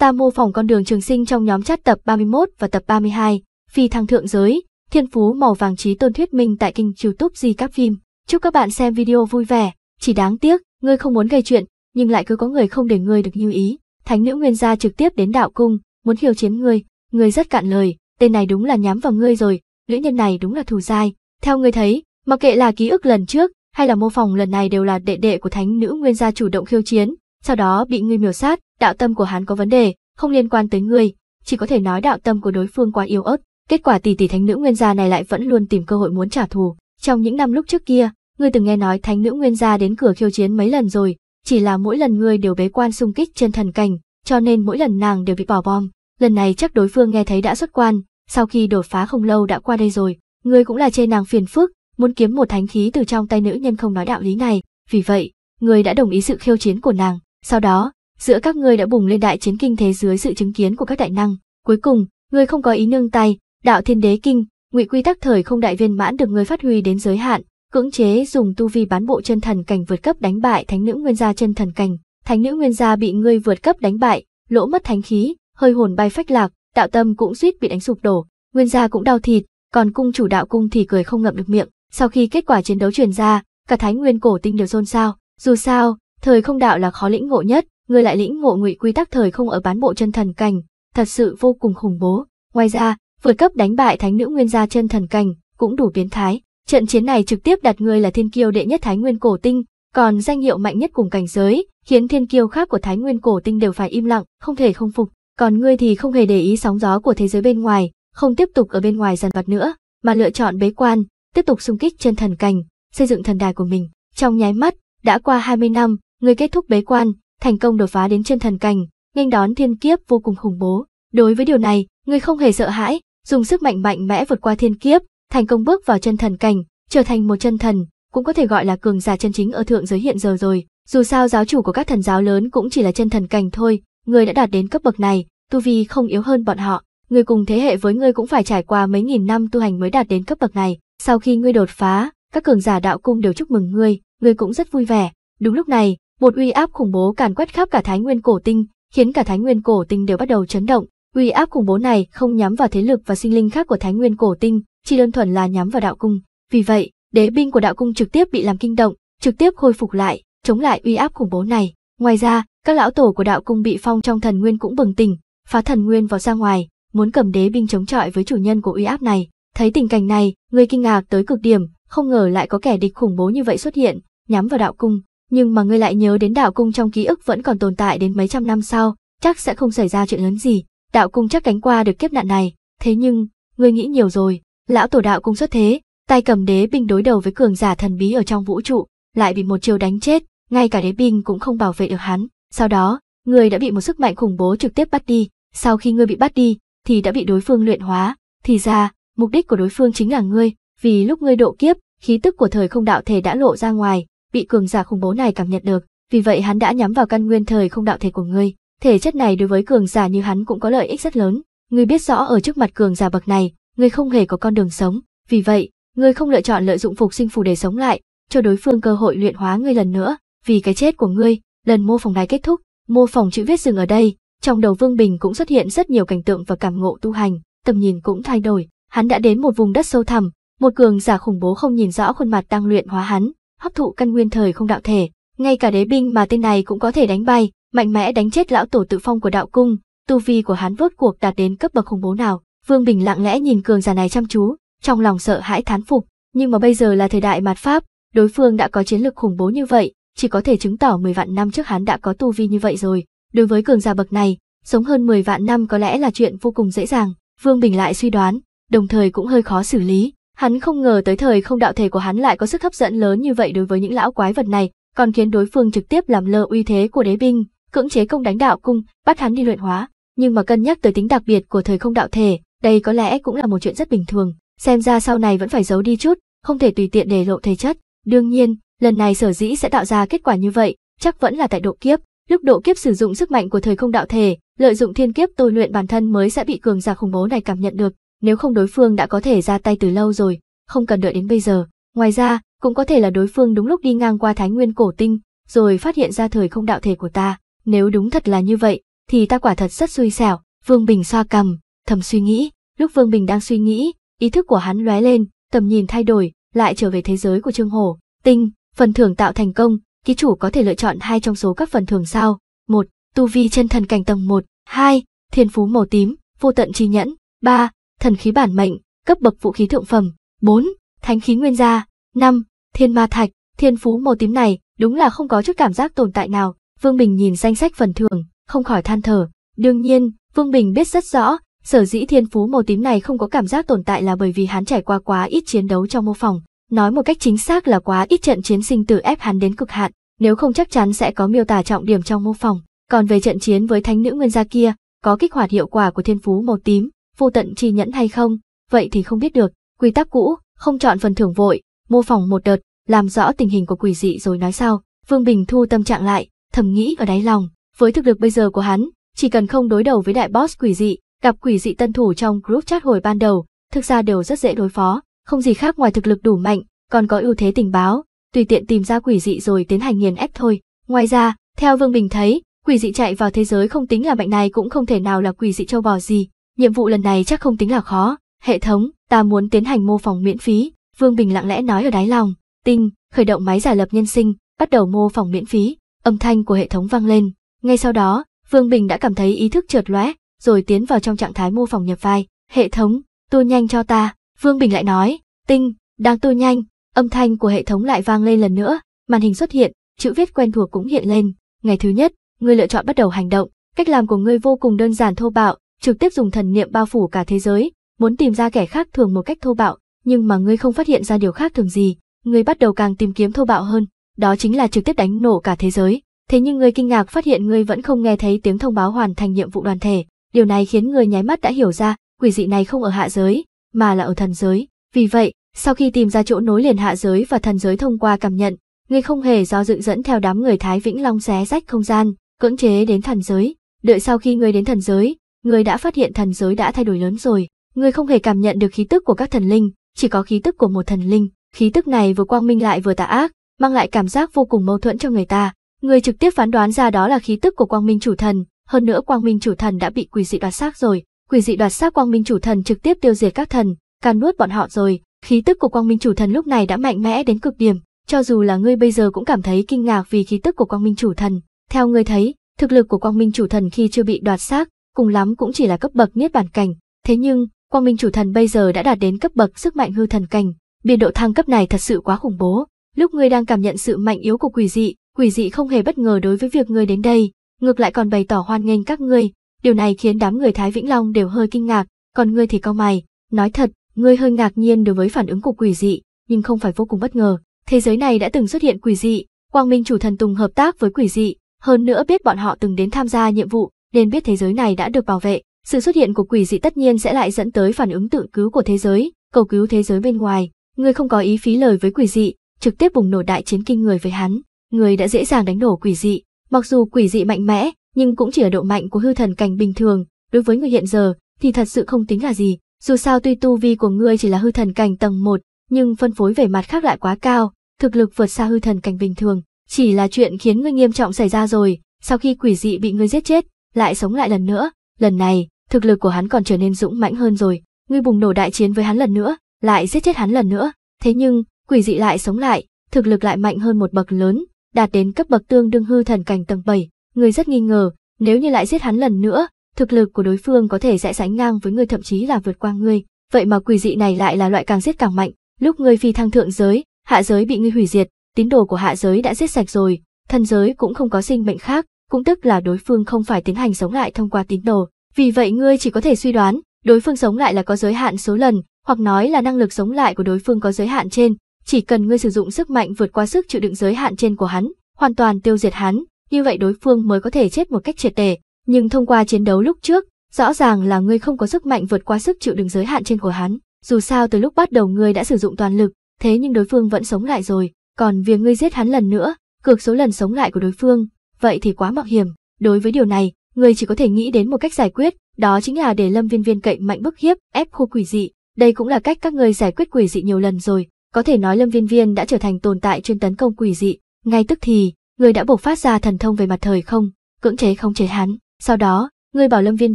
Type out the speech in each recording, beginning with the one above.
Ta mô phỏng con đường trường sinh trong nhóm chat tập 31 và tập 32, phi thăng thượng giới, thiên phú màu vàng trí tôn thuyết minh tại kênh youtube Di Cáp Phim. Chúc các bạn xem video vui vẻ, chỉ đáng tiếc, ngươi không muốn gây chuyện, nhưng lại cứ có người không để ngươi được như ý. Thánh nữ Nguyên gia trực tiếp đến đạo cung, muốn khiêu chiến ngươi, ngươi rất cạn lời, tên này đúng là nhắm vào ngươi rồi, nữ nhân này đúng là thù dai. Theo ngươi thấy, mặc kệ là ký ức lần trước hay là mô phỏng lần này đều là đệ đệ của thánh nữ Nguyên gia chủ động khiêu chiến, sau đó bị ngươi miểu sát, đạo tâm của hắn có vấn đề, không liên quan tới ngươi, chỉ có thể nói đạo tâm của đối phương quá yếu ớt. Kết quả tỷ tỷ thánh nữ nguyên gia này lại vẫn luôn tìm cơ hội muốn trả thù. Trong những năm lúc trước kia, ngươi từng nghe nói thánh nữ nguyên gia đến cửa khiêu chiến mấy lần rồi, chỉ là mỗi lần ngươi đều bế quan xung kích chân thần cảnh, cho nên mỗi lần nàng đều bị bỏ bom. Lần này chắc đối phương nghe thấy đã xuất quan, sau khi đột phá không lâu đã qua đây rồi, ngươi cũng là chê nàng phiền phức, muốn kiếm một thánh khí từ trong tay nữ nhân không nói đạo lý này, vì vậy, ngươi đã đồng ý sự khiêu chiến của nàng. Sau đó, giữa các ngươi đã bùng lên đại chiến kinh thế dưới sự chứng kiến của các đại năng cuối cùng ngươi không có ý nương tay đạo thiên đế kinh ngụy quy tắc thời không đại viên mãn được ngươi phát huy đến giới hạn cưỡng chế dùng tu vi bán bộ chân thần cảnh vượt cấp đánh bại thánh nữ nguyên gia chân thần cảnh thánh nữ nguyên gia bị ngươi vượt cấp đánh bại lỗ mất thánh khí hơi hồn bay phách lạc đạo tâm cũng suýt bị đánh sụp đổ nguyên gia cũng đau thịt còn cung chủ đạo cung thì cười không ngậm được miệng sau khi kết quả chiến đấu truyền ra cả thái nguyên cổ tinh đều xôn xao dù sao thời không đạo là khó lĩnh ngộ nhất người lại lĩnh ngộ ngụy quy tắc thời không ở bán bộ chân thần cảnh, thật sự vô cùng khủng bố. Ngoài ra, vượt cấp đánh bại thánh nữ nguyên gia chân thần cảnh cũng đủ biến thái. Trận chiến này trực tiếp đặt ngươi là thiên kiêu đệ nhất thái nguyên cổ tinh, còn danh hiệu mạnh nhất cùng cảnh giới, khiến thiên kiêu khác của thái nguyên cổ tinh đều phải im lặng, không thể không phục. Còn ngươi thì không hề để ý sóng gió của thế giới bên ngoài, không tiếp tục ở bên ngoài dằn vặt nữa, mà lựa chọn bế quan, tiếp tục xung kích chân thần cảnh, xây dựng thần đài của mình. Trong nháy mắt, đã qua 20 năm, ngươi kết thúc bế quan, thành công đột phá đến chân thần cảnh, nghênh đón thiên kiếp vô cùng khủng bố. Đối với điều này, người không hề sợ hãi, dùng sức mạnh mạnh mẽ vượt qua thiên kiếp, thành công bước vào chân thần cảnh, trở thành một chân thần, cũng có thể gọi là cường giả chân chính ở thượng giới hiện giờ rồi. Dù sao giáo chủ của các thần giáo lớn cũng chỉ là chân thần cảnh thôi, người đã đạt đến cấp bậc này, tu vi không yếu hơn bọn họ, người cùng thế hệ với ngươi cũng phải trải qua mấy nghìn năm tu hành mới đạt đến cấp bậc này. Sau khi ngươi đột phá, các cường giả đạo cung đều chúc mừng ngươi, ngươi cũng rất vui vẻ. Đúng lúc này, một uy áp khủng bố càn quét khắp cả Thái Nguyên cổ tinh, khiến cả Thái Nguyên cổ tinh đều bắt đầu chấn động. Uy áp khủng bố này không nhắm vào thế lực và sinh linh khác của Thái Nguyên cổ tinh, chỉ đơn thuần là nhắm vào đạo cung. Vì vậy, đế binh của đạo cung trực tiếp bị làm kinh động, trực tiếp khôi phục lại, chống lại uy áp khủng bố này. Ngoài ra, các lão tổ của đạo cung bị phong trong thần nguyên cũng bừng tỉnh, phá thần nguyên vào ra ngoài, muốn cầm đế binh chống chọi với chủ nhân của uy áp này. Thấy tình cảnh này, người kinh ngạc tới cực điểm, không ngờ lại có kẻ địch khủng bố như vậy xuất hiện, nhắm vào đạo cung, nhưng mà ngươi lại nhớ đến đạo cung trong ký ức vẫn còn tồn tại đến mấy trăm năm sau, chắc sẽ không xảy ra chuyện lớn gì, đạo cung chắc cánh qua được kiếp nạn này, thế nhưng, ngươi nghĩ nhiều rồi, lão tổ đạo cung xuất thế, tay cầm đế binh đối đầu với cường giả thần bí ở trong vũ trụ, lại bị một chiều đánh chết, ngay cả đế binh cũng không bảo vệ được hắn, sau đó, ngươi đã bị một sức mạnh khủng bố trực tiếp bắt đi, sau khi ngươi bị bắt đi, thì đã bị đối phương luyện hóa, thì ra, mục đích của đối phương chính là ngươi, vì lúc ngươi độ kiếp, khí tức của thời không đạo thể đã lộ ra ngoài, bị cường giả khủng bố này cảm nhận được, vì vậy hắn đã nhắm vào căn nguyên thời không đạo thể của ngươi. Thể chất này đối với cường giả như hắn cũng có lợi ích rất lớn, ngươi biết rõ ở trước mặt cường giả bậc này, ngươi không hề có con đường sống, vì vậy, ngươi không lựa chọn lợi dụng phục sinh phù để sống lại, cho đối phương cơ hội luyện hóa ngươi lần nữa, vì cái chết của ngươi, lần mô phỏng này kết thúc, mô phỏng chữ viết dừng ở đây, trong đầu Vương Bình cũng xuất hiện rất nhiều cảnh tượng và cảm ngộ tu hành, tầm nhìn cũng thay đổi, hắn đã đến một vùng đất sâu thẳm, một cường giả khủng bố không nhìn rõ khuôn mặt đang luyện hóa hắn, hấp thụ căn nguyên thời không đạo thể, ngay cả đế binh mà tên này cũng có thể đánh bay, mạnh mẽ đánh chết lão tổ tự phong của đạo cung, tu vi của hắn vớt cuộc đạt đến cấp bậc khủng bố nào. Vương Bình lặng lẽ nhìn cường giả này chăm chú, trong lòng sợ hãi thán phục, nhưng mà bây giờ là thời đại mạt pháp, đối phương đã có chiến lược khủng bố như vậy, chỉ có thể chứng tỏ 10 vạn năm trước hắn đã có tu vi như vậy rồi. Đối với cường giả bậc này, sống hơn 10 vạn năm có lẽ là chuyện vô cùng dễ dàng, Vương Bình lại suy đoán, đồng thời cũng hơi khó xử lý, Hắn không ngờ tới thời không đạo thể của hắn lại có sức hấp dẫn lớn như vậy đối với những lão quái vật này, còn khiến đối phương trực tiếp làm lơ uy thế của đế binh, cưỡng chế công đánh đạo cung, bắt hắn đi luyện hóa. Nhưng mà cân nhắc tới tính đặc biệt của thời không đạo thể, đây có lẽ cũng là một chuyện rất bình thường. Xem ra sau này vẫn phải giấu đi chút, không thể tùy tiện để lộ thể chất. Đương nhiên, lần này sở dĩ sẽ tạo ra kết quả như vậy, chắc vẫn là tại độ kiếp. Lúc độ kiếp sử dụng sức mạnh của thời không đạo thể, lợi dụng thiên kiếp tôi luyện bản thân mới sẽ bị cường giả khủng bố này cảm nhận được nếu không đối phương đã có thể ra tay từ lâu rồi, không cần đợi đến bây giờ. Ngoài ra, cũng có thể là đối phương đúng lúc đi ngang qua Thái Nguyên cổ tinh, rồi phát hiện ra thời không đạo thể của ta. Nếu đúng thật là như vậy, thì ta quả thật rất xui xẻo. Vương Bình xoa cầm, thầm suy nghĩ. Lúc Vương Bình đang suy nghĩ, ý thức của hắn lóe lên, tầm nhìn thay đổi, lại trở về thế giới của Trương Hổ. Tinh, phần thưởng tạo thành công, ký chủ có thể lựa chọn hai trong số các phần thưởng sau. một, Tu vi chân thần cảnh tầng 1. 2. Thiên phú màu tím, vô tận chi nhẫn. 3 thần khí bản mệnh, cấp bậc vũ khí thượng phẩm. 4. Thánh khí nguyên gia. 5. Thiên ma thạch, thiên phú màu tím này, đúng là không có chút cảm giác tồn tại nào. Vương Bình nhìn danh sách phần thưởng, không khỏi than thở. Đương nhiên, Vương Bình biết rất rõ, sở dĩ thiên phú màu tím này không có cảm giác tồn tại là bởi vì hắn trải qua quá ít chiến đấu trong mô phòng Nói một cách chính xác là quá ít trận chiến sinh tử ép hắn đến cực hạn, nếu không chắc chắn sẽ có miêu tả trọng điểm trong mô phòng Còn về trận chiến với thánh nữ nguyên gia kia, có kích hoạt hiệu quả của thiên phú màu tím, vô tận chi nhẫn hay không, vậy thì không biết được, quy tắc cũ, không chọn phần thưởng vội, mô phỏng một đợt, làm rõ tình hình của quỷ dị rồi nói sau. Vương Bình thu tâm trạng lại, thầm nghĩ ở đáy lòng, với thực lực bây giờ của hắn, chỉ cần không đối đầu với đại boss quỷ dị, gặp quỷ dị tân thủ trong group chat hồi ban đầu, thực ra đều rất dễ đối phó, không gì khác ngoài thực lực đủ mạnh, còn có ưu thế tình báo, tùy tiện tìm ra quỷ dị rồi tiến hành nghiền ép thôi. Ngoài ra, theo Vương Bình thấy, quỷ dị chạy vào thế giới không tính là bệnh này cũng không thể nào là quỷ dị châu bò gì, Nhiệm vụ lần này chắc không tính là khó, hệ thống, ta muốn tiến hành mô phỏng miễn phí, Vương Bình lặng lẽ nói ở đáy lòng, tinh, khởi động máy giả lập nhân sinh, bắt đầu mô phỏng miễn phí, âm thanh của hệ thống vang lên. Ngay sau đó, Vương Bình đã cảm thấy ý thức trượt lóe, rồi tiến vào trong trạng thái mô phỏng nhập vai, hệ thống, tua nhanh cho ta, Vương Bình lại nói, tinh, đang tua nhanh, âm thanh của hệ thống lại vang lên lần nữa, màn hình xuất hiện, chữ viết quen thuộc cũng hiện lên, ngày thứ nhất, người lựa chọn bắt đầu hành động, cách làm của ngươi vô cùng đơn giản thô bạo, trực tiếp dùng thần niệm bao phủ cả thế giới, muốn tìm ra kẻ khác thường một cách thô bạo, nhưng mà ngươi không phát hiện ra điều khác thường gì, ngươi bắt đầu càng tìm kiếm thô bạo hơn, đó chính là trực tiếp đánh nổ cả thế giới. Thế nhưng ngươi kinh ngạc phát hiện ngươi vẫn không nghe thấy tiếng thông báo hoàn thành nhiệm vụ đoàn thể, điều này khiến ngươi nháy mắt đã hiểu ra, quỷ dị này không ở hạ giới, mà là ở thần giới. Vì vậy, sau khi tìm ra chỗ nối liền hạ giới và thần giới thông qua cảm nhận, ngươi không hề do dự dẫn theo đám người Thái Vĩnh Long xé rách không gian, cưỡng chế đến thần giới. Đợi sau khi ngươi đến thần giới, người đã phát hiện thần giới đã thay đổi lớn rồi, người không hề cảm nhận được khí tức của các thần linh, chỉ có khí tức của một thần linh, khí tức này vừa quang minh lại vừa tà ác, mang lại cảm giác vô cùng mâu thuẫn cho người ta. Người trực tiếp phán đoán ra đó là khí tức của quang minh chủ thần, hơn nữa quang minh chủ thần đã bị quỷ dị đoạt xác rồi, quỷ dị đoạt xác quang minh chủ thần trực tiếp tiêu diệt các thần, càn nuốt bọn họ rồi. Khí tức của quang minh chủ thần lúc này đã mạnh mẽ đến cực điểm, cho dù là ngươi bây giờ cũng cảm thấy kinh ngạc vì khí tức của quang minh chủ thần. Theo ngươi thấy, thực lực của quang minh chủ thần khi chưa bị đoạt xác cùng lắm cũng chỉ là cấp bậc niết bản cảnh, thế nhưng, Quang Minh chủ thần bây giờ đã đạt đến cấp bậc sức mạnh hư thần cảnh, biên độ thăng cấp này thật sự quá khủng bố. Lúc ngươi đang cảm nhận sự mạnh yếu của quỷ dị, quỷ dị không hề bất ngờ đối với việc ngươi đến đây, ngược lại còn bày tỏ hoan nghênh các ngươi. Điều này khiến đám người Thái Vĩnh Long đều hơi kinh ngạc, còn ngươi thì cau mày, nói thật, ngươi hơi ngạc nhiên đối với phản ứng của quỷ dị, nhưng không phải vô cùng bất ngờ. Thế giới này đã từng xuất hiện quỷ dị, Quang Minh chủ thần Tùng hợp tác với quỷ dị, hơn nữa biết bọn họ từng đến tham gia nhiệm vụ, nên biết thế giới này đã được bảo vệ. Sự xuất hiện của quỷ dị tất nhiên sẽ lại dẫn tới phản ứng tự cứu của thế giới, cầu cứu thế giới bên ngoài. Người không có ý phí lời với quỷ dị, trực tiếp bùng nổ đại chiến kinh người với hắn. Người đã dễ dàng đánh nổ quỷ dị. Mặc dù quỷ dị mạnh mẽ, nhưng cũng chỉ ở độ mạnh của hư thần cảnh bình thường. Đối với người hiện giờ, thì thật sự không tính là gì. Dù sao tuy tu vi của ngươi chỉ là hư thần cảnh tầng 1, nhưng phân phối về mặt khác lại quá cao, thực lực vượt xa hư thần cảnh bình thường. Chỉ là chuyện khiến ngươi nghiêm trọng xảy ra rồi, sau khi quỷ dị bị ngươi giết chết, lại sống lại lần nữa, lần này, thực lực của hắn còn trở nên dũng mãnh hơn rồi, ngươi bùng nổ đại chiến với hắn lần nữa, lại giết chết hắn lần nữa, thế nhưng, quỷ dị lại sống lại, thực lực lại mạnh hơn một bậc lớn, đạt đến cấp bậc tương đương hư thần cảnh tầng 7, ngươi rất nghi ngờ, nếu như lại giết hắn lần nữa, thực lực của đối phương có thể sẽ sánh ngang với ngươi thậm chí là vượt qua ngươi, vậy mà quỷ dị này lại là loại càng giết càng mạnh, lúc ngươi phi thăng thượng giới, hạ giới bị ngươi hủy diệt, tín đồ của hạ giới đã giết sạch rồi, thân giới cũng không có sinh mệnh khác, cũng tức là đối phương không phải tiến hành sống lại thông qua tín đồ. Vì vậy ngươi chỉ có thể suy đoán, đối phương sống lại là có giới hạn số lần, hoặc nói là năng lực sống lại của đối phương có giới hạn trên, chỉ cần ngươi sử dụng sức mạnh vượt qua sức chịu đựng giới hạn trên của hắn, hoàn toàn tiêu diệt hắn, như vậy đối phương mới có thể chết một cách triệt để. Nhưng thông qua chiến đấu lúc trước, rõ ràng là ngươi không có sức mạnh vượt qua sức chịu đựng giới hạn trên của hắn, dù sao từ lúc bắt đầu ngươi đã sử dụng toàn lực, thế nhưng đối phương vẫn sống lại rồi, còn việc ngươi giết hắn lần nữa, cược số lần sống lại của đối phương, vậy thì quá mạo hiểm. Đối với điều này, người chỉ có thể nghĩ đến một cách giải quyết, đó chính là để Lâm Viên Viên cậy mạnh bức hiếp, ép khu quỷ dị. Đây cũng là cách các người giải quyết quỷ dị nhiều lần rồi, có thể nói Lâm Viên Viên đã trở thành tồn tại chuyên tấn công quỷ dị, ngay tức thì, người đã bộc phát ra thần thông về mặt thời không, cưỡng chế không chế hắn. Sau đó, người bảo Lâm Viên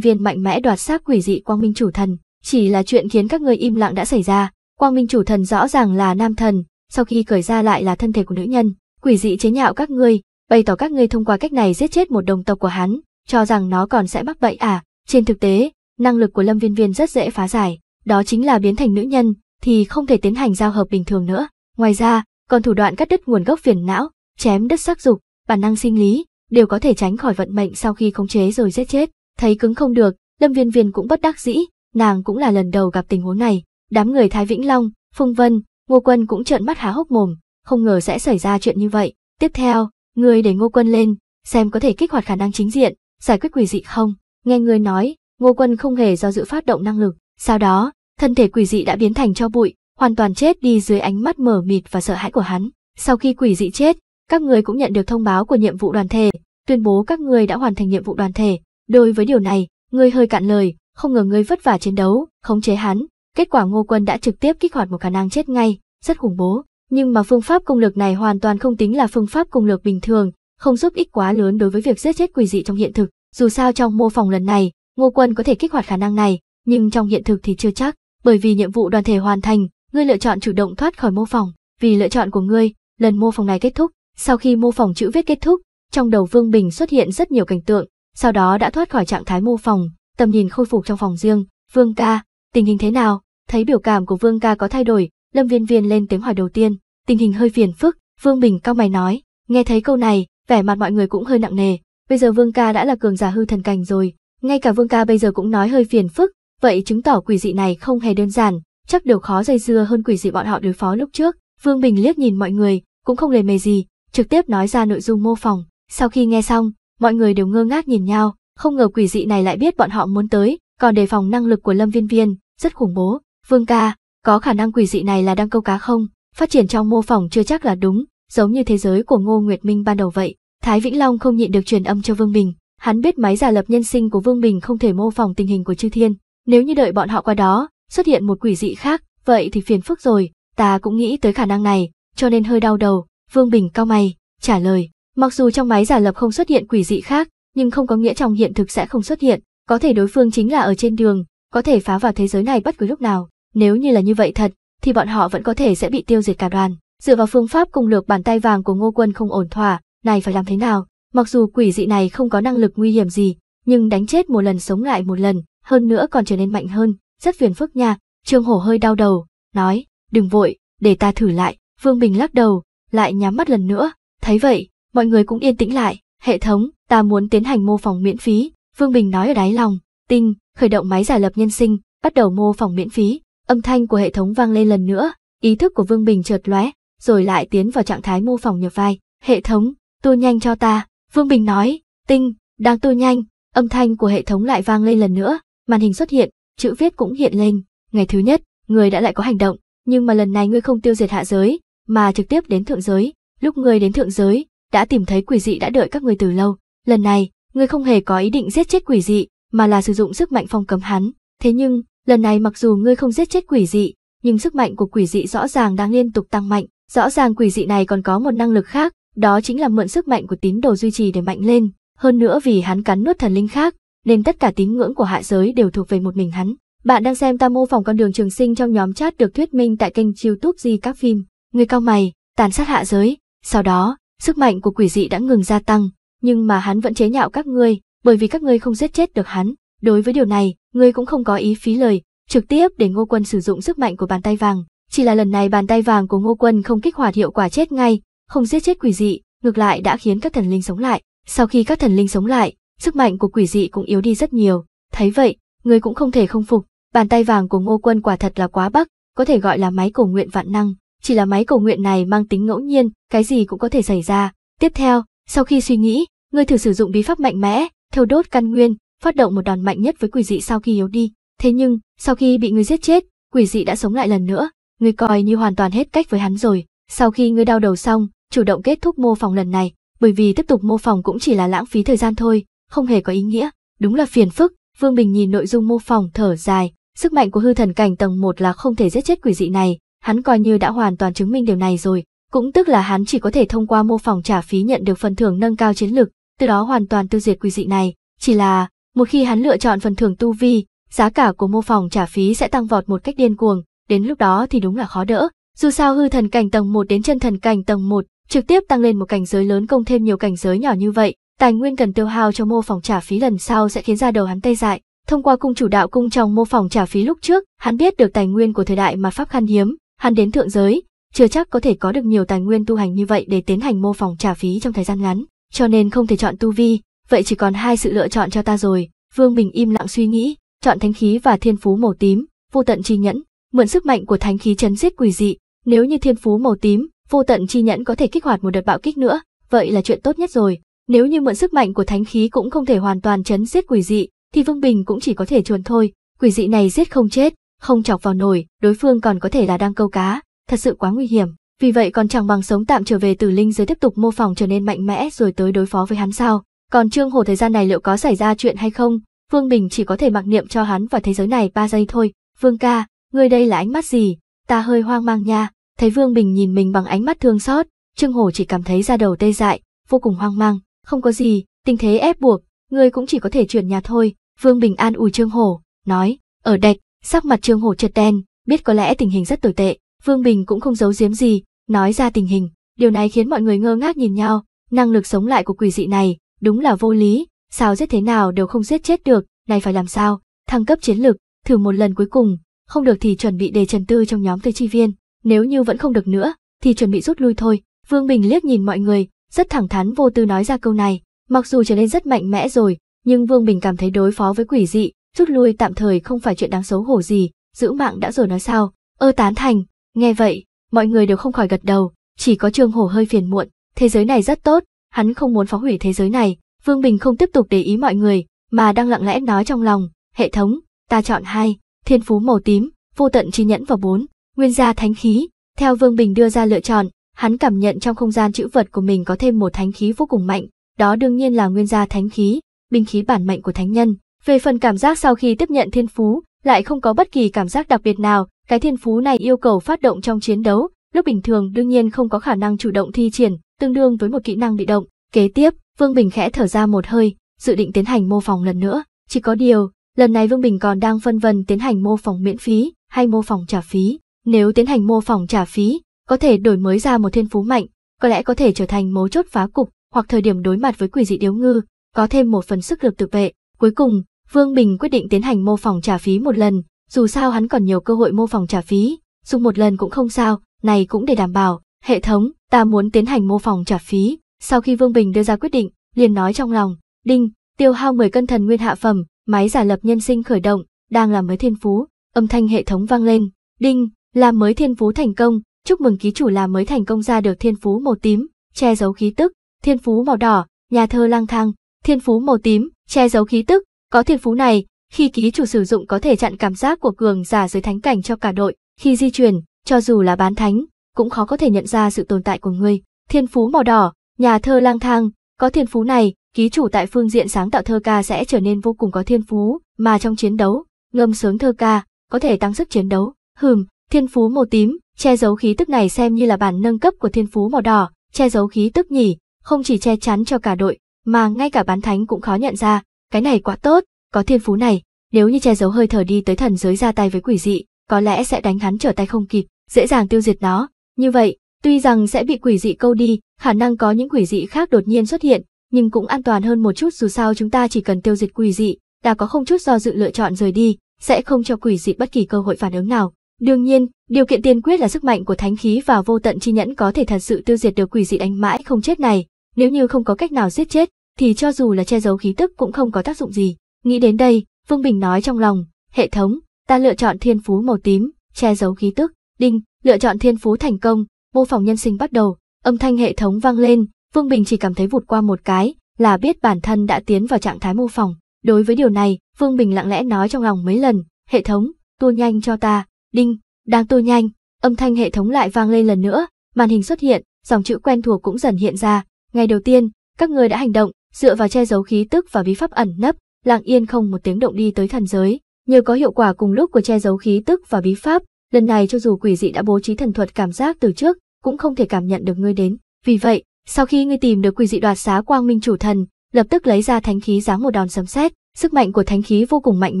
Viên mạnh mẽ đoạt xác quỷ dị Quang Minh chủ thần, chỉ là chuyện khiến các người im lặng đã xảy ra. Quang Minh chủ thần rõ ràng là nam thần, sau khi cởi ra lại là thân thể của nữ nhân, quỷ dị chế nhạo các ngươi, bày tỏ các ngươi thông qua cách này giết chết một đồng tộc của hắn, cho rằng nó còn sẽ mắc bậy à? Trên thực tế, năng lực của Lâm Viên Viên rất dễ phá giải, đó chính là biến thành nữ nhân, thì không thể tiến hành giao hợp bình thường nữa. Ngoài ra, còn thủ đoạn cắt đứt nguồn gốc phiền não, chém đứt sắc dục, bản năng sinh lý, đều có thể tránh khỏi vận mệnh sau khi khống chế rồi giết chết. Thấy cứng không được, Lâm Viên Viên cũng bất đắc dĩ, nàng cũng là lần đầu gặp tình huống này. Đám người Thái Vĩnh Long, phung Vân, Ngô Quân cũng trợn mắt há hốc mồm, không ngờ sẽ xảy ra chuyện như vậy. Tiếp theo, Người để Ngô Quân lên, xem có thể kích hoạt khả năng chính diện, giải quyết quỷ dị không. Nghe người nói, Ngô Quân không hề do dự phát động năng lực. Sau đó, thân thể quỷ dị đã biến thành cho bụi, hoàn toàn chết đi dưới ánh mắt mở mịt và sợ hãi của hắn. Sau khi quỷ dị chết, các người cũng nhận được thông báo của nhiệm vụ đoàn thể, tuyên bố các người đã hoàn thành nhiệm vụ đoàn thể. Đối với điều này, người hơi cạn lời, không ngờ người vất vả chiến đấu, khống chế hắn. Kết quả Ngô Quân đã trực tiếp kích hoạt một khả năng chết ngay, rất khủng bố. Nhưng mà phương pháp công lược này hoàn toàn không tính là phương pháp công lược bình thường, không giúp ích quá lớn đối với việc giết chết quỷ dị trong hiện thực. Dù sao trong mô phỏng lần này, Ngô Quân có thể kích hoạt khả năng này, nhưng trong hiện thực thì chưa chắc, bởi vì nhiệm vụ đoàn thể hoàn thành, ngươi lựa chọn chủ động thoát khỏi mô phỏng. Vì lựa chọn của ngươi, lần mô phỏng này kết thúc. Sau khi mô phỏng chữ viết kết thúc, trong đầu Vương Bình xuất hiện rất nhiều cảnh tượng, sau đó đã thoát khỏi trạng thái mô phỏng, tầm nhìn khôi phục trong phòng riêng. Vương ca, tình hình thế nào? Thấy biểu cảm của Vương ca có thay đổi, Lâm Viên Viên lên tiếng hỏi đầu tiên, tình hình hơi phiền phức, Vương Bình cao mày nói, nghe thấy câu này, vẻ mặt mọi người cũng hơi nặng nề, bây giờ Vương ca đã là cường giả hư thần cảnh rồi, ngay cả Vương ca bây giờ cũng nói hơi phiền phức, vậy chứng tỏ quỷ dị này không hề đơn giản, chắc đều khó dây dưa hơn quỷ dị bọn họ đối phó lúc trước. Vương Bình liếc nhìn mọi người, cũng không lề mề gì, trực tiếp nói ra nội dung mô phỏng. Sau khi nghe xong, mọi người đều ngơ ngác nhìn nhau, không ngờ quỷ dị này lại biết bọn họ muốn tới, còn đề phòng năng lực của Lâm Viên Viên, rất khủng bố. Vương ca, có khả năng quỷ dị này là đang câu cá không? Phát triển trong mô phỏng chưa chắc là đúng, giống như thế giới của Ngô Nguyệt Minh ban đầu vậy. Thái Vĩnh Long không nhịn được truyền âm cho Vương Bình, hắn biết máy giả lập nhân sinh của Vương Bình không thể mô phỏng tình hình của chư thiên, nếu như đợi bọn họ qua đó, xuất hiện một quỷ dị khác, vậy thì phiền phức rồi, ta cũng nghĩ tới khả năng này, cho nên hơi đau đầu, Vương Bình cao mày, trả lời, mặc dù trong máy giả lập không xuất hiện quỷ dị khác, nhưng không có nghĩa trong hiện thực sẽ không xuất hiện, có thể đối phương chính là ở trên đường, có thể phá vào thế giới này bất cứ lúc nào. Nếu như là như vậy thật, thì bọn họ vẫn có thể sẽ bị tiêu diệt cả đoàn. Dựa vào phương pháp cùng lược bàn tay vàng của Ngô Quân không ổn thỏa, này phải làm thế nào? Mặc dù quỷ dị này không có năng lực nguy hiểm gì, nhưng đánh chết một lần sống lại một lần, hơn nữa còn trở nên mạnh hơn, rất phiền phức nha. Trương Hổ hơi đau đầu, nói, đừng vội, để ta thử lại. Vương Bình lắc đầu, lại nhắm mắt lần nữa. Thấy vậy, mọi người cũng yên tĩnh lại. Hệ thống, ta muốn tiến hành mô phỏng miễn phí. Vương Bình nói ở đáy lòng, tinh, khởi động máy giả lập nhân sinh, bắt đầu mô phỏng miễn phí. Âm thanh của hệ thống vang lên lần nữa, ý thức của Vương Bình chợt lóe, rồi lại tiến vào trạng thái mô phỏng nhập vai. Hệ thống, tua nhanh cho ta, Vương Bình nói, tinh, đang tua nhanh, âm thanh của hệ thống lại vang lên lần nữa, màn hình xuất hiện, chữ viết cũng hiện lên. Ngày thứ nhất, người đã lại có hành động, nhưng mà lần này ngươi không tiêu diệt hạ giới, mà trực tiếp đến thượng giới. Lúc ngươi đến thượng giới, đã tìm thấy quỷ dị đã đợi các ngươi từ lâu. Lần này, ngươi không hề có ý định giết chết quỷ dị, mà là sử dụng sức mạnh phong cấm hắn. Thế nhưng, lần này mặc dù ngươi không giết chết quỷ dị, nhưng sức mạnh của quỷ dị rõ ràng đang liên tục tăng mạnh, rõ ràng quỷ dị này còn có một năng lực khác, đó chính là mượn sức mạnh của tín đồ duy trì để mạnh lên, hơn nữa vì hắn cắn nuốt thần linh khác, nên tất cả tín ngưỡng của hạ giới đều thuộc về một mình hắn. Bạn đang xem ta mô phỏng con đường trường sinh trong nhóm chat được thuyết minh tại kênh YouTube Di các phim. Người cao mày, tàn sát hạ giới, sau đó, sức mạnh của quỷ dị đã ngừng gia tăng, nhưng mà hắn vẫn chế nhạo các ngươi, bởi vì các ngươi không giết chết được hắn. Đối với điều này, ngươi cũng không có ý phí lời, trực tiếp để Ngô Quân sử dụng sức mạnh của bàn tay vàng. Chỉ là lần này bàn tay vàng của Ngô Quân không kích hoạt hiệu quả chết ngay, không giết chết quỷ dị, ngược lại đã khiến các thần linh sống lại. Sau khi các thần linh sống lại, sức mạnh của quỷ dị cũng yếu đi rất nhiều. Thấy vậy, ngươi cũng không thể không phục, bàn tay vàng của Ngô Quân quả thật là quá bắc, có thể gọi là máy cầu nguyện vạn năng. Chỉ là máy cầu nguyện này mang tính ngẫu nhiên, cái gì cũng có thể xảy ra. Tiếp theo, sau khi suy nghĩ, ngươi thử sử dụng bí pháp mạnh mẽ, thiêu đốt căn nguyên, phát động một đòn mạnh nhất với quỷ dị sau khi yếu đi. Thế nhưng, sau khi bị ngươi giết chết, quỷ dị đã sống lại lần nữa, ngươi coi như hoàn toàn hết cách với hắn rồi. Sau khi ngươi đau đầu xong, chủ động kết thúc mô phòng lần này, bởi vì tiếp tục mô phòng cũng chỉ là lãng phí thời gian thôi, không hề có ý nghĩa, đúng là phiền phức. Vương Bình nhìn nội dung mô phòng thở dài, sức mạnh của hư thần cảnh tầng 1 là không thể giết chết quỷ dị này, hắn coi như đã hoàn toàn chứng minh điều này rồi, cũng tức là hắn chỉ có thể thông qua mô phòng trả phí nhận được phần thưởng nâng cao chiến lực, từ đó hoàn toàn tiêu diệt quỷ dị này, chỉ là một khi hắn lựa chọn phần thưởng tu vi, giá cả của mô phòng trả phí sẽ tăng vọt một cách điên cuồng, đến lúc đó thì đúng là khó đỡ. Dù sao hư thần cảnh tầng 1 đến chân thần cảnh tầng 1, trực tiếp tăng lên một cảnh giới lớn công thêm nhiều cảnh giới nhỏ như vậy, tài nguyên cần tiêu hao cho mô phòng trả phí lần sau sẽ khiến ra đầu hắn tê dại. Thông qua cung chủ đạo cung trong mô phòng trả phí lúc trước, hắn biết được tài nguyên của thời đại mà pháp khan hiếm, hắn đến thượng giới, chưa chắc có thể có được nhiều tài nguyên tu hành như vậy để tiến hành mô phòng trả phí trong thời gian ngắn, cho nên không thể chọn tu vi, vậy chỉ còn hai sự lựa chọn cho ta rồi. Vương Bình im lặng suy nghĩ, chọn thánh khí và thiên phú màu tím, vô tận chi nhẫn, mượn sức mạnh của thánh khí chấn giết quỷ dị. Nếu như thiên phú màu tím, vô tận chi nhẫn có thể kích hoạt một đợt bạo kích nữa, vậy là chuyện tốt nhất rồi. Nếu như mượn sức mạnh của thánh khí cũng không thể hoàn toàn chấn giết quỷ dị, thì Vương Bình cũng chỉ có thể chuồn thôi. Quỷ dị này giết không chết, không chọc vào nổi, đối phương còn có thể là đang câu cá, thật sự quá nguy hiểm. Vì vậy còn chẳng bằng sống tạm trở về tử linh giới tiếp tục mô phỏng trở nên mạnh mẽ rồi tới đối phó với hắn sao. Còn Trương hồ thời gian này liệu có xảy ra chuyện hay không, Vương Bình chỉ có thể mặc niệm cho hắn vào thế giới này 3 giây thôi. Vương ca, ngươi đây là ánh mắt gì? Ta hơi hoang mang nha. Thấy Vương Bình nhìn mình bằng ánh mắt thương xót, Trương hồ chỉ cảm thấy da đầu tê dại, vô cùng hoang mang. Không có gì, tình thế ép buộc, ngươi cũng chỉ có thể chuyển nhà thôi. Vương Bình an ủi Trương hồ nói, ở đạch, sắc mặt Trương hồ chợt đen, biết có lẽ tình hình rất tồi tệ. Vương Bình cũng không giấu giếm gì, nói ra tình hình. Điều này khiến mọi người ngơ ngác nhìn nhau, năng lực sống lại của quỷ dị này, đúng là vô lý, sao giết thế nào đều không giết chết được, này phải làm sao, thăng cấp chiến lực, thử một lần cuối cùng, không được thì chuẩn bị đề Trần Tư trong nhóm tư chi viên, nếu như vẫn không được nữa, thì chuẩn bị rút lui thôi. Vương Bình liếc nhìn mọi người, rất thẳng thắn vô tư nói ra câu này, mặc dù trở nên rất mạnh mẽ rồi, nhưng Vương Bình cảm thấy đối phó với quỷ dị, rút lui tạm thời không phải chuyện đáng xấu hổ gì, giữ mạng đã rồi nói sao, ơ tán thành, nghe vậy, mọi người đều không khỏi gật đầu, chỉ có Trương Hổ hơi phiền muộn, thế giới này rất tốt, hắn không muốn phá hủy thế giới này, Vương Bình không tiếp tục để ý mọi người, mà đang lặng lẽ nói trong lòng, hệ thống, ta chọn hai, thiên phú màu tím, vô tận chi nhẫn và bốn, nguyên gia thánh khí. Theo Vương Bình đưa ra lựa chọn, hắn cảm nhận trong không gian chữ vật của mình có thêm một thánh khí vô cùng mạnh, đó đương nhiên là nguyên gia thánh khí, binh khí bản mệnh của thánh nhân. Về phần cảm giác sau khi tiếp nhận thiên phú, lại không có bất kỳ cảm giác đặc biệt nào, cái thiên phú này yêu cầu phát động trong chiến đấu, lúc bình thường đương nhiên không có khả năng chủ động thi triển, tương đương với một kỹ năng bị động. Kế tiếp, Vương Bình khẽ thở ra một hơi, dự định tiến hành mô phỏng lần nữa. Chỉ có điều, lần này Vương Bình còn đang phân vân tiến hành mô phỏng miễn phí hay mô phỏng trả phí. Nếu tiến hành mô phỏng trả phí, có thể đổi mới ra một thiên phú mạnh, có lẽ có thể trở thành mấu chốt phá cục hoặc thời điểm đối mặt với quỷ dị điếu ngư, có thêm một phần sức lực tự vệ. Cuối cùng, Vương Bình quyết định tiến hành mô phỏng trả phí một lần, dù sao hắn còn nhiều cơ hội mô phỏng trả phí, dùng một lần cũng không sao, này cũng để đảm bảo, hệ thống, ta muốn tiến hành mô phỏng trả phí. Sau khi Vương Bình đưa ra quyết định, liền nói trong lòng, đinh, tiêu hao 10 cân thần nguyên hạ phẩm, máy giả lập nhân sinh khởi động, đang làm mới thiên phú, âm thanh hệ thống vang lên, đinh, làm mới thiên phú thành công, chúc mừng ký chủ làm mới thành công ra được thiên phú màu tím, che giấu khí tức, thiên phú màu đỏ, nhà thơ lang thang, thiên phú màu tím, che giấu khí tức, có thiên phú này, khi ký chủ sử dụng có thể chặn cảm giác của cường giả dưới thánh cảnh cho cả đội, khi di chuyển, cho dù là bán thánh, cũng khó có thể nhận ra sự tồn tại của ngươi. Thiên phú màu đỏ, nhà thơ lang thang, có thiên phú này, ký chủ tại phương diện sáng tạo thơ ca sẽ trở nên vô cùng có thiên phú, mà trong chiến đấu, ngâm sướng thơ ca, có thể tăng sức chiến đấu. Hừm, thiên phú màu tím, che giấu khí tức này xem như là bản nâng cấp của thiên phú màu đỏ, che giấu khí tức nhỉ, không chỉ che chắn cho cả đội, mà ngay cả bán thánh cũng khó nhận ra, cái này quá tốt, có thiên phú này, nếu như che giấu hơi thở đi tới thần giới ra tay với quỷ dị, có lẽ sẽ đánh hắn trở tay không kịp, dễ dàng tiêu diệt nó. Như vậy, tuy rằng sẽ bị quỷ dị câu đi, khả năng có những quỷ dị khác đột nhiên xuất hiện, nhưng cũng an toàn hơn một chút dù sao chúng ta chỉ cần tiêu diệt quỷ dị, đã có không chút do dự lựa chọn rời đi, sẽ không cho quỷ dị bất kỳ cơ hội phản ứng nào. Đương nhiên, điều kiện tiên quyết là sức mạnh của thánh khí và vô tận chi nhẫn có thể thật sự tiêu diệt được quỷ dị đánh mãi không chết này, nếu như không có cách nào giết chết, thì cho dù là che giấu khí tức cũng không có tác dụng gì. Nghĩ đến đây, Vương Bình nói trong lòng, hệ thống, ta lựa chọn thiên phú màu tím, che giấu khí tức, đinh, lựa chọn thiên phú thành công, mô phỏng nhân sinh bắt đầu, âm thanh hệ thống vang lên, Vương Bình chỉ cảm thấy vụt qua một cái, là biết bản thân đã tiến vào trạng thái mô phỏng. Đối với điều này, Vương Bình lặng lẽ nói trong lòng mấy lần, hệ thống, tua nhanh cho ta, đinh, đang tua nhanh, âm thanh hệ thống lại vang lên lần nữa, màn hình xuất hiện, dòng chữ quen thuộc cũng dần hiện ra. Ngày đầu tiên, các người đã hành động, dựa vào che giấu khí tức và bí pháp ẩn nấp, lặng yên không một tiếng động đi tới thần giới. Nhờ có hiệu quả cùng lúc của che giấu khí tức và bí pháp, lần này cho dù quỷ dị đã bố trí thần thuật cảm giác từ trước, cũng không thể cảm nhận được ngươi đến. Vì vậy, sau khi ngươi tìm được quỷ dị đoạt xá quang minh chủ thần, lập tức lấy ra thánh khí giáng một đòn sấm sét, sức mạnh của thánh khí vô cùng mạnh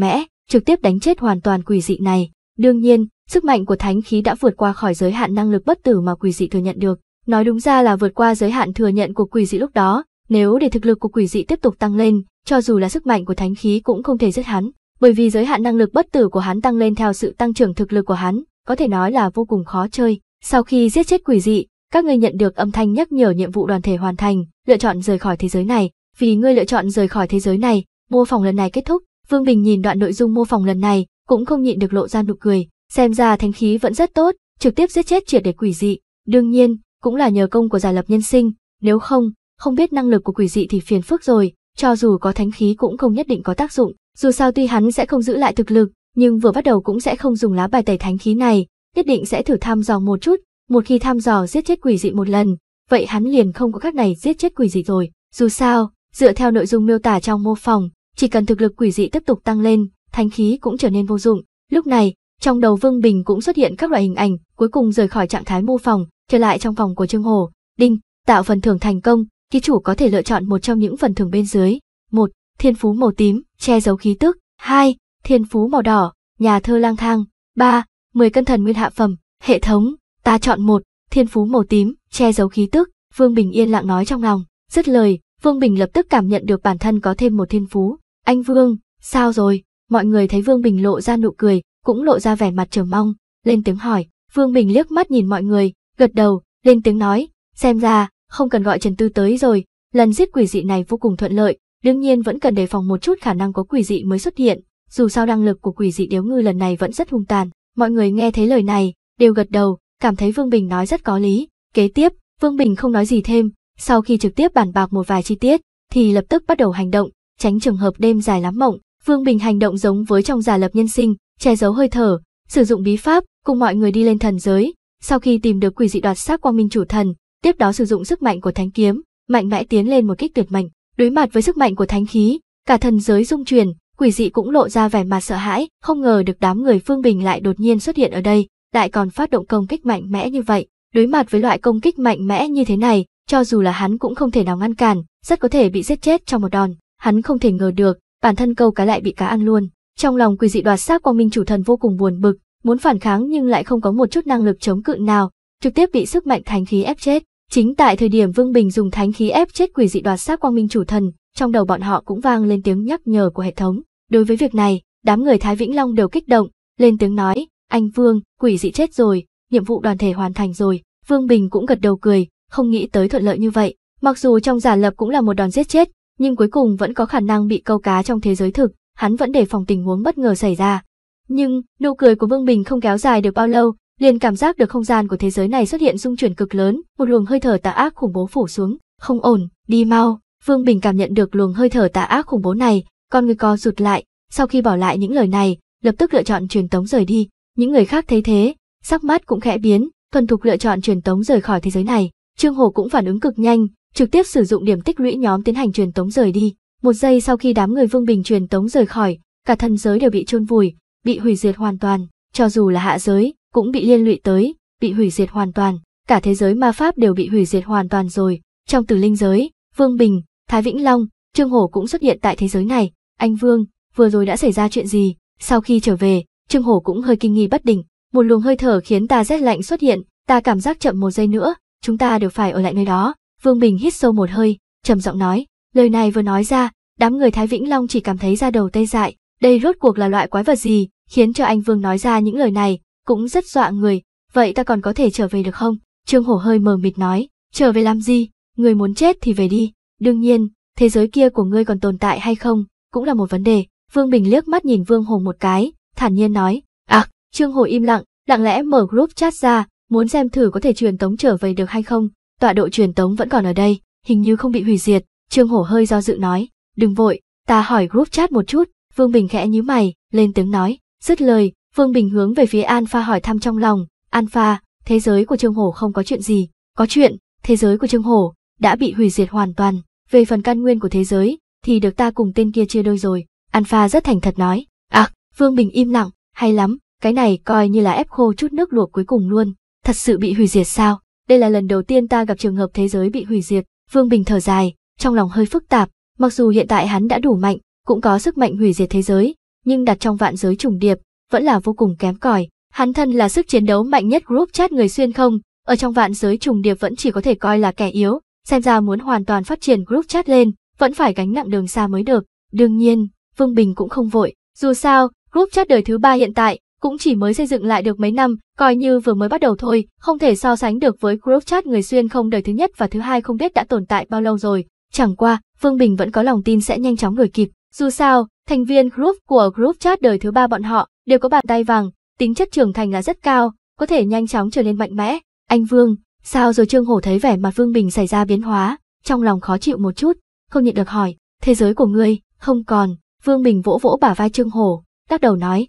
mẽ, trực tiếp đánh chết hoàn toàn quỷ dị này. Đương nhiên, sức mạnh của thánh khí đã vượt qua khỏi giới hạn năng lực bất tử mà quỷ dị thừa nhận được. Nói đúng ra là vượt qua giới hạn thừa nhận của quỷ dị lúc đó, nếu để thực lực của quỷ dị tiếp tục tăng lên, cho dù là sức mạnh của thánh khí cũng không thể giết hắn bởi vì giới hạn năng lực bất tử của hắn tăng lên theo sự tăng trưởng thực lực của hắn, có thể nói là vô cùng khó chơi. Sau khi giết chết quỷ dị, các ngươi nhận được âm thanh nhắc nhở nhiệm vụ đoàn thể hoàn thành, lựa chọn rời khỏi thế giới này. Vì ngươi lựa chọn rời khỏi thế giới này, mô phỏng lần này kết thúc. Vương Bình nhìn đoạn nội dung mô phỏng lần này, cũng không nhịn được lộ ra nụ cười, xem ra thánh khí vẫn rất tốt, trực tiếp giết chết triệt để quỷ dị. Đương nhiên, cũng là nhờ công của giả lập nhân sinh, nếu không, không biết năng lực của quỷ dị thì phiền phức rồi, cho dù có thánh khí cũng không nhất định có tác dụng. Dù sao tuy hắn sẽ không giữ lại thực lực, nhưng vừa bắt đầu cũng sẽ không dùng lá bài tẩy thánh khí này, nhất định sẽ thử thăm dò một chút, một khi thăm dò giết chết quỷ dị một lần, vậy hắn liền không có cách này giết chết quỷ dị rồi. Dù sao, dựa theo nội dung miêu tả trong mô phỏng, chỉ cần thực lực quỷ dị tiếp tục tăng lên, thánh khí cũng trở nên vô dụng. Lúc này, trong đầu Vương Bình cũng xuất hiện các loại hình ảnh, cuối cùng rời khỏi trạng thái mô phỏng, trở lại trong vòng của Trương Hồ. Đinh, tạo phần thưởng thành công, ký chủ có thể lựa chọn một trong những phần thưởng bên dưới. một thiên phú màu tím, che giấu khí tức. 2. Thiên phú màu đỏ, nhà thơ lang thang. 3. 10 cân thần nguyên hạ phẩm, hệ thống, ta chọn một, thiên phú màu tím, che giấu khí tức, Vương Bình yên lặng nói trong lòng. Dứt lời, Vương Bình lập tức cảm nhận được bản thân có thêm một thiên phú. Anh Vương, sao rồi? Mọi người thấy Vương Bình lộ ra nụ cười, cũng lộ ra vẻ mặt chờ mong, lên tiếng hỏi. Vương Bình liếc mắt nhìn mọi người, gật đầu, lên tiếng nói, xem ra, không cần gọi Trần Tư tới rồi, lần giết quỷ dị này vô cùng thuận lợi, Đương nhiên vẫn cần đề phòng một chút khả năng có quỷ dị mới xuất hiện, dù sao năng lực của quỷ dị điếu ngư lần này vẫn rất hung tàn. Mọi người nghe thấy lời này, đều gật đầu, cảm thấy Vương Bình nói rất có lý. Kế tiếp, Vương Bình không nói gì thêm, sau khi trực tiếp bàn bạc một vài chi tiết, thì lập tức bắt đầu hành động, tránh trường hợp đêm dài lắm mộng. Vương Bình hành động giống với trong giả lập nhân sinh, che giấu hơi thở, sử dụng bí pháp, cùng mọi người đi lên thần giới. Sau khi tìm được quỷ dị đoạt xác quang minh chủ thần, tiếp đó sử dụng sức mạnh của thánh kiếm, mạnh mẽ tiến lên một kích tuyệt mệnh. Đối mặt với sức mạnh của thánh khí, cả thần giới dung chuyển, quỷ dị cũng lộ ra vẻ mặt sợ hãi, không ngờ được đám người Phương Bình lại đột nhiên xuất hiện ở đây, lại còn phát động công kích mạnh mẽ như vậy. Đối mặt với loại công kích mạnh mẽ như thế này, cho dù là hắn cũng không thể nào ngăn cản, rất có thể bị giết chết trong một đòn. Hắn không thể ngờ được, bản thân câu cá lại bị cá ăn luôn. Trong lòng quỷ dị đoạt xác quang minh chủ thần vô cùng buồn bực, muốn phản kháng nhưng lại không có một chút năng lực chống cự nào, trực tiếp bị sức mạnh thánh khí ép chết. Chính tại thời điểm Vương Bình dùng thánh khí ép chết quỷ dị đoạt xác quang minh chủ thần, trong đầu bọn họ cũng vang lên tiếng nhắc nhở của hệ thống. Đối với việc này, đám người Thái Vĩnh Long đều kích động, lên tiếng nói, anh Vương, quỷ dị chết rồi, nhiệm vụ đoàn thể hoàn thành rồi. Vương Bình cũng gật đầu cười, không nghĩ tới thuận lợi như vậy. Mặc dù trong giả lập cũng là một đòn giết chết, nhưng cuối cùng vẫn có khả năng bị câu cá trong thế giới thực, hắn vẫn để phòng tình huống bất ngờ xảy ra. Nhưng, nụ cười của Vương Bình không kéo dài được bao lâu, liền cảm giác được không gian của thế giới này xuất hiện rung chuyển cực lớn, một luồng hơi thở tà ác khủng bố phủ xuống, không ổn, đi mau. Vương Bình cảm nhận được luồng hơi thở tà ác khủng bố này, con người co rụt lại, sau khi bỏ lại những lời này, lập tức lựa chọn truyền tống rời đi. Những người khác thấy thế, sắc mắt cũng khẽ biến, thuần thục lựa chọn truyền tống rời khỏi thế giới này. Trương Hồ cũng phản ứng cực nhanh, trực tiếp sử dụng điểm tích lũy nhóm tiến hành truyền tống rời đi. Một giây sau khi đám người Vương Bình truyền tống rời khỏi, cả thân giới đều bị chôn vùi, bị hủy diệt hoàn toàn, cho dù là hạ giới, cũng bị liên lụy tới, bị hủy diệt hoàn toàn, cả thế giới ma pháp đều bị hủy diệt hoàn toàn rồi. Trong tử linh giới, Vương Bình, Thái Vĩnh Long, Trương Hổ cũng xuất hiện tại thế giới này. Anh Vương, vừa rồi đã xảy ra chuyện gì? Sau khi trở về, Trương Hổ cũng hơi kinh nghi bất định, một luồng hơi thở khiến ta rét lạnh xuất hiện, ta cảm giác chậm một giây nữa, chúng ta đều phải ở lại nơi đó. Vương Bình hít sâu một hơi, trầm giọng nói, lời này vừa nói ra, đám người Thái Vĩnh Long chỉ cảm thấy ra đầu tê dại, đây rốt cuộc là loại quái vật gì, khiến cho anh Vương nói ra những lời này, cũng rất dọa người, vậy ta còn có thể trở về được không? Trương Hổ hơi mờ mịt nói, trở về làm gì, người muốn chết thì về đi, đương nhiên, thế giới kia của ngươi còn tồn tại hay không, cũng là một vấn đề. Vương Bình liếc mắt nhìn Vương Hổ một cái, thản nhiên nói, à, Trương Hổ im lặng, lặng lẽ mở group chat ra, muốn xem thử có thể truyền tống trở về được hay không, tọa độ truyền tống vẫn còn ở đây, hình như không bị hủy diệt, Trương Hổ hơi do dự nói, đừng vội, ta hỏi group chat một chút, Vương Bình khẽ nhíu mày, lên tiếng nói, dứt lời, Phương Bình hướng về phía An Pha hỏi thăm trong lòng, An Pha, thế giới của Trương Hổ không có chuyện gì, có chuyện, thế giới của Trương Hổ đã bị hủy diệt hoàn toàn, về phần căn nguyên của thế giới thì được ta cùng tên kia chia đôi rồi, An Pha rất thành thật nói. À, Phương Bình im lặng, hay lắm, cái này coi như là ép khô chút nước luộc cuối cùng luôn, thật sự bị hủy diệt sao? Đây là lần đầu tiên ta gặp trường hợp thế giới bị hủy diệt, Phương Bình thở dài, trong lòng hơi phức tạp, mặc dù hiện tại hắn đã đủ mạnh, cũng có sức mạnh hủy diệt thế giới, nhưng đặt trong vạn giới trùng điệp, vẫn là vô cùng kém cỏi. Hắn thân là sức chiến đấu mạnh nhất group chat người xuyên không, ở trong vạn giới trùng điệp vẫn chỉ có thể coi là kẻ yếu, xem ra muốn hoàn toàn phát triển group chat lên, vẫn phải gánh nặng đường xa mới được. Đương nhiên, Vương Bình cũng không vội, dù sao, group chat đời thứ ba hiện tại cũng chỉ mới xây dựng lại được mấy năm, coi như vừa mới bắt đầu thôi, không thể so sánh được với group chat người xuyên không đời thứ nhất và thứ hai không biết đã tồn tại bao lâu rồi. Chẳng qua, Vương Bình vẫn có lòng tin sẽ nhanh chóng đuổi kịp, dù sao, thành viên group của group chat đời thứ ba bọn họ đều có bàn tay vàng, tính chất trưởng thành là rất cao, có thể nhanh chóng trở nên mạnh mẽ. Anh Vương, sao rồi Trương Hổ thấy vẻ mặt Vương Bình xảy ra biến hóa, trong lòng khó chịu một chút, không nhịn được hỏi, thế giới của ngươi, không còn, Vương Bình vỗ vỗ bả vai Trương Hổ, lắc đầu nói.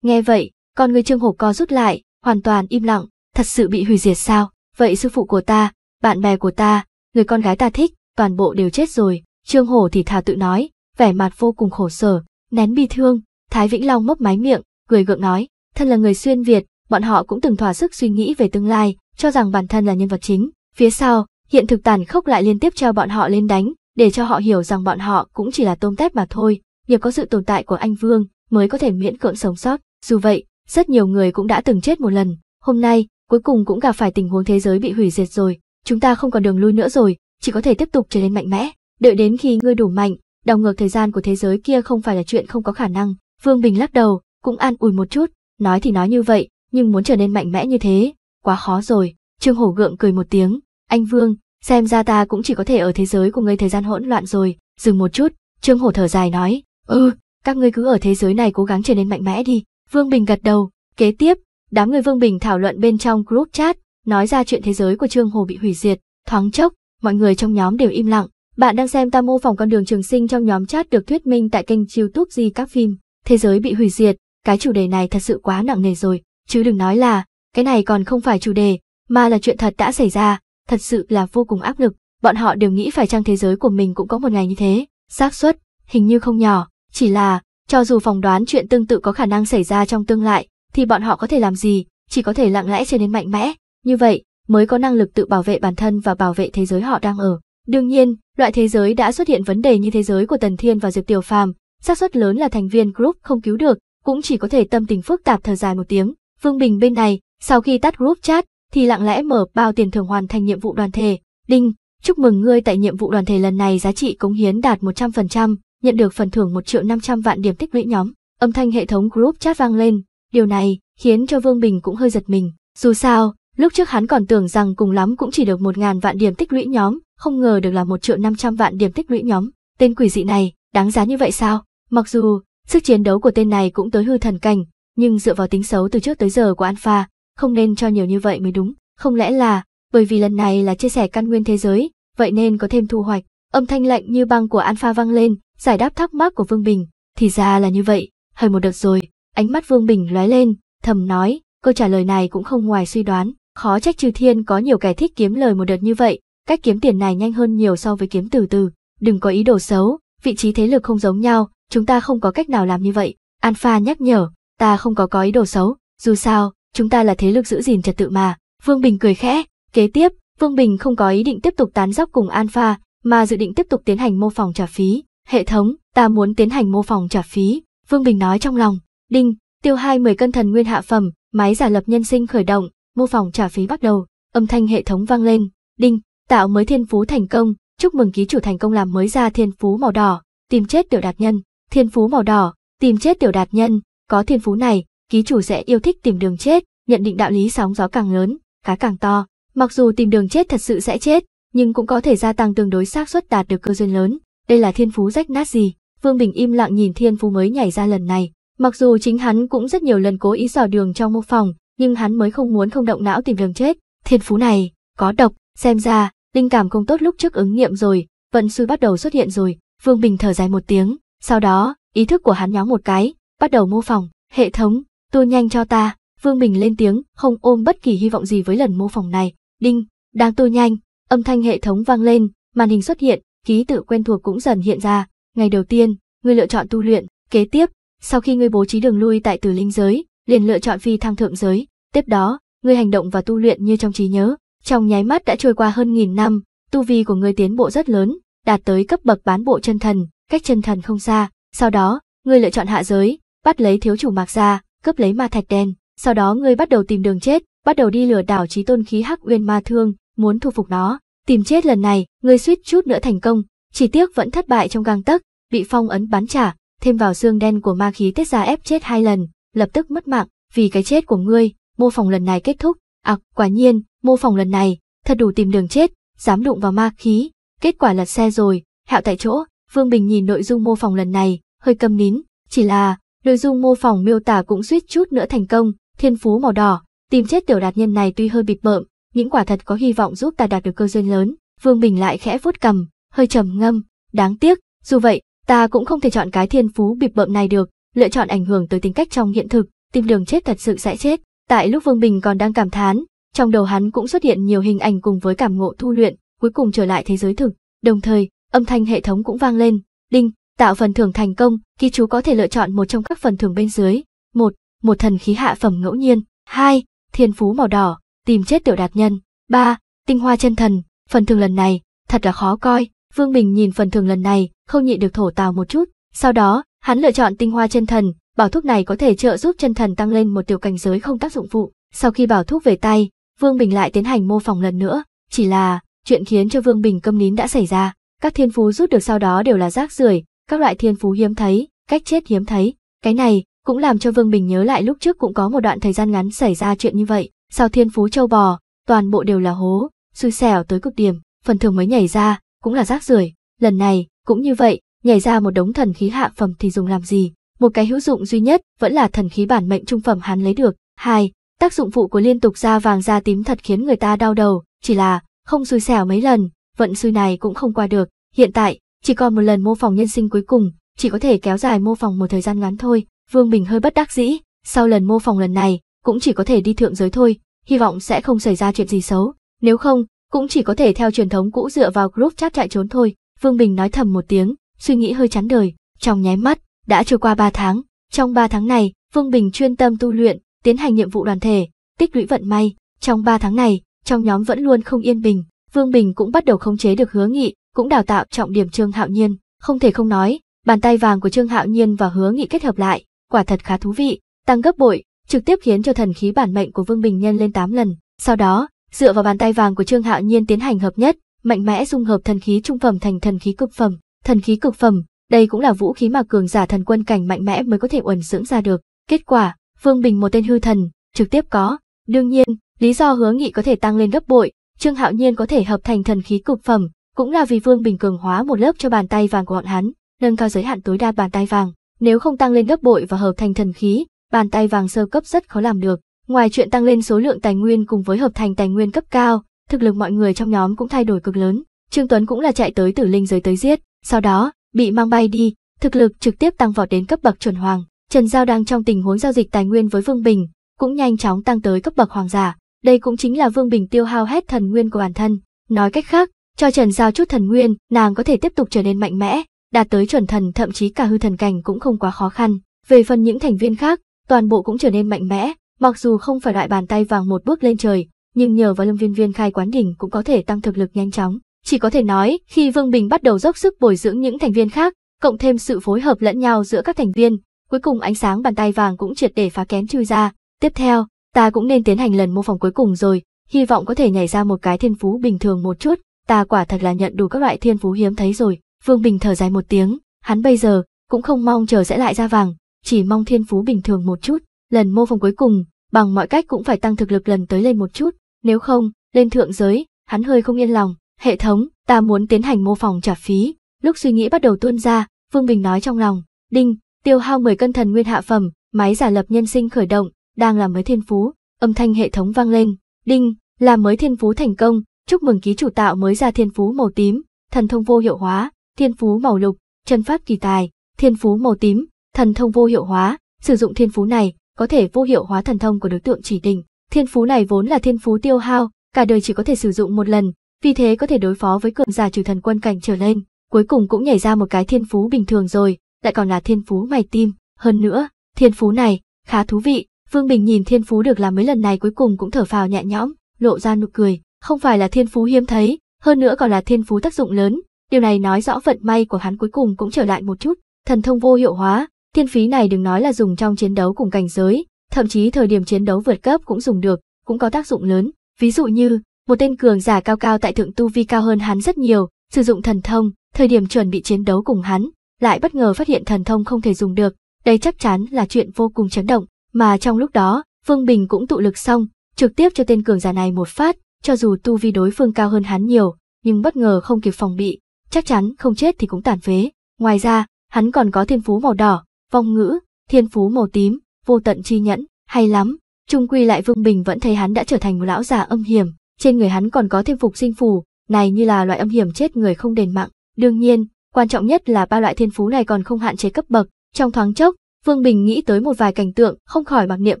Nghe vậy, con người Trương Hổ co rút lại, hoàn toàn im lặng, thật sự bị hủy diệt sao, vậy sư phụ của ta, bạn bè của ta, người con gái ta thích, toàn bộ đều chết rồi, Trương Hổ thì thà tự nói, vẻ mặt vô cùng khổ sở, nén bi thương, Thái Vĩnh Long mấp máy miệng, cười gượng nói, thân là người xuyên Việt, bọn họ cũng từng thỏa sức suy nghĩ về tương lai, cho rằng bản thân là nhân vật chính. Phía sau, hiện thực tàn khốc lại liên tiếp treo bọn họ lên đánh, để cho họ hiểu rằng bọn họ cũng chỉ là tôm tép mà thôi, nhờ có sự tồn tại của anh Vương mới có thể miễn cưỡng sống sót. Dù vậy, rất nhiều người cũng đã từng chết một lần, hôm nay, cuối cùng cũng gặp phải tình huống thế giới bị hủy diệt rồi, chúng ta không còn đường lui nữa rồi, chỉ có thể tiếp tục trở nên mạnh mẽ, đợi đến khi ngươi đủ mạnh, đảo ngược thời gian của thế giới kia không phải là chuyện không có khả năng, Vương Bình lắc đầu, cũng an ủi một chút, nói thì nói như vậy, nhưng muốn trở nên mạnh mẽ như thế, quá khó rồi. Trương Hổ gượng cười một tiếng, anh Vương, xem ra ta cũng chỉ có thể ở thế giới của ngươi thời gian hỗn loạn rồi, dừng một chút, Trương Hổ thở dài nói, ừ, các ngươi cứ ở thế giới này cố gắng trở nên mạnh mẽ đi. Vương Bình gật đầu, kế tiếp, đám người Vương Bình thảo luận bên trong group chat, nói ra chuyện thế giới của Trương Hổ bị hủy diệt, thoáng chốc, mọi người trong nhóm đều im lặng. Bạn đang xem ta mô phỏng con đường trường sinh trong nhóm chat được thuyết minh tại kênh YouTube Di các phim thế giới bị hủy diệt, cái chủ đề này thật sự quá nặng nề rồi, chứ đừng nói là, cái này còn không phải chủ đề, mà là chuyện thật đã xảy ra, thật sự là vô cùng áp lực, bọn họ đều nghĩ phải chăng thế giới của mình cũng có một ngày như thế, xác suất hình như không nhỏ, chỉ là, cho dù phòng đoán chuyện tương tự có khả năng xảy ra trong tương lai, thì bọn họ có thể làm gì, chỉ có thể lặng lẽ trở nên mạnh mẽ, như vậy mới có năng lực tự bảo vệ bản thân và bảo vệ thế giới họ đang ở. Đương nhiên, loại thế giới đã xuất hiện vấn đề như thế giới của Tần Thiên và Diệp Tiểu Phàm, xác suất lớn là thành viên group không cứu được, cũng chỉ có thể tâm tình phức tạp thở dài một tiếng. Vương Bình bên này, sau khi tắt group chat, thì lặng lẽ mở bao tiền thưởng hoàn thành nhiệm vụ đoàn thể. Đinh, chúc mừng ngươi tại nhiệm vụ đoàn thể lần này giá trị cống hiến đạt 100%, nhận được phần thưởng 1 triệu 500 vạn điểm tích lũy nhóm. Âm thanh hệ thống group chat vang lên, điều này khiến cho Vương Bình cũng hơi giật mình. Dù sao, lúc trước hắn còn tưởng rằng cùng lắm cũng chỉ được 1.000 vạn điểm tích lũy nhóm, không ngờ được là 1 triệu 500 vạn điểm tích lũy nhóm. Tên quỷ dị này, đáng giá như vậy sao? Mặc dù, sức chiến đấu của tên này cũng tới hư thần cảnh, nhưng dựa vào tính xấu từ trước tới giờ của Alpha, không nên cho nhiều như vậy mới đúng. Không lẽ là, bởi vì lần này là chia sẻ căn nguyên thế giới, vậy nên có thêm thu hoạch. Âm thanh lạnh như băng của Alpha vang lên, giải đáp thắc mắc của Vương Bình. Thì ra là như vậy, hơi một đợt rồi. Ánh mắt Vương Bình lóe lên, thầm nói, câu trả lời này cũng không ngoài suy đoán. Khó trách Chư Thiên có nhiều kẻ thích kiếm lời một đợt như vậy, cách kiếm tiền này nhanh hơn nhiều so với kiếm từ từ. Đừng có ý đồ xấu, vị trí thế lực không giống nhau, chúng ta không có cách nào làm như vậy. Alpha nhắc nhở, ta không có có ý đồ xấu, dù sao, chúng ta là thế lực giữ gìn trật tự mà. Vương Bình cười khẽ, kế tiếp, Vương Bình không có ý định tiếp tục tán dóc cùng Alpha, mà dự định tiếp tục tiến hành mô phỏng trả phí. Hệ thống, ta muốn tiến hành mô phỏng trả phí, Vương Bình nói trong lòng. Đinh, tiêu hai mười cân thần nguyên hạ phẩm, máy giả lập nhân sinh khởi động, mô phỏng trả phí bắt đầu. Âm thanh hệ thống vang lên. Đinh, tạo mới thiên phú thành công, chúc mừng ký chủ thành công làm mới ra thiên phú màu đỏ, tìm chết đều đạt nhân. Thiên phú màu đỏ, tìm chết tiểu đạt nhân, có thiên phú này, ký chủ sẽ yêu thích tìm đường chết, nhận định đạo lý sóng gió càng lớn, cá càng to. Mặc dù tìm đường chết thật sự sẽ chết, nhưng cũng có thể gia tăng tương đối xác suất đạt được cơ duyên lớn. Đây là thiên phú rách nát gì? Vương Bình im lặng nhìn thiên phú mới nhảy ra lần này. Mặc dù chính hắn cũng rất nhiều lần cố ý dò đường trong mô phòng, nhưng hắn mới không muốn không động não tìm đường chết. Thiên phú này, có độc, xem ra, linh cảm không tốt lúc trước ứng nghiệm rồi, vận xui bắt đầu xuất hiện rồi. Vương Bình thở dài một tiếng, sau đó, ý thức của hắn nhóm một cái, bắt đầu mô phỏng, hệ thống, tu nhanh cho ta, Vương Bình lên tiếng, không ôm bất kỳ hy vọng gì với lần mô phỏng này, đinh, đang tu nhanh, âm thanh hệ thống vang lên, màn hình xuất hiện, ký tự quen thuộc cũng dần hiện ra, ngày đầu tiên, ngươi lựa chọn tu luyện, kế tiếp, sau khi ngươi bố trí đường lui tại tử linh giới, liền lựa chọn phi thăng thượng giới, tiếp đó, ngươi hành động và tu luyện như trong trí nhớ, trong nháy mắt đã trôi qua hơn nghìn năm, tu vi của ngươi tiến bộ rất lớn, đạt tới cấp bậc bán bộ chân thần, cách chân thần không xa, sau đó, ngươi lựa chọn hạ giới, bắt lấy thiếu chủ Mạc ra, cướp lấy ma thạch đen, sau đó ngươi bắt đầu tìm đường chết, bắt đầu đi lừa đảo trí tôn khí hắc uyên ma thương, muốn thu phục nó. Tìm chết lần này, ngươi suýt chút nữa thành công, chỉ tiếc vẫn thất bại trong gang tấc, bị phong ấn bắn trả, thêm vào xương đen của ma khí tết ra ép chết hai lần, lập tức mất mạng, vì cái chết của ngươi, mô phỏng lần này kết thúc. ạc, à, quả nhiên, mô phỏng lần này, thật đủ tìm đường chết, dám đụng vào ma khí, kết quả lật xe rồi, hạo tại chỗ, Vương Bình nhìn nội dung mô phỏng lần này, hơi câm nín, chỉ là, nội dung mô phỏng miêu tả cũng suýt chút nữa thành công, thiên phú màu đỏ, tìm chết tiểu đạt nhân này tuy hơi bịp bợm, những quả thật có hy vọng giúp ta đạt được cơ duyên lớn, Vương Bình lại khẽ vuốt cầm, hơi trầm ngâm, đáng tiếc, dù vậy, ta cũng không thể chọn cái thiên phú bịp bợm này được, lựa chọn ảnh hưởng tới tính cách trong hiện thực, tìm đường chết thật sự sẽ chết. Tại lúc Vương Bình còn đang cảm thán, trong đầu hắn cũng xuất hiện nhiều hình ảnh cùng với cảm ngộ thu luyện, cuối cùng trở lại thế giới thực, đồng thời, âm thanh hệ thống cũng vang lên, đinh, tạo phần thưởng thành công, ghi chú có thể lựa chọn một trong các phần thưởng bên dưới, một, một thần khí hạ phẩm ngẫu nhiên, hai, thiên phú màu đỏ, tìm chết tiểu đạt nhân, ba, tinh hoa chân thần, phần thưởng lần này, thật là khó coi, Vương Bình nhìn phần thưởng lần này, không nhịn được thổ tào một chút, sau đó, hắn lựa chọn tinh hoa chân thần, bảo thuốc này có thể trợ giúp chân thần tăng lên một tiểu cảnh giới không tác dụng phụ, sau khi bảo thuốc về tay, Vương Bình lại tiến hành mô phỏng lần nữa, chỉ là, chuyện khiến cho Vương Bình câm nín đã xảy ra. Các thiên phú rút được sau đó đều là rác rưởi, các loại thiên phú hiếm thấy, cách chết hiếm thấy. Cái này cũng làm cho Vương Bình nhớ lại lúc trước cũng có một đoạn thời gian ngắn xảy ra chuyện như vậy, sau thiên phú châu bò, toàn bộ đều là hố, xui xẻo tới cực điểm, phần thưởng mới nhảy ra, cũng là rác rưởi. Lần này, cũng như vậy, nhảy ra một đống thần khí hạ phẩm thì dùng làm gì? Một cái hữu dụng duy nhất vẫn là thần khí bản mệnh trung phẩm hắn lấy được. Hai, tác dụng phụ của liên tục da vàng da tím thật khiến người ta đau đầu, chỉ là không xui xẻo mấy lần, vận xui này cũng không qua được. Hiện tại, chỉ còn một lần mô phỏng nhân sinh cuối cùng, chỉ có thể kéo dài mô phỏng một thời gian ngắn thôi. Vương Bình hơi bất đắc dĩ, sau lần mô phỏng lần này, cũng chỉ có thể đi thượng giới thôi, hy vọng sẽ không xảy ra chuyện gì xấu. Nếu không, cũng chỉ có thể theo truyền thống cũ dựa vào group chat chạy trốn thôi. Vương Bình nói thầm một tiếng, suy nghĩ hơi chán đời, trong nháy mắt, đã trôi qua 3 tháng. Trong 3 tháng này, Vương Bình chuyên tâm tu luyện, tiến hành nhiệm vụ đoàn thể, tích lũy vận may. Trong 3 tháng này, trong nhóm vẫn luôn không yên bình, Vương Bình cũng bắt đầu khống chế được Hứa Nghị, cũng đào tạo trọng điểm Trương Hạo Nhiên, không thể không nói, bàn tay vàng của Trương Hạo Nhiên và Hứa Nghị kết hợp lại, quả thật khá thú vị, tăng gấp bội, trực tiếp khiến cho thần khí bản mệnh của Vương Bình nhân lên 8 lần. Sau đó, dựa vào bàn tay vàng của Trương Hạo Nhiên tiến hành hợp nhất, mạnh mẽ dung hợp thần khí trung phẩm thành thần khí cực phẩm, thần khí cực phẩm, đây cũng là vũ khí mà cường giả thần quân cảnh mạnh mẽ mới có thể uẩn dưỡng ra được. Kết quả, Vương Bình một tên hư thần, trực tiếp có. Đương nhiên, lý do Hứa Nghị có thể tăng lên gấp bội Trương Hạo Nhiên có thể hợp thành thần khí cực phẩm, cũng là vì Vương Bình cường hóa một lớp cho bàn tay vàng của bọn hắn, nâng cao giới hạn tối đa bàn tay vàng, nếu không tăng lên gấp bội và hợp thành thần khí, bàn tay vàng sơ cấp rất khó làm được. Ngoài chuyện tăng lên số lượng tài nguyên cùng với hợp thành tài nguyên cấp cao, thực lực mọi người trong nhóm cũng thay đổi cực lớn. Trương Tuấn cũng là chạy tới tử linh giới tới giết, sau đó bị mang bay đi, thực lực trực tiếp tăng vọt đến cấp bậc chuẩn hoàng. Trần Giao đang trong tình huống giao dịch tài nguyên với Vương Bình, cũng nhanh chóng tăng tới cấp bậc hoàng giả đây cũng chính là Vương Bình tiêu hao hết thần nguyên của bản thân. Nói cách khác, cho Trần Giao chút thần nguyên, nàng có thể tiếp tục trở nên mạnh mẽ, đạt tới chuẩn thần thậm chí cả hư thần cảnh cũng không quá khó khăn. Về phần những thành viên khác, toàn bộ cũng trở nên mạnh mẽ, mặc dù không phải loại bàn tay vàng một bước lên trời, nhưng nhờ vào Lâm Viên Viên khai quán đỉnh cũng có thể tăng thực lực nhanh chóng. Chỉ có thể nói, khi Vương Bình bắt đầu dốc sức bồi dưỡng những thành viên khác, cộng thêm sự phối hợp lẫn nhau giữa các thành viên, cuối cùng ánh sáng bàn tay vàng cũng triệt để phá kén trừ ra. Tiếp theo, ta cũng nên tiến hành lần mô phỏng cuối cùng rồi, hy vọng có thể nhảy ra một cái thiên phú bình thường một chút, ta quả thật là nhận đủ các loại thiên phú hiếm thấy rồi. Vương Bình thở dài một tiếng, hắn bây giờ cũng không mong chờ sẽ lại ra vàng, chỉ mong thiên phú bình thường một chút, lần mô phỏng cuối cùng, bằng mọi cách cũng phải tăng thực lực lần tới lên một chút, nếu không, lên thượng giới, hắn hơi không yên lòng, hệ thống, ta muốn tiến hành mô phỏng trả phí, lúc suy nghĩ bắt đầu tuôn ra, Vương Bình nói trong lòng, đinh, tiêu hao 10 cân thần nguyên hạ phẩm, máy giả lập nhân sinh khởi động, đang làm mới thiên phú, âm thanh hệ thống vang lên, đinh, làm mới thiên phú thành công, chúc mừng ký chủ tạo mới ra thiên phú màu tím, thần thông vô hiệu hóa, thiên phú màu lục, chân pháp kỳ tài, thiên phú màu tím, thần thông vô hiệu hóa, sử dụng thiên phú này, có thể vô hiệu hóa thần thông của đối tượng chỉ định. Thiên phú này vốn là thiên phú tiêu hao, cả đời chỉ có thể sử dụng một lần, vì thế có thể đối phó với cường giả trừ thần quân cảnh trở lên, cuối cùng cũng nhảy ra một cái thiên phú bình thường rồi, lại còn là thiên phú mày tim, hơn nữa, thiên phú này khá thú vị, Vương Bình nhìn thiên phú được làm mấy lần này cuối cùng cũng thở phào nhẹ nhõm, lộ ra nụ cười, không phải là thiên phú hiếm thấy, hơn nữa còn là thiên phú tác dụng lớn, điều này nói rõ vận may của hắn cuối cùng cũng trở lại một chút, thần thông vô hiệu hóa, thiên phí này đừng nói là dùng trong chiến đấu cùng cảnh giới, thậm chí thời điểm chiến đấu vượt cấp cũng dùng được, cũng có tác dụng lớn, ví dụ như, một tên cường giả cao cao tại thượng tu vi cao hơn hắn rất nhiều, sử dụng thần thông, thời điểm chuẩn bị chiến đấu cùng hắn, lại bất ngờ phát hiện thần thông không thể dùng được, đây chắc chắn là chuyện vô cùng chấn động. Mà trong lúc đó, Vương Bình cũng tụ lực xong, trực tiếp cho tên cường giả này một phát, cho dù tu vi đối phương cao hơn hắn nhiều, nhưng bất ngờ không kịp phòng bị, chắc chắn không chết thì cũng tàn phế. Ngoài ra, hắn còn có thiên phú màu đỏ, vong ngữ, thiên phú màu tím, vô tận chi nhẫn, hay lắm. Trung quy lại Vương Bình vẫn thấy hắn đã trở thành một lão già âm hiểm, trên người hắn còn có thêm phục sinh phù, này như là loại âm hiểm chết người không đền mạng. Đương nhiên, quan trọng nhất là ba loại thiên phú này còn không hạn chế cấp bậc, trong thoáng chốc, Vương Bình nghĩ tới một vài cảnh tượng, không khỏi mặc niệm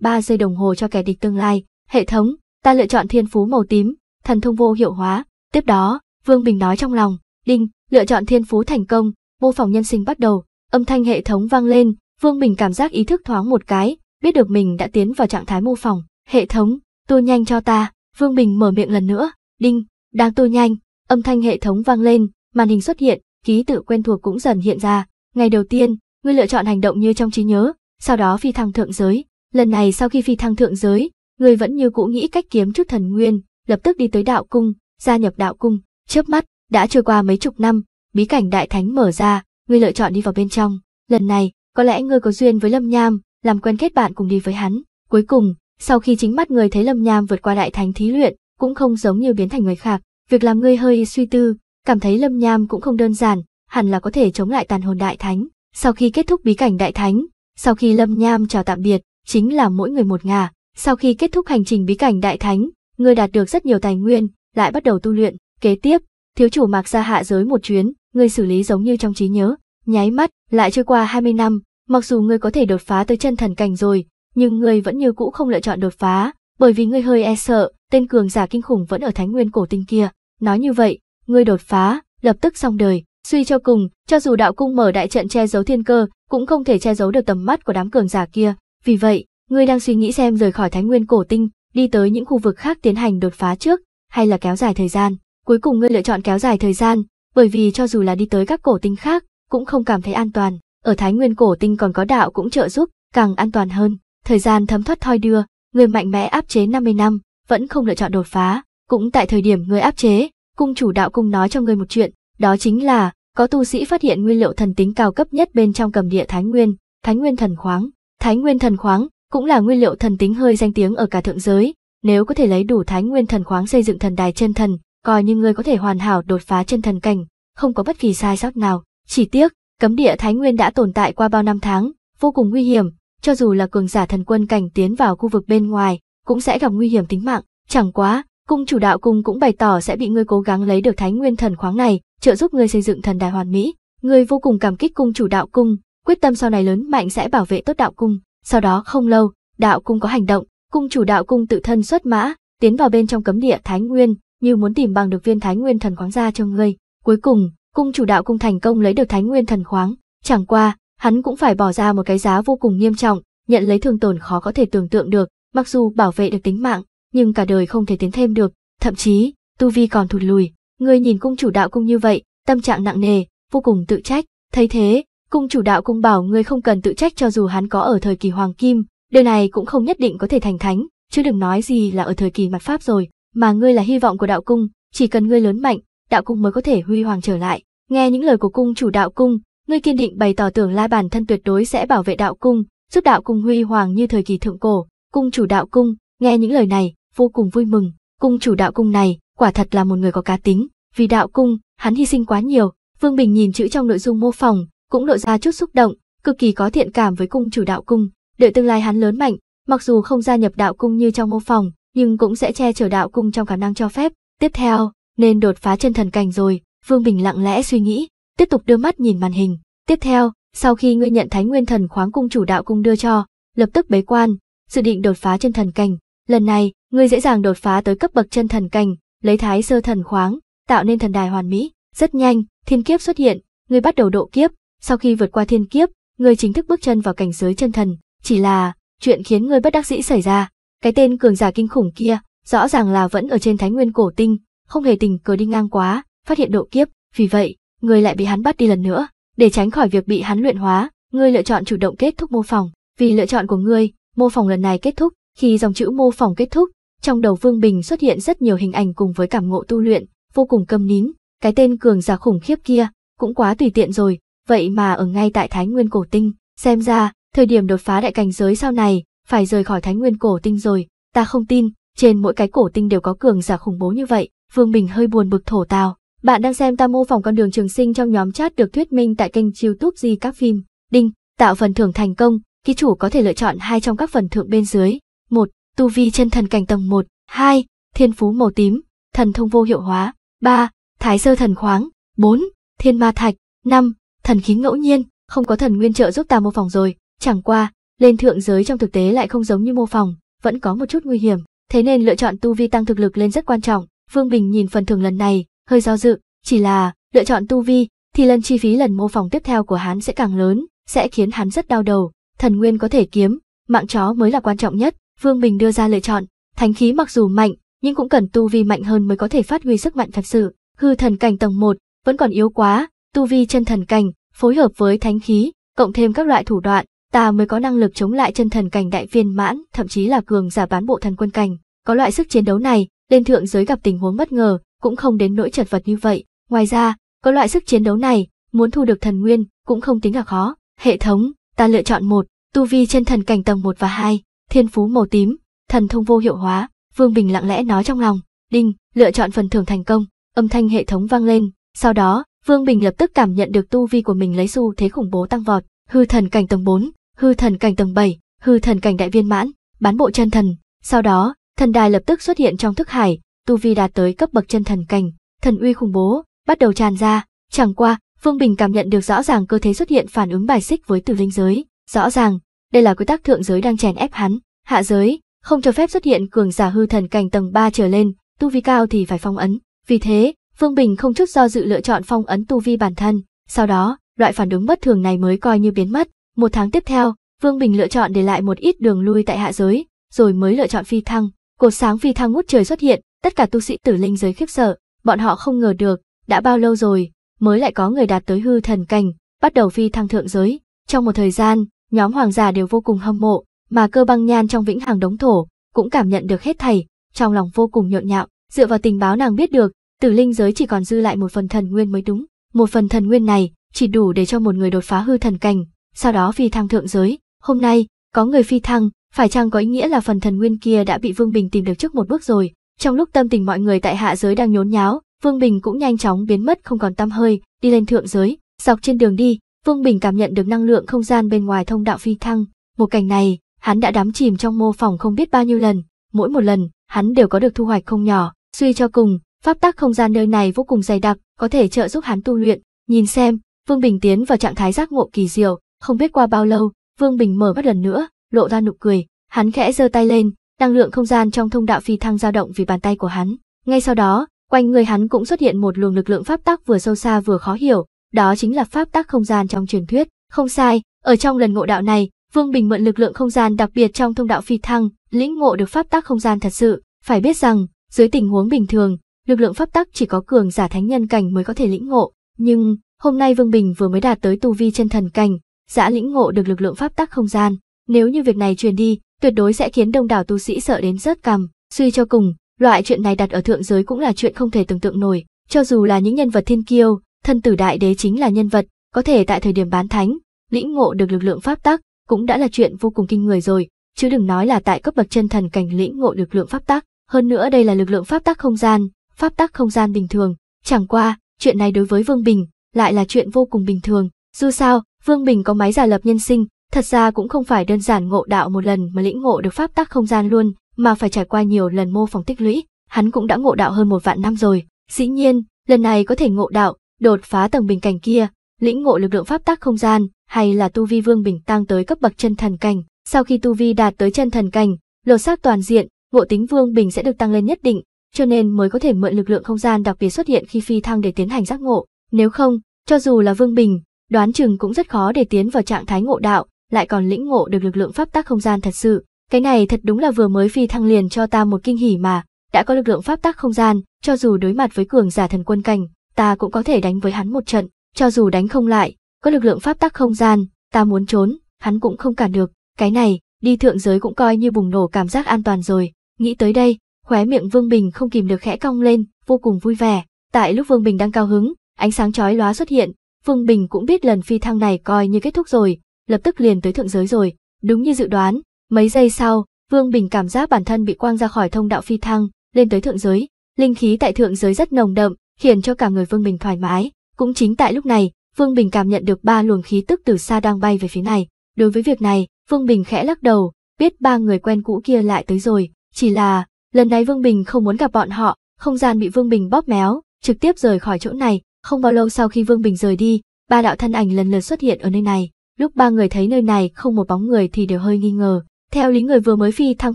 3 giây đồng hồ cho kẻ địch tương lai. Hệ thống, ta lựa chọn thiên phú màu tím, thần thông vô hiệu hóa. Tiếp đó, Vương Bình nói trong lòng, đinh, lựa chọn thiên phú thành công, mô phỏng nhân sinh bắt đầu. Âm thanh hệ thống vang lên, Vương Bình cảm giác ý thức thoáng một cái, biết được mình đã tiến vào trạng thái mô phỏng. Hệ thống, tua nhanh cho ta. Vương Bình mở miệng lần nữa, đinh, đang tua nhanh. Âm thanh hệ thống vang lên, màn hình xuất hiện, ký tự quen thuộc cũng dần hiện ra. Ngày đầu tiên, ngươi lựa chọn hành động như trong trí nhớ, sau đó phi thăng thượng giới. Lần này sau khi phi thăng thượng giới, ngươi vẫn như cũ nghĩ cách kiếm chút thần nguyên, lập tức đi tới đạo cung, gia nhập đạo cung, chớp mắt, đã trôi qua mấy chục năm, bí cảnh đại thánh mở ra, ngươi lựa chọn đi vào bên trong. Lần này, có lẽ ngươi có duyên với Lâm Nham, làm quen kết bạn cùng đi với hắn. Cuối cùng, sau khi chính mắt ngươi thấy Lâm Nham vượt qua đại thánh thí luyện, cũng không giống như biến thành người khác, việc làm ngươi hơi suy tư, cảm thấy Lâm Nham cũng không đơn giản, hẳn là có thể chống lại tàn hồn đại thánh, sau khi kết thúc bí cảnh đại thánh, sau khi Lâm Nham chào tạm biệt, chính là mỗi người một ngà. Sau khi kết thúc hành trình bí cảnh đại thánh, ngươi đạt được rất nhiều tài nguyên, lại bắt đầu tu luyện. Kế tiếp, thiếu chủ Mạc ra hạ giới một chuyến, ngươi xử lý giống như trong trí nhớ, nháy mắt, lại trôi qua 20 năm, mặc dù ngươi có thể đột phá tới chân thần cảnh rồi, nhưng người vẫn như cũ không lựa chọn đột phá, bởi vì ngươi hơi e sợ, tên cường giả kinh khủng vẫn ở Thánh Nguyên cổ tinh kia. Nói như vậy, ngươi đột phá, lập tức xong đời, Suy cho cùng, cho dù đạo cung mở đại trận che giấu thiên cơ, cũng không thể che giấu được tầm mắt của đám cường giả kia. Vì vậy, ngươi đang suy nghĩ xem rời khỏi Thái Nguyên cổ tinh, đi tới những khu vực khác tiến hành đột phá trước, hay là kéo dài thời gian. Cuối cùng ngươi lựa chọn kéo dài thời gian, bởi vì cho dù là đi tới các cổ tinh khác, cũng không cảm thấy an toàn. Ở Thái Nguyên cổ tinh còn có đạo cũng trợ giúp, càng an toàn hơn. Thời gian thấm thoát thoi đưa, người mạnh mẽ áp chế 50 năm, vẫn không lựa chọn đột phá. Cũng tại thời điểm người áp chế, cung chủ đạo cung nói cho người một chuyện, đó chính là có tu sĩ phát hiện nguyên liệu thần tính cao cấp nhất bên trong cầm địa Thái Nguyên, Thái Nguyên thần khoáng. Thái Nguyên thần khoáng cũng là nguyên liệu thần tính hơi danh tiếng ở cả thượng giới, nếu có thể lấy đủ Thái Nguyên thần khoáng xây dựng thần đài chân thần, coi như người có thể hoàn hảo đột phá chân thần cảnh, không có bất kỳ sai sót nào. Chỉ tiếc, cấm địa Thái Nguyên đã tồn tại qua bao năm tháng, vô cùng nguy hiểm, cho dù là cường giả thần quân cảnh tiến vào khu vực bên ngoài, cũng sẽ gặp nguy hiểm tính mạng, chẳng quá, cung chủ đạo cung cũng bày tỏ sẽ bị ngươi cố gắng lấy được Thái Nguyên thần khoáng này, trợ giúp người xây dựng thần đài hoàn mỹ, người vô cùng cảm kích cung chủ đạo cung, quyết tâm sau này lớn mạnh sẽ bảo vệ tốt đạo cung. Sau đó không lâu, đạo cung có hành động, cung chủ đạo cung tự thân xuất mã, tiến vào bên trong cấm địa Thái Nguyên, như muốn tìm bằng được viên Thái Nguyên thần khoáng ra cho ngươi. Cuối cùng, cung chủ đạo cung thành công lấy được Thái Nguyên thần khoáng, chẳng qua, hắn cũng phải bỏ ra một cái giá vô cùng nghiêm trọng, nhận lấy thương tổn khó có thể tưởng tượng được, mặc dù bảo vệ được tính mạng, nhưng cả đời không thể tiến thêm được, thậm chí, tu vi còn thụt lùi, Người nhìn cung chủ đạo cung như vậy, tâm trạng nặng nề, vô cùng tự trách, thấy thế, cung chủ đạo cung bảo người không cần tự trách cho dù hắn có ở thời kỳ hoàng kim, đời này cũng không nhất định có thể thành thánh, chứ đừng nói gì là ở thời kỳ mặt pháp rồi, mà ngươi là hy vọng của đạo cung, chỉ cần ngươi lớn mạnh, đạo cung mới có thể huy hoàng trở lại. Nghe những lời của cung chủ đạo cung, ngươi kiên định bày tỏ tưởng lai bản thân tuyệt đối sẽ bảo vệ đạo cung, giúp đạo cung huy hoàng như thời kỳ thượng cổ. Cung chủ đạo cung, nghe những lời này, vô cùng vui mừng, cung chủ đạo cung này, quả thật là một người có cá tính, vì đạo cung, hắn hy sinh quá nhiều, Vương Bình nhìn chữ trong nội dung mô phỏng, cũng lộ ra chút xúc động, cực kỳ có thiện cảm với cung chủ đạo cung, đợi tương lai hắn lớn mạnh, mặc dù không gia nhập đạo cung như trong mô phỏng, nhưng cũng sẽ che chở đạo cung trong khả năng cho phép. Tiếp theo, nên đột phá chân thần cảnh rồi, Vương Bình lặng lẽ suy nghĩ, tiếp tục đưa mắt nhìn màn hình. Tiếp theo, sau khi ngươi nhận Thái Nguyên Thần khoáng cung chủ đạo cung đưa cho, lập tức bế quan, dự định đột phá chân thần cảnh. Lần này, ngươi dễ dàng đột phá tới cấp bậc chân thần cảnh, lấy thái sơ thần khoáng, tạo nên thần đài hoàn mỹ. Rất nhanh, thiên kiếp xuất hiện, người bắt đầu độ kiếp, sau khi vượt qua thiên kiếp, người chính thức bước chân vào cảnh giới chân thần, chỉ là chuyện khiến người bất đắc dĩ xảy ra, cái tên cường giả kinh khủng kia, rõ ràng là vẫn ở trên Thái Nguyên cổ tinh, không hề tình cờ đi ngang quá, phát hiện độ kiếp, vì vậy, người lại bị hắn bắt đi lần nữa, để tránh khỏi việc bị hắn luyện hóa, người lựa chọn chủ động kết thúc mô phỏng, vì lựa chọn của người mô phỏng lần này kết thúc, khi dòng chữ mô phỏng kết thúc, trong đầu Vương Bình xuất hiện rất nhiều hình ảnh cùng với cảm ngộ tu luyện, vô cùng câm nín, cái tên cường giả khủng khiếp kia, cũng quá tùy tiện rồi, vậy mà ở ngay tại Thái Nguyên Cổ Tinh, xem ra, thời điểm đột phá đại cảnh giới sau này, phải rời khỏi Thái Nguyên Cổ Tinh rồi, ta không tin, trên mỗi cái cổ tinh đều có cường giả khủng bố như vậy, Vương Bình hơi buồn bực thổ tào. Bạn đang xem ta mô phỏng con đường trường sinh trong nhóm chat được thuyết minh tại kênh YouTube Di các phim. Đinh, tạo phần thưởng thành công, ký chủ có thể lựa chọn hai trong các phần thưởng bên dưới. một tu vi chân thần cảnh tầng 1, 2, thiên phú màu tím, thần thông vô hiệu hóa, 3, thái sơ thần khoáng, 4, thiên ma thạch, 5, thần khí ngẫu nhiên, không có thần nguyên trợ giúp ta mô phỏng rồi, chẳng qua, lên thượng giới trong thực tế lại không giống như mô phỏng, vẫn có một chút nguy hiểm, thế nên lựa chọn tu vi tăng thực lực lên rất quan trọng. Phương Bình nhìn phần thưởng lần này, hơi do dự, chỉ là lựa chọn tu vi thì lần chi phí lần mô phỏng tiếp theo của hắn sẽ càng lớn, sẽ khiến hắn rất đau đầu, thần nguyên có thể kiếm, mạng chó mới là quan trọng nhất, Vương Bình đưa ra lựa chọn, thánh khí mặc dù mạnh, nhưng cũng cần tu vi mạnh hơn mới có thể phát huy sức mạnh thật sự. Hư thần cảnh tầng 1 vẫn còn yếu quá, tu vi chân thần cảnh phối hợp với thánh khí, cộng thêm các loại thủ đoạn, ta mới có năng lực chống lại chân thần cảnh đại viên mãn, thậm chí là cường giả bán bộ thần quân cảnh. Có loại sức chiến đấu này, lên thượng giới gặp tình huống bất ngờ, cũng không đến nỗi chật vật như vậy. Ngoài ra, có loại sức chiến đấu này, muốn thu được thần nguyên cũng không tính là khó. Hệ thống, ta lựa chọn một, tu vi chân thần cảnh tầng 1 và 2 thiên phú màu tím, thần thông vô hiệu hóa, Vương Bình lặng lẽ nói trong lòng, đinh, lựa chọn phần thưởng thành công, âm thanh hệ thống vang lên, sau đó, Vương Bình lập tức cảm nhận được tu vi của mình lấy xu thế khủng bố tăng vọt, hư thần cảnh tầng 4, hư thần cảnh tầng 7, hư thần cảnh đại viên mãn, bán bộ chân thần, sau đó, thần đài lập tức xuất hiện trong thức hải, tu vi đạt tới cấp bậc chân thần cảnh, thần uy khủng bố bắt đầu tràn ra, chẳng qua, Vương Bình cảm nhận được rõ ràng cơ thể xuất hiện phản ứng bài xích với tử linh giới, rõ ràng, đây là quy tắc thượng giới đang chèn ép hắn, hạ giới không cho phép xuất hiện cường giả hư thần cảnh tầng 3 trở lên, tu vi cao thì phải phong ấn. Vì thế, Vương Bình không chút do dự lựa chọn phong ấn tu vi bản thân, sau đó, loại phản ứng bất thường này mới coi như biến mất. Một tháng tiếp theo, Vương Bình lựa chọn để lại một ít đường lui tại hạ giới, rồi mới lựa chọn phi thăng. Cột sáng phi thăng ngút trời xuất hiện, tất cả tu sĩ tử linh giới khiếp sợ, bọn họ không ngờ được, đã bao lâu rồi, mới lại có người đạt tới hư thần cảnh, bắt đầu phi thăng thượng giới. Trong một thời gian, nhóm hoàng gia đều vô cùng hâm mộ, mà cơ băng nhan trong vĩnh hằng đống thổ, cũng cảm nhận được hết thầy, trong lòng vô cùng nhộn nhạo, dựa vào tình báo nàng biết được, tử linh giới chỉ còn dư lại một phần thần nguyên mới đúng, một phần thần nguyên này chỉ đủ để cho một người đột phá hư thần cảnh, sau đó phi thăng thượng giới, hôm nay, có người phi thăng, phải chăng có ý nghĩa là phần thần nguyên kia đã bị Vương Bình tìm được trước một bước rồi, trong lúc tâm tình mọi người tại hạ giới đang nhốn nháo, Vương Bình cũng nhanh chóng biến mất không còn tăm hơi, đi lên thượng giới, dọc trên đường đi, Vương Bình cảm nhận được năng lượng không gian bên ngoài thông đạo phi thăng, một cảnh này, hắn đã đắm chìm trong mô phỏng không biết bao nhiêu lần, mỗi một lần, hắn đều có được thu hoạch không nhỏ, suy cho cùng, pháp tắc không gian nơi này vô cùng dày đặc, có thể trợ giúp hắn tu luyện, nhìn xem, Vương Bình tiến vào trạng thái giác ngộ kỳ diệu, không biết qua bao lâu, Vương Bình mở mắt lần nữa, lộ ra nụ cười, hắn khẽ giơ tay lên, năng lượng không gian trong thông đạo phi thăng dao động vì bàn tay của hắn, ngay sau đó, quanh người hắn cũng xuất hiện một luồng lực lượng pháp tắc vừa sâu xa vừa khó hiểu, đó chính là pháp tắc không gian trong truyền thuyết. Không sai, ở trong lần ngộ đạo này, Vương Bình mượn lực lượng không gian đặc biệt trong thông đạo phi thăng, lĩnh ngộ được pháp tắc không gian thật sự. Phải biết rằng, dưới tình huống bình thường, lực lượng pháp tắc chỉ có cường giả thánh nhân cảnh mới có thể lĩnh ngộ, nhưng hôm nay Vương Bình vừa mới đạt tới tu vi chân thần cảnh, đã lĩnh ngộ được lực lượng pháp tắc không gian, nếu như việc này truyền đi, tuyệt đối sẽ khiến đông đảo tu sĩ sợ đến rớt cằm, suy cho cùng, loại chuyện này đặt ở thượng giới cũng là chuyện không thể tưởng tượng nổi, cho dù là những nhân vật thiên kiêu, thân tử đại đế chính là nhân vật, có thể tại thời điểm bán thánh, lĩnh ngộ được lực lượng pháp tắc, cũng đã là chuyện vô cùng kinh người rồi, chứ đừng nói là tại cấp bậc chân thần cảnh lĩnh ngộ lực lượng pháp tắc, hơn nữa đây là lực lượng pháp tắc không gian, pháp tắc không gian bình thường, chẳng qua, chuyện này đối với Vương Bình lại là chuyện vô cùng bình thường, dù sao, Vương Bình có máy giả lập nhân sinh, thật ra cũng không phải đơn giản ngộ đạo một lần mà lĩnh ngộ được pháp tắc không gian luôn, mà phải trải qua nhiều lần mô phỏng tích lũy, hắn cũng đã ngộ đạo hơn một vạn năm rồi, dĩ nhiên, lần này có thể ngộ đạo đột phá tầng bình cảnh kia, lĩnh ngộ lực lượng pháp tắc không gian, hay là tu vi Vương Bình tăng tới cấp bậc chân thần cảnh. Sau khi tu vi đạt tới chân thần cảnh, lột xác toàn diện, ngộ tính Vương Bình sẽ được tăng lên nhất định, cho nên mới có thể mượn lực lượng không gian đặc biệt xuất hiện khi phi thăng để tiến hành giác ngộ. Nếu không, cho dù là Vương Bình, đoán chừng cũng rất khó để tiến vào trạng thái ngộ đạo, lại còn lĩnh ngộ được lực lượng pháp tắc không gian thật sự. Cái này thật đúng là vừa mới phi thăng liền cho ta một kinh hỉ mà, đã có lực lượng pháp tắc không gian, cho dù đối mặt với cường giả thần quân cảnh, ta cũng có thể đánh với hắn một trận, cho dù đánh không lại, có lực lượng pháp tắc không gian, ta muốn trốn, hắn cũng không cản được, cái này, đi thượng giới cũng coi như bùng nổ cảm giác an toàn rồi, nghĩ tới đây, khóe miệng Vương Bình không kìm được khẽ cong lên, vô cùng vui vẻ, tại lúc Vương Bình đang cao hứng, ánh sáng chói lóa xuất hiện, Vương Bình cũng biết lần phi thăng này coi như kết thúc rồi, lập tức liền tới thượng giới rồi, đúng như dự đoán, mấy giây sau, Vương Bình cảm giác bản thân bị quang ra khỏi thông đạo phi thăng, lên tới thượng giới, linh khí tại thượng giới rất nồng đậm, khiến cho cả người Vương Bình thoải mái. Cũng chính tại lúc này, Vương Bình cảm nhận được ba luồng khí tức từ xa đang bay về phía này. Đối với việc này, Vương Bình khẽ lắc đầu, biết ba người quen cũ kia lại tới rồi, chỉ là, lần này Vương Bình không muốn gặp bọn họ, không gian bị Vương Bình bóp méo, trực tiếp rời khỏi chỗ này, không bao lâu sau khi Vương Bình rời đi, ba đạo thân ảnh lần lượt xuất hiện ở nơi này, lúc ba người thấy nơi này không một bóng người thì đều hơi nghi ngờ. Theo lý người vừa mới phi thăng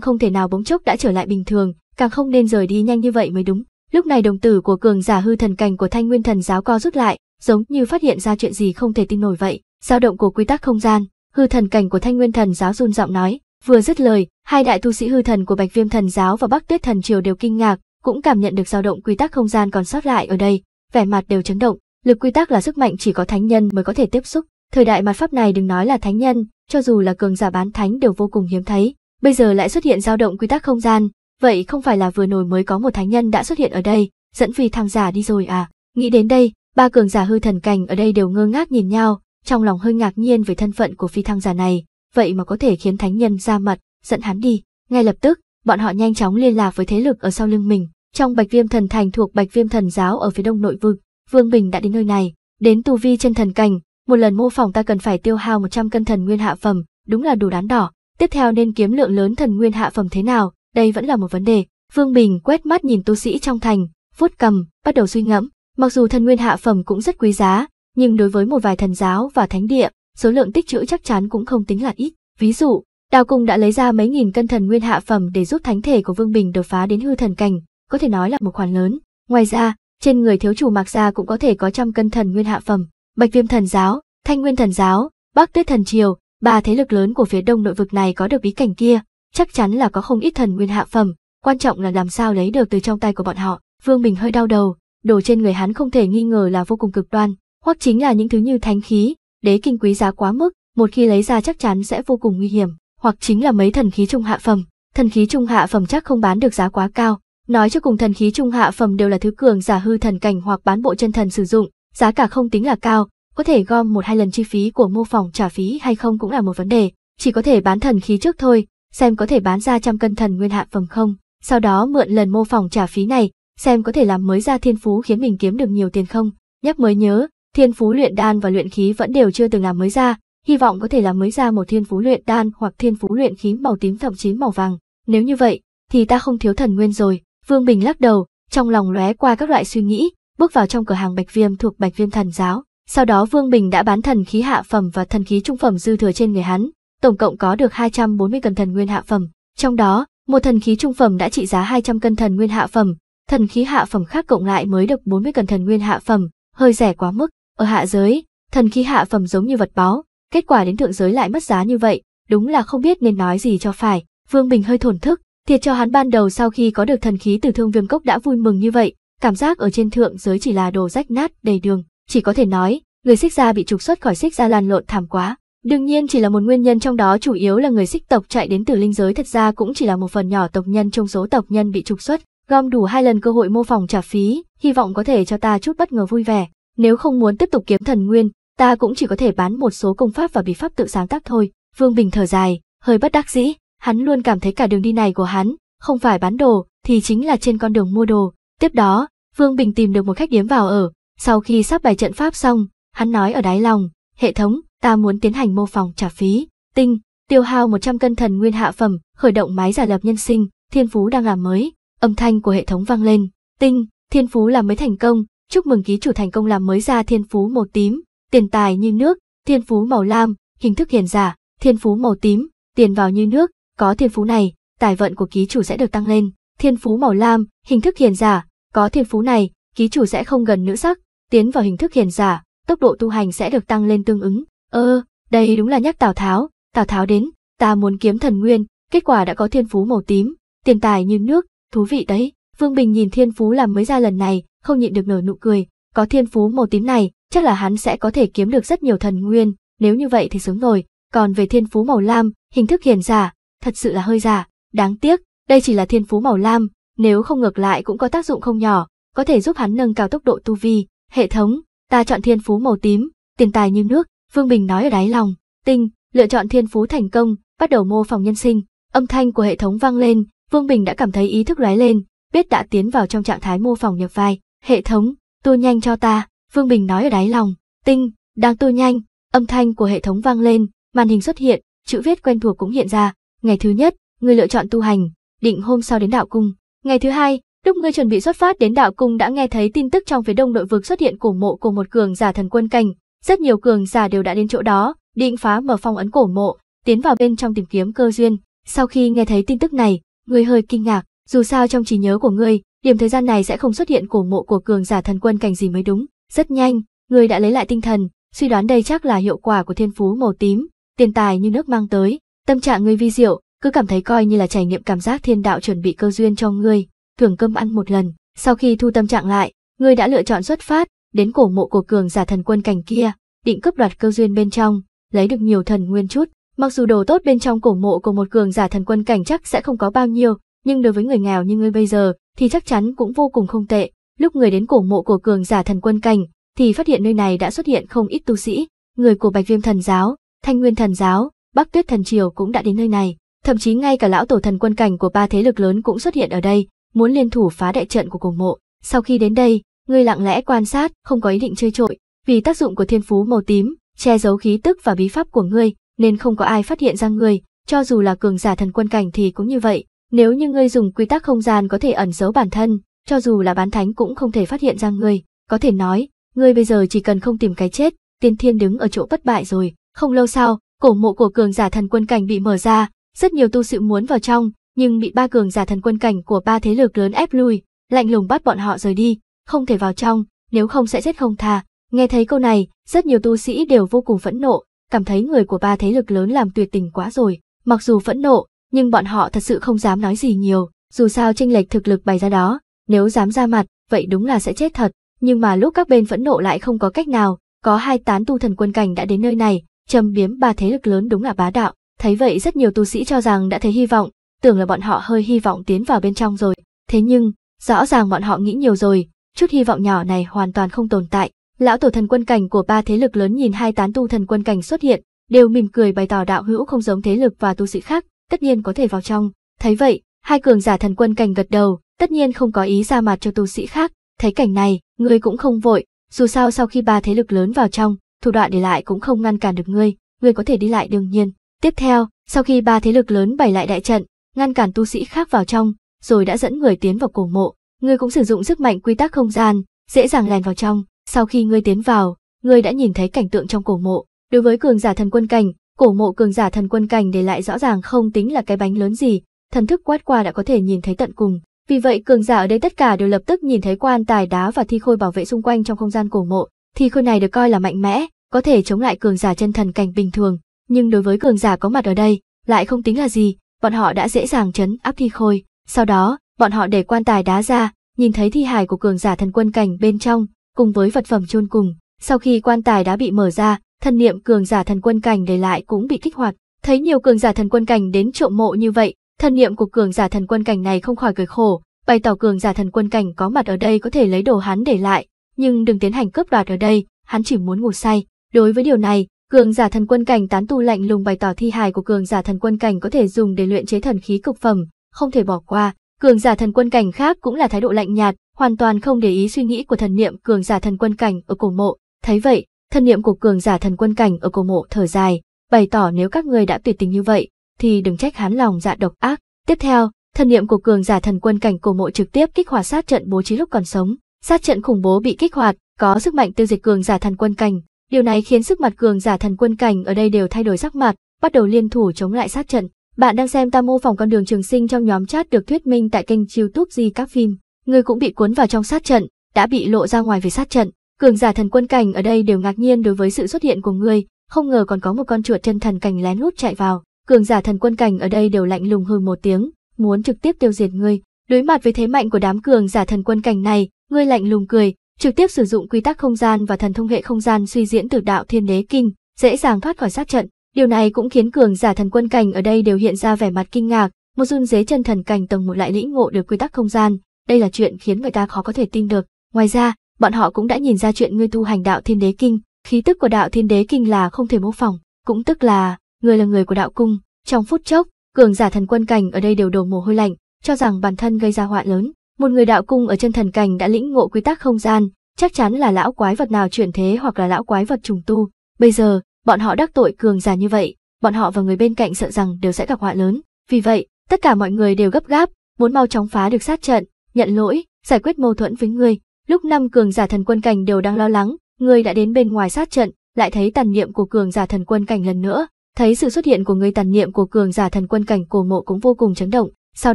không thể nào bỗng chốc đã trở lại bình thường, càng không nên rời đi nhanh như vậy mới đúng. Lúc này đồng tử của cường giả hư thần cảnh của Thanh Nguyên Thần giáo co rút lại, giống như phát hiện ra chuyện gì không thể tin nổi vậy. Dao động của quy tắc không gian, hư thần cảnh của Thanh Nguyên Thần giáo run giọng nói, vừa dứt lời, hai đại tu sĩ hư thần của Bạch Viêm Thần giáo và Bắc Tuyết Thần triều đều kinh ngạc, cũng cảm nhận được dao động quy tắc không gian còn sót lại ở đây, vẻ mặt đều chấn động. Lực quy tắc là sức mạnh chỉ có thánh nhân mới có thể tiếp xúc, thời đại mặt pháp này đừng nói là thánh nhân, cho dù là cường giả bán thánh đều vô cùng hiếm thấy. Bây giờ lại xuất hiện dao động quy tắc không gian, Vậy không phải là vừa nổi mới có một thánh nhân đã xuất hiện ở đây, dẫn phi thăng giả đi rồi à? Nghĩ đến đây, ba cường giả hư thần cảnh ở đây đều ngơ ngác nhìn nhau, trong lòng hơi ngạc nhiên về thân phận của phi thăng giả này, vậy mà có thể khiến thánh nhân ra mặt, dẫn hắn đi. Ngay lập tức, bọn họ nhanh chóng liên lạc với thế lực ở sau lưng mình. Trong Bạch Viêm Thần Thành thuộc Bạch Viêm Thần Giáo ở phía đông nội vực, Vương Bình đã đến nơi này, đến tu vi chân thần cảnh, một lần mô phỏng ta cần phải tiêu hao 100 cân thần nguyên hạ phẩm, đúng là đủ đán đỏ. Tiếp theo nên kiếm lượng lớn thần nguyên hạ phẩm thế nào, đây vẫn là một vấn đề. Vương Bình quét mắt nhìn tu sĩ trong thành, vuốt cầm, bắt đầu suy ngẫm. Mặc dù thần nguyên hạ phẩm cũng rất quý giá, nhưng đối với một vài thần giáo và thánh địa, số lượng tích trữ chắc chắn cũng không tính là ít. Ví dụ, Đào Cung đã lấy ra mấy nghìn cân thần nguyên hạ phẩm để giúp thánh thể của Vương Bình đột phá đến hư thần cảnh, có thể nói là một khoản lớn. Ngoài ra, trên người thiếu chủ Mặc Gia cũng có thể có trăm cân thần nguyên hạ phẩm. Bạch Viêm thần giáo, Thanh Nguyên thần giáo, Bắc Tuyết thần triều, ba thế lực lớn của phía đông nội vực này có được bí cảnh kia, chắc chắn là có không ít thần nguyên hạ phẩm, quan trọng là làm sao lấy được từ trong tay của bọn họ. Vương Bình hơi đau đầu, đồ trên người hắn không thể nghi ngờ là vô cùng cực đoan, hoặc chính là những thứ như thánh khí, đế kinh quý giá quá mức, một khi lấy ra chắc chắn sẽ vô cùng nguy hiểm, hoặc chính là mấy thần khí trung hạ phẩm, thần khí trung hạ phẩm chắc không bán được giá quá cao. Nói cho cùng thần khí trung hạ phẩm đều là thứ cường giả hư thần cảnh hoặc bán bộ chân thần sử dụng, giá cả không tính là cao, có thể gom một hai lần chi phí của mô phỏng trả phí hay không cũng là một vấn đề, chỉ có thể bán thần khí trước thôi, xem có thể bán ra trăm cân thần nguyên hạ phẩm không, sau đó mượn lần mô phỏng trả phí này, xem có thể làm mới ra thiên phú khiến mình kiếm được nhiều tiền không. Nhắc mới nhớ, thiên phú luyện đan và luyện khí vẫn đều chưa từng làm mới ra, hy vọng có thể làm mới ra một thiên phú luyện đan hoặc thiên phú luyện khí màu tím thậm chí màu vàng. Nếu như vậy, thì ta không thiếu thần nguyên rồi. Vương Bình lắc đầu, trong lòng lóe qua các loại suy nghĩ, bước vào trong cửa hàng Bạch Viêm thuộc Bạch Viêm Thần Giáo. Sau đó Vương Bình đã bán thần khí hạ phẩm và thần khí trung phẩm dư thừa trên người hắn, tổng cộng có được 240 cân thần nguyên hạ phẩm. Trong đó, một thần khí trung phẩm đã trị giá 200 cân thần nguyên hạ phẩm, thần khí hạ phẩm khác cộng lại mới được 40 cân thần nguyên hạ phẩm, hơi rẻ quá mức. Ở hạ giới, thần khí hạ phẩm giống như vật báu, kết quả đến thượng giới lại mất giá như vậy, đúng là không biết nên nói gì cho phải. Vương Bình hơi thổn thức, thiệt cho hắn ban đầu sau khi có được thần khí từ thương viêm cốc đã vui mừng như vậy, cảm giác ở trên thượng giới chỉ là đồ rách nát đầy đường, chỉ có thể nói, người xích gia bị trục xuất khỏi xích gia lan lộn thảm quá. Đương nhiên chỉ là một nguyên nhân trong đó chủ yếu là người xích tộc chạy đến từ linh giới thật ra cũng chỉ là một phần nhỏ tộc nhân trong số tộc nhân bị trục xuất, gom đủ hai lần cơ hội mô phỏng trả phí, hy vọng có thể cho ta chút bất ngờ vui vẻ. Nếu không muốn tiếp tục kiếm thần nguyên, ta cũng chỉ có thể bán một số công pháp và bí pháp tự sáng tác thôi. Vương Bình thở dài, hơi bất đắc dĩ, hắn luôn cảm thấy cả đường đi này của hắn, không phải bán đồ, thì chính là trên con đường mua đồ. Tiếp đó, Vương Bình tìm được một khách điếm vào ở, sau khi sắp bài trận pháp xong, hắn nói ở đáy lòng, hệ thống, ta muốn tiến hành mô phỏng trả phí, tinh, tiêu hao 100 cân thần nguyên hạ phẩm, khởi động máy giả lập nhân sinh, thiên phú đang làm mới, âm thanh của hệ thống vang lên, tinh, thiên phú làm mới thành công, chúc mừng ký chủ thành công làm mới ra thiên phú màu tím, tiền tài như nước, thiên phú màu lam, hình thức hiền giả, thiên phú màu tím, tiền vào như nước, có thiên phú này, tài vận của ký chủ sẽ được tăng lên, thiên phú màu lam, hình thức hiền giả, có thiên phú này, ký chủ sẽ không gần nữ sắc, tiến vào hình thức hiền giả, tốc độ tu hành sẽ được tăng lên tương ứng, Ơ, ờ, đây đúng là nhắc Tào Tháo, Tào Tháo đến, ta muốn kiếm thần nguyên, kết quả đã có thiên phú màu tím, tiền tài như nước, thú vị đấy. Vương Bình nhìn thiên phú làm mới ra lần này, không nhịn được nở nụ cười, có thiên phú màu tím này, chắc là hắn sẽ có thể kiếm được rất nhiều thần nguyên, nếu như vậy thì sướng rồi. Còn về thiên phú màu lam, hình thức hiền giả, thật sự là hơi giả, đáng tiếc, đây chỉ là thiên phú màu lam, nếu không ngược lại cũng có tác dụng không nhỏ, có thể giúp hắn nâng cao tốc độ tu vi. Hệ thống, ta chọn thiên phú màu tím, tiền tài như nước, Phương Bình nói ở đáy lòng, tinh, lựa chọn thiên phú thành công, bắt đầu mô phỏng nhân sinh, âm thanh của hệ thống vang lên, Phương Bình đã cảm thấy ý thức lóe lên, biết đã tiến vào trong trạng thái mô phỏng nhập vai, hệ thống, tu nhanh cho ta, Phương Bình nói ở đáy lòng, tinh, đang tu nhanh, âm thanh của hệ thống vang lên, màn hình xuất hiện, chữ viết quen thuộc cũng hiện ra, ngày thứ nhất, người lựa chọn tu hành, định hôm sau đến đạo cung, ngày thứ hai, Lúc ngươi chuẩn bị xuất phát đến đạo cung đã nghe thấy tin tức trong phía đông nội vực xuất hiện cổ mộ của một cường giả thần quân cảnh, rất nhiều cường giả đều đã đến chỗ đó, định phá mở phong ấn cổ mộ, tiến vào bên trong tìm kiếm cơ duyên. Sau khi nghe thấy tin tức này, người hơi kinh ngạc, dù sao trong trí nhớ của ngươi, điểm thời gian này sẽ không xuất hiện cổ mộ của cường giả thần quân cảnh gì mới đúng. Rất nhanh, người đã lấy lại tinh thần, suy đoán đây chắc là hiệu quả của thiên phú màu tím, tiền tài như nước mang tới, tâm trạng người vi diệu, cứ cảm thấy coi như là trải nghiệm cảm giác thiên đạo chuẩn bị cơ duyên cho ngươi, thưởng cơm ăn một lần. Sau khi thu tâm trạng lại, ngươi đã lựa chọn xuất phát, đến cổ mộ của cường giả thần quân cảnh kia, định cướp đoạt cơ duyên bên trong, lấy được nhiều thần nguyên chút. Mặc dù đồ tốt bên trong cổ mộ của một cường giả thần quân cảnh chắc sẽ không có bao nhiêu, nhưng đối với người nghèo như ngươi bây giờ thì chắc chắn cũng vô cùng không tệ. Lúc người đến cổ mộ của cường giả thần quân cảnh thì phát hiện nơi này đã xuất hiện không ít tu sĩ, người của Bạch Viêm thần giáo, Thanh Nguyên thần giáo, Bắc Tuyết thần triều cũng đã đến nơi này, thậm chí ngay cả lão tổ thần quân cảnh của ba thế lực lớn cũng xuất hiện ở đây, muốn liên thủ phá đại trận của cổ mộ. Sau khi đến đây, Ngươi lặng lẽ quan sát, không có ý định chơi trội, vì tác dụng của thiên phú màu tím, che giấu khí tức và bí pháp của ngươi, nên không có ai phát hiện ra ngươi, cho dù là cường giả thần quân cảnh thì cũng như vậy, nếu như ngươi dùng quy tắc không gian có thể ẩn giấu bản thân, cho dù là bán thánh cũng không thể phát hiện ra ngươi, có thể nói, ngươi bây giờ chỉ cần không tìm cái chết, tiên thiên đứng ở chỗ bất bại rồi, không lâu sau, cổ mộ của cường giả thần quân cảnh bị mở ra, rất nhiều tu sĩ muốn vào trong, nhưng bị ba cường giả thần quân cảnh của ba thế lực lớn ép lui, lạnh lùng bắt bọn họ rời đi, không thể vào trong, nếu không sẽ giết không tha. Nghe thấy câu này, rất nhiều tu sĩ đều vô cùng phẫn nộ, cảm thấy người của ba thế lực lớn làm tuyệt tình quá rồi. Mặc dù phẫn nộ, nhưng bọn họ thật sự không dám nói gì nhiều, dù sao tranh lệch thực lực bày ra đó, nếu dám ra mặt, vậy đúng là sẽ chết thật. Nhưng mà lúc các bên phẫn nộ lại không có cách nào, có hai tán tu thần quân cảnh đã đến nơi này, châm biếm ba thế lực lớn đúng là bá đạo. Thấy vậy rất nhiều tu sĩ cho rằng đã thấy hy vọng, tưởng là bọn họ hơi hy vọng tiến vào bên trong rồi. Thế nhưng, rõ ràng bọn họ nghĩ nhiều rồi, chút hy vọng nhỏ này hoàn toàn không tồn tại. Lão tổ thần quân cảnh của ba thế lực lớn nhìn hai tán tu thần quân cảnh xuất hiện, đều mỉm cười bày tỏ đạo hữu không giống thế lực và tu sĩ khác, tất nhiên có thể vào trong. Thấy vậy, hai cường giả thần quân cảnh gật đầu, tất nhiên không có ý ra mặt cho tu sĩ khác. Thấy cảnh này, ngươi cũng không vội, dù sao sau khi ba thế lực lớn vào trong, thủ đoạn để lại cũng không ngăn cản được ngươi, ngươi có thể đi lại đương nhiên. Tiếp theo, sau khi ba thế lực lớn bày lại đại trận, ngăn cản tu sĩ khác vào trong, rồi đã dẫn người tiến vào cổ mộ, Ngươi cũng sử dụng sức mạnh quy tắc không gian, dễ dàng lèn vào trong. Sau khi ngươi tiến vào, ngươi đã nhìn thấy cảnh tượng trong cổ mộ. Đối với cường giả thần quân cảnh, cổ mộ cường giả thần quân cảnh để lại rõ ràng không tính là cái bánh lớn gì, thần thức quét qua đã có thể nhìn thấy tận cùng. Vì vậy cường giả ở đây tất cả đều lập tức nhìn thấy quan tài đá và thi khôi bảo vệ xung quanh trong không gian cổ mộ. Thi khôi này được coi là mạnh mẽ, có thể chống lại cường giả chân thần cảnh bình thường, nhưng đối với cường giả có mặt ở đây, lại không tính là gì, bọn họ đã dễ dàng chấn áp thi khôi. Sau đó, bọn họ để quan tài đá ra, nhìn thấy thi hài của cường giả thần quân cảnh bên trong, cùng với vật phẩm chôn cùng. Sau khi quan tài đã bị mở ra, thân niệm cường giả thần quân cảnh để lại cũng bị kích hoạt. Thấy nhiều cường giả thần quân cảnh đến trộm mộ như vậy, thân niệm của cường giả thần quân cảnh này không khỏi cười khổ, bày tỏ cường giả thần quân cảnh có mặt ở đây có thể lấy đồ hắn để lại, nhưng đừng tiến hành cướp đoạt ở đây, hắn chỉ muốn ngủ say. Đối với điều này, cường giả thần quân cảnh tán tu lạnh lùng bày tỏ thi hài của cường giả thần quân cảnh có thể dùng để luyện chế thần khí cực phẩm, không thể bỏ qua. Cường giả thần quân cảnh khác cũng là thái độ lạnh nhạt, hoàn toàn không để ý suy nghĩ của thần niệm cường giả thần quân cảnh ở cổ mộ. Thấy vậy, thần niệm của cường giả thần quân cảnh ở cổ mộ thở dài, bày tỏ nếu các người đã tuyệt tình như vậy, thì đừng trách hắn lòng dạ độc ác. Tiếp theo, thần niệm của cường giả thần quân cảnh cổ mộ trực tiếp kích hoạt sát trận bố trí lúc còn sống. Sát trận khủng bố bị kích hoạt, có sức mạnh tiêu diệt cường giả thần quân cảnh. Điều này khiến sức mặt cường giả thần quân cảnh ở đây đều thay đổi sắc mặt, bắt đầu liên thủ chống lại sát trận. Bạn đang xem ta mô phỏng con đường trường sinh trong nhóm chat được thuyết minh tại kênh youtube Di Các Phim. Người cũng bị cuốn vào trong sát trận, đã bị lộ ra ngoài về sát trận. Cường giả thần quân cảnh ở đây đều ngạc nhiên đối với sự xuất hiện của ngươi, không ngờ còn có một con chuột chân thần cảnh lén lút chạy vào. Cường giả thần quân cảnh ở đây đều lạnh lùng hừ một tiếng, muốn trực tiếp tiêu diệt ngươi. Đối mặt với thế mạnh của đám cường giả thần quân cảnh này, ngươi lạnh lùng cười, trực tiếp sử dụng quy tắc không gian và thần thông hệ không gian suy diễn từ đạo thiên đế kinh, dễ dàng thoát khỏi sát trận. Điều này cũng khiến cường giả thần quân cảnh ở đây đều hiện ra vẻ mặt kinh ngạc, một run dế chân thần cảnh tầng một lại lĩnh ngộ được quy tắc không gian, đây là chuyện khiến người ta khó có thể tin được. Ngoài ra, bọn họ cũng đã nhìn ra chuyện ngươi tu hành đạo thiên đế kinh, khí tức của đạo thiên đế kinh là không thể mô phỏng, cũng tức là, người là người của đạo cung, trong phút chốc, cường giả thần quân cảnh ở đây đều đổ mồ hôi lạnh, cho rằng bản thân gây ra họa lớn. Một người đạo cung ở chân thần cảnh đã lĩnh ngộ quy tắc không gian, chắc chắn là lão quái vật nào chuyển thế hoặc là lão quái vật trùng tu. Bây giờ, bọn họ đắc tội cường giả như vậy, bọn họ và người bên cạnh sợ rằng đều sẽ gặp họa lớn. Vì vậy, tất cả mọi người đều gấp gáp, muốn mau chóng phá được sát trận, nhận lỗi, giải quyết mâu thuẫn với người. Lúc năm cường giả thần quân cảnh đều đang lo lắng, người đã đến bên ngoài sát trận, lại thấy tàn niệm của cường giả thần quân cảnh lần nữa, thấy sự xuất hiện của người tàn niệm của cường giả thần quân cảnh cổ mộ cũng vô cùng chấn động. Sau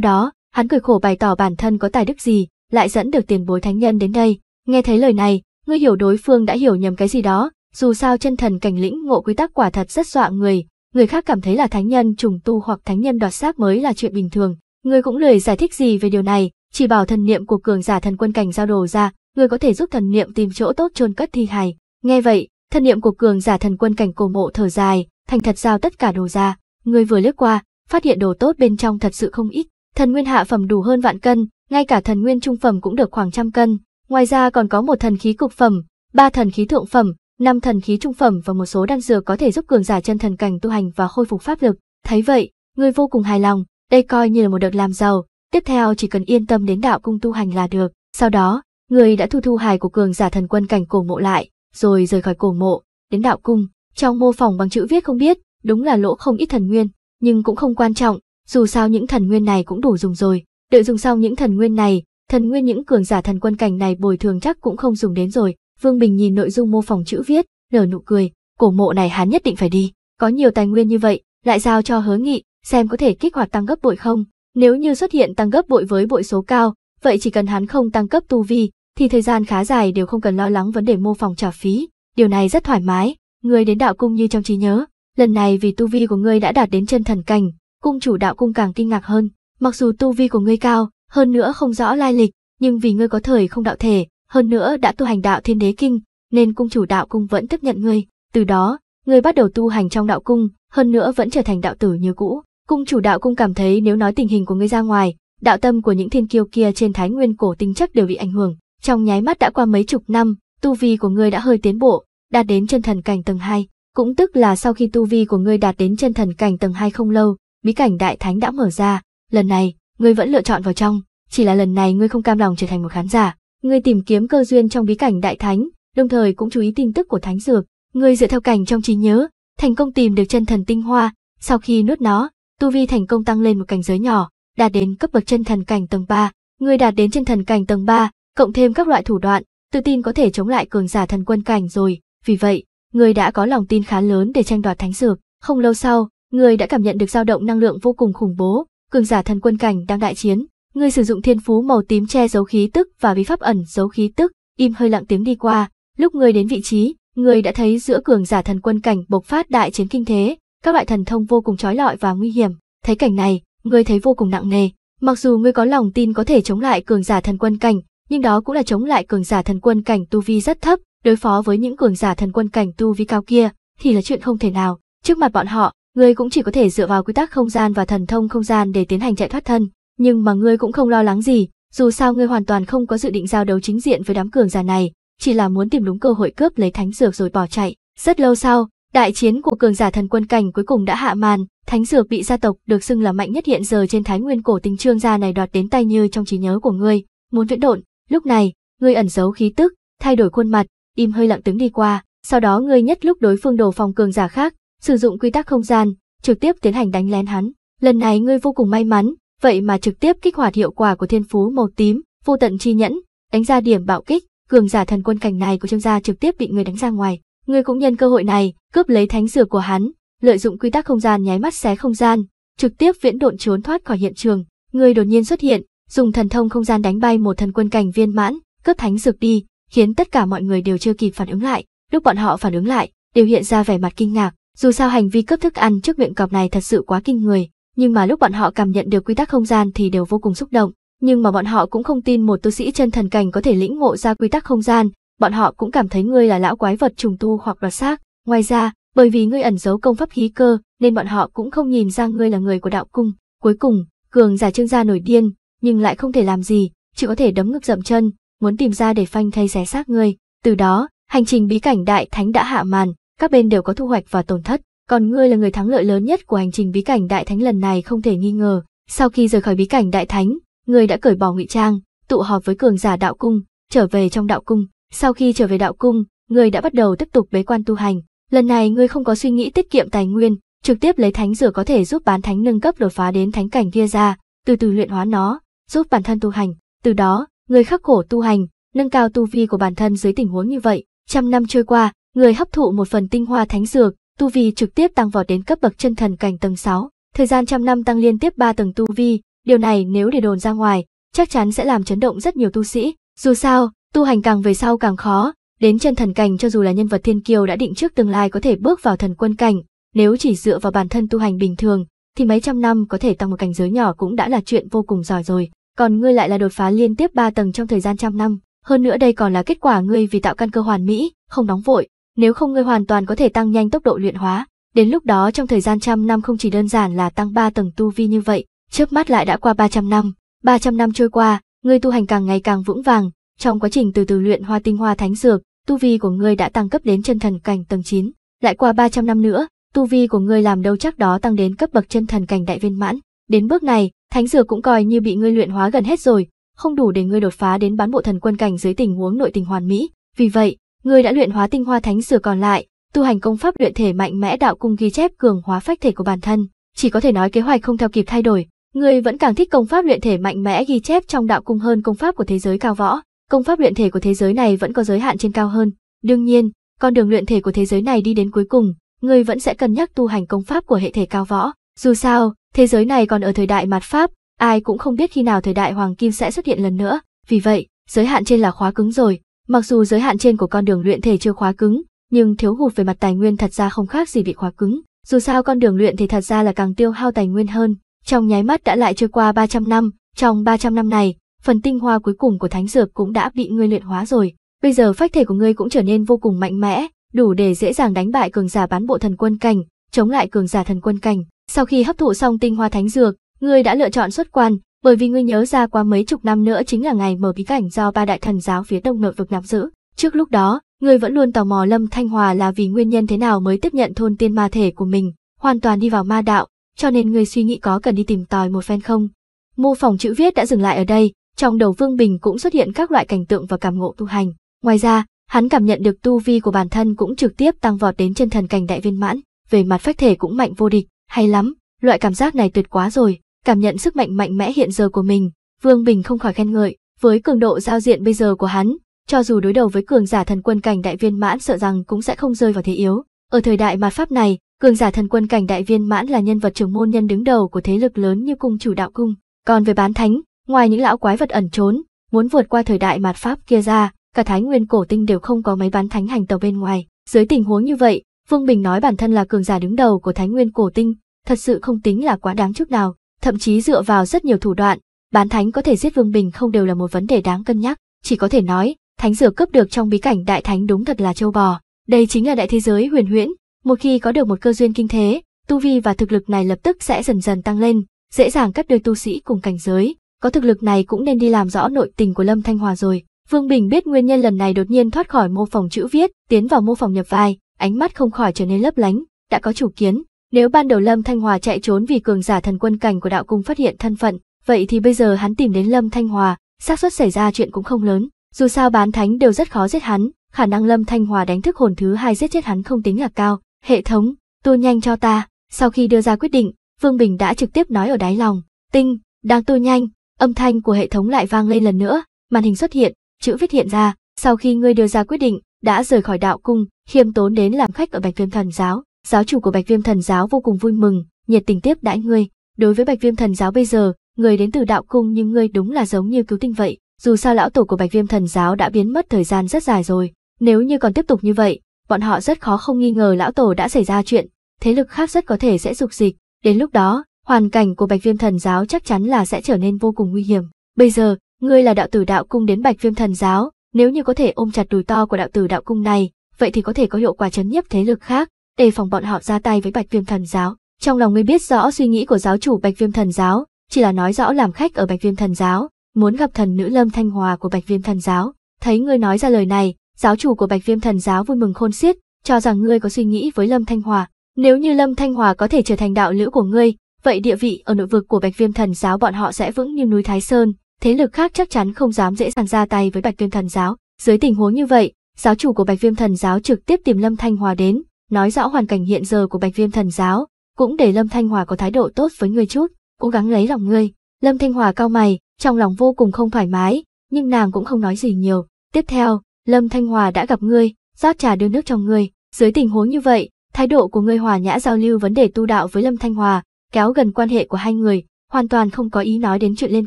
đó, hắn cười khổ bày tỏ bản thân có tài đức gì, lại dẫn được tiền bối thánh nhân đến đây. Nghe thấy lời này, ngươi hiểu đối phương đã hiểu nhầm cái gì đó, dù sao chân thần cảnh lĩnh ngộ quy tắc quả thật rất dọa người, người khác cảm thấy là thánh nhân trùng tu hoặc thánh nhân đoạt xác mới là chuyện bình thường, người cũng lười giải thích gì về điều này, chỉ bảo thần niệm của cường giả thần quân cảnh giao đồ ra, người có thể giúp thần niệm tìm chỗ tốt chôn cất thi hài. Nghe vậy, thần niệm của cường giả thần quân cảnh cổ mộ thở dài, thành thật giao tất cả đồ ra, người vừa lướt qua, phát hiện đồ tốt bên trong thật sự không ít, thần nguyên hạ phẩm đủ hơn vạn cân, ngay cả thần nguyên trung phẩm cũng được khoảng trăm cân, ngoài ra còn có một thần khí cục phẩm, ba thần khí thượng phẩm, năm thần khí trung phẩm và một số đan dược có thể giúp cường giả chân thần cảnh tu hành và khôi phục pháp lực. Thấy vậy, người vô cùng hài lòng, đây coi như là một đợt làm giàu, tiếp theo chỉ cần yên tâm đến đạo cung tu hành là được. Sau đó, người đã thu thu hài của cường giả thần quân cảnh cổ mộ lại, rồi rời khỏi cổ mộ, đến đạo cung. Trong mô phỏng bằng chữ viết không biết, đúng là lỗ không ít thần nguyên, nhưng cũng không quan trọng, dù sao những thần nguyên này cũng đủ dùng rồi. Đợi dùng xong những thần nguyên này, thần nguyên những cường giả thần quân cảnh này bồi thường chắc cũng không dùng đến rồi. Vương Bình nhìn nội dung mô phỏng chữ viết, nở nụ cười, cổ mộ này hắn nhất định phải đi, có nhiều tài nguyên như vậy, lại giao cho hứa nghị, xem có thể kích hoạt tăng gấp bội không. Nếu như xuất hiện tăng gấp bội với bội số cao, vậy chỉ cần hắn không tăng cấp tu vi, thì thời gian khá dài đều không cần lo lắng vấn đề mô phỏng trả phí. Điều này rất thoải mái, ngươi đến đạo cung như trong trí nhớ, lần này vì tu vi của ngươi đã đạt đến chân thần cảnh, cung chủ đạo cung càng kinh ngạc hơn, mặc dù tu vi của ngươi cao, hơn nữa không rõ lai lịch, nhưng vì ngươi có thời không đạo thể, hơn nữa đã tu hành đạo thiên đế kinh, nên cung chủ đạo cung vẫn tiếp nhận ngươi, từ đó, ngươi bắt đầu tu hành trong đạo cung, hơn nữa vẫn trở thành đạo tử như cũ. Cung chủ đạo cung cảm thấy nếu nói tình hình của ngươi ra ngoài, đạo tâm của những thiên kiêu kia trên thái nguyên cổ tinh chất đều bị ảnh hưởng, trong nháy mắt đã qua mấy chục năm, tu vi của ngươi đã hơi tiến bộ, đạt đến chân thần cảnh tầng 2, cũng tức là sau khi tu vi của ngươi đạt đến chân thần cảnh tầng 2 không lâu, bí cảnh đại thánh đã mở ra, lần này, ngươi vẫn lựa chọn vào trong, chỉ là lần này ngươi không cam lòng trở thành một khán giả, Ngươi tìm kiếm cơ duyên trong bí cảnh đại thánh, đồng thời cũng chú ý tin tức của thánh dược. Ngươi dựa theo cảnh trong trí nhớ, thành công tìm được chân thần tinh hoa, sau khi nuốt nó, tu vi thành công tăng lên một cảnh giới nhỏ, đạt đến cấp bậc chân thần cảnh tầng 3. Ngươi đạt đến chân thần cảnh tầng 3, cộng thêm các loại thủ đoạn, tự tin có thể chống lại cường giả thần quân cảnh rồi, vì vậy, ngươi đã có lòng tin khá lớn để tranh đoạt thánh dược. Không lâu sau, ngươi đã cảm nhận được dao động năng lượng vô cùng khủng bố, cường giả thần quân cảnh đang đại chiến, Người sử dụng thiên phú màu tím che giấu khí tức và bí pháp ẩn giấu khí tức, im hơi lặng tiếng đi qua, lúc người đến vị trí, người đã thấy giữa cường giả thần quân cảnh bộc phát đại chiến kinh thế, các loại thần thông vô cùng trói lọi và nguy hiểm, thấy cảnh này, người thấy vô cùng nặng nề, mặc dù ngươi có lòng tin có thể chống lại cường giả thần quân cảnh, nhưng đó cũng là chống lại cường giả thần quân cảnh tu vi rất thấp, đối phó với những cường giả thần quân cảnh tu vi cao kia thì là chuyện không thể nào, trước mặt bọn họ, ngươi cũng chỉ có thể dựa vào quy tắc không gian và thần thông không gian để tiến hành chạy thoát thân nhưng mà ngươi cũng không lo lắng gì, dù sao ngươi hoàn toàn không có dự định giao đấu chính diện với đám cường giả này, chỉ là muốn tìm đúng cơ hội cướp lấy thánh dược rồi bỏ chạy. Rất lâu sau, đại chiến của cường giả thần quân cảnh cuối cùng đã hạ màn, thánh dược bị gia tộc được xưng là mạnh nhất hiện giờ trên thái nguyên cổ tinh trương gia này đoạt đến tay như trong trí nhớ của ngươi, muốn viễn độn, lúc này, ngươi ẩn giấu khí tức, thay đổi khuôn mặt, im hơi lặng tiếng đi qua, sau đó ngươi nhất lúc đối phương đồ phòng cường giả khác, sử dụng quy tắc không gian, trực tiếp tiến hành đánh lén hắn. Lần này ngươi vô cùng may mắn, vậy mà trực tiếp kích hoạt hiệu quả của thiên phú màu tím, vô tận chi nhẫn, đánh ra điểm bạo kích, cường giả thần quân cảnh này của Trương gia trực tiếp bị người đánh ra ngoài. Người cũng nhân cơ hội này, cướp lấy thánh dược của hắn, lợi dụng quy tắc không gian nháy mắt xé không gian, trực tiếp viễn độn trốn thoát khỏi hiện trường. Người đột nhiên xuất hiện, dùng thần thông không gian đánh bay một thần quân cảnh viên mãn, cướp thánh dược đi, khiến tất cả mọi người đều chưa kịp phản ứng lại. Lúc bọn họ phản ứng lại, đều hiện ra vẻ mặt kinh ngạc, dù sao hành vi cướp thức ăn trước miệng cọp này thật sự quá kinh người, nhưng mà lúc bọn họ cảm nhận được quy tắc không gian thì đều vô cùng xúc động. Nhưng mà bọn họ cũng không tin một tu sĩ chân thần cảnh có thể lĩnh ngộ ra quy tắc không gian, bọn họ cũng cảm thấy ngươi là lão quái vật trùng tu hoặc đoạt xác. Ngoài ra, bởi vì ngươi ẩn giấu công pháp khí cơ, nên bọn họ cũng không nhìn ra ngươi là người của đạo cung. Cuối cùng, cường giả trương gia nổi điên, nhưng lại không thể làm gì, chỉ có thể đấm ngực dậm chân, muốn tìm ra để phanh thay xé xác ngươi. Từ đó, hành trình bí cảnh đại thánh đã hạ màn, các bên đều có thu hoạch và tổn thất. Còn ngươi là người thắng lợi lớn nhất của hành trình bí cảnh đại thánh lần này không thể nghi ngờ. Sau khi rời khỏi bí cảnh đại thánh, ngươi đã cởi bỏ ngụy trang, tụ họp với cường giả đạo cung, trở về trong đạo cung. Sau khi trở về đạo cung, ngươi đã bắt đầu tiếp tục bế quan tu hành. Lần này ngươi không có suy nghĩ tiết kiệm tài nguyên, trực tiếp lấy thánh dược có thể giúp bán thánh nâng cấp đột phá đến thánh cảnh kia ra, từ từ luyện hóa nó, giúp bản thân tu hành. Từ đó, người khắc khổ tu hành, nâng cao tu vi của bản thân dưới tình huống như vậy. Trăm năm trôi qua, người hấp thụ một phần tinh hoa thánh dược, tu vi trực tiếp tăng vọt đến cấp bậc chân thần cảnh tầng 6, thời gian trăm năm tăng liên tiếp 3 tầng tu vi, điều này nếu để đồn ra ngoài, chắc chắn sẽ làm chấn động rất nhiều tu sĩ. Dù sao, tu hành càng về sau càng khó, đến chân thần cảnh cho dù là nhân vật thiên kiều đã định trước tương lai có thể bước vào thần quân cảnh, nếu chỉ dựa vào bản thân tu hành bình thường, thì mấy trăm năm có thể tăng một cảnh giới nhỏ cũng đã là chuyện vô cùng giỏi rồi, còn ngươi lại là đột phá liên tiếp 3 tầng trong thời gian trăm năm, hơn nữa đây còn là kết quả ngươi vì tạo căn cơ hoàn mỹ, không đóng vội, nếu không ngươi hoàn toàn có thể tăng nhanh tốc độ luyện hóa, đến lúc đó trong thời gian trăm năm không chỉ đơn giản là tăng ba tầng tu vi như vậy, chớp mắt lại đã qua ba trăm năm, ba trăm năm trôi qua, ngươi tu hành càng ngày càng vững vàng, trong quá trình từ từ luyện hoa tinh hoa thánh dược, tu vi của ngươi đã tăng cấp đến chân thần cảnh tầng chín, lại qua ba trăm năm nữa, tu vi của ngươi làm đâu chắc đó tăng đến cấp bậc chân thần cảnh đại viên mãn, đến bước này, thánh dược cũng coi như bị ngươi luyện hóa gần hết rồi, không đủ để ngươi đột phá đến bán bộ thần quân cảnh dưới tình huống nội tình hoàn mỹ, vì vậy, Ngươi đã luyện hóa tinh hoa thánh sửa còn lại, tu hành công pháp luyện thể mạnh mẽ đạo cung ghi chép cường hóa phách thể của bản thân, chỉ có thể nói kế hoạch không theo kịp thay đổi. Ngươi vẫn càng thích công pháp luyện thể mạnh mẽ ghi chép trong đạo cung hơn công pháp của thế giới cao võ. Công pháp luyện thể của thế giới này vẫn có giới hạn trên cao hơn. Đương nhiên, con đường luyện thể của thế giới này đi đến cuối cùng, ngươi vẫn sẽ cân nhắc tu hành công pháp của hệ thể cao võ. Dù sao, thế giới này còn ở thời đại mạt pháp, ai cũng không biết khi nào thời đại hoàng kim sẽ xuất hiện lần nữa. Vì vậy, giới hạn trên là khóa cứng rồi, Mặc dù giới hạn trên của con đường luyện thể chưa khóa cứng, nhưng thiếu hụt về mặt tài nguyên thật ra không khác gì bị khóa cứng. Dù sao con đường luyện thể thật ra là càng tiêu hao tài nguyên hơn, trong nháy mắt đã lại trôi qua 300 năm, trong 300 năm này, phần tinh hoa cuối cùng của thánh dược cũng đã bị ngươi luyện hóa rồi. Bây giờ phách thể của ngươi cũng trở nên vô cùng mạnh mẽ, đủ để dễ dàng đánh bại cường giả bán bộ thần quân cảnh, chống lại cường giả thần quân cảnh. Sau khi hấp thụ xong tinh hoa thánh dược, ngươi đã lựa chọn xuất quan, bởi vì ngươi nhớ ra qua mấy chục năm nữa chính là ngày mở bí cảnh do ba đại thần giáo phía đông nội vực nắm giữ. Trước lúc đó, ngươi vẫn luôn tò mò Lâm Thanh Hòa là vì nguyên nhân thế nào mới tiếp nhận thôn tiên ma thể của mình, hoàn toàn đi vào ma đạo, cho nên ngươi suy nghĩ có cần đi tìm tòi một phen không. Mô phỏng chữ viết đã dừng lại ở đây, trong đầu Vương Bình cũng xuất hiện các loại cảnh tượng và cảm ngộ tu hành. Ngoài ra, hắn cảm nhận được tu vi của bản thân cũng trực tiếp tăng vọt đến chân thần cảnh đại viên mãn, về mặt phách thể cũng mạnh vô địch, hay lắm, loại cảm giác này tuyệt quá rồi cảm nhận sức mạnh mạnh mẽ hiện giờ của mình, Vương Bình không khỏi khen ngợi, với cường độ giao diện bây giờ của hắn, cho dù đối đầu với cường giả thần quân cảnh đại viên mãn sợ rằng cũng sẽ không rơi vào thế yếu. Ở thời đại ma pháp này, cường giả thần quân cảnh đại viên mãn là nhân vật trưởng môn nhân đứng đầu của thế lực lớn như cung chủ đạo cung. Còn về bán thánh, ngoài những lão quái vật ẩn trốn, muốn vượt qua thời đại mạt pháp kia ra, cả thái nguyên cổ tinh đều không có mấy bán thánh hành tàu bên ngoài. Dưới tình huống như vậy, Vương Bình nói bản thân là cường giả đứng đầu của thái nguyên cổ tinh, thật sự không tính là quá đáng chút nào thậm chí dựa vào rất nhiều thủ đoạn, bán thánh có thể giết Vương Bình không đều là một vấn đề đáng cân nhắc, chỉ có thể nói, thánh dược cướp được trong bí cảnh đại thánh đúng thật là châu bò, đây chính là đại thế giới huyền huyễn, một khi có được một cơ duyên kinh thế, tu vi và thực lực này lập tức sẽ dần dần tăng lên, dễ dàng cắt đôi tu sĩ cùng cảnh giới, có thực lực này cũng nên đi làm rõ nội tình của Lâm Thanh Hòa rồi. Vương Bình biết nguyên nhân lần này đột nhiên thoát khỏi mô phòng chữ viết, tiến vào mô phòng nhập vai, ánh mắt không khỏi trở nên lấp lánh, đã có chủ kiến, nếu ban đầu Lâm Thanh Hòa chạy trốn vì cường giả thần quân cảnh của đạo cung phát hiện thân phận, vậy thì bây giờ hắn tìm đến Lâm Thanh Hòa, xác suất xảy ra chuyện cũng không lớn. Dù sao bán thánh đều rất khó giết hắn, khả năng Lâm Thanh Hòa đánh thức hồn thứ hai giết chết hắn không tính là cao. Hệ thống, tua nhanh cho ta. Sau khi đưa ra quyết định, Vương Bình đã trực tiếp nói ở đáy lòng, tinh, đang tua nhanh. Âm thanh của hệ thống lại vang lên lần nữa, màn hình xuất hiện, chữ viết hiện ra. Sau khi ngươi đưa ra quyết định, đã rời khỏi đạo cung, khiêm tốn đến làm khách ở Bạch Tuyên Thần Giáo giáo chủ của Bạch Viêm Thần giáo vô cùng vui mừng, nhiệt tình tiếp đãi ngươi. Đối với Bạch Viêm Thần giáo bây giờ, người đến từ đạo cung nhưng ngươi đúng là giống như cứu tinh vậy, dù sao lão tổ của Bạch Viêm Thần giáo đã biến mất thời gian rất dài rồi, nếu như còn tiếp tục như vậy, bọn họ rất khó không nghi ngờ lão tổ đã xảy ra chuyện, thế lực khác rất có thể sẽ dục dịch, đến lúc đó, hoàn cảnh của Bạch Viêm Thần giáo chắc chắn là sẽ trở nên vô cùng nguy hiểm. Bây giờ, ngươi là đạo tử đạo cung đến Bạch Viêm Thần giáo, nếu như có thể ôm chặt đùi to của đạo tử đạo cung này, vậy thì có thể có hiệu quả chấn nhiếp thế lực khác, đề phòng bọn họ ra tay với Bạch Viêm Thần Giáo. Trong lòng ngươi biết rõ suy nghĩ của giáo chủ Bạch Viêm Thần Giáo, chỉ là nói rõ làm khách ở Bạch Viêm Thần Giáo, muốn gặp thần nữ Lâm Thanh Hòa của Bạch Viêm Thần Giáo. Thấy ngươi nói ra lời này, giáo chủ của Bạch Viêm Thần Giáo vui mừng khôn xiết, cho rằng ngươi có suy nghĩ với Lâm Thanh Hòa. Nếu như Lâm Thanh Hòa có thể trở thành đạo lữ của ngươi, vậy địa vị ở nội vực của Bạch Viêm Thần Giáo bọn họ sẽ vững như núi Thái Sơn, thế lực khác chắc chắn không dám dễ dàng ra tay với Bạch Viêm Thần Giáo. Dưới tình huống như vậy, giáo chủ của Bạch Viêm Thần Giáo trực tiếp tìm Lâm Thanh Hòa đến, nói rõ hoàn cảnh hiện giờ của Bạch Viêm Thần giáo, cũng để Lâm Thanh Hòa có thái độ tốt với ngươi chút, cố gắng lấy lòng ngươi. Lâm Thanh Hòa cao mày, trong lòng vô cùng không thoải mái, nhưng nàng cũng không nói gì nhiều. Tiếp theo, Lâm Thanh Hòa đã gặp ngươi, rót trà đưa nước cho ngươi, dưới tình huống như vậy, thái độ của ngươi hòa nhã giao lưu vấn đề tu đạo với Lâm Thanh Hòa, kéo gần quan hệ của hai người, hoàn toàn không có ý nói đến chuyện liên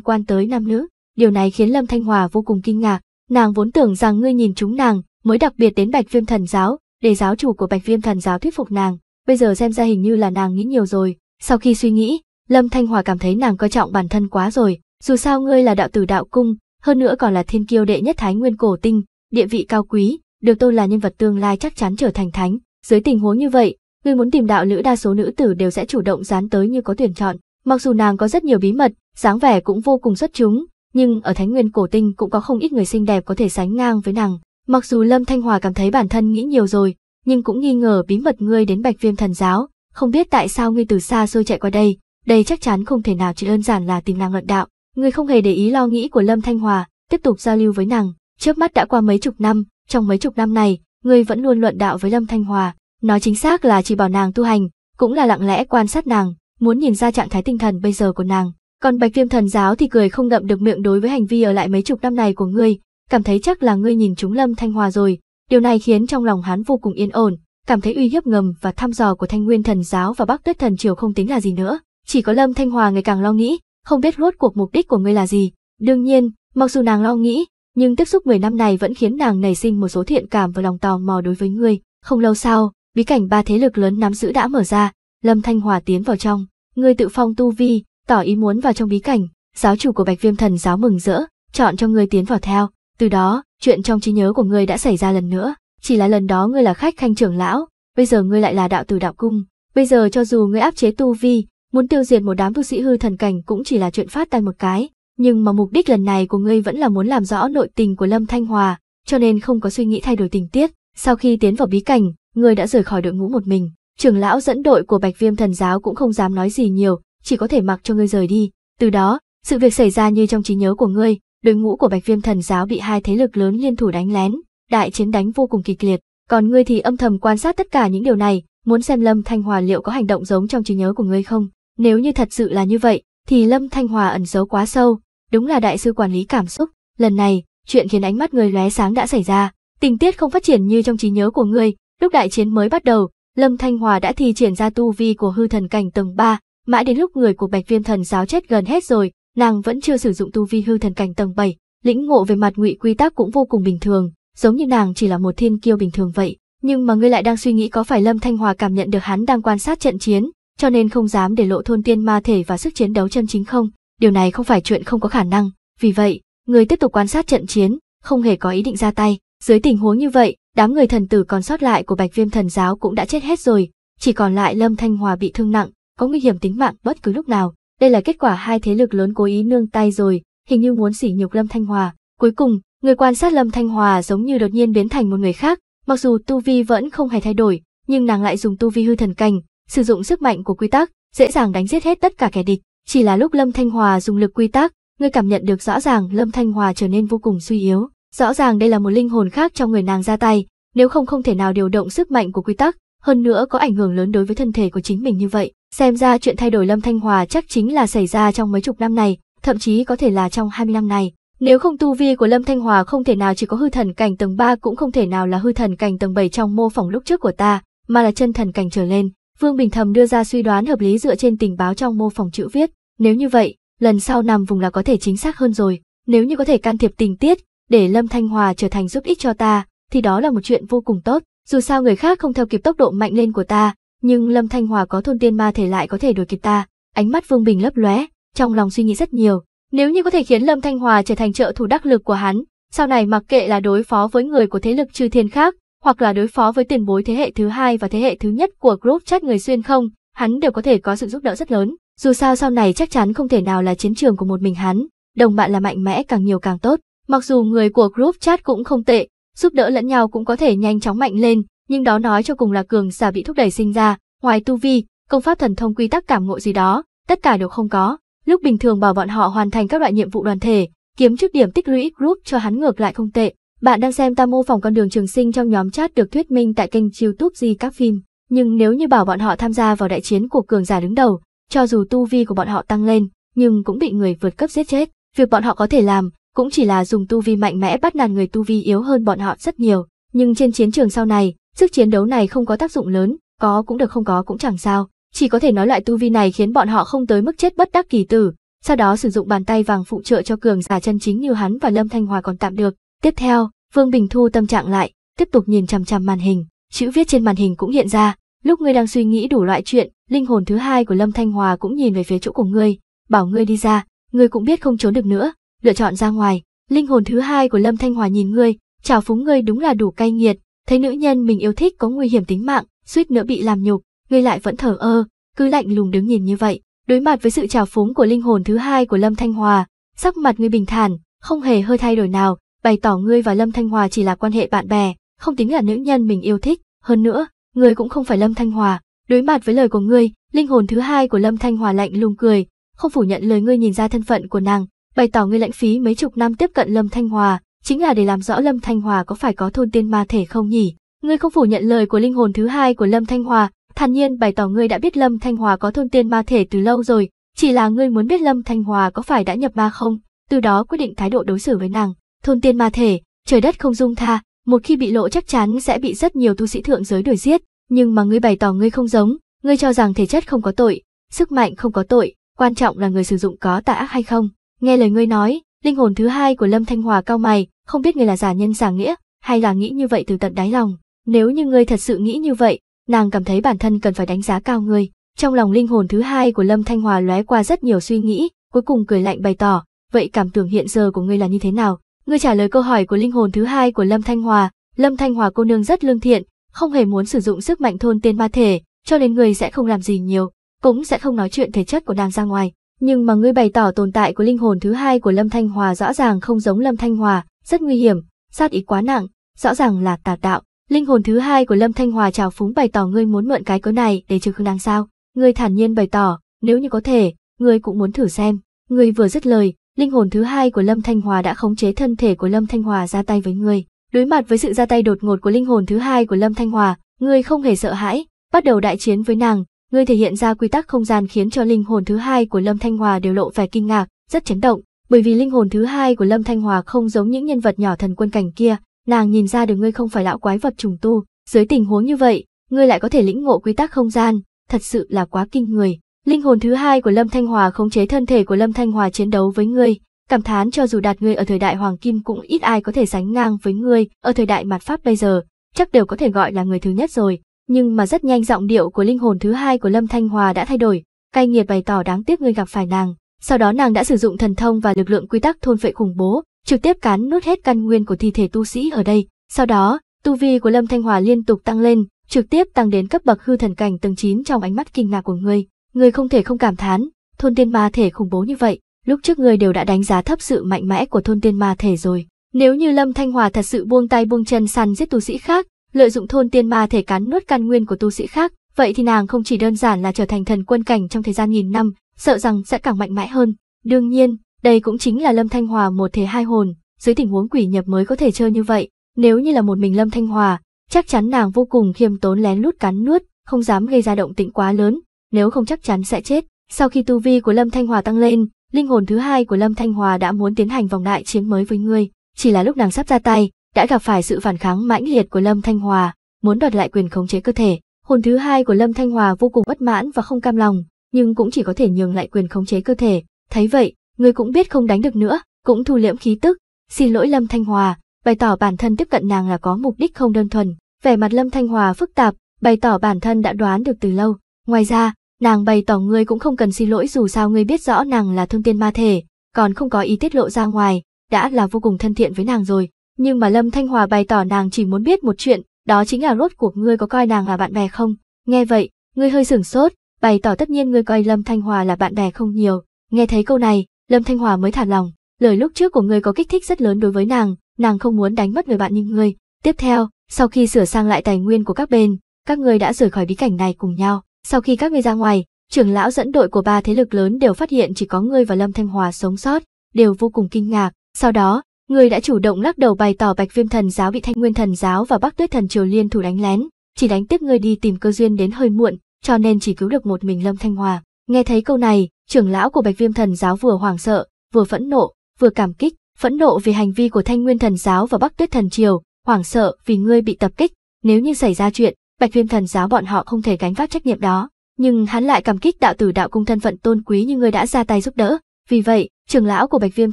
quan tới nam nữ. Điều này khiến Lâm Thanh Hòa vô cùng kinh ngạc, nàng vốn tưởng rằng ngươi nhìn chúng nàng, mới đặc biệt đến Bạch Viêm Thần giáo, để giáo chủ của Bạch Viêm Thần giáo thuyết phục nàng, bây giờ xem ra hình như là nàng nghĩ nhiều rồi. Sau khi suy nghĩ, Lâm Thanh Hòa cảm thấy nàng coi trọng bản thân quá rồi, dù sao ngươi là đạo tử đạo cung, hơn nữa còn là thiên kiêu đệ nhất thái nguyên cổ tinh, địa vị cao quý, được tôn là nhân vật tương lai chắc chắn trở thành thánh, dưới tình huống như vậy, ngươi muốn tìm đạo lữ đa số nữ tử đều sẽ chủ động dán tới như có tuyển chọn, mặc dù nàng có rất nhiều bí mật, dáng vẻ cũng vô cùng xuất chúng, nhưng ở Thánh Nguyên Cổ Tinh cũng có không ít người xinh đẹp có thể sánh ngang với nàng, Mặc dù Lâm Thanh Hòa cảm thấy bản thân nghĩ nhiều rồi, nhưng cũng nghi ngờ bí mật ngươi đến Bạch Viêm Thần Giáo, không biết tại sao ngươi từ xa xôi chạy qua đây, đây chắc chắn không thể nào chỉ đơn giản là tìm nàng luận đạo. Ngươi không hề để ý lo nghĩ của Lâm Thanh Hòa, tiếp tục giao lưu với nàng, chớp mắt đã qua mấy chục năm, trong mấy chục năm này, ngươi vẫn luôn luận đạo với Lâm Thanh Hòa, nói chính xác là chỉ bảo nàng tu hành, cũng là lặng lẽ quan sát nàng, muốn nhìn ra trạng thái tinh thần bây giờ của nàng. Còn Bạch Viêm Thần Giáo thì cười không ngậm được miệng đối với hành vi ở lại mấy chục năm này của ngươi, cảm thấy chắc là ngươi nhìn chúng Lâm Thanh Hòa rồi, điều này khiến trong lòng hắn vô cùng yên ổn, cảm thấy uy hiếp ngầm và thăm dò của Thanh Nguyên Thần giáo và Bắc Tuyết Thần triều không tính là gì nữa, chỉ có Lâm Thanh Hòa ngày càng lo nghĩ, không biết rốt cuộc mục đích của ngươi là gì. Đương nhiên, mặc dù nàng lo nghĩ, nhưng tiếp xúc 10 năm này vẫn khiến nàng nảy sinh một số thiện cảm và lòng tò mò đối với ngươi. Không lâu sau, bí cảnh ba thế lực lớn nắm giữ đã mở ra, Lâm Thanh Hòa tiến vào trong, ngươi tự phong tu vi, tỏ ý muốn vào trong bí cảnh, giáo chủ của Bạch Viêm Thần giáo mừng rỡ, chọn cho ngươi tiến vào theo. Từ đó, chuyện trong trí nhớ của ngươi đã xảy ra lần nữa, chỉ là lần đó ngươi là khách khanh trưởng lão, bây giờ ngươi lại là đạo tử đạo cung. Bây giờ cho dù ngươi áp chế tu vi, muốn tiêu diệt một đám tu sĩ hư thần cảnh cũng chỉ là chuyện phát tay một cái, nhưng mà mục đích lần này của ngươi vẫn là muốn làm rõ nội tình của Lâm Thanh Hòa, cho nên không có suy nghĩ thay đổi tình tiết. Sau khi tiến vào bí cảnh, ngươi đã rời khỏi đội ngũ một mình, trưởng lão dẫn đội của Bạch Viêm thần giáo cũng không dám nói gì nhiều, chỉ có thể mặc cho ngươi rời đi. Từ đó, sự việc xảy ra như trong trí nhớ của ngươi, đội ngũ của Bạch Viêm Thần giáo bị hai thế lực lớn liên thủ đánh lén, đại chiến đánh vô cùng kịch liệt, còn ngươi thì âm thầm quan sát tất cả những điều này, muốn xem Lâm Thanh Hòa liệu có hành động giống trong trí nhớ của ngươi không. Nếu như thật sự là như vậy, thì Lâm Thanh Hòa ẩn giấu quá sâu, đúng là đại sư quản lý cảm xúc, lần này, chuyện khiến ánh mắt người lóe sáng đã xảy ra, tình tiết không phát triển như trong trí nhớ của ngươi, lúc đại chiến mới bắt đầu, Lâm Thanh Hòa đã thi triển ra tu vi của hư thần cảnh tầng 3, mãi đến lúc người của Bạch Viêm Thần giáo chết gần hết rồi, nàng vẫn chưa sử dụng tu vi hư thần cảnh tầng 7, lĩnh ngộ về mặt ngụy quy tắc cũng vô cùng bình thường, giống như nàng chỉ là một thiên kiêu bình thường vậy. Nhưng mà ngươi lại đang suy nghĩ có phải Lâm Thanh Hòa cảm nhận được hắn đang quan sát trận chiến, cho nên không dám để lộ thôn tiên ma thể và sức chiến đấu chân chính không? Điều này không phải chuyện không có khả năng, vì vậy, người tiếp tục quan sát trận chiến, không hề có ý định ra tay. Dưới tình huống như vậy, đám người thần tử còn sót lại của Bạch Viêm thần giáo cũng đã chết hết rồi, chỉ còn lại Lâm Thanh Hòa bị thương nặng, có nguy hiểm tính mạng bất cứ lúc nào. Đây là kết quả hai thế lực lớn cố ý nương tay rồi, hình như muốn sỉ nhục Lâm Thanh Hòa. Cuối cùng, người quan sát Lâm Thanh Hòa giống như đột nhiên biến thành một người khác, mặc dù tu vi vẫn không hề thay đổi, nhưng nàng lại dùng tu vi hư thần cảnh, sử dụng sức mạnh của quy tắc, dễ dàng đánh giết hết tất cả kẻ địch. Chỉ là lúc Lâm Thanh Hòa dùng lực quy tắc, người cảm nhận được rõ ràng Lâm Thanh Hòa trở nên vô cùng suy yếu. Rõ ràng đây là một linh hồn khác trong người nàng ra tay, nếu không không thể nào điều động sức mạnh của quy tắc, hơn nữa có ảnh hưởng lớn đối với thân thể của chính mình như vậy. Xem ra chuyện thay đổi Lâm Thanh Hòa chắc chính là xảy ra trong mấy chục năm này, thậm chí có thể là trong 20 năm này. Nếu không tu vi của Lâm Thanh Hòa không thể nào chỉ có hư thần cảnh tầng 3 cũng không thể nào là hư thần cảnh tầng 7 trong mô phỏng lúc trước của ta, mà là chân thần cảnh trở lên. Vương Bình Thầm đưa ra suy đoán hợp lý dựa trên tình báo trong mô phỏng chữ viết. Nếu như vậy, lần sau nằm vùng là có thể chính xác hơn rồi. Nếu như có thể can thiệp tình tiết, để Lâm Thanh Hòa trở thành giúp ích cho ta, thì đó là một chuyện vô cùng tốt. Dù sao người khác không theo kịp tốc độ mạnh lên của ta, nhưng Lâm Thanh Hòa có thôn tiên ma thể lại có thể đuổi kịp ta. Ánh mắt Vương Bình lấp lóe, trong lòng suy nghĩ rất nhiều. Nếu như có thể khiến Lâm Thanh Hòa trở thành trợ thủ đắc lực của hắn, sau này mặc kệ là đối phó với người của thế lực chư thiên khác, hoặc là đối phó với tiền bối thế hệ thứ hai và thế hệ thứ nhất của group chat người xuyên không, hắn đều có thể có sự giúp đỡ rất lớn. Dù sao sau này chắc chắn không thể nào là chiến trường của một mình hắn, đồng bạn là mạnh mẽ càng nhiều càng tốt. Mặc dù người của group chat cũng không tệ, giúp đỡ lẫn nhau cũng có thể nhanh chóng mạnh lên, nhưng đó nói cho cùng là cường giả bị thúc đẩy sinh ra, ngoài tu vi, công pháp thần thông quy tắc cảm ngộ gì đó, tất cả đều không có. Lúc bình thường bảo bọn họ hoàn thành các loại nhiệm vụ đoàn thể, kiếm chút điểm tích lũy group cho hắn ngược lại không tệ. Bạn đang xem ta mô phỏng con đường trường sinh trong nhóm chat được thuyết minh tại kênh YouTube gì các phim, nhưng nếu như bảo bọn họ tham gia vào đại chiến của cường giả đứng đầu, cho dù tu vi của bọn họ tăng lên, nhưng cũng bị người vượt cấp giết chết. Việc bọn họ có thể làm cũng chỉ là dùng tu vi mạnh mẽ bắt nạt người tu vi yếu hơn bọn họ rất nhiều, nhưng trên chiến trường sau này, Sức chiến đấu này không có tác dụng lớn, có cũng được không có cũng chẳng sao, chỉ có thể nói loại tu vi này khiến bọn họ không tới mức chết bất đắc kỳ tử, sau đó sử dụng bàn tay vàng phụ trợ cho cường giả chân chính như hắn và Lâm Thanh Hòa còn tạm được. Tiếp theo, Vương Bình Thu tâm trạng lại, tiếp tục nhìn chằm chằm màn hình, chữ viết trên màn hình cũng hiện ra, lúc ngươi đang suy nghĩ đủ loại chuyện, linh hồn thứ hai của Lâm Thanh Hòa cũng nhìn về phía chỗ của ngươi, bảo ngươi đi ra, ngươi cũng biết không trốn được nữa, lựa chọn ra ngoài, linh hồn thứ hai của Lâm Thanh Hòa nhìn ngươi, chào phúng ngươi đúng là đủ cay nghiệt, thấy nữ nhân mình yêu thích có nguy hiểm tính mạng, suýt nữa bị làm nhục, ngươi lại vẫn thở ơ, cứ lạnh lùng đứng nhìn như vậy. Đối mặt với sự trào phúng của linh hồn thứ hai của Lâm Thanh Hòa, sắc mặt ngươi bình thản, không hề hơi thay đổi nào, bày tỏ ngươi và Lâm Thanh Hòa chỉ là quan hệ bạn bè, không tính là nữ nhân mình yêu thích, hơn nữa, người cũng không phải Lâm Thanh Hòa. Đối mặt với lời của ngươi, linh hồn thứ hai của Lâm Thanh Hòa lạnh lùng cười, không phủ nhận lời ngươi nhìn ra thân phận của nàng, bày tỏ ngươi lãng phí mấy chục năm tiếp cận Lâm Thanh Hòa, chính là để làm rõ Lâm Thanh Hòa có phải có thôn tiên ma thể không nhỉ? Ngươi không phủ nhận lời của linh hồn thứ hai của Lâm Thanh Hòa, thản nhiên bày tỏ ngươi đã biết Lâm Thanh Hòa có thôn tiên ma thể từ lâu rồi, chỉ là ngươi muốn biết Lâm Thanh Hòa có phải đã nhập ma không, từ đó quyết định thái độ đối xử với nàng. Thôn tiên ma thể, trời đất không dung tha, một khi bị lộ chắc chắn sẽ bị rất nhiều tu sĩ thượng giới đuổi giết, nhưng mà ngươi bày tỏ ngươi không giống, ngươi cho rằng thể chất không có tội, sức mạnh không có tội, quan trọng là người sử dụng có tà ác hay không. Nghe lời ngươi nói, linh hồn thứ hai của Lâm Thanh Hòa cao mày, không biết người là giả nhân giả nghĩa, hay là nghĩ như vậy từ tận đáy lòng. Nếu như ngươi thật sự nghĩ như vậy, nàng cảm thấy bản thân cần phải đánh giá cao ngươi. Trong lòng linh hồn thứ hai của Lâm Thanh Hòa lóe qua rất nhiều suy nghĩ, cuối cùng cười lạnh bày tỏ, vậy cảm tưởng hiện giờ của ngươi là như thế nào? Ngươi trả lời câu hỏi của linh hồn thứ hai của Lâm Thanh Hòa, Lâm Thanh Hòa cô nương rất lương thiện, không hề muốn sử dụng sức mạnh thôn tiên ma thể, cho nên ngươi sẽ không làm gì nhiều, cũng sẽ không nói chuyện thể chất của nàng ra ngoài. Nhưng mà ngươi bày tỏ tồn tại của linh hồn thứ hai của Lâm Thanh Hòa rõ ràng không giống Lâm Thanh Hòa, rất nguy hiểm, sát ý quá nặng, rõ ràng là tà đạo. Linh hồn thứ hai của Lâm Thanh Hòa trào phúng bày tỏ ngươi muốn mượn cái cớ này để trừ khương đang sao? Ngươi thản nhiên bày tỏ, nếu như có thể, ngươi cũng muốn thử xem. Ngươi vừa dứt lời, linh hồn thứ hai của Lâm Thanh Hòa đã khống chế thân thể của Lâm Thanh Hòa ra tay với ngươi. Đối mặt với sự ra tay đột ngột của linh hồn thứ hai của Lâm Thanh Hòa, ngươi không hề sợ hãi, bắt đầu đại chiến với nàng, ngươi thể hiện ra quy tắc không gian khiến cho linh hồn thứ hai của Lâm Thanh Hòa đều lộ vẻ kinh ngạc, rất chấn động, bởi vì linh hồn thứ hai của Lâm Thanh Hòa không giống những nhân vật nhỏ thần quân cảnh kia, nàng nhìn ra được ngươi không phải lão quái vật trùng tu, dưới tình huống như vậy, ngươi lại có thể lĩnh ngộ quy tắc không gian, thật sự là quá kinh người. Linh hồn thứ hai của Lâm Thanh Hòa khống chế thân thể của Lâm Thanh Hòa chiến đấu với ngươi, cảm thán cho dù đạt ngươi ở thời đại hoàng kim cũng ít ai có thể sánh ngang với ngươi, ở thời đại mặt pháp bây giờ, chắc đều có thể gọi là người thứ nhất rồi, nhưng mà rất nhanh giọng điệu của linh hồn thứ hai của Lâm Thanh Hòa đã thay đổi, cay nghiệt bày tỏ đáng tiếc ngươi gặp phải nàng, sau đó nàng đã sử dụng thần thông và lực lượng quy tắc thôn vệ khủng bố, trực tiếp cán nuốt hết căn nguyên của thi thể tu sĩ ở đây. Sau đó, tu vi của Lâm Thanh Hòa liên tục tăng lên, trực tiếp tăng đến cấp bậc hư thần cảnh tầng 9 trong ánh mắt kinh ngạc của người. Người không thể không cảm thán, thôn tiên ma thể khủng bố như vậy, lúc trước người đều đã đánh giá thấp sự mạnh mẽ của thôn tiên ma thể rồi. Nếu như Lâm Thanh Hòa thật sự buông tay buông chân săn giết tu sĩ khác, lợi dụng thôn tiên ma thể cán nuốt căn nguyên của tu sĩ khác, vậy thì nàng không chỉ đơn giản là trở thành thần quân cảnh trong thời gian nghìn năm, sợ rằng sẽ càng mạnh mẽ hơn. Đương nhiên, đây cũng chính là Lâm Thanh Hòa một thể hai hồn, dưới tình huống quỷ nhập mới có thể chơi như vậy. Nếu như là một mình Lâm Thanh Hòa, chắc chắn nàng vô cùng khiêm tốn lén lút cắn nuốt, không dám gây ra động tĩnh quá lớn, nếu không chắc chắn sẽ chết. Sau khi tu vi của Lâm Thanh Hòa tăng lên, linh hồn thứ hai của Lâm Thanh Hòa đã muốn tiến hành vòng đại chiến mới với ngươi, chỉ là lúc nàng sắp ra tay, đã gặp phải sự phản kháng mãnh liệt của Lâm Thanh Hòa, muốn đoạt lại quyền khống chế cơ thể. Hồn thứ hai của Lâm Thanh Hòa vô cùng bất mãn và không cam lòng, nhưng cũng chỉ có thể nhường lại quyền khống chế cơ thể. Thấy vậy, người cũng biết không đánh được nữa, cũng thu liễm khí tức, xin lỗi Lâm Thanh Hòa, bày tỏ bản thân tiếp cận nàng là có mục đích không đơn thuần. Vẻ mặt Lâm Thanh Hòa phức tạp, bày tỏ bản thân đã đoán được từ lâu. Ngoài ra, nàng bày tỏ người cũng không cần xin lỗi dù sao người biết rõ nàng là thương tiên ma thể, còn không có ý tiết lộ ra ngoài, đã là vô cùng thân thiện với nàng rồi. Nhưng mà Lâm Thanh Hòa bày tỏ nàng chỉ muốn biết một chuyện, đó chính là rốt cuộc ngươi có coi nàng là bạn bè không. Nghe vậy, ngươi hơi sửng sốt, bày tỏ tất nhiên người coi Lâm Thanh Hòa là bạn bè không nhiều. Nghe thấy câu này, Lâm Thanh Hòa mới thả lòng, lời lúc trước của người có kích thích rất lớn đối với nàng, nàng không muốn đánh mất người bạn như ngươi. Tiếp theo, sau khi sửa sang lại tài nguyên của các bên, các ngươi đã rời khỏi bí cảnh này cùng nhau. Sau khi các ngươi ra ngoài, trưởng lão dẫn đội của ba thế lực lớn đều phát hiện chỉ có ngươi và Lâm Thanh Hòa sống sót, đều vô cùng kinh ngạc. Sau đó, ngươi đã chủ động lắc đầu bày tỏ Bạch Viêm Thần giáo bị Thanh Nguyên Thần giáo và Bắc Tuyết Thần triều liên thủ đánh lén, chỉ đánh tiếp ngươi đi tìm cơ duyên đến hơi muộn, cho nên chỉ cứu được một mình Lâm Thanh Hòa. Nghe thấy câu này, trưởng lão của Bạch Viêm Thần giáo vừa hoảng sợ, vừa phẫn nộ, vừa cảm kích, phẫn nộ vì hành vi của Thanh Nguyên Thần giáo và Bắc Tuyết Thần triều, hoảng sợ vì ngươi bị tập kích, nếu như xảy ra chuyện, Bạch Viêm Thần giáo bọn họ không thể gánh vác trách nhiệm đó, nhưng hắn lại cảm kích đạo tử đạo cung thân phận tôn quý như ngươi đã ra tay giúp đỡ, vì vậy, trưởng lão của Bạch Viêm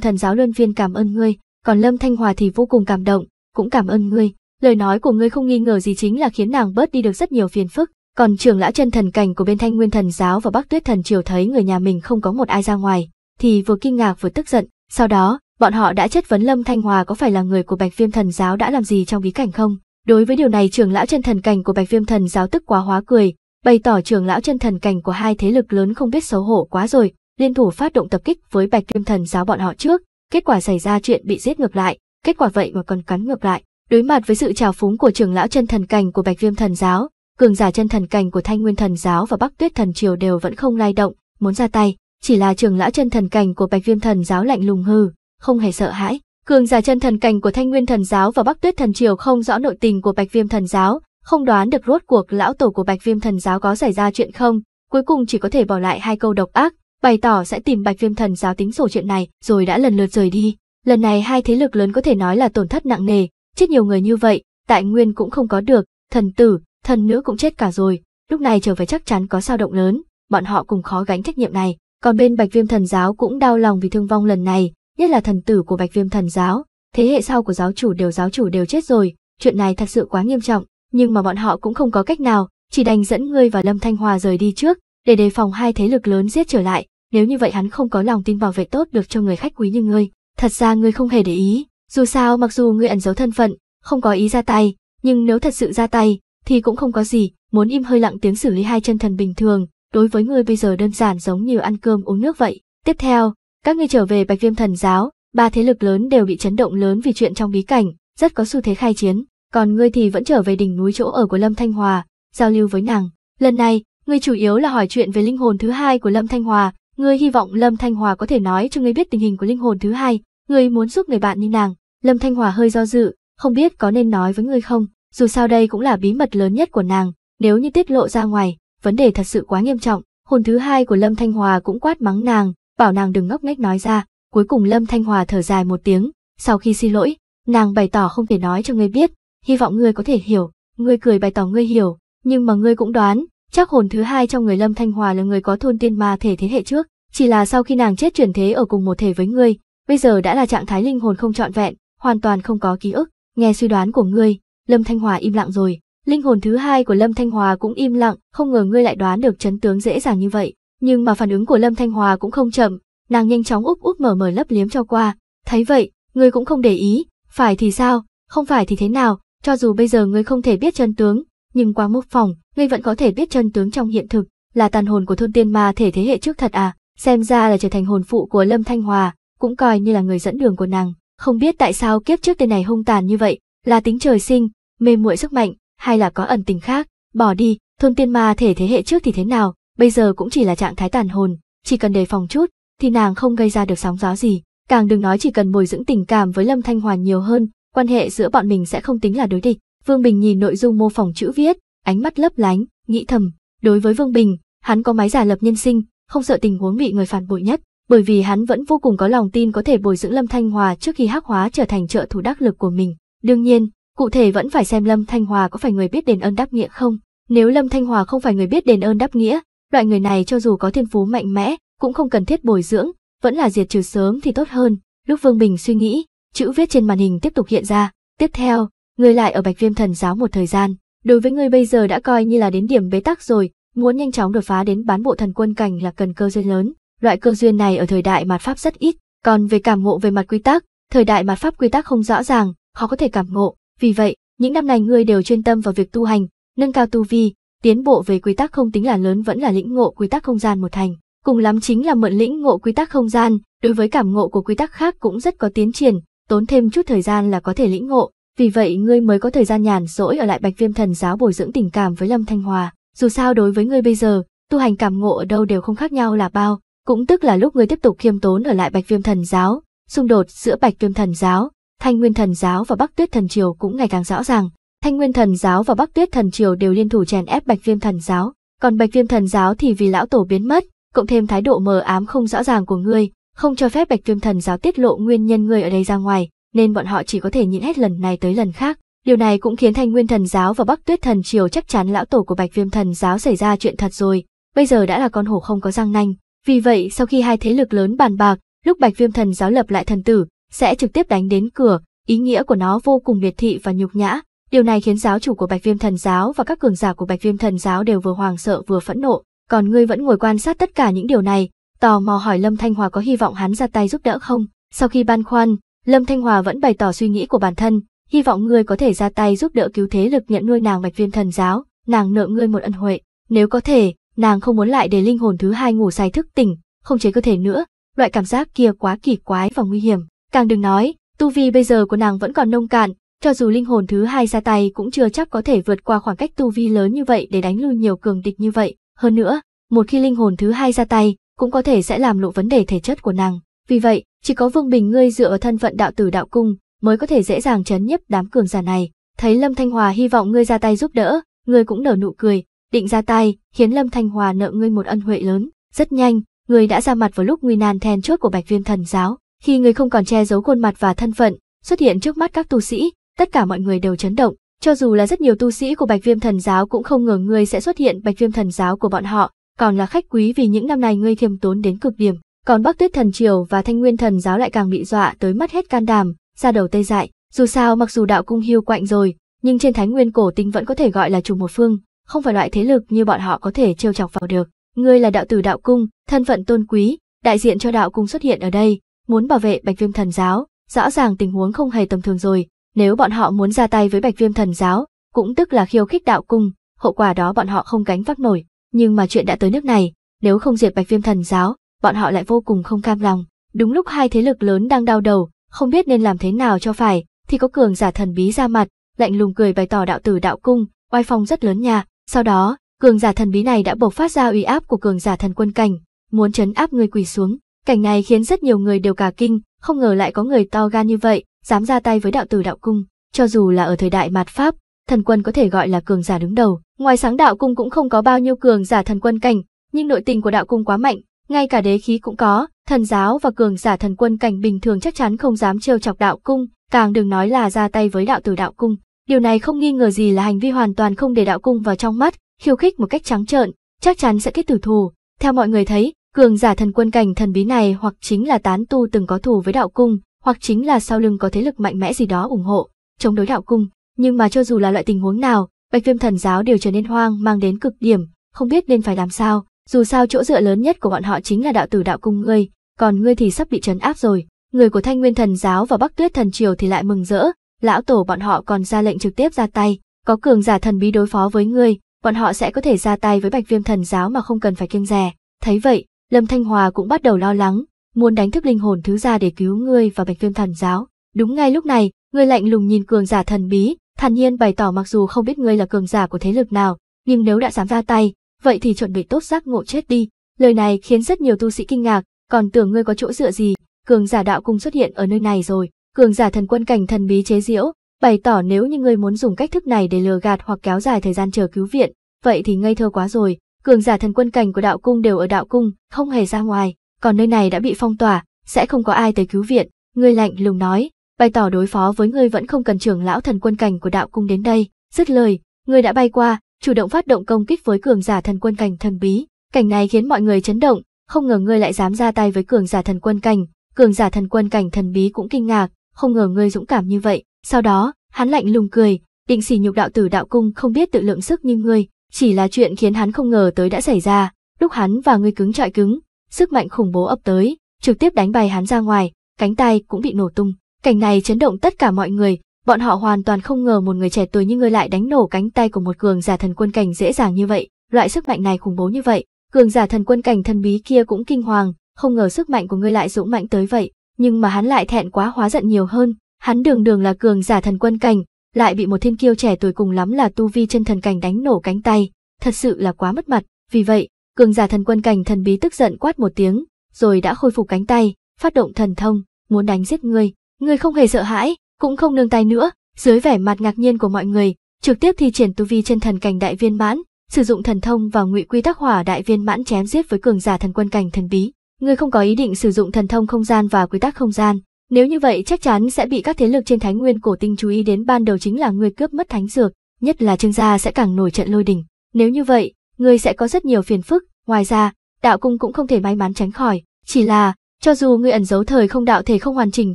Thần giáo luân viên cảm ơn ngươi, còn Lâm Thanh Hòa thì vô cùng cảm động, cũng cảm ơn ngươi. Lời nói của ngươi không nghi ngờ gì chính là khiến nàng bớt đi được rất nhiều phiền phức, còn trưởng lão chân thần cảnh của bên thanh nguyên thần giáo và bắc tuyết thần triều thấy người nhà mình không có một ai ra ngoài, thì vừa kinh ngạc vừa tức giận. Sau đó, bọn họ đã chất vấn Lâm Thanh Hòa có phải là người của bạch viêm thần giáo đã làm gì trong bí cảnh không. Đối với điều này trưởng lão chân thần cảnh của bạch viêm thần giáo tức quá hóa cười, bày tỏ trưởng lão chân thần cảnh của hai thế lực lớn không biết xấu hổ quá rồi, liên thủ phát động tập kích với bạch viêm thần giáo bọn họ trước, kết quả xảy ra chuyện bị giết ngược lại, kết quả vậy mà còn cắn ngược lại. Đối mặt với sự trào phúng của trưởng lão chân thần cảnh của bạch viêm thần giáo, cường giả chân thần cảnh của Thanh Nguyên Thần giáo và Bắc Tuyết Thần triều đều vẫn không lay động, muốn ra tay, chỉ là trưởng lão chân thần cảnh của Bạch Viêm Thần giáo lạnh lùng hư, không hề sợ hãi. Cường giả chân thần cảnh của Thanh Nguyên Thần giáo và Bắc Tuyết Thần triều không rõ nội tình của Bạch Viêm Thần giáo, không đoán được rốt cuộc lão tổ của Bạch Viêm Thần giáo có xảy ra chuyện không, cuối cùng chỉ có thể bỏ lại hai câu độc ác, bày tỏ sẽ tìm Bạch Viêm Thần giáo tính sổ chuyện này, rồi đã lần lượt rời đi. Lần này hai thế lực lớn có thể nói là tổn thất nặng nề, chết nhiều người như vậy, tại nguyên cũng không có được, thần tử, thần nữ cũng chết cả rồi, lúc này trở về chắc chắn có sao động lớn, bọn họ cùng khó gánh trách nhiệm này. Còn bên Bạch Viêm Thần Giáo cũng đau lòng vì thương vong lần này, nhất là thần tử của Bạch Viêm Thần Giáo, thế hệ sau của giáo chủ đều giáo chủ đều chết rồi, chuyện này thật sự quá nghiêm trọng, nhưng mà bọn họ cũng không có cách nào, chỉ đành dẫn ngươi và Lâm Thanh Hòa rời đi trước, để đề phòng hai thế lực lớn giết trở lại, nếu như vậy hắn không có lòng tin bảo vệ tốt được cho người khách quý như ngươi. Thật ra ngươi không hề để ý, dù sao mặc dù ngươi ẩn giấu thân phận, không có ý ra tay, nhưng nếu thật sự ra tay, thì cũng không có gì, muốn im hơi lặng tiếng xử lý hai chân thần bình thường, đối với ngươi bây giờ đơn giản giống như ăn cơm uống nước vậy. Tiếp theo, các ngươi trở về Bạch Viêm Thần giáo, ba thế lực lớn đều bị chấn động lớn vì chuyện trong bí cảnh, rất có xu thế khai chiến, còn ngươi thì vẫn trở về đỉnh núi chỗ ở của Lâm Thanh Hòa, giao lưu với nàng. Lần này, ngươi chủ yếu là hỏi chuyện về linh hồn thứ hai của Lâm Thanh Hòa, ngươi hy vọng Lâm Thanh Hòa có thể nói cho ngươi biết tình hình của linh hồn thứ hai, ngươi muốn giúp người bạn như nàng. Lâm Thanh Hòa hơi do dự, không biết có nên nói với ngươi không, dù sao đây cũng là bí mật lớn nhất của nàng, nếu như tiết lộ ra ngoài, vấn đề thật sự quá nghiêm trọng. Hồn thứ hai của Lâm Thanh Hòa cũng quát mắng nàng, bảo nàng đừng ngốc nghếch nói ra. Cuối cùng Lâm Thanh Hòa thở dài một tiếng, sau khi xin lỗi, nàng bày tỏ không thể nói cho ngươi biết, hy vọng ngươi có thể hiểu. Ngươi cười bày tỏ ngươi hiểu, nhưng mà ngươi cũng đoán, chắc hồn thứ hai trong người Lâm Thanh Hòa là người có thôn tiên ma thể thế hệ trước, chỉ là sau khi nàng chết chuyển thế ở cùng một thể với ngươi, bây giờ đã là trạng thái linh hồn không trọn vẹn, hoàn toàn không có ký ức. Nghe suy đoán của ngươi, Lâm Thanh Hòa im lặng rồi. Linh hồn thứ hai của Lâm Thanh Hòa cũng im lặng, không ngờ ngươi lại đoán được chấn tướng dễ dàng như vậy. Nhưng mà phản ứng của Lâm Thanh Hòa cũng không chậm, nàng nhanh chóng úp úp mở mở lấp liếm cho qua. Thấy vậy, ngươi cũng không để ý, phải thì sao, không phải thì thế nào, cho dù bây giờ ngươi không thể biết chân tướng, nhưng qua mốc phòng, ngươi vẫn có thể biết chân tướng trong hiện thực, là tàn hồn của thôn tiên ma thể thế hệ trước thật à, xem ra là trở thành hồn phụ của Lâm Thanh Hòa, cũng coi như là người dẫn đường của nàng. Không biết tại sao kiếp trước tên này hung tàn như vậy, là tính trời sinh, mê muội sức mạnh, hay là có ẩn tình khác, bỏ đi, thôn tiên ma thể thế hệ trước thì thế nào, bây giờ cũng chỉ là trạng thái tàn hồn, chỉ cần đề phòng chút, thì nàng không gây ra được sóng gió gì, càng đừng nói chỉ cần bồi dưỡng tình cảm với Lâm Thanh Hoàn nhiều hơn, quan hệ giữa bọn mình sẽ không tính là đối địch. Vương Bình nhìn nội dung mô phỏng chữ viết, ánh mắt lấp lánh, nghĩ thầm, đối với Vương Bình, hắn có máy giả lập nhân sinh, không sợ tình huống bị người phản bội nhất, bởi vì hắn vẫn vô cùng có lòng tin có thể bồi dưỡng Lâm Thanh Hòa trước khi hắc hóa trở thành trợ thủ đắc lực của mình. Đương nhiên, Cụ thể vẫn phải xem Lâm Thanh Hòa có phải người biết đền ơn đáp nghĩa không. Nếu Lâm Thanh Hòa không phải người biết đền ơn đáp nghĩa, loại người này cho dù có thiên phú mạnh mẽ, cũng không cần thiết bồi dưỡng, vẫn là diệt trừ sớm thì tốt hơn. Lúc Vương Bình suy nghĩ, chữ viết trên màn hình tiếp tục hiện ra. Tiếp theo, người lại ở Bạch Viêm Thần Giáo một thời gian. Đối với người bây giờ đã coi như là đến điểm bế tắc rồi, muốn nhanh chóng đột phá đến bán bộ thần quân cảnh là cần cơ duyên lớn. Loại cơ duyên này ở thời đại mạt pháp rất ít, còn về cảm ngộ về mặt quy tắc, thời đại mạt pháp quy tắc không rõ ràng, khó có thể cảm ngộ, vì vậy, những năm này ngươi đều chuyên tâm vào việc tu hành, nâng cao tu vi, tiến bộ về quy tắc không tính là lớn vẫn là lĩnh ngộ quy tắc không gian một thành. Cùng lắm chính là mượn lĩnh ngộ quy tắc không gian, đối với cảm ngộ của quy tắc khác cũng rất có tiến triển, tốn thêm chút thời gian là có thể lĩnh ngộ, vì vậy ngươi mới có thời gian nhàn rỗi ở lại Bạch Viêm Thần giáo bồi dưỡng tình cảm với Lâm Thanh Hòa. Dù sao đối với ngươi bây giờ, tu hành cảm ngộ ở đâu đều không khác nhau là bao, cũng tức là lúc ngươi tiếp tục khiêm tốn ở lại Bạch Viêm Thần giáo, xung đột giữa Bạch Viêm Thần giáo Thanh Nguyên Thần Giáo và Bắc Tuyết Thần Triều cũng ngày càng rõ ràng. Thanh Nguyên Thần Giáo và Bắc Tuyết Thần Triều đều liên thủ chèn ép Bạch Viêm Thần Giáo, còn Bạch Viêm Thần Giáo thì vì lão tổ biến mất, cộng thêm thái độ mờ ám không rõ ràng của ngươi, không cho phép Bạch Viêm Thần Giáo tiết lộ nguyên nhân ngươi ở đây ra ngoài, nên bọn họ chỉ có thể nhịn hết lần này tới lần khác. Điều này cũng khiến Thanh Nguyên Thần Giáo và Bắc Tuyết Thần Triều chắc chắn lão tổ của Bạch Viêm Thần Giáo xảy ra chuyện thật rồi, bây giờ đã là con hổ không có răng nanh. Vì vậy, sau khi hai thế lực lớn bàn bạc, lúc Bạch Viêm Thần Giáo lập lại thần tử, sẽ trực tiếp đánh đến cửa, ý nghĩa của nó vô cùng biệt thị và nhục nhã. Điều này khiến giáo chủ của Bạch Viêm Thần giáo và các cường giả của Bạch Viêm Thần giáo đều vừa hoảng sợ vừa phẫn nộ, còn ngươi vẫn ngồi quan sát tất cả những điều này, tò mò hỏi Lâm Thanh Hòa có hy vọng hắn ra tay giúp đỡ không. Sau khi ban khoan, Lâm Thanh Hòa vẫn bày tỏ suy nghĩ của bản thân, hy vọng ngươi có thể ra tay giúp đỡ cứu thế lực nhận nuôi nàng Bạch Viêm Thần giáo, nàng nợ ngươi một ân huệ, nếu có thể, nàng không muốn lại để linh hồn thứ hai ngủ say thức tỉnh, không chế cơ thể nữa, loại cảm giác kia quá kỳ quái và nguy hiểm. Càng đừng nói, tu vi bây giờ của nàng vẫn còn nông cạn, cho dù linh hồn thứ hai ra tay cũng chưa chắc có thể vượt qua khoảng cách tu vi lớn như vậy để đánh lui nhiều cường địch như vậy. Hơn nữa, một khi linh hồn thứ hai ra tay, cũng có thể sẽ làm lộ vấn đề thể chất của nàng. Vì vậy, chỉ có Vương Bình ngươi dựa ở thân phận đạo tử đạo cung mới có thể dễ dàng chấn nhấp đám cường giả này. Thấy Lâm Thanh Hòa hy vọng ngươi ra tay giúp đỡ, ngươi cũng nở nụ cười, định ra tay, khiến Lâm Thanh Hòa nợ ngươi một ân huệ lớn. Rất nhanh, ngươi đã ra mặt vào lúc nguy nan then chốt của Bạch Viêm Thần giáo. Khi người không còn che giấu khuôn mặt và thân phận, xuất hiện trước mắt các tu sĩ, tất cả mọi người đều chấn động. Cho dù là rất nhiều tu sĩ của Bạch Viêm Thần Giáo cũng không ngờ ngươi sẽ xuất hiện Bạch Viêm Thần Giáo của bọn họ, còn là khách quý vì những năm này ngươi thiêm tốn đến cực điểm. Còn Bắc Tuyết Thần Triều và Thanh Nguyên Thần Giáo lại càng bị dọa tới mất hết can đảm, ra đầu tê dại. Dù sao mặc dù đạo cung hiu quạnh rồi, nhưng trên Thái Nguyên cổ tinh vẫn có thể gọi là chủ một phương, không phải loại thế lực như bọn họ có thể trêu chọc vào được. Ngươi là đạo tử đạo cung, thân phận tôn quý, đại diện cho đạo cung xuất hiện ở đây, muốn bảo vệ Bạch Viêm Thần giáo, rõ ràng tình huống không hề tầm thường rồi, nếu bọn họ muốn ra tay với Bạch Viêm Thần giáo, cũng tức là khiêu khích đạo cung, hậu quả đó bọn họ không gánh vác nổi, nhưng mà chuyện đã tới nước này, nếu không diệt Bạch Viêm Thần giáo, bọn họ lại vô cùng không cam lòng. Đúng lúc hai thế lực lớn đang đau đầu, không biết nên làm thế nào cho phải, thì có cường giả thần bí ra mặt, lạnh lùng cười bày tỏ đạo tử đạo cung, oai phong rất lớn nha. Sau đó, cường giả thần bí này đã bộc phát ra uy áp của cường giả thần quân cảnh, muốn chấn áp người quỳ xuống. Cảnh này khiến rất nhiều người đều cả kinh, không ngờ lại có người to gan như vậy, dám ra tay với đạo tử đạo cung, cho dù là ở thời đại mạt Pháp, thần quân có thể gọi là cường giả đứng đầu. Ngoài sáng đạo cung cũng không có bao nhiêu cường giả thần quân cảnh, nhưng nội tình của đạo cung quá mạnh, ngay cả đế khí cũng có, thần giáo và cường giả thần quân cảnh bình thường chắc chắn không dám trêu chọc đạo cung, càng đừng nói là ra tay với đạo tử đạo cung. Điều này không nghi ngờ gì là hành vi hoàn toàn không để đạo cung vào trong mắt, khiêu khích một cách trắng trợn, chắc chắn sẽ kết tử thù. Theo mọi người thấy, Cường giả thần quân cảnh thần bí này hoặc chính là tán tu từng có thù với đạo cung, hoặc chính là sau lưng có thế lực mạnh mẽ gì đó ủng hộ, chống đối đạo cung, nhưng mà cho dù là loại tình huống nào, Bạch Viêm thần giáo đều trở nên hoang mang đến cực điểm, không biết nên phải làm sao, dù sao chỗ dựa lớn nhất của bọn họ chính là đạo tử đạo cung ngươi, còn ngươi thì sắp bị trấn áp rồi. Người của Thanh Nguyên thần giáo và Bắc Tuyết thần triều thì lại mừng rỡ, lão tổ bọn họ còn ra lệnh trực tiếp ra tay, có cường giả thần bí đối phó với ngươi, bọn họ sẽ có thể ra tay với Bạch Viêm thần giáo mà không cần phải kiêng dè. Thấy vậy, Lâm Thanh Hòa cũng bắt đầu lo lắng, muốn đánh thức linh hồn thứ gia để cứu ngươi và Bạch Viêm Thần giáo. Đúng ngay lúc này, người lạnh lùng nhìn cường giả thần bí, thản nhiên bày tỏ mặc dù không biết ngươi là cường giả của thế lực nào, nhưng nếu đã dám ra tay, vậy thì chuẩn bị tốt giác ngộ chết đi. Lời này khiến rất nhiều tu sĩ kinh ngạc, còn tưởng ngươi có chỗ dựa gì, cường giả đạo cung xuất hiện ở nơi này rồi, cường giả thần quân cảnh thần bí chế diễu, bày tỏ nếu như ngươi muốn dùng cách thức này để lừa gạt hoặc kéo dài thời gian chờ cứu viện, vậy thì ngây thơ quá rồi, cường giả thần quân cảnh của đạo cung đều ở đạo cung, không hề ra ngoài, còn nơi này đã bị phong tỏa, sẽ không có ai tới cứu viện, ngươi lạnh lùng nói, bày tỏ đối phó với ngươi vẫn không cần trưởng lão thần quân cảnh của đạo cung đến đây, dứt lời, ngươi đã bay qua, chủ động phát động công kích với cường giả thần quân cảnh thần bí, cảnh này khiến mọi người chấn động, không ngờ ngươi lại dám ra tay với cường giả thần quân cảnh, cường giả thần quân cảnh thần bí cũng kinh ngạc, không ngờ ngươi dũng cảm như vậy, sau đó, hắn lạnh lùng cười, định sỉ nhục đạo tử đạo cung không biết tự lượng sức như ngươi, chỉ là chuyện khiến hắn không ngờ tới đã xảy ra, lúc hắn và người cứng trọi cứng, sức mạnh khủng bố ập tới, trực tiếp đánh bay hắn ra ngoài, cánh tay cũng bị nổ tung. Cảnh này chấn động tất cả mọi người, bọn họ hoàn toàn không ngờ một người trẻ tuổi như ngươi lại đánh nổ cánh tay của một cường giả thần quân cảnh dễ dàng như vậy, loại sức mạnh này khủng bố như vậy, cường giả thần quân cảnh thần bí kia cũng kinh hoàng, không ngờ sức mạnh của ngươi lại dũng mạnh tới vậy, nhưng mà hắn lại thẹn quá hóa giận nhiều hơn, hắn đường đường là cường giả thần quân cảnh, lại bị một thiên kiêu trẻ tuổi cùng lắm là tu vi chân thần cảnh đánh nổ cánh tay, thật sự là quá mất mặt, vì vậy, cường giả thần quân cảnh thần bí tức giận quát một tiếng, rồi đã khôi phục cánh tay, phát động thần thông, muốn đánh giết ngươi, ngươi không hề sợ hãi, cũng không nương tay nữa, dưới vẻ mặt ngạc nhiên của mọi người, trực tiếp thi triển tu vi chân thần cảnh đại viên mãn, sử dụng thần thông và ngụy quy tắc hỏa đại viên mãn chém giết với cường giả thần quân cảnh thần bí. Ngươi không có ý định sử dụng thần thông không gian và quy tắc không gian, nếu như vậy chắc chắn sẽ bị các thế lực trên thánh Nguyên cổ tinh chú ý đến ban đầu chính là người cướp mất thánh dược, nhất là Trương gia sẽ càng nổi trận lôi đình. Nếu như vậy, người sẽ có rất nhiều phiền phức, ngoài ra, đạo cung cũng không thể may mắn tránh khỏi, chỉ là, cho dù người ẩn giấu thời không đạo thể không hoàn chỉnh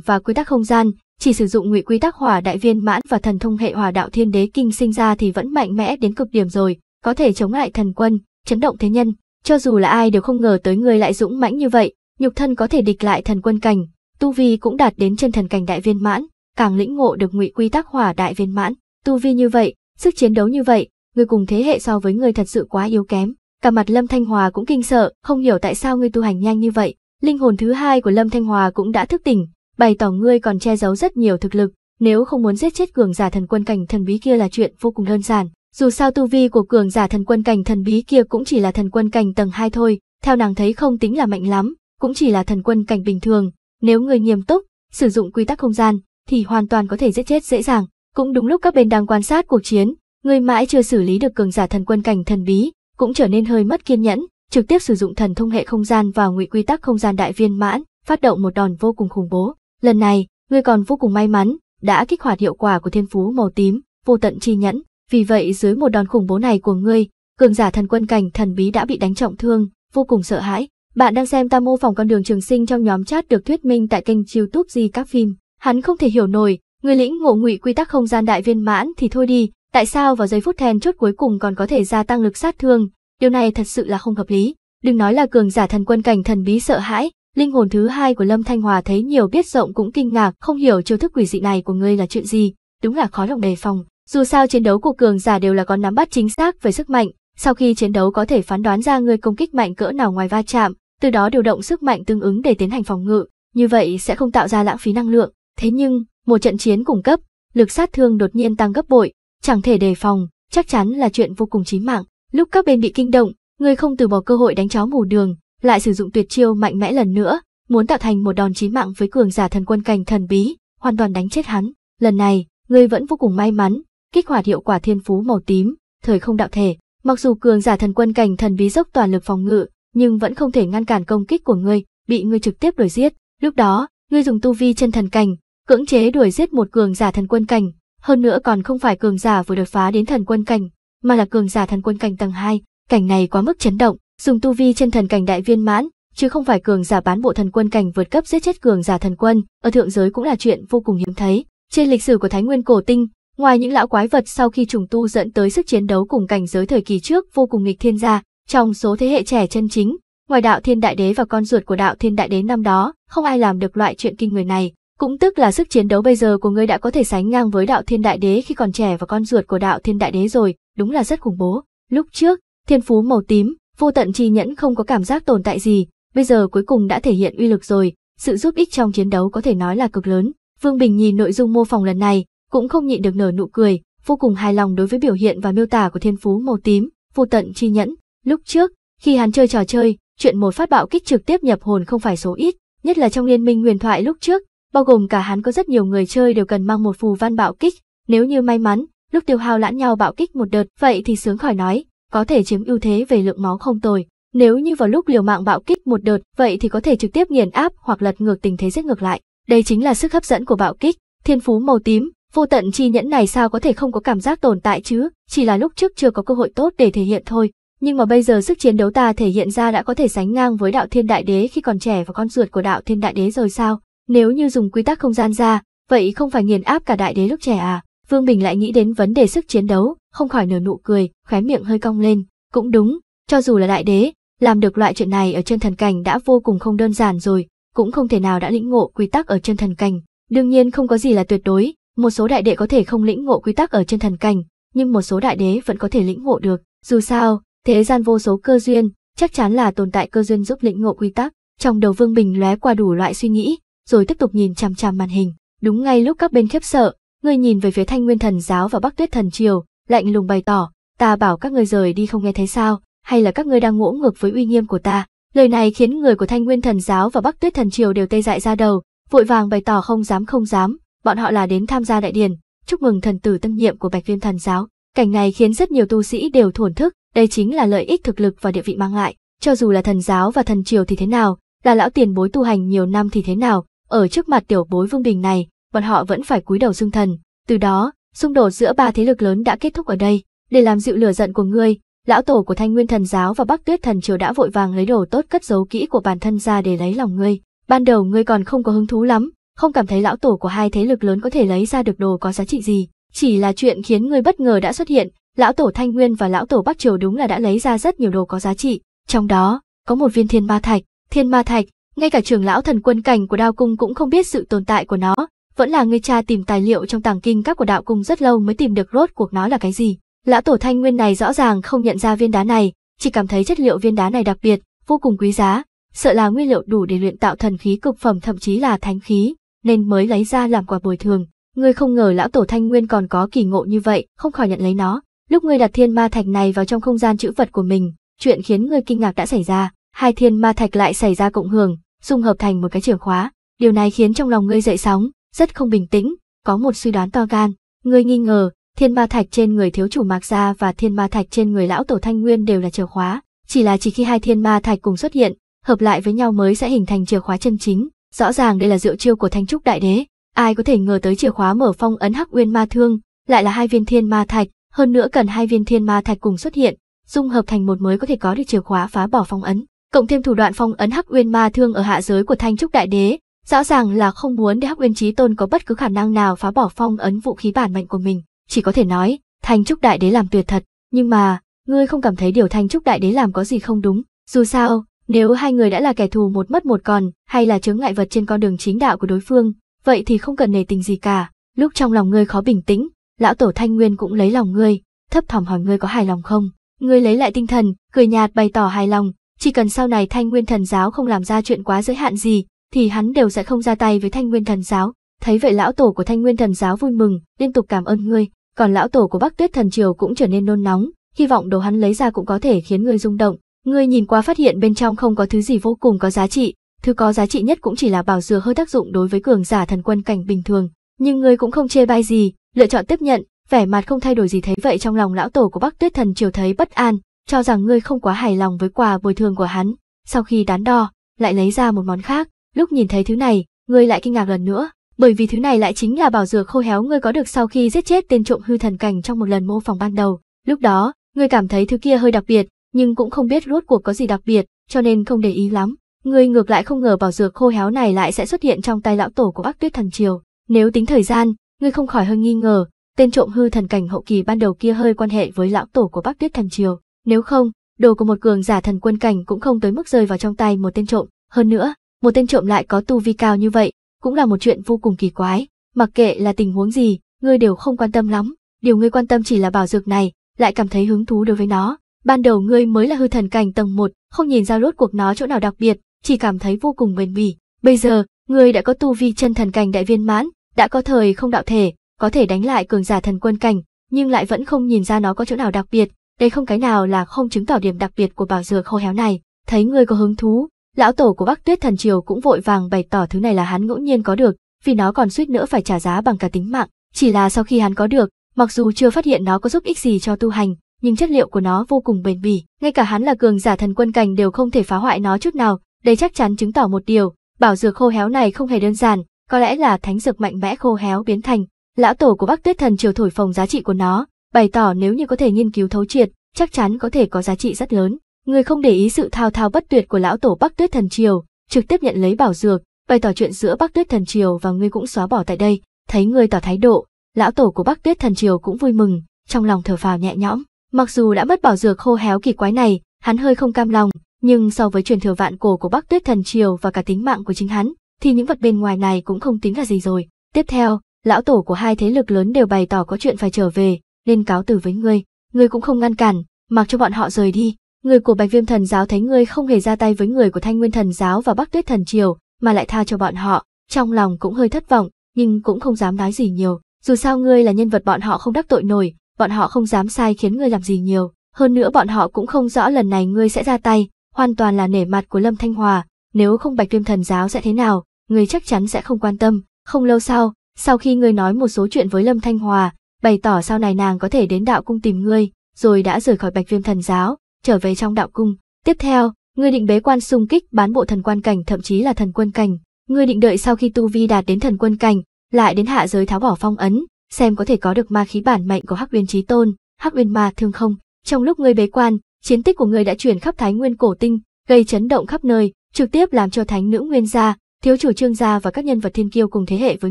và quy tắc không gian, chỉ sử dụng ngụy quy tắc hỏa đại viên mãn và thần thông hệ hỏa đạo thiên đế kinh sinh ra thì vẫn mạnh mẽ đến cực điểm rồi, có thể chống lại thần quân, chấn động thế nhân, cho dù là ai đều không ngờ tới người lại dũng mãnh như vậy, nhục thân có thể địch lại thần quân cảnh, tu vi cũng đạt đến chân thần cảnh đại viên mãn, càng lĩnh ngộ được ngụy quy tắc hỏa đại viên mãn, tu vi như vậy, sức chiến đấu như vậy, người cùng thế hệ so với người thật sự quá yếu kém. Cả mặt Lâm Thanh Hòa cũng kinh sợ, không hiểu tại sao ngươi tu hành nhanh như vậy. Linh hồn thứ hai của Lâm Thanh Hòa cũng đã thức tỉnh, bày tỏ ngươi còn che giấu rất nhiều thực lực, nếu không muốn giết chết cường giả thần quân cảnh thần bí kia là chuyện vô cùng đơn giản. Dù sao tu vi của cường giả thần quân cảnh thần bí kia cũng chỉ là thần quân cảnh tầng 2 thôi, theo nàng thấy không tính là mạnh lắm, cũng chỉ là thần quân cảnh bình thường, nếu người nghiêm túc, sử dụng quy tắc không gian, thì hoàn toàn có thể giết chết dễ dàng. Cũng đúng lúc các bên đang quan sát cuộc chiến, người mãi chưa xử lý được cường giả thần quân cảnh thần bí, cũng trở nên hơi mất kiên nhẫn, trực tiếp sử dụng thần thông hệ không gian vào ngụy quy tắc không gian đại viên mãn, phát động một đòn vô cùng khủng bố. Lần này, người còn vô cùng may mắn, đã kích hoạt hiệu quả của thiên phú màu tím, vô tận chi nhẫn. Vì vậy dưới một đòn khủng bố này của ngươi, cường giả thần quân cảnh thần bí đã bị đánh trọng thương, vô cùng sợ hãi. Bạn đang xem ta mô phỏng con đường trường sinh trong nhóm chat được thuyết minh tại kênh youtube di các phim. Hắn không thể hiểu nổi, người lĩnh ngộ ngụy quy tắc không gian đại viên mãn thì thôi đi, tại sao vào giây phút then chốt cuối cùng còn có thể gia tăng lực sát thương, điều này thật sự là không hợp lý. Đừng nói là cường giả thần quân cảnh thần bí sợ hãi, linh hồn thứ hai của Lâm Thanh Hòa thấy nhiều biết rộng cũng kinh ngạc, không hiểu chiêu thức quỷ dị này của ngươi là chuyện gì, đúng là khó lòng đề phòng. Dù sao chiến đấu của cường giả đều là có nắm bắt chính xác về sức mạnh, sau khi chiến đấu có thể phán đoán ra người công kích mạnh cỡ nào ngoài va chạm, từ đó điều động sức mạnh tương ứng để tiến hành phòng ngự, như vậy sẽ không tạo ra lãng phí năng lượng. Thế nhưng, một trận chiến cùng cấp, lực sát thương đột nhiên tăng gấp bội, chẳng thể đề phòng, chắc chắn là chuyện vô cùng chí mạng. Lúc các bên bị kinh động, người không từ bỏ cơ hội đánh chó mù đường, lại sử dụng tuyệt chiêu mạnh mẽ lần nữa, muốn tạo thành một đòn chí mạng với cường giả thần quân cảnh thần bí, hoàn toàn đánh chết hắn. Lần này, người vẫn vô cùng may mắn, kích hoạt hiệu quả thiên phú màu tím, thời không đạo thể. Mặc dù cường giả thần quân cảnh thần bí dốc toàn lực phòng ngự, nhưng vẫn không thể ngăn cản công kích của ngươi, bị ngươi trực tiếp đuổi giết. Lúc đó, ngươi dùng tu vi chân thần cảnh, cưỡng chế đuổi giết một cường giả thần quân cảnh, hơn nữa còn không phải cường giả vừa đột phá đến thần quân cảnh, mà là cường giả thần quân cảnh tầng 2, cảnh này quá mức chấn động, dùng tu vi chân thần cảnh đại viên mãn, chứ không phải cường giả bán bộ thần quân cảnh vượt cấp giết chết cường giả thần quân, ở thượng giới cũng là chuyện vô cùng hiếm thấy. Trên lịch sử của Thái Nguyên cổ tinh, ngoài những lão quái vật sau khi trùng tu dẫn tới sức chiến đấu cùng cảnh giới thời kỳ trước vô cùng nghịch thiên ra, trong số thế hệ trẻ chân chính, ngoài đạo thiên đại đế và con ruột của đạo thiên đại đế năm đó, không ai làm được loại chuyện kinh người này. Cũng tức là sức chiến đấu bây giờ của ngươi đã có thể sánh ngang với đạo thiên đại đế khi còn trẻ và con ruột của đạo thiên đại đế rồi, đúng là rất khủng bố. Lúc trước, thiên phú màu tím, vô tận chi nhẫn không có cảm giác tồn tại gì, bây giờ cuối cùng đã thể hiện uy lực rồi, sự giúp ích trong chiến đấu có thể nói là cực lớn. Vương Bình nhìn nội dung mô phỏng lần này, cũng không nhịn được nở nụ cười, vô cùng hài lòng đối với biểu hiện và miêu tả của thiên phú màu tím, vô tận chi nhẫn. Lúc trước, khi hắn chơi trò chơi, chuyện một phát bạo kích trực tiếp nhập hồn không phải số ít, nhất là trong liên minh huyền thoại lúc trước, bao gồm cả hắn có rất nhiều người chơi đều cần mang một phù văn bạo kích, nếu như may mắn, lúc tiêu hao lẫn nhau bạo kích một đợt, vậy thì sướng khỏi nói, có thể chiếm ưu thế về lượng máu không tồi. Nếu như vào lúc liều mạng bạo kích một đợt, vậy thì có thể trực tiếp nghiền áp hoặc lật ngược tình thế giết ngược lại. Đây chính là sức hấp dẫn của bạo kích, thiên phú màu tím, vô tận chi nhẫn này sao có thể không có cảm giác tồn tại chứ, chỉ là lúc trước chưa có cơ hội tốt để thể hiện thôi nhưng mà bây giờ sức chiến đấu ta thể hiện ra đã có thể sánh ngang với đạo thiên đại đế khi còn trẻ và con ruột của đạo thiên đại đế rồi sao? Nếu như dùng quy tắc không gian ra, vậy không phải nghiền áp cả đại đế lúc trẻ à? Vương Bình lại nghĩ đến vấn đề sức chiến đấu, không khỏi nở nụ cười, khóe miệng hơi cong lên. Cũng đúng, cho dù là đại đế, làm được loại chuyện này ở chân thần cảnh đã vô cùng không đơn giản rồi, cũng không thể nào đã lĩnh ngộ quy tắc ở chân thần cảnh. Đương nhiên không có gì là tuyệt đối, một số đại đệ có thể không lĩnh ngộ quy tắc ở chân thần cảnh, nhưng một số đại đế vẫn có thể lĩnh ngộ được. Dù sao, Thế gian vô số cơ duyên, chắc chắn là tồn tại cơ duyên giúp lĩnh ngộ quy tắc. Trong đầu Vương Bình lóe qua đủ loại suy nghĩ, rồi tiếp tục nhìn chằm chằm màn hình. Đúng ngay lúc các bên khiếp sợ, người nhìn về phía Thanh Nguyên Thần giáo và Bắc Tuyết Thần triều, lạnh lùng bày tỏ, "Ta bảo các người rời đi không nghe thấy sao, hay là các người đang ngỗ ngược với uy nghiêm của ta?" Lời này khiến người của Thanh Nguyên Thần giáo và Bắc Tuyết Thần triều đều tê dại ra đầu, vội vàng bày tỏ không dám không dám, bọn họ là đến tham gia đại điển, chúc mừng thần tử tân nhiệm của Bạch Viên Thần giáo. Cảnh này khiến rất nhiều tu sĩ đều thổn thức, đây chính là lợi ích thực lực và địa vị mang lại, cho dù là thần giáo và thần triều thì thế nào, là lão tiền bối tu hành nhiều năm thì thế nào, ở trước mặt tiểu bối vương đình này, bọn họ vẫn phải cúi đầu xưng thần. Từ đó, xung đột giữa ba thế lực lớn đã kết thúc ở đây, để làm dịu lửa giận của ngươi, lão tổ của Thanh Nguyên thần giáo và Bắc Tuyết thần triều đã vội vàng lấy đồ tốt cất giấu kỹ của bản thân ra để lấy lòng ngươi. Ban đầu ngươi còn không có hứng thú lắm, không cảm thấy lão tổ của hai thế lực lớn có thể lấy ra được đồ có giá trị gì, chỉ là chuyện khiến ngươi bất ngờ đã xuất hiện, lão tổ Thanh Nguyên và lão tổ Bắc Triều đúng là đã lấy ra rất nhiều đồ có giá trị, trong đó có một viên thiên ma thạch, thiên ma thạch, ngay cả trưởng lão thần quân cảnh của Đao cung cũng không biết sự tồn tại của nó, vẫn là người cha tìm tài liệu trong tàng kinh các của đạo cung rất lâu mới tìm được rốt cuộc nó là cái gì. Lão tổ Thanh Nguyên này rõ ràng không nhận ra viên đá này, chỉ cảm thấy chất liệu viên đá này đặc biệt, vô cùng quý giá, sợ là nguyên liệu đủ để luyện tạo thần khí cực phẩm thậm chí là thánh khí, nên mới lấy ra làm quà bồi thường. người không ngờ lão tổ Thanh Nguyên còn có kỳ ngộ như vậy, không khỏi nhận lấy nó. Lúc ngươi đặt thiên ma thạch này vào trong không gian chữ vật của mình, chuyện khiến ngươi kinh ngạc đã xảy ra, hai thiên ma thạch lại xảy ra cộng hưởng, dung hợp thành một cái chìa khóa. Điều này khiến trong lòng ngươi dậy sóng, rất không bình tĩnh, có một suy đoán to gan. Ngươi nghi ngờ, thiên ma thạch trên người thiếu chủ Mạc Gia và thiên ma thạch trên người lão tổ Thanh Nguyên đều là chìa khóa, chỉ là chỉ khi hai thiên ma thạch cùng xuất hiện, hợp lại với nhau mới sẽ hình thành chìa khóa chân chính. Rõ ràng đây là diệu chiêu của Thanh Trúc Đại Đế, ai có thể ngờ tới chìa khóa mở phong ấn Hắc Uyên Ma Thương, lại là hai viên thiên ma thạch, hơn nữa cần hai viên thiên ma thạch cùng xuất hiện, dung hợp thành một mới có thể có được chìa khóa phá bỏ phong ấn. Cộng thêm thủ đoạn phong ấn Hắc Uyên Ma Thương ở hạ giới của Thanh Trúc Đại Đế, rõ ràng là không muốn để Hắc Uyên Chí Tôn có bất cứ khả năng nào phá bỏ phong ấn vũ khí bản mệnh của mình, chỉ có thể nói, Thanh Trúc Đại Đế làm tuyệt thật, nhưng mà, ngươi không cảm thấy điều Thanh Trúc Đại Đế làm có gì không đúng? Dù sao, nếu hai người đã là kẻ thù một mất một còn, hay là chướng ngại vật trên con đường chính đạo của đối phương, vậy thì không cần nề tình gì cả. Lúc trong lòng ngươi khó bình tĩnh, lão tổ thanh nguyên cũng lấy lòng ngươi, thấp thỏm hỏi ngươi có hài lòng không. Ngươi lấy lại tinh thần, cười nhạt bày tỏ hài lòng, chỉ cần sau này thanh nguyên thần giáo không làm ra chuyện quá giới hạn gì, thì hắn đều sẽ không ra tay với thanh nguyên thần giáo. Thấy vậy lão tổ của thanh nguyên thần giáo vui mừng, liên tục cảm ơn ngươi, còn lão tổ của bắc tuyết thần triều cũng trở nên nôn nóng, hy vọng đồ hắn lấy ra cũng có thể khiến ngươi rung động. Ngươi nhìn qua phát hiện bên trong không có thứ gì vô cùng có giá trị, thứ có giá trị nhất cũng chỉ là bảo dừa hơi tác dụng đối với cường giả thần quân cảnh bình thường, nhưng ngươi cũng không chê bai gì, lựa chọn tiếp nhận, vẻ mặt không thay đổi gì thế vậy trong lòng lão tổ của Bắc Tuyết Thần Triều thấy bất an, cho rằng ngươi không quá hài lòng với quà bồi thường của hắn, sau khi đắn đo, lại lấy ra một món khác, lúc nhìn thấy thứ này, ngươi lại kinh ngạc lần nữa, bởi vì thứ này lại chính là bảo dược khô héo ngươi có được sau khi giết chết tên trộm hư thần cảnh trong một lần mô phỏng ban đầu, lúc đó, ngươi cảm thấy thứ kia hơi đặc biệt, nhưng cũng không biết rốt cuộc có gì đặc biệt, cho nên không để ý lắm. Ngươi ngược lại không ngờ bảo dược khô héo này lại sẽ xuất hiện trong tay lão tổ của Bắc Tuyết Thần Triều. Nếu tính thời gian, ngươi không khỏi hơi nghi ngờ, tên trộm hư thần cảnh hậu kỳ ban đầu kia hơi quan hệ với lão tổ của Bắc Tuyết Thần Triều, nếu không, đồ của một cường giả thần quân cảnh cũng không tới mức rơi vào trong tay một tên trộm, hơn nữa, một tên trộm lại có tu vi cao như vậy, cũng là một chuyện vô cùng kỳ quái, mặc kệ là tình huống gì, ngươi đều không quan tâm lắm, điều ngươi quan tâm chỉ là bảo dược này, lại cảm thấy hứng thú đối với nó. Ban đầu ngươi mới là hư thần cảnh tầng một, không nhìn ra rốt cuộc nó chỗ nào đặc biệt, chỉ cảm thấy vô cùng bền bỉ. Bây giờ, ngươi đã có tu vi chân thần cảnh đại viên mãn, đã có thời không đạo thể, có thể đánh lại cường giả thần quân cảnh, nhưng lại vẫn không nhìn ra nó có chỗ nào đặc biệt, đây không cái nào là không chứng tỏ điểm đặc biệt của bảo dược khô héo này. Thấy người có hứng thú, lão tổ của Bắc Tuyết thần triều cũng vội vàng bày tỏ thứ này là hắn ngẫu nhiên có được, vì nó còn suýt nữa phải trả giá bằng cả tính mạng, chỉ là sau khi hắn có được, mặc dù chưa phát hiện nó có giúp ích gì cho tu hành, nhưng chất liệu của nó vô cùng bền bỉ, ngay cả hắn là cường giả thần quân cảnh đều không thể phá hoại nó chút nào, đây chắc chắn chứng tỏ một điều, bảo dược khô héo này không hề đơn giản, có lẽ là thánh dược mạnh mẽ khô héo biến thành. Lão tổ của Bắc Tuyết Thần triều thổi phồng giá trị của nó, bày tỏ nếu như có thể nghiên cứu thấu triệt, chắc chắn có thể có giá trị rất lớn. Người không để ý sự thao thao bất tuyệt của lão tổ Bắc Tuyết Thần triều, trực tiếp nhận lấy bảo dược, bày tỏ chuyện giữa Bắc Tuyết Thần triều và ngươi cũng xóa bỏ tại đây. Thấy ngươi tỏ thái độ, lão tổ của Bắc Tuyết Thần triều cũng vui mừng, trong lòng thở phào nhẹ nhõm. Mặc dù đã mất bảo dược khô héo kỳ quái này, hắn hơi không cam lòng, nhưng so với truyền thừa vạn cổ của Bắc Tuyết Thần Triều và cả tính mạng của chính hắn, thì những vật bên ngoài này cũng không tính là gì rồi. Tiếp theo, lão tổ của hai thế lực lớn đều bày tỏ có chuyện phải trở về, nên cáo từ với ngươi. Ngươi cũng không ngăn cản, mặc cho bọn họ rời đi. Người của Bạch Viêm Thần Giáo thấy ngươi không hề ra tay với người của Thanh Nguyên Thần Giáo và Bắc Tuyết Thần Triều, mà lại tha cho bọn họ, trong lòng cũng hơi thất vọng, nhưng cũng không dám nói gì nhiều. Dù sao ngươi là nhân vật bọn họ không đắc tội nổi, bọn họ không dám sai khiến ngươi làm gì nhiều. Hơn nữa bọn họ cũng không rõ lần này ngươi sẽ ra tay, hoàn toàn là nể mặt của Lâm Thanh Hòa, nếu không bạch viêm thần giáo sẽ thế nào, người chắc chắn sẽ không quan tâm. Không lâu sau, sau khi ngươi nói một số chuyện với Lâm Thanh Hòa, bày tỏ sau này nàng có thể đến đạo cung tìm ngươi, rồi đã rời khỏi bạch viêm thần giáo, trở về trong đạo cung. Tiếp theo, ngươi định bế quan xung kích bán bộ thần quan cảnh thậm chí là thần quân cảnh. Ngươi định đợi sau khi tu vi đạt đến thần quân cảnh, lại đến hạ giới tháo bỏ phong ấn, xem có thể có được ma khí bản mệnh của Hắc Uyên Chí Tôn, Hắc Uyên Ma Thương không. Trong lúc ngươi bế quan, chiến tích của ngươi đã chuyển khắp Thái Nguyên cổ tinh, gây chấn động khắp nơi, trực tiếp làm cho thánh nữ nguyên gia, thiếu chủ trương gia và các nhân vật thiên kiêu cùng thế hệ với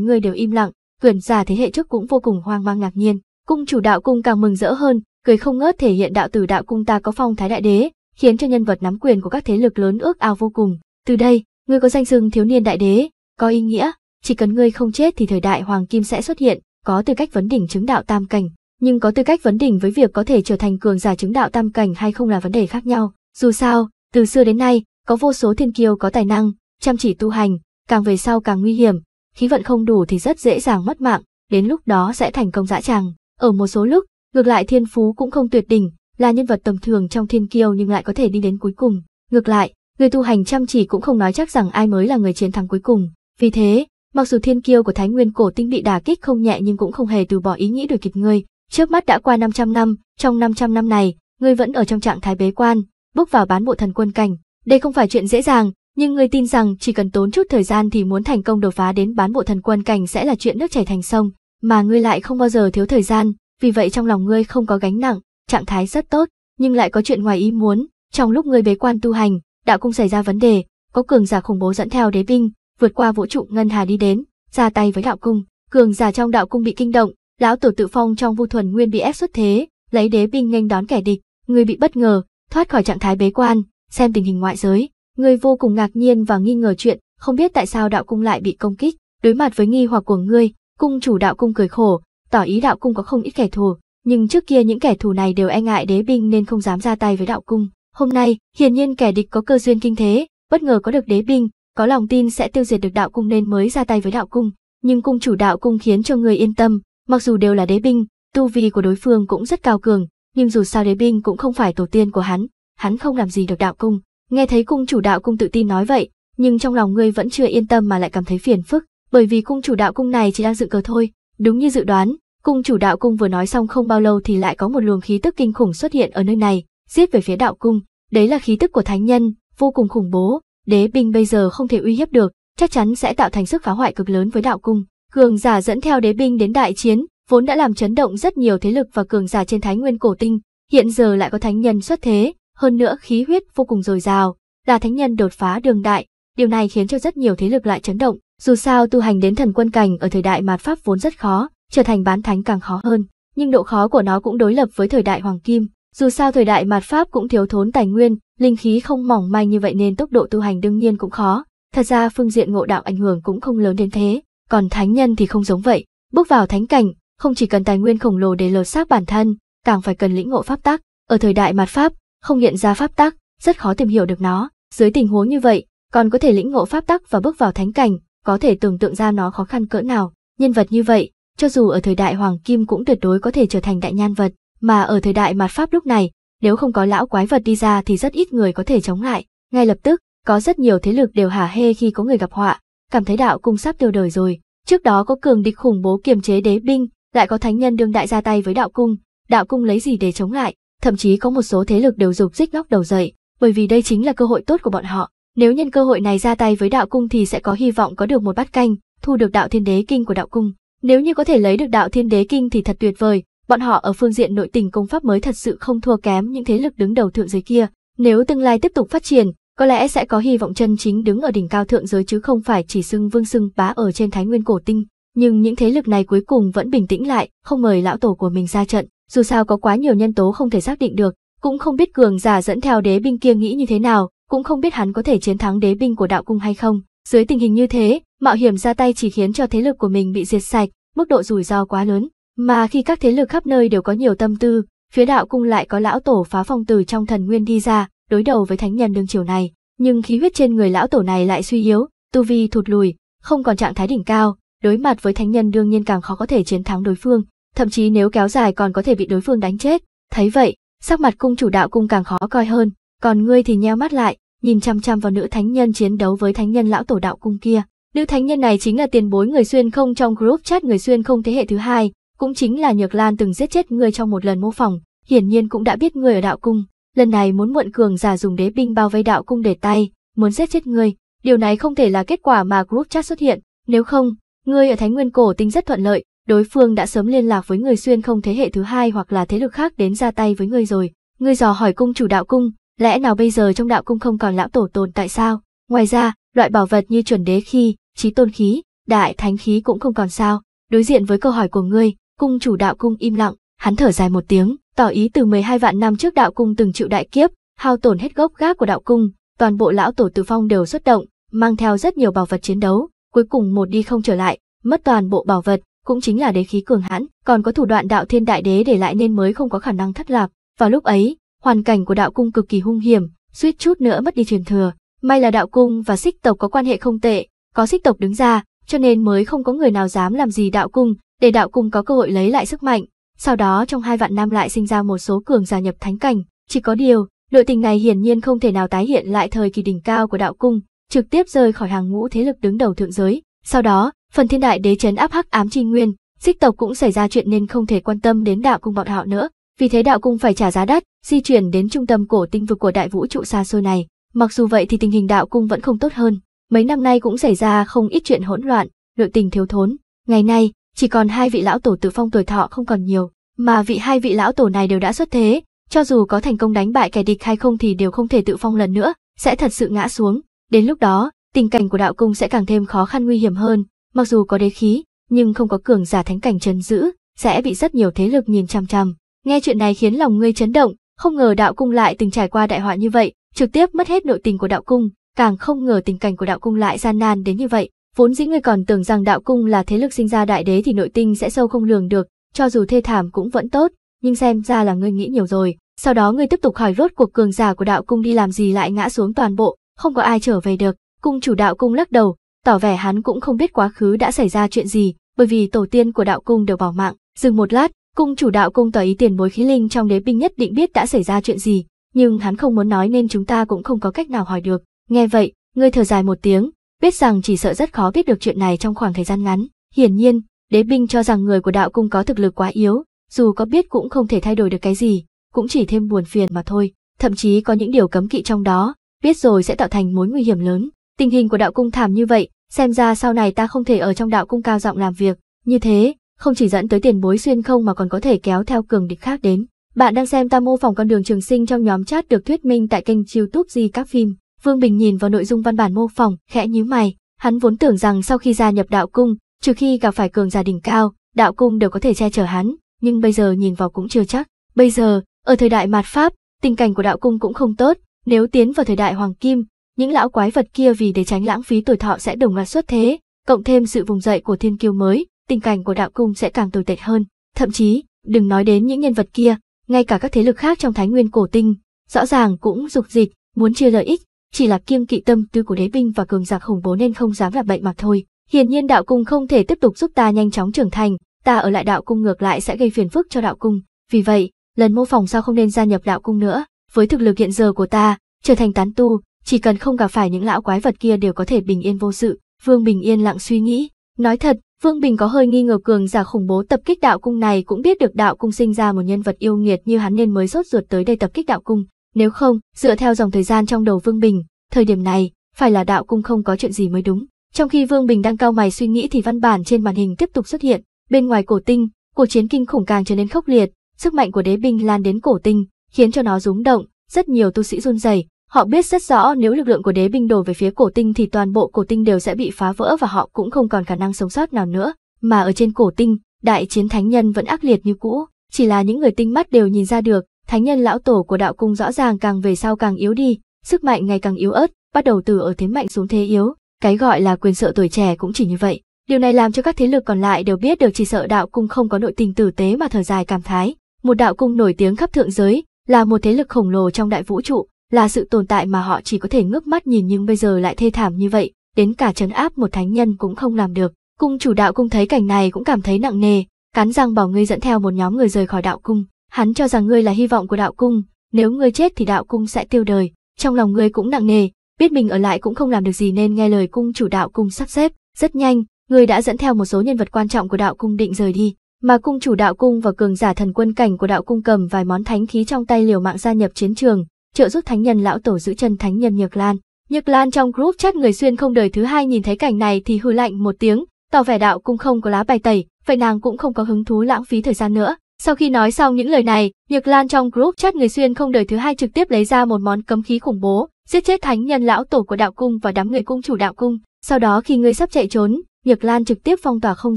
ngươi đều im lặng, quyền giả thế hệ trước cũng vô cùng hoang mang ngạc nhiên. Cung chủ đạo cung càng mừng rỡ hơn, cười không ngớt thể hiện đạo tử đạo cung ta có phong thái đại đế, khiến cho nhân vật nắm quyền của các thế lực lớn ước ao vô cùng. Từ đây, ngươi có danh xưng thiếu niên đại đế, có ý nghĩa, chỉ cần ngươi không chết thì thời đại hoàng kim sẽ xuất hiện, có tư cách vấn đỉnh chứng đạo tam cảnh, nhưng có tư cách vấn đỉnh với việc có thể trở thành cường giả chứng đạo tam cảnh hay không là vấn đề khác nhau. Dù sao, từ xưa đến nay, có vô số thiên kiêu có tài năng, chăm chỉ tu hành, càng về sau càng nguy hiểm, khí vận không đủ thì rất dễ dàng mất mạng, đến lúc đó sẽ thành công dã tràng. Ở một số lúc, ngược lại thiên phú cũng không tuyệt đỉnh, là nhân vật tầm thường trong thiên kiêu nhưng lại có thể đi đến cuối cùng. Ngược lại, người tu hành chăm chỉ cũng không nói chắc rằng ai mới là người chiến thắng cuối cùng. Vì thế, mặc dù thiên kiêu của Thái Nguyên cổ tinh bị đả kích không nhẹ nhưng cũng không hề từ bỏ ý nghĩ đuổi kịp ngươi. Trước mắt đã qua 500 năm, trong 500 năm này, ngươi vẫn ở trong trạng thái bế quan, bước vào bán bộ thần quân cảnh, đây không phải chuyện dễ dàng, nhưng người tin rằng chỉ cần tốn chút thời gian thì muốn thành công đột phá đến bán bộ thần quân cảnh sẽ là chuyện nước chảy thành sông, mà ngươi lại không bao giờ thiếu thời gian, vì vậy trong lòng ngươi không có gánh nặng, trạng thái rất tốt, nhưng lại có chuyện ngoài ý muốn, trong lúc ngươi bế quan tu hành, đạo cung xảy ra vấn đề, có cường giả khủng bố dẫn theo đế binh, vượt qua vũ trụ ngân hà đi đến, ra tay với đạo cung, cường giả trong đạo cung bị kinh động, lão tổ tự phong trong vu thuần nguyên bị ép xuất thế, lấy đế binh nghênh đón kẻ địch, ngươi bị bất ngờ, thoát khỏi trạng thái bế quan, xem tình hình ngoại giới, ngươi vô cùng ngạc nhiên và nghi ngờ chuyện, không biết tại sao đạo cung lại bị công kích, đối mặt với nghi hoặc của ngươi, cung chủ đạo cung cười khổ, tỏ ý đạo cung có không ít kẻ thù, nhưng trước kia những kẻ thù này đều e ngại đế binh nên không dám ra tay với đạo cung. Hôm nay, hiển nhiên kẻ địch có cơ duyên kinh thế, bất ngờ có được đế binh, có lòng tin sẽ tiêu diệt được đạo cung nên mới ra tay với đạo cung, nhưng cung chủ đạo cung khiến cho người yên tâm, mặc dù đều là đế binh, tu vi của đối phương cũng rất cao cường, nhưng dù sao đế binh cũng không phải tổ tiên của hắn, hắn không làm gì được đạo cung. Nghe thấy cung chủ đạo cung tự tin nói vậy, nhưng trong lòng ngươi vẫn chưa yên tâm mà lại cảm thấy phiền phức, bởi vì cung chủ đạo cung này chỉ đang dự cờ thôi. Đúng như dự đoán, cung chủ đạo cung vừa nói xong không bao lâu thì lại có một luồng khí tức kinh khủng xuất hiện ở nơi này, giết về phía đạo cung. Đấy là khí tức của thánh nhân, vô cùng khủng bố, đế binh bây giờ không thể uy hiếp được, chắc chắn sẽ tạo thành sức phá hoại cực lớn với đạo cung. Cường giả dẫn theo đế binh đến đại chiến, vốn đã làm chấn động rất nhiều thế lực và cường giả trên Thái Nguyên cổ tinh, hiện giờ lại có thánh nhân xuất thế, hơn nữa khí huyết vô cùng dồi dào, là thánh nhân đột phá đường đại, điều này khiến cho rất nhiều thế lực lại chấn động, dù sao tu hành đến thần quân cảnh ở thời đại mạt pháp vốn rất khó, trở thành bán thánh càng khó hơn, nhưng độ khó của nó cũng đối lập với thời đại hoàng kim, dù sao thời đại mạt pháp cũng thiếu thốn tài nguyên, linh khí không mỏng manh như vậy nên tốc độ tu hành đương nhiên cũng khó, thật ra phương diện ngộ đạo ảnh hưởng cũng không lớn đến thế, còn thánh nhân thì không giống vậy, bước vào thánh cảnh, không chỉ cần tài nguyên khổng lồ để lột xác bản thân, càng phải cần lĩnh ngộ pháp tắc, ở thời đại mạt pháp, không nhận ra pháp tắc, rất khó tìm hiểu được nó. Dưới tình huống như vậy, còn có thể lĩnh ngộ pháp tắc và bước vào thánh cảnh, có thể tưởng tượng ra nó khó khăn cỡ nào. Nhân vật như vậy, cho dù ở thời đại Hoàng Kim cũng tuyệt đối có thể trở thành đại nhân vật, mà ở thời đại mạt Pháp lúc này, nếu không có lão quái vật đi ra thì rất ít người có thể chống lại. Ngay lập tức, có rất nhiều thế lực đều hả hê khi có người gặp họa, cảm thấy đạo cung sắp tiêu đời rồi. Trước đó có cường địch khủng bố kiềm chế đế binh, lại có thánh nhân đương đại ra tay với đạo cung, đạo cung lấy gì để chống lại, thậm chí có một số thế lực đều dục dích ngóc đầu dậy, bởi vì đây chính là cơ hội tốt của bọn họ. Nếu nhân cơ hội này ra tay với đạo cung thì sẽ có hy vọng có được một bát canh, thu được đạo thiên đế kinh của đạo cung. Nếu như có thể lấy được đạo thiên đế kinh thì thật tuyệt vời, bọn họ ở phương diện nội tình công pháp mới thật sự không thua kém những thế lực đứng đầu thượng giới kia. Nếu tương lai tiếp tục phát triển, có lẽ sẽ có hy vọng chân chính đứng ở đỉnh cao thượng giới chứ không phải chỉ xưng vương xưng bá ở trên thái nguyên cổ tinh. Nhưng những thế lực này cuối cùng vẫn bình tĩnh lại, không mời lão tổ của mình ra trận dù sao có quá nhiều nhân tố không thể xác định được, cũng không biết cường giả dẫn theo đế binh kia nghĩ như thế nào, cũng không biết hắn có thể chiến thắng đế binh của đạo cung hay không. Dưới tình hình như thế, mạo hiểm ra tay chỉ khiến cho thế lực của mình bị diệt sạch, mức độ rủi ro quá lớn. Mà khi các thế lực khắp nơi đều có nhiều tâm tư, phía đạo cung lại có lão tổ phá phong từ trong thần nguyên đi ra, đối đầu với thánh nhân đương chiều này. Nhưng khí huyết trên người lão tổ này lại suy yếu, tu vi thụt lùi, không còn trạng thái đỉnh cao, đối mặt với thánh nhân đương nhiên càng khó có thể chiến thắng đối phương, thậm chí nếu kéo dài còn có thể bị đối phương đánh chết. Thấy vậy, sắc mặt cung chủ đạo cung càng khó coi hơn, còn ngươi thì nheo mắt lại, nhìn chăm chăm vào nữ thánh nhân chiến đấu với thánh nhân lão tổ đạo cung kia. Nữ thánh nhân này chính là tiền bối người xuyên không trong group chat người xuyên không thế hệ thứ hai, cũng chính là Nhược Lan từng giết chết ngươi trong một lần mô phỏng, hiển nhiên cũng đã biết ngươi ở đạo cung, lần này muốn mượn cường giả dùng đế binh bao vây đạo cung để tay, muốn giết chết ngươi, điều này không thể là kết quả mà group chat xuất hiện, nếu không, ngươi ở Thánh Nguyên Cổ tinh rất thuận lợi, đối phương đã sớm liên lạc với người xuyên không thế hệ thứ hai hoặc là thế lực khác đến ra tay với ngươi rồi. Ngươi dò hỏi cung chủ đạo cung, lẽ nào bây giờ trong đạo cung không còn lão tổ tồn tại sao? Ngoài ra, loại bảo vật như chuẩn đế khí, trí tôn khí, đại thánh khí cũng không còn sao. Đối diện với câu hỏi của ngươi, cung chủ đạo cung im lặng, hắn thở dài một tiếng, tỏ ý từ 12 vạn năm trước đạo cung từng chịu đại kiếp, hao tổn hết gốc gác của đạo cung, toàn bộ lão tổ tử Phong đều xuất động, mang theo rất nhiều bảo vật chiến đấu, cuối cùng một đi không trở lại, mất toàn bộ bảo vật, cũng chính là đế khí cường hãn, còn có thủ đoạn đạo thiên đại đế để lại nên mới không có khả năng thất lạc. Vào lúc ấy, hoàn cảnh của đạo cung cực kỳ hung hiểm, suýt chút nữa mất đi truyền thừa. May là đạo cung và xích tộc có quan hệ không tệ, có xích tộc đứng ra, cho nên mới không có người nào dám làm gì đạo cung, để đạo cung có cơ hội lấy lại sức mạnh. Sau đó trong hai vạn năm lại sinh ra một số cường giả nhập thánh cảnh, chỉ có điều, nội tình này hiển nhiên không thể nào tái hiện lại thời kỳ đỉnh cao của đạo cung, trực tiếp rơi khỏi hàng ngũ thế lực đứng đầu thượng giới. Sau đó, Phần thiên đại đế chấn áp hắc ám chi nguyên, xích tộc cũng xảy ra chuyện nên không thể quan tâm đến đạo cung bọn họ nữa. Vì thế đạo cung phải trả giá đắt, di chuyển đến trung tâm cổ tinh vực của đại vũ trụ xa xôi này. Mặc dù vậy thì tình hình đạo cung vẫn không tốt hơn. Mấy năm nay cũng xảy ra không ít chuyện hỗn loạn, nội tình thiếu thốn. Ngày nay, chỉ còn hai vị lão tổ tự phong tuổi thọ không còn nhiều, mà vị hai vị lão tổ này đều đã xuất thế. Cho dù có thành công đánh bại kẻ địch hay không thì đều không thể tự phong lần nữa, sẽ thật sự ngã xuống. Đến lúc đó, tình cảnh của đạo cung sẽ càng thêm khó khăn nguy hiểm hơn, Mặc dù có đế khí, nhưng không có cường giả thánh cảnh chấn giữ, sẽ bị rất nhiều thế lực nhìn chằm chằm. Nghe chuyện này khiến lòng ngươi chấn động, không ngờ đạo cung lại từng trải qua đại họa như vậy, trực tiếp mất hết nội tình của đạo cung, càng không ngờ tình cảnh của đạo cung lại gian nan đến như vậy. Vốn dĩ ngươi còn tưởng rằng đạo cung là thế lực sinh ra đại đế thì nội tình sẽ sâu không lường được, cho dù thê thảm cũng vẫn tốt, nhưng xem ra là ngươi nghĩ nhiều rồi. Sau đó ngươi tiếp tục hỏi rốt cuộc cường giả của đạo cung đi làm gì lại ngã xuống toàn bộ, không có ai trở về được. Cung chủ đạo cung lắc đầu, tỏ vẻ hắn cũng không biết quá khứ đã xảy ra chuyện gì, bởi vì tổ tiên của đạo cung đều bỏ mạng. Dừng một lát, cung chủ đạo cung tỏ ý tiền bối khí linh trong đế binh nhất định biết đã xảy ra chuyện gì, nhưng hắn không muốn nói nên chúng ta cũng không có cách nào hỏi được. Nghe vậy, ngươi thở dài một tiếng, biết rằng chỉ sợ rất khó biết được chuyện này trong khoảng thời gian ngắn. Hiển nhiên, đế binh cho rằng người của đạo cung có thực lực quá yếu, dù có biết cũng không thể thay đổi được cái gì, cũng chỉ thêm buồn phiền mà thôi. Thậm chí có những điều cấm kỵ trong đó, biết rồi sẽ tạo thành mối nguy hiểm lớn. Tình hình của đạo cung thảm như vậy, xem ra sau này ta không thể ở trong đạo cung cao giọng làm việc, như thế, không chỉ dẫn tới tiền bối xuyên không mà còn có thể kéo theo cường địch khác đến. Bạn đang xem ta mô phỏng con đường trường sinh trong nhóm chat được thuyết minh tại kênh YouTube Di các phim. Vương Bình nhìn vào nội dung văn bản mô phỏng, khẽ nhíu mày, hắn vốn tưởng rằng sau khi gia nhập đạo cung, trừ khi gặp phải cường gia đình cao, đạo cung đều có thể che chở hắn, nhưng bây giờ nhìn vào cũng chưa chắc. Bây giờ, ở thời đại mạt Pháp, tình cảnh của đạo cung cũng không tốt, nếu tiến vào thời đại Hoàng Kim, những lão quái vật kia vì để tránh lãng phí tuổi thọ sẽ đồng loạt xuất thế, cộng thêm sự vùng dậy của thiên kiêu mới, tình cảnh của đạo cung sẽ càng tồi tệ hơn. Thậm chí, đừng nói đến những nhân vật kia, ngay cả các thế lực khác trong Thái Nguyên cổ tinh, rõ ràng cũng dục dịch, muốn chia lợi ích, chỉ là kiêng kỵ tâm tư của đế binh và cường giặc khủng bố nên không dám làm bệnh mà thôi. Hiển nhiên đạo cung không thể tiếp tục giúp ta nhanh chóng trưởng thành, ta ở lại đạo cung ngược lại sẽ gây phiền phức cho đạo cung. Vì vậy, lần mô phỏng sao không nên gia nhập đạo cung nữa, với thực lực hiện giờ của ta, trở thành tán tu, chỉ cần không gặp phải những lão quái vật kia đều có thể bình yên vô sự. Vương Bình yên lặng suy nghĩ, nói thật, Vương Bình có hơi nghi ngờ cường giả khủng bố tập kích đạo cung này cũng biết được đạo cung sinh ra một nhân vật yêu nghiệt như hắn nên mới sốt ruột tới đây tập kích đạo cung, nếu không, dựa theo dòng thời gian trong đầu Vương Bình, thời điểm này, phải là đạo cung không có chuyện gì mới đúng. Trong khi Vương Bình đang cao mày suy nghĩ thì văn bản trên màn hình tiếp tục xuất hiện, bên ngoài cổ tinh, cuộc chiến kinh khủng càng trở nên khốc liệt, sức mạnh của đế binh lan đến cổ tinh, khiến cho nó rúng động, rất nhiều tu sĩ run rẩy, Họ biết rất rõ nếu lực lượng của đế binh đổ về phía cổ tinh thì toàn bộ cổ tinh đều sẽ bị phá vỡ và họ cũng không còn khả năng sống sót nào nữa. Mà ở trên cổ tinh, đại chiến thánh nhân vẫn ác liệt như cũ, chỉ là những người tinh mắt đều nhìn ra được, thánh nhân lão tổ của đạo cung rõ ràng càng về sau càng yếu đi, sức mạnh ngày càng yếu ớt, bắt đầu từ ở thế mạnh xuống thế yếu, cái gọi là quyền sợ tuổi trẻ cũng chỉ như vậy. Điều này làm cho các thế lực còn lại đều biết được chỉ sợ đạo cung không có nội tình tử tế mà thở dài cảm thái. Một đạo cung nổi tiếng khắp thượng giới, là một thế lực khổng lồ trong đại vũ trụ, là sự tồn tại mà họ chỉ có thể ngước mắt nhìn nhưng bây giờ lại thê thảm như vậy, đến cả trấn áp một thánh nhân cũng không làm được. Cung chủ đạo cung thấy cảnh này cũng cảm thấy nặng nề, cắn răng bảo ngươi dẫn theo một nhóm người rời khỏi đạo cung, hắn cho rằng ngươi là hy vọng của đạo cung, nếu ngươi chết thì đạo cung sẽ tiêu đời, trong lòng ngươi cũng nặng nề, biết mình ở lại cũng không làm được gì nên nghe lời cung chủ đạo cung sắp xếp, rất nhanh, ngươi đã dẫn theo một số nhân vật quan trọng của đạo cung định rời đi, mà cung chủ đạo cung và cường giả thần quân cảnh của đạo cung cầm vài món thánh khí trong tay liều mạng gia nhập chiến trường, trợ giúp thánh nhân lão tổ giữ chân thánh nhân Nhược Lan. Nhược Lan trong group chat người xuyên không đời thứ hai nhìn thấy cảnh này thì hư lạnh một tiếng, tỏ vẻ đạo cũng không có lá bài tẩy, vậy nàng cũng không có hứng thú lãng phí thời gian nữa. Sau khi nói xong những lời này, Nhược Lan trong group chat người xuyên không đời thứ hai trực tiếp lấy ra một món cấm khí khủng bố, giết chết thánh nhân lão tổ của đạo cung và đám người cung chủ đạo cung. Sau đó khi người sắp chạy trốn, Nhược Lan trực tiếp phong tỏa không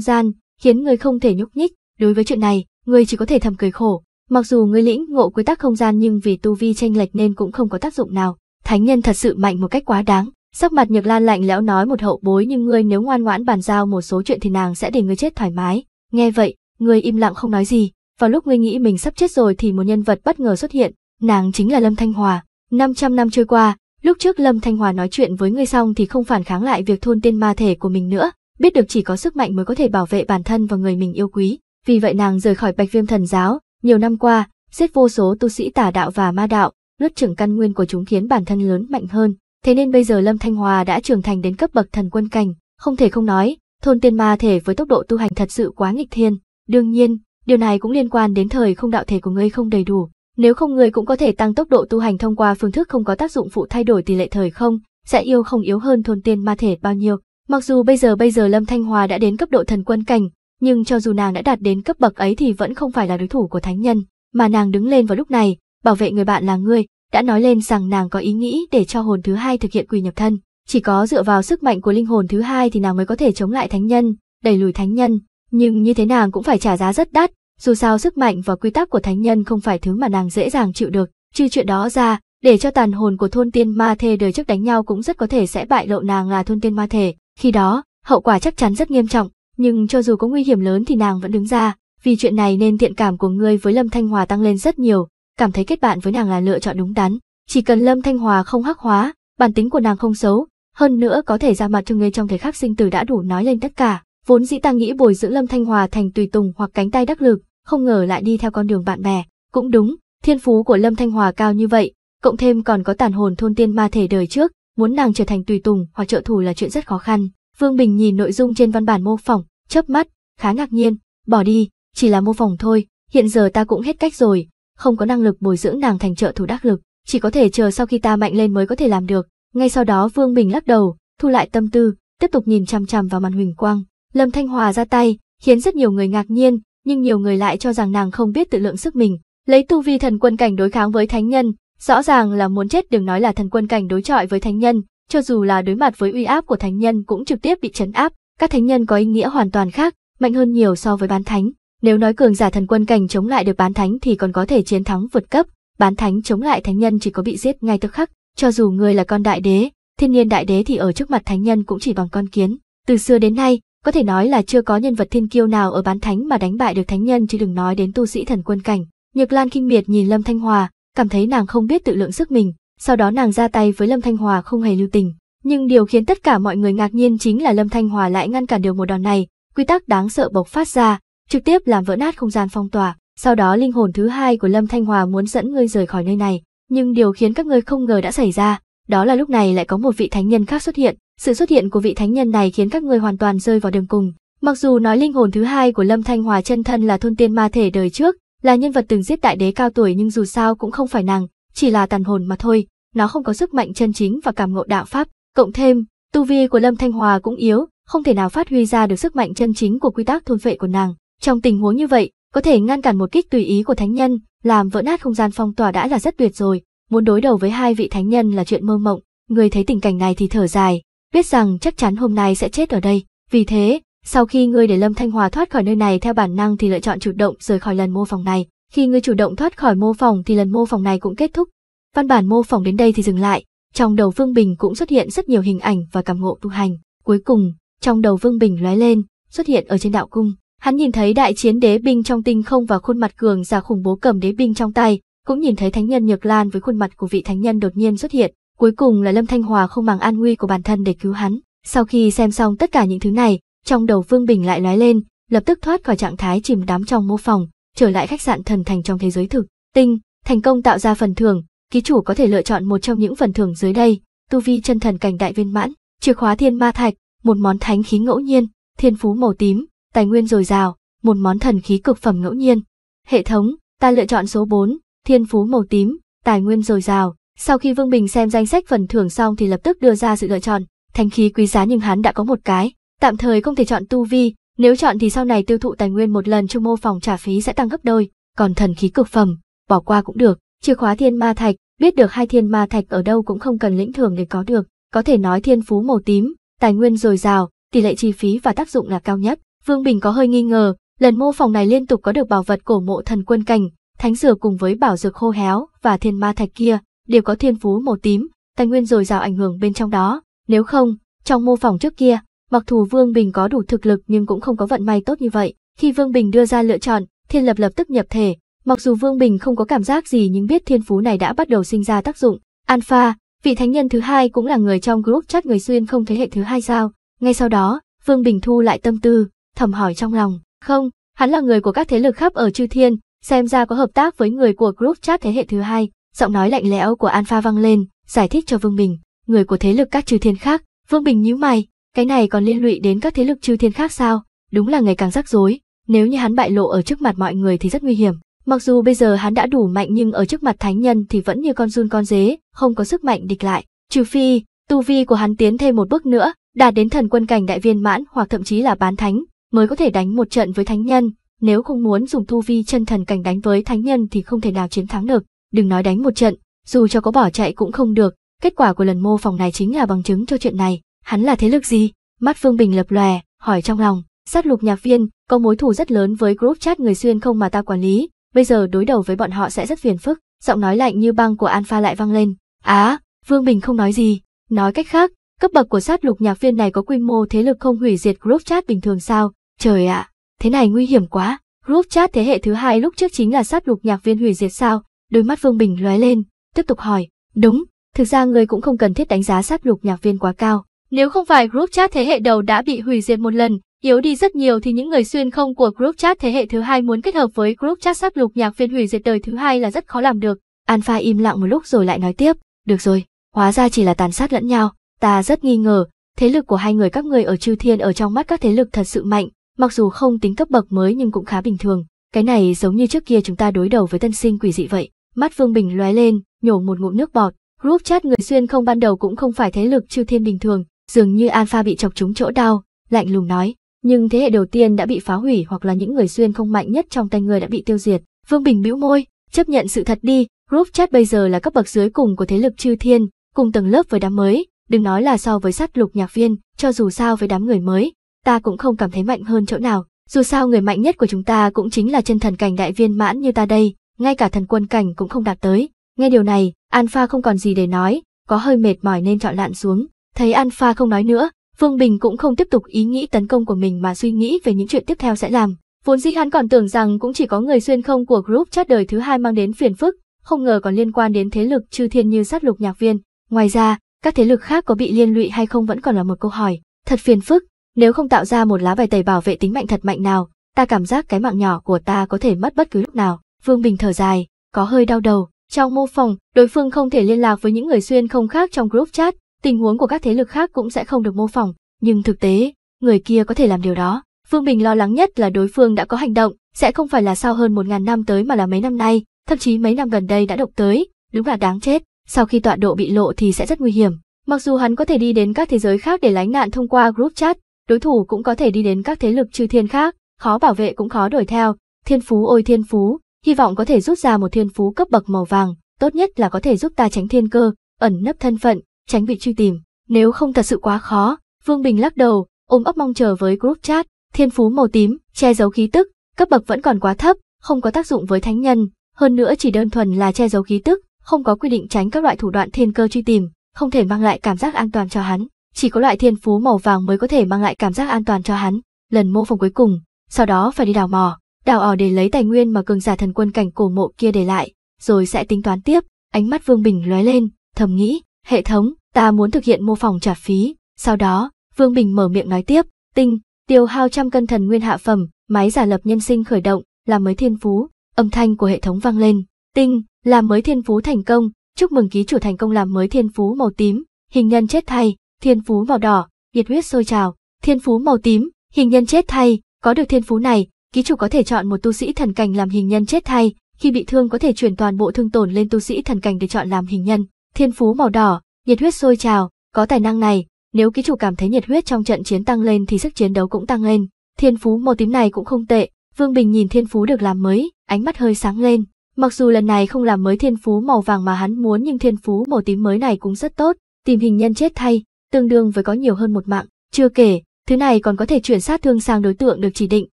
gian, khiến người không thể nhúc nhích. Đối với chuyện này, người chỉ có thể thầm cười khổ, Mặc dù người lĩnh ngộ quy tắc không gian nhưng vì tu vi tranh lệch nên cũng không có tác dụng nào. Thánh nhân thật sự mạnh một cách quá đáng. Sắc mặt Nhược Lan lạnh lẽo nói một hậu bối nhưng ngươi nếu ngoan ngoãn bàn giao một số chuyện thì nàng sẽ để ngươi chết thoải mái. Nghe vậy, ngươi im lặng không nói gì. Vào lúc ngươi nghĩ mình sắp chết rồi thì một nhân vật bất ngờ xuất hiện, nàng chính là Lâm Thanh Hòa. 500 năm trôi qua, lúc trước Lâm Thanh Hòa nói chuyện với ngươi xong thì không phản kháng lại việc thôn tiên ma thể của mình nữa, biết được chỉ có sức mạnh mới có thể bảo vệ bản thân và người mình yêu quý. Vì vậy nàng rời khỏi Bạch Viêm Thần giáo, nhiều năm qua, giết vô số tu sĩ tà đạo và ma đạo, lướt trưởng căn nguyên của chúng khiến bản thân lớn mạnh hơn. Thế nên bây giờ Lâm Thanh Hòa đã trưởng thành đến cấp bậc thần quân cảnh, không thể không nói, thôn tiên ma thể với tốc độ tu hành thật sự quá nghịch thiên. Đương nhiên, điều này cũng liên quan đến thời không đạo thể của ngươi không đầy đủ. Nếu không người cũng có thể tăng tốc độ tu hành thông qua phương thức không có tác dụng phụ thay đổi tỷ lệ thời không, sẽ yêu không yếu hơn thôn tiên ma thể bao nhiêu. Mặc dù bây giờ bây giờ Lâm Thanh Hòa đã đến cấp độ thần quân cảnh, nhưng cho dù nàng đã đạt đến cấp bậc ấy thì vẫn không phải là đối thủ của thánh nhân, mà nàng đứng lên vào lúc này, bảo vệ người bạn là ngươi, đã nói lên rằng nàng có ý nghĩ để cho hồn thứ hai thực hiện quỳ nhập thân, chỉ có dựa vào sức mạnh của linh hồn thứ hai thì nàng mới có thể chống lại thánh nhân, đẩy lùi thánh nhân, nhưng như thế nàng cũng phải trả giá rất đắt, dù sao sức mạnh và quy tắc của thánh nhân không phải thứ mà nàng dễ dàng chịu được, trừ chuyện đó ra, để cho tàn hồn của thôn tiên ma thề đời trước đánh nhau cũng rất có thể sẽ bại lộ nàng là thôn tiên ma thể, khi đó, hậu quả chắc chắn rất nghiêm trọng, nhưng cho dù có nguy hiểm lớn thì nàng vẫn đứng ra, vì chuyện này nên thiện cảm của ngươi với Lâm Thanh Hòa tăng lên rất nhiều, cảm thấy kết bạn với nàng là lựa chọn đúng đắn, chỉ cần Lâm Thanh Hòa không hắc hóa, bản tính của nàng không xấu, hơn nữa có thể ra mặt cho ngươi trong thời khắc sinh tử đã đủ nói lên tất cả, vốn dĩ ta nghĩ bồi dưỡng Lâm Thanh Hòa thành tùy tùng hoặc cánh tay đắc lực, không ngờ lại đi theo con đường bạn bè, cũng đúng, thiên phú của Lâm Thanh Hòa cao như vậy, cộng thêm còn có tàn hồn thôn tiên ma thể đời trước, muốn nàng trở thành tùy tùng hoặc trợ thủ là chuyện rất khó khăn. Vương Bình nhìn nội dung trên văn bản mô phỏng, chớp mắt, khá ngạc nhiên, bỏ đi, chỉ là mô phỏng thôi, hiện giờ ta cũng hết cách rồi, không có năng lực bồi dưỡng nàng thành trợ thủ đắc lực, chỉ có thể chờ sau khi ta mạnh lên mới có thể làm được. Ngay sau đó Vương Bình lắc đầu, thu lại tâm tư, tiếp tục nhìn chăm chăm vào màn huỳnh quang. Lâm Thanh Hòa ra tay, khiến rất nhiều người ngạc nhiên, nhưng nhiều người lại cho rằng nàng không biết tự lượng sức mình, lấy tu vi thần quân cảnh đối kháng với thánh nhân, rõ ràng là muốn chết đừng nói là thần quân cảnh đối chọi với thánh nhân, cho dù là đối mặt với uy áp của thánh nhân cũng trực tiếp bị chấn áp, các thánh nhân có ý nghĩa hoàn toàn khác, mạnh hơn nhiều so với bán thánh. Nếu nói cường giả thần quân cảnh chống lại được bán thánh thì còn có thể chiến thắng vượt cấp, bán thánh chống lại thánh nhân chỉ có bị giết ngay tức khắc, cho dù người là con đại đế, thiên nhiên đại đế thì ở trước mặt thánh nhân cũng chỉ bằng con kiến. Từ xưa đến nay, có thể nói là chưa có nhân vật thiên kiêu nào ở bán thánh mà đánh bại được thánh nhân chứ đừng nói đến tu sĩ thần quân cảnh. Nhược Lan kinh miệt nhìn Lâm Thanh Hòa, cảm thấy nàng không biết tự lượng sức mình, sau đó nàng ra tay với Lâm Thanh Hòa không hề lưu tình, nhưng điều khiến tất cả mọi người ngạc nhiên chính là Lâm Thanh Hòa lại ngăn cản được một đòn này, quy tắc đáng sợ bộc phát ra, trực tiếp làm vỡ nát không gian phong tỏa. Sau đó linh hồn thứ hai của Lâm Thanh Hòa muốn dẫn ngươi rời khỏi nơi này, nhưng điều khiến các ngươi không ngờ đã xảy ra, đó là lúc này lại có một vị thánh nhân khác xuất hiện. Sự xuất hiện của vị thánh nhân này khiến các ngươi hoàn toàn rơi vào đường cùng. Mặc dù nói linh hồn thứ hai của Lâm Thanh Hòa chân thân là thôn tiên ma thể đời trước, là nhân vật từng giết đại đế cao tuổi nhưng dù sao cũng không phải nàng, chỉ là tàn hồn mà thôi, nó không có sức mạnh chân chính và cảm ngộ đạo pháp, Cộng thêm, tu vi của Lâm Thanh Hòa cũng yếu, không thể nào phát huy ra được sức mạnh chân chính của quy tắc thôn vệ của nàng. Trong tình huống như vậy, có thể ngăn cản một kích tùy ý của thánh nhân, làm vỡ nát không gian phong tỏa đã là rất tuyệt rồi, muốn đối đầu với hai vị thánh nhân là chuyện mơ mộng. Người thấy tình cảnh này thì thở dài, biết rằng chắc chắn hôm nay sẽ chết ở đây. Vì thế, sau khi ngươi để Lâm Thanh Hòa thoát khỏi nơi này theo bản năng thì lựa chọn chủ động rời khỏi lần mô phòng này. Khi ngươi chủ động thoát khỏi mô phòng thì lần mô phòng này cũng kết thúc. Văn bản mô phòng đến đây thì dừng lại, trong đầu Vương Bình cũng xuất hiện rất nhiều hình ảnh và cảm ngộ tu hành. Cuối cùng, trong đầu Vương Bình lóe lên, xuất hiện ở trên đạo cung. Hắn nhìn thấy đại chiến đế binh trong tinh không và khuôn mặt cường giả khủng bố cầm đế binh trong tay, cũng nhìn thấy thánh nhân Nhược Lan với khuôn mặt của vị thánh nhân đột nhiên xuất hiện, cuối cùng là Lâm Thanh Hòa không màng an nguy của bản thân để cứu hắn. Sau khi xem xong tất cả những thứ này, trong đầu Vương Bình lại lóe lên, lập tức thoát khỏi trạng thái chìm đắm trong mô phòng, trở lại khách sạn thần thành trong thế giới thực. Tinh, thành công tạo ra phần thưởng, ký chủ có thể lựa chọn một trong những phần thưởng dưới đây, tu vi chân thần cảnh đại viên mãn, chìa khóa thiên ma thạch, một món thánh khí ngẫu nhiên, thiên phú màu tím, tài nguyên dồi dào, một món thần khí cực phẩm ngẫu nhiên. Hệ thống, ta lựa chọn số 4, thiên phú màu tím, tài nguyên dồi dào. Sau khi Vương Bình xem danh sách phần thưởng xong thì lập tức đưa ra sự lựa chọn, thánh khí quý giá nhưng hắn đã có một cái, tạm thời không thể chọn tu vi, nếu chọn thì sau này tiêu thụ tài nguyên một lần cho mô phòng trả phí sẽ tăng gấp đôi, còn thần khí cực phẩm, bỏ qua cũng được. Chìa khóa thiên ma thạch, biết được hai thiên ma thạch ở đâu cũng không cần lĩnh thưởng để có được, có thể nói thiên phú màu tím, tài nguyên dồi dào, tỷ lệ chi phí và tác dụng là cao nhất. Vương Bình có hơi nghi ngờ, lần mô phòng này liên tục có được bảo vật cổ mộ thần quân cảnh, thánh dừa cùng với bảo dược khô héo và thiên ma thạch kia, đều có thiên phú màu tím, tài nguyên dồi dào ảnh hưởng bên trong đó. Nếu không, trong mô phòng trước kia, mặc dù Vương Bình có đủ thực lực nhưng cũng không có vận may tốt như vậy. Khi Vương Bình đưa ra lựa chọn, Thiên Lập lập tức nhập thể, Mặc dù Vương Bình không có cảm giác gì nhưng biết thiên phú này đã bắt đầu sinh ra tác dụng. Alpha, vị thánh nhân thứ hai cũng là người trong group chat người xuyên không thế hệ thứ hai sao? Ngay sau đó, Vương Bình thu lại tâm tư, thầm hỏi trong lòng, không, hắn là người của các thế lực khác ở chư thiên, xem ra có hợp tác với người của group chat thế hệ thứ hai. Giọng nói lạnh lẽo của Alpha vang lên, giải thích cho Vương Bình, người của thế lực các chư thiên khác. Vương Bình nhíu mày, cái này còn liên lụy đến các thế lực chư thiên khác sao? Đúng là ngày càng rắc rối, nếu như hắn bại lộ ở trước mặt mọi người thì rất nguy hiểm. Mặc dù bây giờ hắn đã đủ mạnh nhưng ở trước mặt thánh nhân thì vẫn như con run con dế, không có sức mạnh địch lại. Trừ phi, tu vi của hắn tiến thêm một bước nữa, đạt đến thần quân cảnh đại viên mãn hoặc thậm chí là bán thánh, mới có thể đánh một trận với thánh nhân. Nếu không muốn dùng tu vi chân thần cảnh đánh với thánh nhân thì không thể nào chiến thắng được, đừng nói đánh một trận, dù cho có bỏ chạy cũng không được. Kết quả của lần mô phỏng này chính là bằng chứng cho chuyện này, hắn là thế lực gì? Mắt Vương Bình lập lòe, hỏi trong lòng, sát lục nhạc viên, có mối thù rất lớn với group chat người xuyên không mà ta quản lý, bây giờ đối đầu với bọn họ sẽ rất phiền phức, giọng nói lạnh như băng của Alpha lại vang lên. Á, Vương Bình không nói gì, nói cách khác, cấp bậc của sát lục nhạc viên này có quy mô thế lực không hủy diệt group chat bình thường sao, trời ạ, thế này nguy hiểm quá, group chat thế hệ thứ hai lúc trước chính là sát lục nhạc viên hủy diệt sao, đôi mắt Vương Bình lóe lên, tiếp tục hỏi, đúng, thực ra người cũng không cần thiết đánh giá sát lục nhạc viên quá cao. Nếu không phải group chat thế hệ đầu đã bị hủy diệt một lần, Yếu đi rất nhiều thì những người xuyên không của group chat thế hệ thứ hai muốn kết hợp với group chat sắp lục nhạc phiên hủy diệt đời thứ hai là rất khó làm được. Alpha im lặng một lúc rồi lại nói tiếp, được rồi, hóa ra chỉ là tàn sát lẫn nhau, ta rất nghi ngờ, thế lực của hai người các người ở chư thiên ở trong mắt các thế lực thật sự mạnh, mặc dù không tính cấp bậc mới nhưng cũng khá bình thường. Cái này giống như trước kia chúng ta đối đầu với tân sinh quỷ dị vậy. Mắt Vương Bình loé lên, nhổ một ngụm nước bọt. Group chat người xuyên không ban đầu cũng không phải thế lực chư thiên bình thường, dường như Alpha bị chọc trúng chỗ đau, lạnh lùng nói, nhưng thế hệ đầu tiên đã bị phá hủy hoặc là những người xuyên không mạnh nhất trong tay người đã bị tiêu diệt. Vương Bình bĩu môi, chấp nhận sự thật đi, group chat bây giờ là cấp bậc dưới cùng của thế lực chư thiên, cùng tầng lớp với đám mới, đừng nói là so với sát lục nhạc viên, cho dù sao với đám người mới, ta cũng không cảm thấy mạnh hơn chỗ nào. Dù sao người mạnh nhất của chúng ta cũng chính là chân thần cảnh đại viên mãn như ta đây, ngay cả thần quân cảnh cũng không đạt tới. Nghe điều này, Alpha không còn gì để nói, có hơi mệt mỏi nên chọn lạn xuống. Thấy Alpha không nói nữa, Phương Bình cũng không tiếp tục ý nghĩ tấn công của mình mà suy nghĩ về những chuyện tiếp theo sẽ làm. Vốn dĩ hắn còn tưởng rằng cũng chỉ có người xuyên không của group chat đời thứ hai mang đến phiền phức, không ngờ còn liên quan đến thế lực chư thiên như sát lục nhạc viên. Ngoài ra, các thế lực khác có bị liên lụy hay không vẫn còn là một câu hỏi. Thật phiền phức, nếu không tạo ra một lá bài tẩy bảo vệ tính mạnh thật mạnh nào, ta cảm giác cái mạng nhỏ của ta có thể mất bất cứ lúc nào. Vương Bình thở dài, có hơi đau đầu. Trong mô phòng, đối phương không thể liên lạc với những người xuyên không khác trong group chat, tình huống của các thế lực khác cũng sẽ không được mô phỏng, nhưng thực tế, người kia có thể làm điều đó. phương Bình lo lắng nhất là đối phương đã có hành động, sẽ không phải là sau hơn một ngàn năm tới mà là mấy năm nay, thậm chí mấy năm gần đây đã động tới, đúng là đáng chết, sau khi tọa độ bị lộ thì sẽ rất nguy hiểm. Mặc dù hắn có thể đi đến các thế giới khác để lánh nạn thông qua group chat, đối thủ cũng có thể đi đến các thế lực chư thiên khác, khó bảo vệ cũng khó đuổi theo. Thiên phú ôi thiên phú, hy vọng có thể rút ra một thiên phú cấp bậc màu vàng, tốt nhất là có thể giúp ta tránh thiên cơ, ẩn nấp thân phận, tránh bị truy tìm. Nếu không thật sự quá khó, Vương Bình lắc đầu, ôm ấp mong chờ với group chat, thiên phú màu tím, che giấu khí tức, cấp bậc vẫn còn quá thấp, không có tác dụng với thánh nhân, hơn nữa chỉ đơn thuần là che giấu khí tức, không có quy định tránh các loại thủ đoạn thiên cơ truy tìm, không thể mang lại cảm giác an toàn cho hắn, chỉ có loại thiên phú màu vàng mới có thể mang lại cảm giác an toàn cho hắn. Lần mô phỏng cuối cùng, sau đó phải đi đào mò đào ỏ để lấy tài nguyên mà cường giả thần quân cảnh cổ mộ kia để lại, rồi sẽ tính toán tiếp. Ánh mắt Vương Bình lóe lên, thầm nghĩ, hệ thống, ta muốn thực hiện mô phỏng trả phí. Sau đó, Vương Bình mở miệng nói tiếp, tinh, tiêu hao trăm cân thần nguyên hạ phẩm, máy giả lập nhân sinh khởi động, làm mới thiên phú, âm thanh của hệ thống vang lên. Tinh, làm mới thiên phú thành công, chúc mừng ký chủ thành công làm mới thiên phú màu tím, hình nhân chết thay, thiên phú màu đỏ, nhiệt huyết sôi trào, thiên phú màu tím, hình nhân chết thay, có được thiên phú này, ký chủ có thể chọn một tu sĩ thần cảnh làm hình nhân chết thay, khi bị thương có thể chuyển toàn bộ thương tổn lên tu sĩ thần cảnh để chọn làm hình nhân. Thiên phú màu đỏ, nhiệt huyết sôi trào, có tài năng này, nếu ký chủ cảm thấy nhiệt huyết trong trận chiến tăng lên thì sức chiến đấu cũng tăng lên. Thiên phú màu tím này cũng không tệ, Vương Bình nhìn thiên phú được làm mới, ánh mắt hơi sáng lên. Mặc dù lần này không làm mới thiên phú màu vàng mà hắn muốn nhưng thiên phú màu tím mới này cũng rất tốt, tìm hình nhân chết thay, tương đương với có nhiều hơn một mạng. Chưa kể, thứ này còn có thể chuyển sát thương sang đối tượng được chỉ định,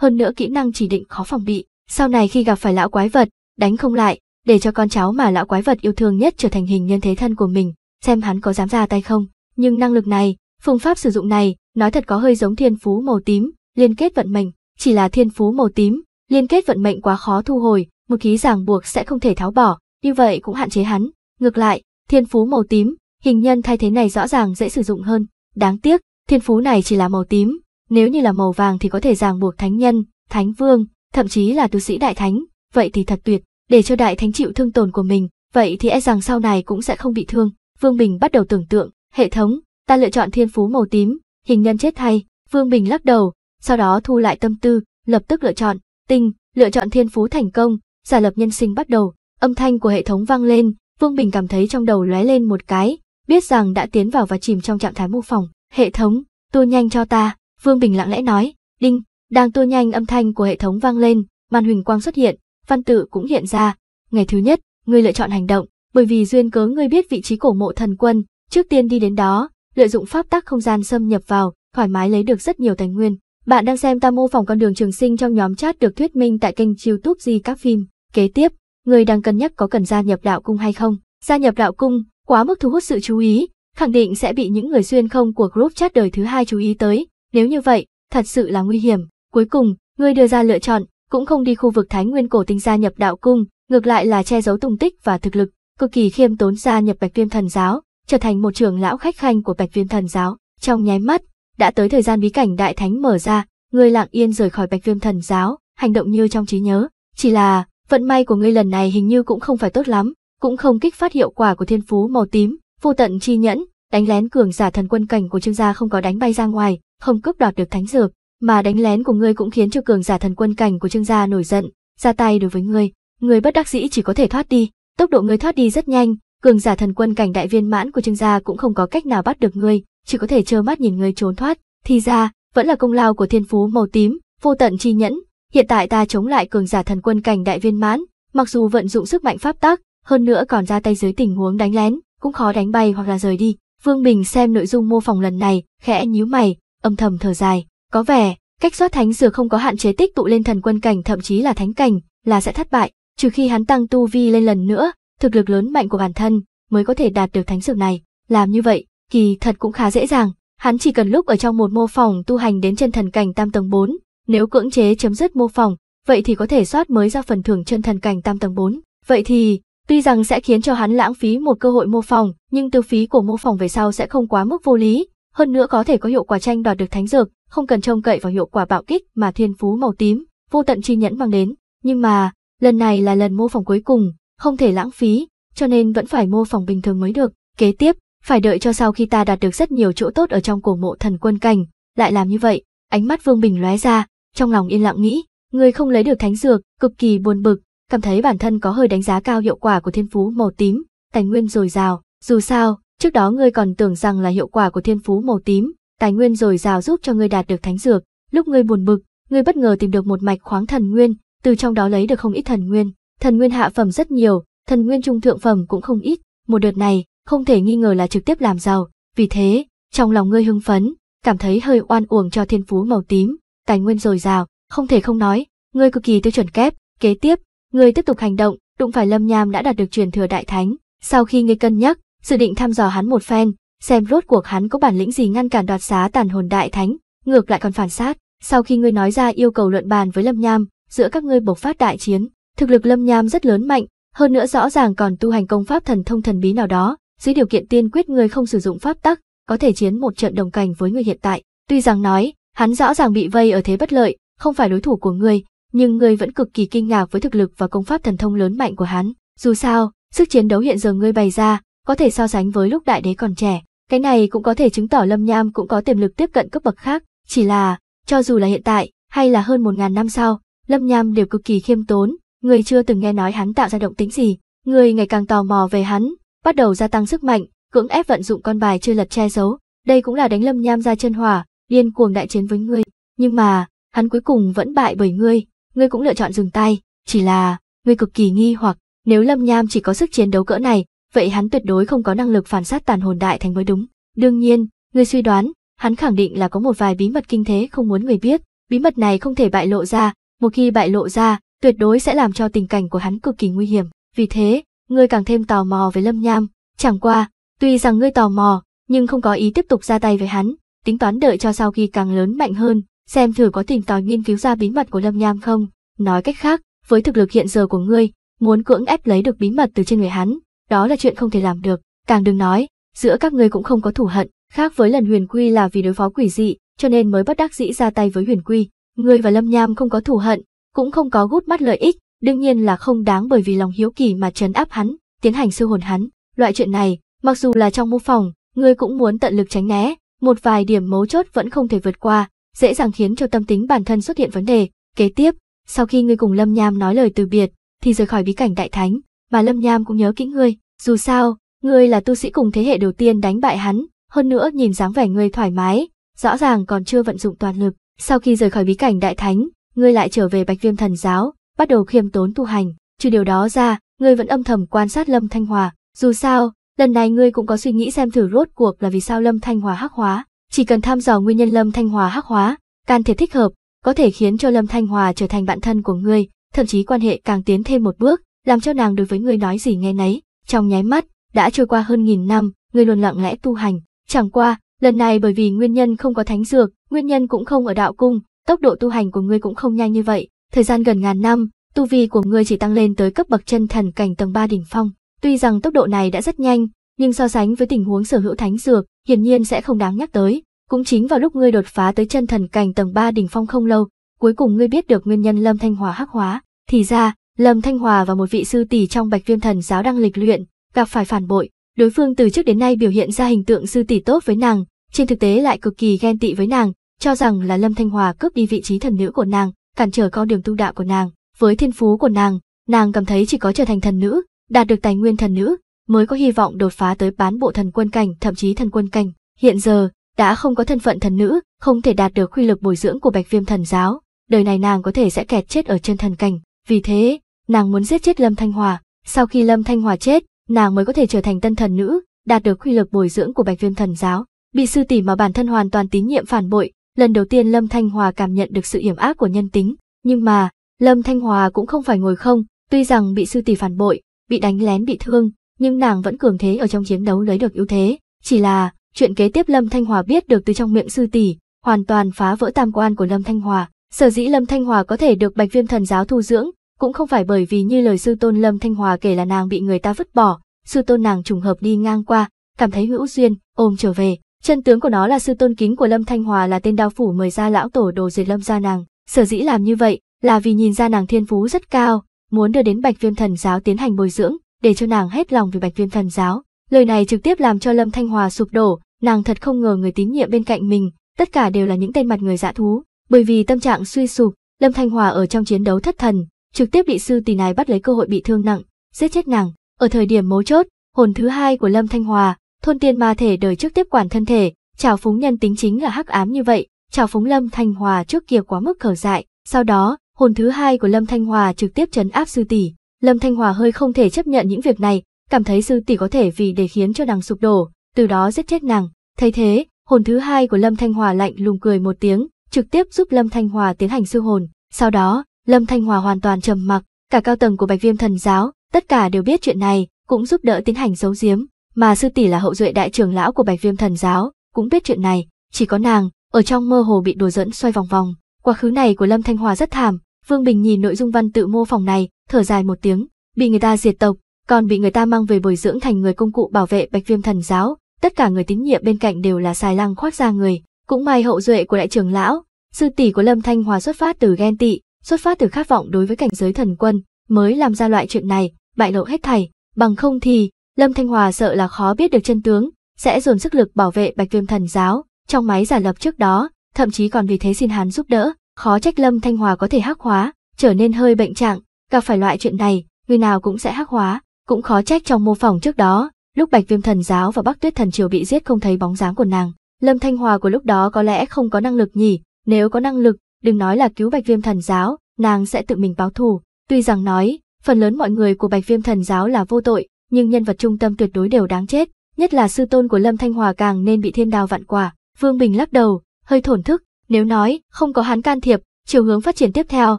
hơn nữa kỹ năng chỉ định khó phòng bị. Sau này khi gặp phải lão quái vật, đánh không lại, để cho con cháu mà lão quái vật yêu thương nhất trở thành hình nhân thế thân của mình, xem hắn có dám ra tay không. Nhưng năng lực này, phương pháp sử dụng này, nói thật có hơi giống thiên phú màu tím, liên kết vận mệnh, chỉ là thiên phú màu tím, liên kết vận mệnh quá khó thu hồi, một ký ràng buộc sẽ không thể tháo bỏ, như vậy cũng hạn chế hắn. Ngược lại, thiên phú màu tím, hình nhân thay thế này rõ ràng dễ sử dụng hơn. Đáng tiếc, thiên phú này chỉ là màu tím, nếu như là màu vàng thì có thể ràng buộc thánh nhân, thánh vương, thậm chí là tu sĩ đại thánh, vậy thì thật tuyệt, để cho đại thánh chịu thương tổn của mình, vậy thì e rằng sau này cũng sẽ không bị thương. Vương Bình bắt đầu tưởng tượng, hệ thống, ta lựa chọn thiên phú màu tím, hình nhân chết thay, Vương Bình lắc đầu, sau đó thu lại tâm tư, lập tức lựa chọn, tinh, lựa chọn thiên phú thành công, giả lập nhân sinh bắt đầu, âm thanh của hệ thống vang lên, Vương Bình cảm thấy trong đầu lóe lên một cái, biết rằng đã tiến vào và chìm trong trạng thái mô phỏng, hệ thống, tua nhanh cho ta, Vương Bình lặng lẽ nói, đinh, đang tua nhanh âm thanh của hệ thống vang lên, màn huỳnh quang xuất hiện, văn tự cũng hiện ra, ngày thứ nhất, người lựa chọn hành động, bởi vì duyên cớ ngươi biết vị trí cổ mộ thần quân, trước tiên đi đến đó, lợi dụng pháp tắc không gian xâm nhập vào, thoải mái lấy được rất nhiều tài nguyên. Bạn đang xem ta mô phỏng con đường trường sinh trong nhóm chat được thuyết minh tại kênh YouTube Di các phim. Kế tiếp, người đang cân nhắc có cần gia nhập đạo cung hay không? Gia nhập đạo cung, quá mức thu hút sự chú ý, khẳng định sẽ bị những người xuyên không của group chat đời thứ hai chú ý tới. Nếu như vậy, thật sự là nguy hiểm. Cuối cùng, người đưa ra lựa chọn, cũng không đi khu vực Thái Nguyên cổ tinh gia nhập đạo cung, ngược lại là che giấu tung tích và thực lực cực kỳ khiêm tốn gia nhập Bạch Viêm Thần Giáo, trở thành một trưởng lão khách khanh của Bạch Viêm Thần Giáo. Trong nháy mắt, đã tới thời gian bí cảnh đại thánh mở ra, người lặng yên rời khỏi Bạch Viêm Thần Giáo, hành động như trong trí nhớ, chỉ là vận may của ngươi lần này hình như cũng không phải tốt lắm, cũng không kích phát hiệu quả của thiên phú màu tím, vô tận chi nhẫn, đánh lén cường giả thần quân cảnh của Trương gia không có đánh bay ra ngoài, không cướp đoạt được thánh dược, mà đánh lén của ngươi cũng khiến cho cường giả thần quân cảnh của Trương gia nổi giận, ra tay đối với ngươi, người bất đắc dĩ chỉ có thể thoát đi. Tốc độ ngươi thoát đi rất nhanh, cường giả thần quân cảnh đại viên mãn của Trương gia cũng không có cách nào bắt được ngươi, chỉ có thể trơ mắt nhìn ngươi trốn thoát. Thì ra, vẫn là công lao của thiên phú màu tím, vô tận chi nhẫn. Hiện tại ta chống lại cường giả thần quân cảnh đại viên mãn, mặc dù vận dụng sức mạnh pháp tắc, hơn nữa còn ra tay dưới tình huống đánh lén, cũng khó đánh bay hoặc là rời đi. Vương Bình xem nội dung mô phỏng lần này, khẽ nhíu mày, âm thầm thở dài, có vẻ cách xoát thánh dược không có hạn chế tích tụ lên thần quân cảnh thậm chí là thánh cảnh là sẽ thất bại trừ khi hắn tăng tu vi lên lần nữa, thực lực lớn mạnh của bản thân mới có thể đạt được thánh dược này. Làm như vậy, kỳ thật cũng khá dễ dàng, hắn chỉ cần lúc ở trong một mô phòng tu hành đến chân thần cảnh tam tầng 4, nếu cưỡng chế chấm dứt mô phòng, vậy thì có thể soát mới ra phần thưởng chân thần cảnh tam tầng 4. Vậy thì, tuy rằng sẽ khiến cho hắn lãng phí một cơ hội mô phòng, nhưng tiêu phí của mô phòng về sau sẽ không quá mức vô lý, hơn nữa có thể có hiệu quả tranh đoạt được thánh dược, không cần trông cậy vào hiệu quả bạo kích mà thiên phú màu tím, vô tận chi nhẫn mang đến. Nhưng mà, Lần này là lần mô phỏng cuối cùng, không thể lãng phí, cho nên vẫn phải mô phỏng bình thường mới được. Kế tiếp, phải đợi cho sau khi ta đạt được rất nhiều chỗ tốt ở trong cổ mộ thần quân cảnh, lại làm như vậy. Ánh mắt Vương Bình lóe ra, trong lòng yên lặng nghĩ, người không lấy được thánh dược, cực kỳ buồn bực, cảm thấy bản thân có hơi đánh giá cao hiệu quả của thiên phú màu tím, tài nguyên dồi dào, dù sao, trước đó ngươi còn tưởng rằng là hiệu quả của thiên phú màu tím, tài nguyên dồi dào giúp cho ngươi đạt được thánh dược, lúc ngươi buồn bực, ngươi bất ngờ tìm được một mạch khoáng thần nguyên, từ trong đó lấy được không ít thần nguyên. Thần nguyên hạ phẩm rất nhiều, thần nguyên trung thượng phẩm cũng không ít, một đợt này, không thể nghi ngờ là trực tiếp làm giàu, vì thế, trong lòng ngươi hưng phấn, cảm thấy hơi oan uổng cho thiên phú màu tím, tài nguyên dồi dào, không thể không nói, ngươi cực kỳ tiêu chuẩn kép, kế tiếp, ngươi tiếp tục hành động, đụng phải Lâm Nham đã đạt được truyền thừa đại thánh, sau khi ngươi cân nhắc, dự định thăm dò hắn một phen, xem rốt cuộc hắn có bản lĩnh gì ngăn cản đoạt xá tàn hồn đại thánh, ngược lại còn phản sát, sau khi ngươi nói ra yêu cầu luận bàn với Lâm Nham, giữa các ngươi bộc phát đại chiến, thực lực Lâm Nham rất lớn mạnh, hơn nữa rõ ràng còn tu hành công pháp thần thông thần bí nào đó, dưới điều kiện tiên quyết ngươi không sử dụng pháp tắc, có thể chiến một trận đồng cảnh với ngươi hiện tại. Tuy rằng nói, hắn rõ ràng bị vây ở thế bất lợi, không phải đối thủ của ngươi, nhưng ngươi vẫn cực kỳ kinh ngạc với thực lực và công pháp thần thông lớn mạnh của hắn. Dù sao, sức chiến đấu hiện giờ ngươi bày ra, có thể so sánh với lúc đại đế còn trẻ. Cái này cũng có thể chứng tỏ Lâm Nham cũng có tiềm lực tiếp cận cấp bậc khác, chỉ là, cho dù là hiện tại, hay là hơn một ngàn năm sau, Lâm Nham đều cực kỳ khiêm tốn, người chưa từng nghe nói hắn tạo ra động tính gì, người ngày càng tò mò về hắn, bắt đầu gia tăng sức mạnh, cưỡng ép vận dụng con bài chưa lật che giấu, đây cũng là đánh Lâm Nham ra chân hỏa, điên cuồng đại chiến với ngươi, nhưng mà, hắn cuối cùng vẫn bại bởi ngươi, ngươi cũng lựa chọn dừng tay, chỉ là, ngươi cực kỳ nghi hoặc, nếu Lâm Nham chỉ có sức chiến đấu cỡ này, vậy hắn tuyệt đối không có năng lực phản sát tàn hồn đại thành mới đúng. Đương nhiên, ngươi suy đoán, hắn khẳng định là có một vài bí mật kinh thế không muốn người biết, bí mật này không thể bại lộ ra, một khi bại lộ ra, tuyệt đối sẽ làm cho tình cảnh của hắn cực kỳ nguy hiểm. Vì thế, ngươi càng thêm tò mò với Lâm Nham, chẳng qua, tuy rằng ngươi tò mò, nhưng không có ý tiếp tục ra tay với hắn, tính toán đợi cho sau khi càng lớn mạnh hơn, xem thử có tìm tòi nghiên cứu ra bí mật của Lâm Nham không. Nói cách khác, với thực lực hiện giờ của ngươi, muốn cưỡng ép lấy được bí mật từ trên người hắn, đó là chuyện không thể làm được, càng đừng nói, giữa các ngươi cũng không có thù hận, khác với lần Huyền Quy là vì đối phó quỷ dị, cho nên mới bất đắc dĩ ra tay với Huyền Quy, Ngươi và Lâm Nham không có thù hận, cũng không có gút mắt lợi ích, đương nhiên là không đáng bởi vì lòng hiếu kỳ mà trấn áp hắn, tiến hành siêu hồn hắn. Loại chuyện này, mặc dù là trong mô phòng, ngươi cũng muốn tận lực tránh né, một vài điểm mấu chốt vẫn không thể vượt qua, dễ dàng khiến cho tâm tính bản thân xuất hiện vấn đề. Kế tiếp, sau khi ngươi cùng Lâm Nham nói lời từ biệt, thì rời khỏi bí cảnh đại thánh, mà Lâm Nham cũng nhớ kỹ ngươi, dù sao, ngươi là tu sĩ cùng thế hệ đầu tiên đánh bại hắn, hơn nữa nhìn dáng vẻ ngươi thoải mái, rõ ràng còn chưa vận dụng toàn lực, sau khi rời khỏi bí cảnh đại thánh, ngươi lại trở về Bạch Viêm thần giáo, bắt đầu khiêm tốn tu hành, trừ điều đó ra, ngươi vẫn âm thầm quan sát Lâm Thanh Hòa, dù sao, lần này ngươi cũng có suy nghĩ xem thử rốt cuộc là vì sao Lâm Thanh Hòa hắc hóa, chỉ cần thăm dò nguyên nhân Lâm Thanh Hòa hắc hóa, can thiệp thích hợp, có thể khiến cho Lâm Thanh Hòa trở thành bạn thân của ngươi, thậm chí quan hệ càng tiến thêm một bước, làm cho nàng đối với ngươi nói gì nghe nấy, trong nháy mắt, đã trôi qua hơn nghìn năm, ngươi luôn lặng lẽ tu hành, chẳng qua, Lần này bởi vì nguyên nhân không có thánh dược, nguyên nhân cũng không ở đạo cung, tốc độ tu hành của ngươi cũng không nhanh như vậy, thời gian gần ngàn năm, tu vi của ngươi chỉ tăng lên tới cấp bậc chân thần cảnh tầng 3 đỉnh phong. Tuy rằng tốc độ này đã rất nhanh, nhưng so sánh với tình huống sở hữu thánh dược, hiển nhiên sẽ không đáng nhắc tới. Cũng chính vào lúc ngươi đột phá tới chân thần cảnh tầng 3 đỉnh phong không lâu, cuối cùng ngươi biết được nguyên nhân Lâm Thanh Hòa hắc hóa, thì ra, Lâm Thanh Hòa và một vị sư tỷ trong Bạch Viêm Thần giáo đang lịch luyện, gặp phải phản bội, Đối phương từ trước đến nay biểu hiện ra hình tượng sư tỷ tốt với nàng, trên thực tế lại cực kỳ ghen tị với nàng, cho rằng là Lâm Thanh Hòa cướp đi vị trí thần nữ của nàng, cản trở con đường tu đạo của nàng. Với thiên phú của nàng, nàng cảm thấy chỉ có trở thành thần nữ, đạt được tài nguyên thần nữ, mới có hy vọng đột phá tới bán bộ thần quân cảnh, thậm chí thần quân cảnh. Hiện giờ, đã không có thân phận thần nữ, không thể đạt được quy lực bồi dưỡng của Bạch Viêm thần giáo, đời này nàng có thể sẽ kẹt chết ở chân thần cảnh, vì thế, nàng muốn giết chết Lâm Thanh Hòa. Sau khi Lâm Thanh Hòa chết, nàng mới có thể trở thành tân thần nữ, đạt được quy lực bồi dưỡng của Bạch Viêm thần giáo. Bị sư tỷ mà bản thân hoàn toàn tín nhiệm phản bội, lần đầu tiên Lâm Thanh Hòa cảm nhận được sự hiểm ác của nhân tính, nhưng mà, Lâm Thanh Hòa cũng không phải ngồi không, tuy rằng bị sư tỷ phản bội, bị đánh lén bị thương, nhưng nàng vẫn cường thế ở trong chiến đấu lấy được ưu thế, chỉ là, chuyện kế tiếp Lâm Thanh Hòa biết được từ trong miệng sư tỷ, hoàn toàn phá vỡ tam quan của Lâm Thanh Hòa. Sở dĩ Lâm Thanh Hòa có thể được Bạch Viêm Thần giáo thu dưỡng, cũng không phải bởi vì như lời sư tôn Lâm Thanh Hòa kể là nàng bị người ta vứt bỏ, sư tôn nàng trùng hợp đi ngang qua, cảm thấy hữu duyên, ôm trở về. Chân tướng của nó là sư tôn kính của Lâm Thanh Hòa là tên đao phủ mời ra lão tổ đồ dệt Lâm gia nàng, sở dĩ làm như vậy là vì nhìn ra nàng thiên phú rất cao, muốn đưa đến Bạch Viêm Thần giáo tiến hành bồi dưỡng, để cho nàng hết lòng vì Bạch Viêm Thần giáo. Lời này trực tiếp làm cho Lâm Thanh Hòa sụp đổ, nàng thật không ngờ người tín nhiệm bên cạnh mình, tất cả đều là những tên mặt người dã thú, bởi vì tâm trạng suy sụp, Lâm Thanh Hòa ở trong chiến đấu thất thần, trực tiếp bị sư tỷ này bắt lấy cơ hội bị thương nặng, giết chết nàng. Ở thời điểm mấu chốt, hồn thứ hai của Lâm Thanh Hòa, thôn tiên ma thể đời trước tiếp quản thân thể, trào phúng nhân tính chính là hắc ám như vậy, trào phúng Lâm Thanh Hòa trước kia quá mức khở dại, sau đó, hồn thứ hai của Lâm Thanh Hòa trực tiếp trấn áp sư tỷ. Lâm Thanh Hòa hơi không thể chấp nhận những việc này, cảm thấy sư tỷ có thể vì để khiến cho nàng sụp đổ, từ đó giết chết nàng. Thấy thế, hồn thứ hai của Lâm Thanh Hòa lạnh lùng cười một tiếng, trực tiếp giúp Lâm Thanh Hòa tiến hành sư hồn. Sau đó, Lâm Thanh Hòa hoàn toàn trầm mặc, cả cao tầng của Bạch Viêm Thần giáo, tất cả đều biết chuyện này, cũng giúp đỡ tiến hành giấu giếm, mà sư tỷ là hậu duệ đại trưởng lão của Bạch Viêm Thần giáo, cũng biết chuyện này, chỉ có nàng ở trong mơ hồ bị đùa dẫn xoay vòng vòng. Quá khứ này của Lâm Thanh Hòa rất thảm, Vương Bình nhìn nội dung văn tự mô phỏng này, thở dài một tiếng, bị người ta diệt tộc, còn bị người ta mang về bồi dưỡng thành người công cụ bảo vệ Bạch Viêm Thần giáo, tất cả người tín nhiệm bên cạnh đều là xài lăng khoát ra người, cũng may hậu duệ của đại trưởng lão, sư tỷ của Lâm Thanh Hòa xuất phát từ ghen tị, xuất phát từ khát vọng đối với cảnh giới thần quân, mới làm ra loại chuyện này, bại lộ hết thảy, bằng không thì, Lâm Thanh Hòa sợ là khó biết được chân tướng, sẽ dồn sức lực bảo vệ Bạch Viêm Thần giáo, trong máy giả lập trước đó, thậm chí còn vì thế xin hắn giúp đỡ, khó trách Lâm Thanh Hòa có thể hắc hóa, trở nên hơi bệnh trạng, gặp phải loại chuyện này, người nào cũng sẽ hắc hóa, cũng khó trách trong mô phỏng trước đó, lúc Bạch Viêm Thần giáo và Bắc Tuyết Thần triều bị giết không thấy bóng dáng của nàng, Lâm Thanh Hòa của lúc đó có lẽ không có năng lực nhỉ, nếu có năng lực, đừng nói là cứu bạch viêm thần giáo, nàng sẽ tự mình báo thù. Tuy rằng nói, phần lớn mọi người của bạch viêm thần giáo là vô tội, nhưng nhân vật trung tâm tuyệt đối đều đáng chết, nhất là sư tôn của Lâm Thanh Hòa càng nên bị thiên đao vạn quả. Vương Bình lắc đầu, hơi thổn thức, nếu nói không có hắn can thiệp, chiều hướng phát triển tiếp theo,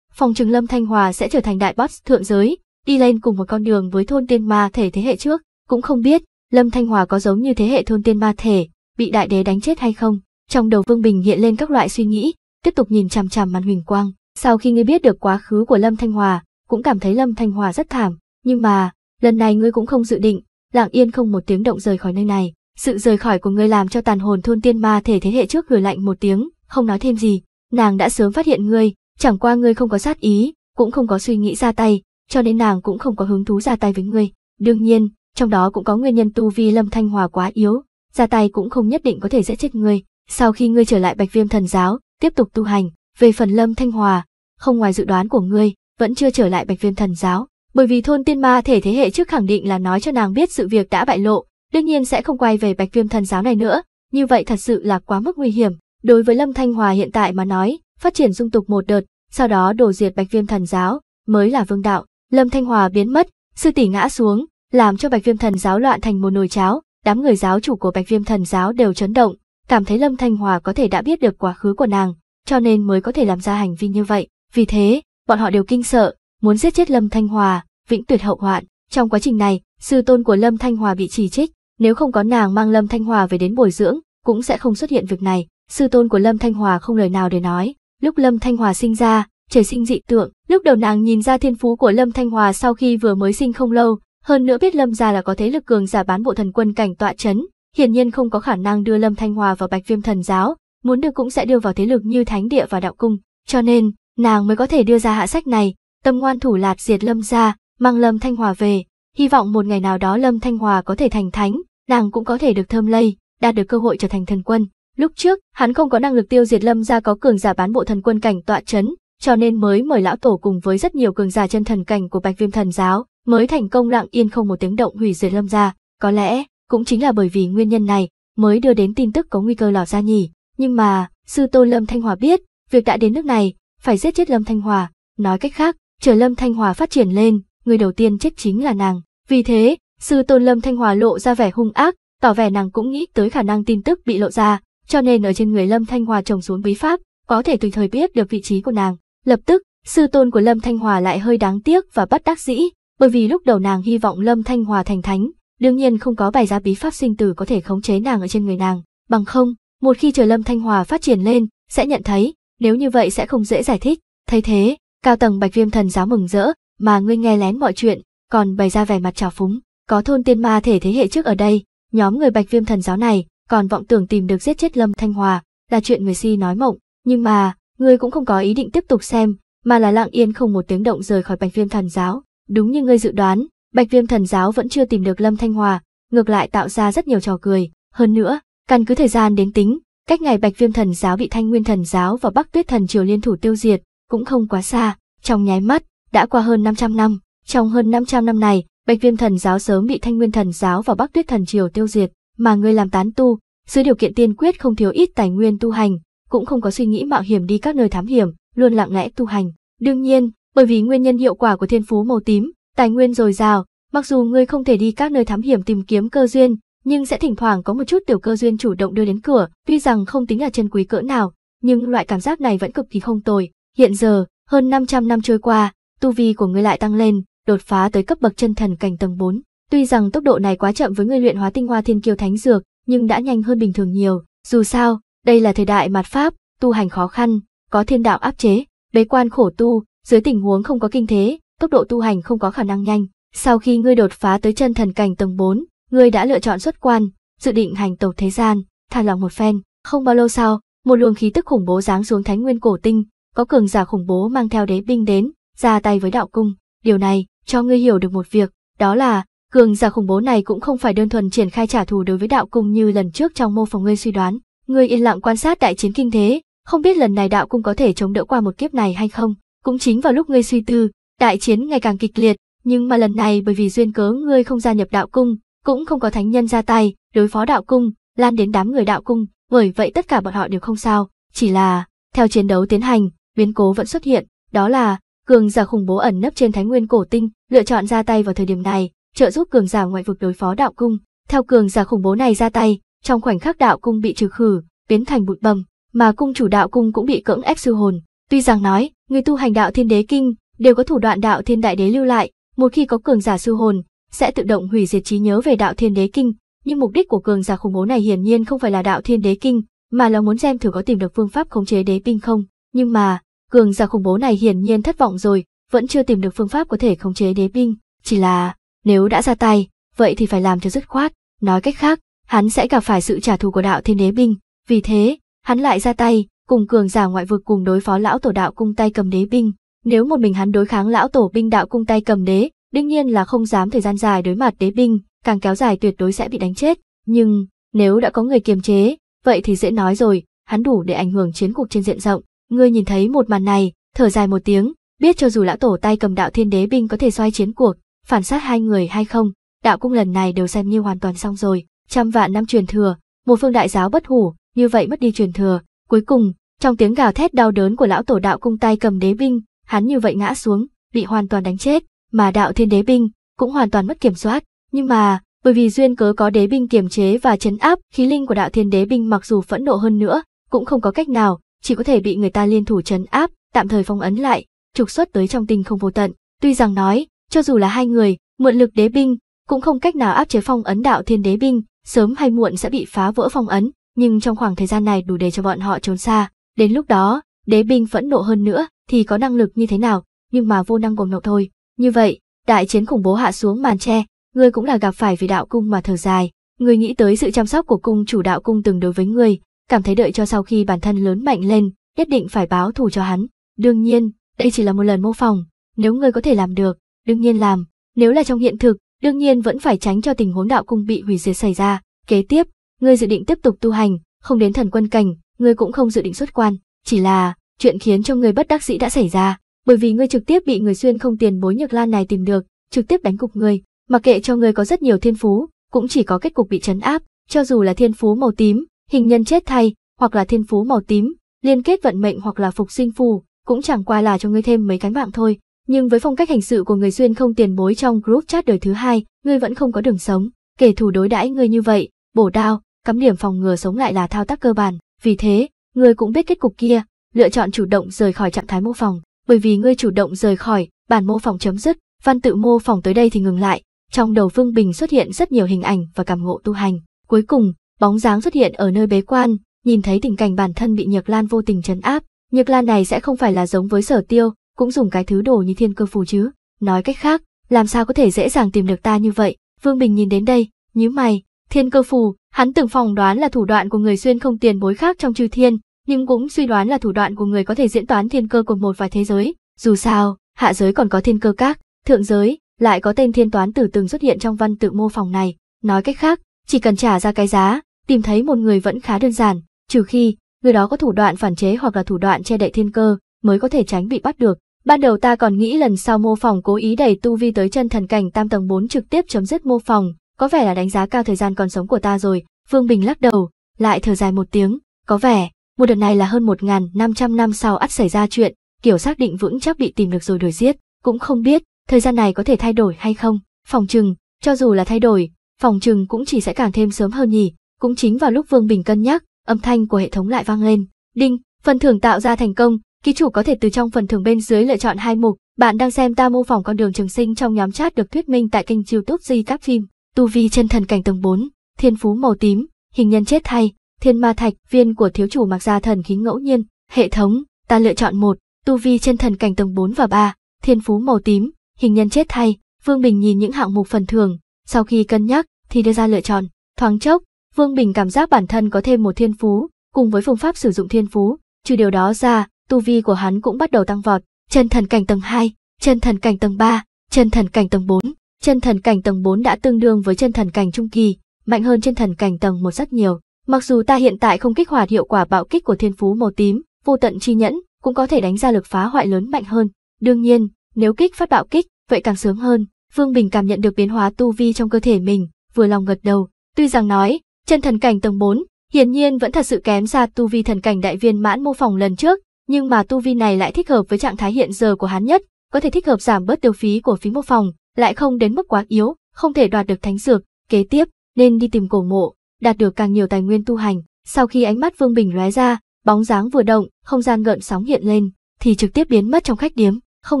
phòng trừng Lâm Thanh Hòa sẽ trở thành đại boss thượng giới, đi lên cùng một con đường với thôn tiên ma thể thế hệ trước, cũng không biết Lâm Thanh Hòa có giống như thế hệ thôn tiên ma thể, bị đại đế đánh chết hay không. Trong đầu Vương Bình hiện lên các loại suy nghĩ, tiếp tục nhìn chằm chằm màn huỳnh quang. Sau khi ngươi biết được quá khứ của Lâm Thanh Hòa, cũng cảm thấy Lâm Thanh Hòa rất thảm, nhưng mà, lần này ngươi cũng không dự định, lặng yên không một tiếng động rời khỏi nơi này. Sự rời khỏi của ngươi làm cho tàn hồn thôn tiên ma thể thế hệ trước gửi lạnh một tiếng, không nói thêm gì. Nàng đã sớm phát hiện ngươi, chẳng qua ngươi không có sát ý, cũng không có suy nghĩ ra tay, cho nên nàng cũng không có hứng thú ra tay với ngươi. Đương nhiên, trong đó cũng có nguyên nhân tu vi Lâm Thanh Hòa quá yếu, ra tay cũng không nhất định có thể dễ chết ngươi. Sau khi ngươi trở lại Bạch Viêm Thần giáo, tiếp tục tu hành. Về phần Lâm Thanh Hòa, không ngoài dự đoán của ngươi, vẫn chưa trở lại Bạch Viêm Thần giáo, bởi vì thôn tiên ma thể thế hệ trước khẳng định là nói cho nàng biết sự việc đã bại lộ, đương nhiên sẽ không quay về Bạch Viêm Thần giáo này nữa, như vậy thật sự là quá mức nguy hiểm. Đối với Lâm Thanh Hòa hiện tại mà nói, phát triển dung tục một đợt, sau đó đổ diệt Bạch Viêm Thần giáo, mới là vương đạo. Lâm Thanh Hòa biến mất, sư tỷ ngã xuống, làm cho Bạch Viêm Thần giáo loạn thành một nồi cháo, đám người giáo chủ của Bạch Viêm Thần giáo đều chấn động, cảm thấy Lâm Thanh Hòa có thể đã biết được quá khứ của nàng, cho nên mới có thể làm ra hành vi như vậy. Vì thế, bọn họ đều kinh sợ, muốn giết chết Lâm Thanh Hòa, vĩnh tuyệt hậu hoạn. Trong quá trình này, sư tôn của Lâm Thanh Hòa bị chỉ trích, nếu không có nàng mang Lâm Thanh Hòa về đến bồi dưỡng, cũng sẽ không xuất hiện việc này. Sư tôn của Lâm Thanh Hòa không lời nào để nói. Lúc Lâm Thanh Hòa sinh ra, trời sinh dị tượng, lúc đầu nàng nhìn ra thiên phú của Lâm Thanh Hòa sau khi vừa mới sinh không lâu, hơn nữa biết Lâm gia là có thế lực cường giả bán bộ thần quân cảnh tọa chấn, hiển nhiên không có khả năng đưa Lâm Thanh Hòa vào Bạch Viêm Thần giáo, muốn được cũng sẽ đưa vào thế lực như Thánh địa và Đạo cung, cho nên nàng mới có thể đưa ra hạ sách này, tâm ngoan thủ lạt diệt Lâm gia, mang Lâm Thanh Hòa về, hy vọng một ngày nào đó Lâm Thanh Hòa có thể thành thánh, nàng cũng có thể được thơm lây, đạt được cơ hội trở thành thần quân. Lúc trước, hắn không có năng lực tiêu diệt Lâm gia có cường giả bán bộ thần quân cảnh tọa chấn, cho nên mới mời lão tổ cùng với rất nhiều cường giả chân thần cảnh của Bạch Viêm thần giáo, mới thành công lặng yên không một tiếng động hủy diệt Lâm gia, có lẽ cũng chính là bởi vì nguyên nhân này mới đưa đến tin tức có nguy cơ lò ra nhỉ. Nhưng mà, sư tôn Lâm Thanh Hòa biết, việc đã đến nước này, phải giết chết Lâm Thanh Hòa. Nói cách khác, chờ Lâm Thanh Hòa phát triển lên, người đầu tiên chết chính là nàng. Vì thế, sư tôn Lâm Thanh Hòa lộ ra vẻ hung ác, tỏ vẻ nàng cũng nghĩ tới khả năng tin tức bị lộ ra, cho nên ở trên người Lâm Thanh Hòa trồng xuống bí pháp, có thể tùy thời biết được vị trí của nàng. Lập tức, sư tôn của Lâm Thanh Hòa lại hơi đáng tiếc và bất đắc dĩ, bởi vì lúc đầu nàng hy vọng Lâm Thanh Hòa thành thánh, Đương nhiên không có bài giá bí pháp sinh tử có thể khống chế nàng ở trên người nàng, bằng không, một khi trời lâm thanh hòa phát triển lên, sẽ nhận thấy, nếu như vậy sẽ không dễ giải thích. Thấy thế, cao tầng bạch viêm thần giáo mừng rỡ, mà ngươi nghe lén mọi chuyện, còn bày ra vẻ mặt trào phúng, có thôn tiên ma thể thế hệ trước ở đây, nhóm người bạch viêm thần giáo này, còn vọng tưởng tìm được giết chết lâm thanh hòa, là chuyện người si nói mộng, nhưng mà, ngươi cũng không có ý định tiếp tục xem, mà là lặng yên không một tiếng động rời khỏi bạch viêm thần giáo. Đúng như ngươi dự đoán, Bạch Viêm Thần giáo vẫn chưa tìm được Lâm Thanh Hòa, ngược lại tạo ra rất nhiều trò cười, hơn nữa, căn cứ thời gian đến tính, cách ngày Bạch Viêm Thần giáo bị Thanh Nguyên Thần giáo và Bắc Tuyết Thần triều liên thủ tiêu diệt, cũng không quá xa, trong nháy mắt, đã qua hơn 500 năm, trong hơn 500 năm này, Bạch Viêm Thần giáo sớm bị Thanh Nguyên Thần giáo và Bắc Tuyết Thần triều tiêu diệt, mà người làm tán tu, dưới điều kiện tiên quyết không thiếu ít tài nguyên tu hành, cũng không có suy nghĩ mạo hiểm đi các nơi thám hiểm, luôn lặng lẽ tu hành. Đương nhiên, bởi vì nguyên nhân hiệu quả của thiên phú màu tím, Tài nguyên dồi dào, mặc dù ngươi không thể đi các nơi thám hiểm tìm kiếm cơ duyên, nhưng sẽ thỉnh thoảng có một chút tiểu cơ duyên chủ động đưa đến cửa, tuy rằng không tính là chân quý cỡ nào, nhưng loại cảm giác này vẫn cực kỳ không tồi. Hiện giờ, hơn 500 năm trôi qua, tu vi của ngươi lại tăng lên, đột phá tới cấp bậc chân thần cảnh tầng 4. Tuy rằng tốc độ này quá chậm với người luyện hóa tinh hoa thiên kiêu thánh dược, nhưng đã nhanh hơn bình thường nhiều. Dù sao, đây là thời đại mạt pháp, tu hành khó khăn, có thiên đạo áp chế, bế quan khổ tu, dưới tình huống không có kinh thế, tốc độ tu hành không có khả năng nhanh. Sau khi ngươi đột phá tới chân thần cảnh tầng 4, ngươi đã lựa chọn xuất quan, dự định hành tẩu thế gian, thả lòng một phen. Không bao lâu sau, một luồng khí tức khủng bố giáng xuống Thánh Nguyên Cổ Tinh, có cường giả khủng bố mang theo đế binh đến, ra tay với đạo cung. Điều này cho ngươi hiểu được một việc, đó là cường giả khủng bố này cũng không phải đơn thuần triển khai trả thù đối với đạo cung như lần trước trong mô phỏng ngươi suy đoán. Ngươi yên lặng quan sát đại chiến kinh thế, không biết lần này đạo cung có thể chống đỡ qua một kiếp này hay không. Cũng chính vào lúc ngươi suy tư, Đại chiến ngày càng kịch liệt, nhưng mà lần này bởi vì duyên cớ ngươi không gia nhập đạo cung, cũng không có thánh nhân ra tay, đối phó đạo cung, lan đến đám người đạo cung, bởi vậy tất cả bọn họ đều không sao, chỉ là, theo chiến đấu tiến hành, biến cố vẫn xuất hiện, đó là, cường giả khủng bố ẩn nấp trên thái nguyên cổ tinh, lựa chọn ra tay vào thời điểm này, trợ giúp cường giả ngoại vực đối phó đạo cung, theo cường giả khủng bố này ra tay, trong khoảnh khắc đạo cung bị trừ khử, biến thành bụi bầm, mà cung chủ đạo cung cũng bị cưỡng ép siêu hồn, tuy rằng nói, người tu hành đạo thiên đế kinh, đều có thủ đoạn đạo thiên đại đế lưu lại, một khi có cường giả siêu hồn, sẽ tự động hủy diệt trí nhớ về đạo thiên đế kinh, nhưng mục đích của cường giả khủng bố này hiển nhiên không phải là đạo thiên đế kinh, mà là muốn xem thử có tìm được phương pháp khống chế đế binh không, nhưng mà, cường giả khủng bố này hiển nhiên thất vọng rồi, vẫn chưa tìm được phương pháp có thể khống chế đế binh, chỉ là, nếu đã ra tay, vậy thì phải làm cho dứt khoát, nói cách khác, hắn sẽ gặp phải sự trả thù của đạo thiên đế binh, vì thế, hắn lại ra tay, cùng cường giả ngoại vực cùng đối phó lão tổ đạo cung tay cầm đế binh, nếu một mình hắn đối kháng lão tổ binh đạo cung tay cầm đế, đương nhiên là không dám thời gian dài đối mặt đế binh, càng kéo dài tuyệt đối sẽ bị đánh chết. Nhưng, nếu đã có người kiềm chế, vậy thì dễ nói rồi, hắn đủ để ảnh hưởng chiến cuộc trên diện rộng. Ngươi nhìn thấy một màn này, thở dài một tiếng, biết cho dù lão tổ tay cầm đạo thiên đế binh có thể xoay chiến cuộc, phản sát hai người hay không, đạo cung lần này đều xem như hoàn toàn xong rồi, trăm vạn năm truyền thừa, một phương đại giáo bất hủ, như vậy mất đi truyền thừa, cuối cùng, trong tiếng gào thét đau đớn của lão tổ đạo cung tay cầm đế binh, hắn như vậy ngã xuống, bị hoàn toàn đánh chết, mà đạo thiên đế binh cũng hoàn toàn mất kiểm soát, nhưng mà, bởi vì duyên cớ có đế binh kiềm chế và chấn áp, khí linh của đạo thiên đế binh mặc dù phẫn nộ hơn nữa, cũng không có cách nào, chỉ có thể bị người ta liên thủ chấn áp, tạm thời phong ấn lại, trục xuất tới trong tinh không vô tận. Tuy rằng nói, cho dù là hai người, mượn lực đế binh, cũng không cách nào áp chế phong ấn đạo thiên đế binh, sớm hay muộn sẽ bị phá vỡ phong ấn, nhưng trong khoảng thời gian này đủ để cho bọn họ trốn xa. Đến lúc đó, đế binh phẫn nộ hơn nữa thì có năng lực như thế nào, nhưng mà vô năng cuồng nộ thôi. Như vậy, đại chiến khủng bố hạ xuống màn tre, ngươi cũng là gặp phải vì đạo cung mà thở dài, ngươi nghĩ tới sự chăm sóc của cung chủ đạo cung từng đối với ngươi, cảm thấy đợi cho sau khi bản thân lớn mạnh lên, nhất định phải báo thù cho hắn. Đương nhiên, đây chỉ là một lần mô phỏng, nếu ngươi có thể làm được, đương nhiên làm, nếu là trong hiện thực, đương nhiên vẫn phải tránh cho tình huống đạo cung bị hủy diệt xảy ra. Kế tiếp, ngươi dự định tiếp tục tu hành, không đến thần quân cảnh, ngươi cũng không dự định xuất quan, chỉ là, chuyện khiến cho người bất đắc dĩ đã xảy ra, bởi vì ngươi trực tiếp bị người xuyên không tiền bối nhược lan này tìm được, trực tiếp đánh cục ngươi, mặc kệ cho ngươi có rất nhiều thiên phú, cũng chỉ có kết cục bị chấn áp, cho dù là thiên phú màu tím, hình nhân chết thay, hoặc là thiên phú màu tím, liên kết vận mệnh hoặc là phục sinh phù, cũng chẳng qua là cho ngươi thêm mấy cánh mạng thôi. Nhưng với phong cách hành sự của người xuyên không tiền bối trong group chat đời thứ hai, ngươi vẫn không có đường sống. Kẻ thù đối đãi ngươi như vậy, bổ đao, cắm điểm phòng ngừa sống lại là thao tác cơ bản. Vì thế, Ngươi cũng biết kết cục kia, lựa chọn chủ động rời khỏi trạng thái mô phỏng, bởi vì ngươi chủ động rời khỏi, bản mô phỏng chấm dứt, văn tự mô phỏng tới đây thì ngừng lại. Trong đầu Vương Bình xuất hiện rất nhiều hình ảnh và cảm ngộ tu hành. Cuối cùng, bóng dáng xuất hiện ở nơi bế quan, nhìn thấy tình cảnh bản thân bị Nhược Lan vô tình trấn áp, Nhược Lan này sẽ không phải là giống với Sở Tiêu, cũng dùng cái thứ đồ như thiên cơ phù chứ. Nói cách khác, làm sao có thể dễ dàng tìm được ta như vậy? Vương Bình nhìn đến đây, nhíu mày, Thiên cơ phù, hắn từng phỏng đoán là thủ đoạn của người xuyên không tiền bối khác trong chư thiên, nhưng cũng suy đoán là thủ đoạn của người có thể diễn toán thiên cơ của một vài thế giới. Dù sao, hạ giới còn có thiên cơ các, thượng giới, lại có tên thiên toán tử từng xuất hiện trong văn tự mô phỏng này. Nói cách khác, chỉ cần trả ra cái giá, tìm thấy một người vẫn khá đơn giản, trừ khi, người đó có thủ đoạn phản chế hoặc là thủ đoạn che đậy thiên cơ, mới có thể tránh bị bắt được. Ban đầu ta còn nghĩ lần sau mô phỏng cố ý đẩy tu vi tới chân thần cảnh tam tầng 4 trực tiếp chấm dứt mô phỏng, có vẻ là đánh giá cao thời gian còn sống của ta rồi, Vương Bình lắc đầu, lại thở dài một tiếng, có vẻ, một đợt này là hơn một ngàn năm trăm năm sau ắt xảy ra chuyện, kiểu xác định vững chắc bị tìm được rồi đuổi giết, cũng không biết, thời gian này có thể thay đổi hay không, phòng trừng, cho dù là thay đổi, phòng trừng cũng chỉ sẽ càng thêm sớm hơn nhỉ, cũng chính vào lúc Vương Bình cân nhắc, âm thanh của hệ thống lại vang lên, đinh, phần thưởng tạo ra thành công, ký chủ có thể từ trong phần thưởng bên dưới lựa chọn hai mục, bạn đang xem ta mô phỏng con đường trường sinh trong nhóm chat được thuyết minh tại kênh youtube Di các phim tu vi chân thần cảnh tầng 4, thiên phú màu tím, hình nhân chết thay, thiên ma thạch, viên của thiếu chủ mặc ra thần khí ngẫu nhiên, hệ thống, ta lựa chọn một, tu vi chân thần cảnh tầng 4 và 3, thiên phú màu tím, hình nhân chết thay, Vương Bình nhìn những hạng mục phần thưởng, sau khi cân nhắc thì đưa ra lựa chọn, thoáng chốc, Vương Bình cảm giác bản thân có thêm một thiên phú, cùng với phương pháp sử dụng thiên phú, trừ điều đó ra, tu vi của hắn cũng bắt đầu tăng vọt, chân thần cảnh tầng 2, chân thần cảnh tầng 3, chân thần cảnh tầng 4. Chân thần cảnh tầng 4 đã tương đương với chân thần cảnh trung kỳ, mạnh hơn chân thần cảnh tầng 1 rất nhiều. Mặc dù ta hiện tại không kích hoạt hiệu quả bạo kích của thiên phú màu tím, vô tận chi nhẫn, cũng có thể đánh ra lực phá hoại lớn mạnh hơn. Đương nhiên, nếu kích phát bạo kích, vậy càng sướng hơn. Vương Bình cảm nhận được biến hóa tu vi trong cơ thể mình, vừa lòng gật đầu. Tuy rằng nói, chân thần cảnh tầng 4, hiển nhiên vẫn thật sự kém xa tu vi thần cảnh đại viên mãn mô phỏng lần trước, nhưng mà tu vi này lại thích hợp với trạng thái hiện giờ của hắn nhất, có thể thích hợp giảm bớt tiêu phí của phí mô phỏng, lại không đến mức quá yếu, không thể đoạt được thánh dược, kế tiếp nên đi tìm cổ mộ, đạt được càng nhiều tài nguyên tu hành. Sau khi ánh mắt Vương Bình lóe ra, bóng dáng vừa động, không gian gợn sóng hiện lên, thì trực tiếp biến mất trong khách điếm. Không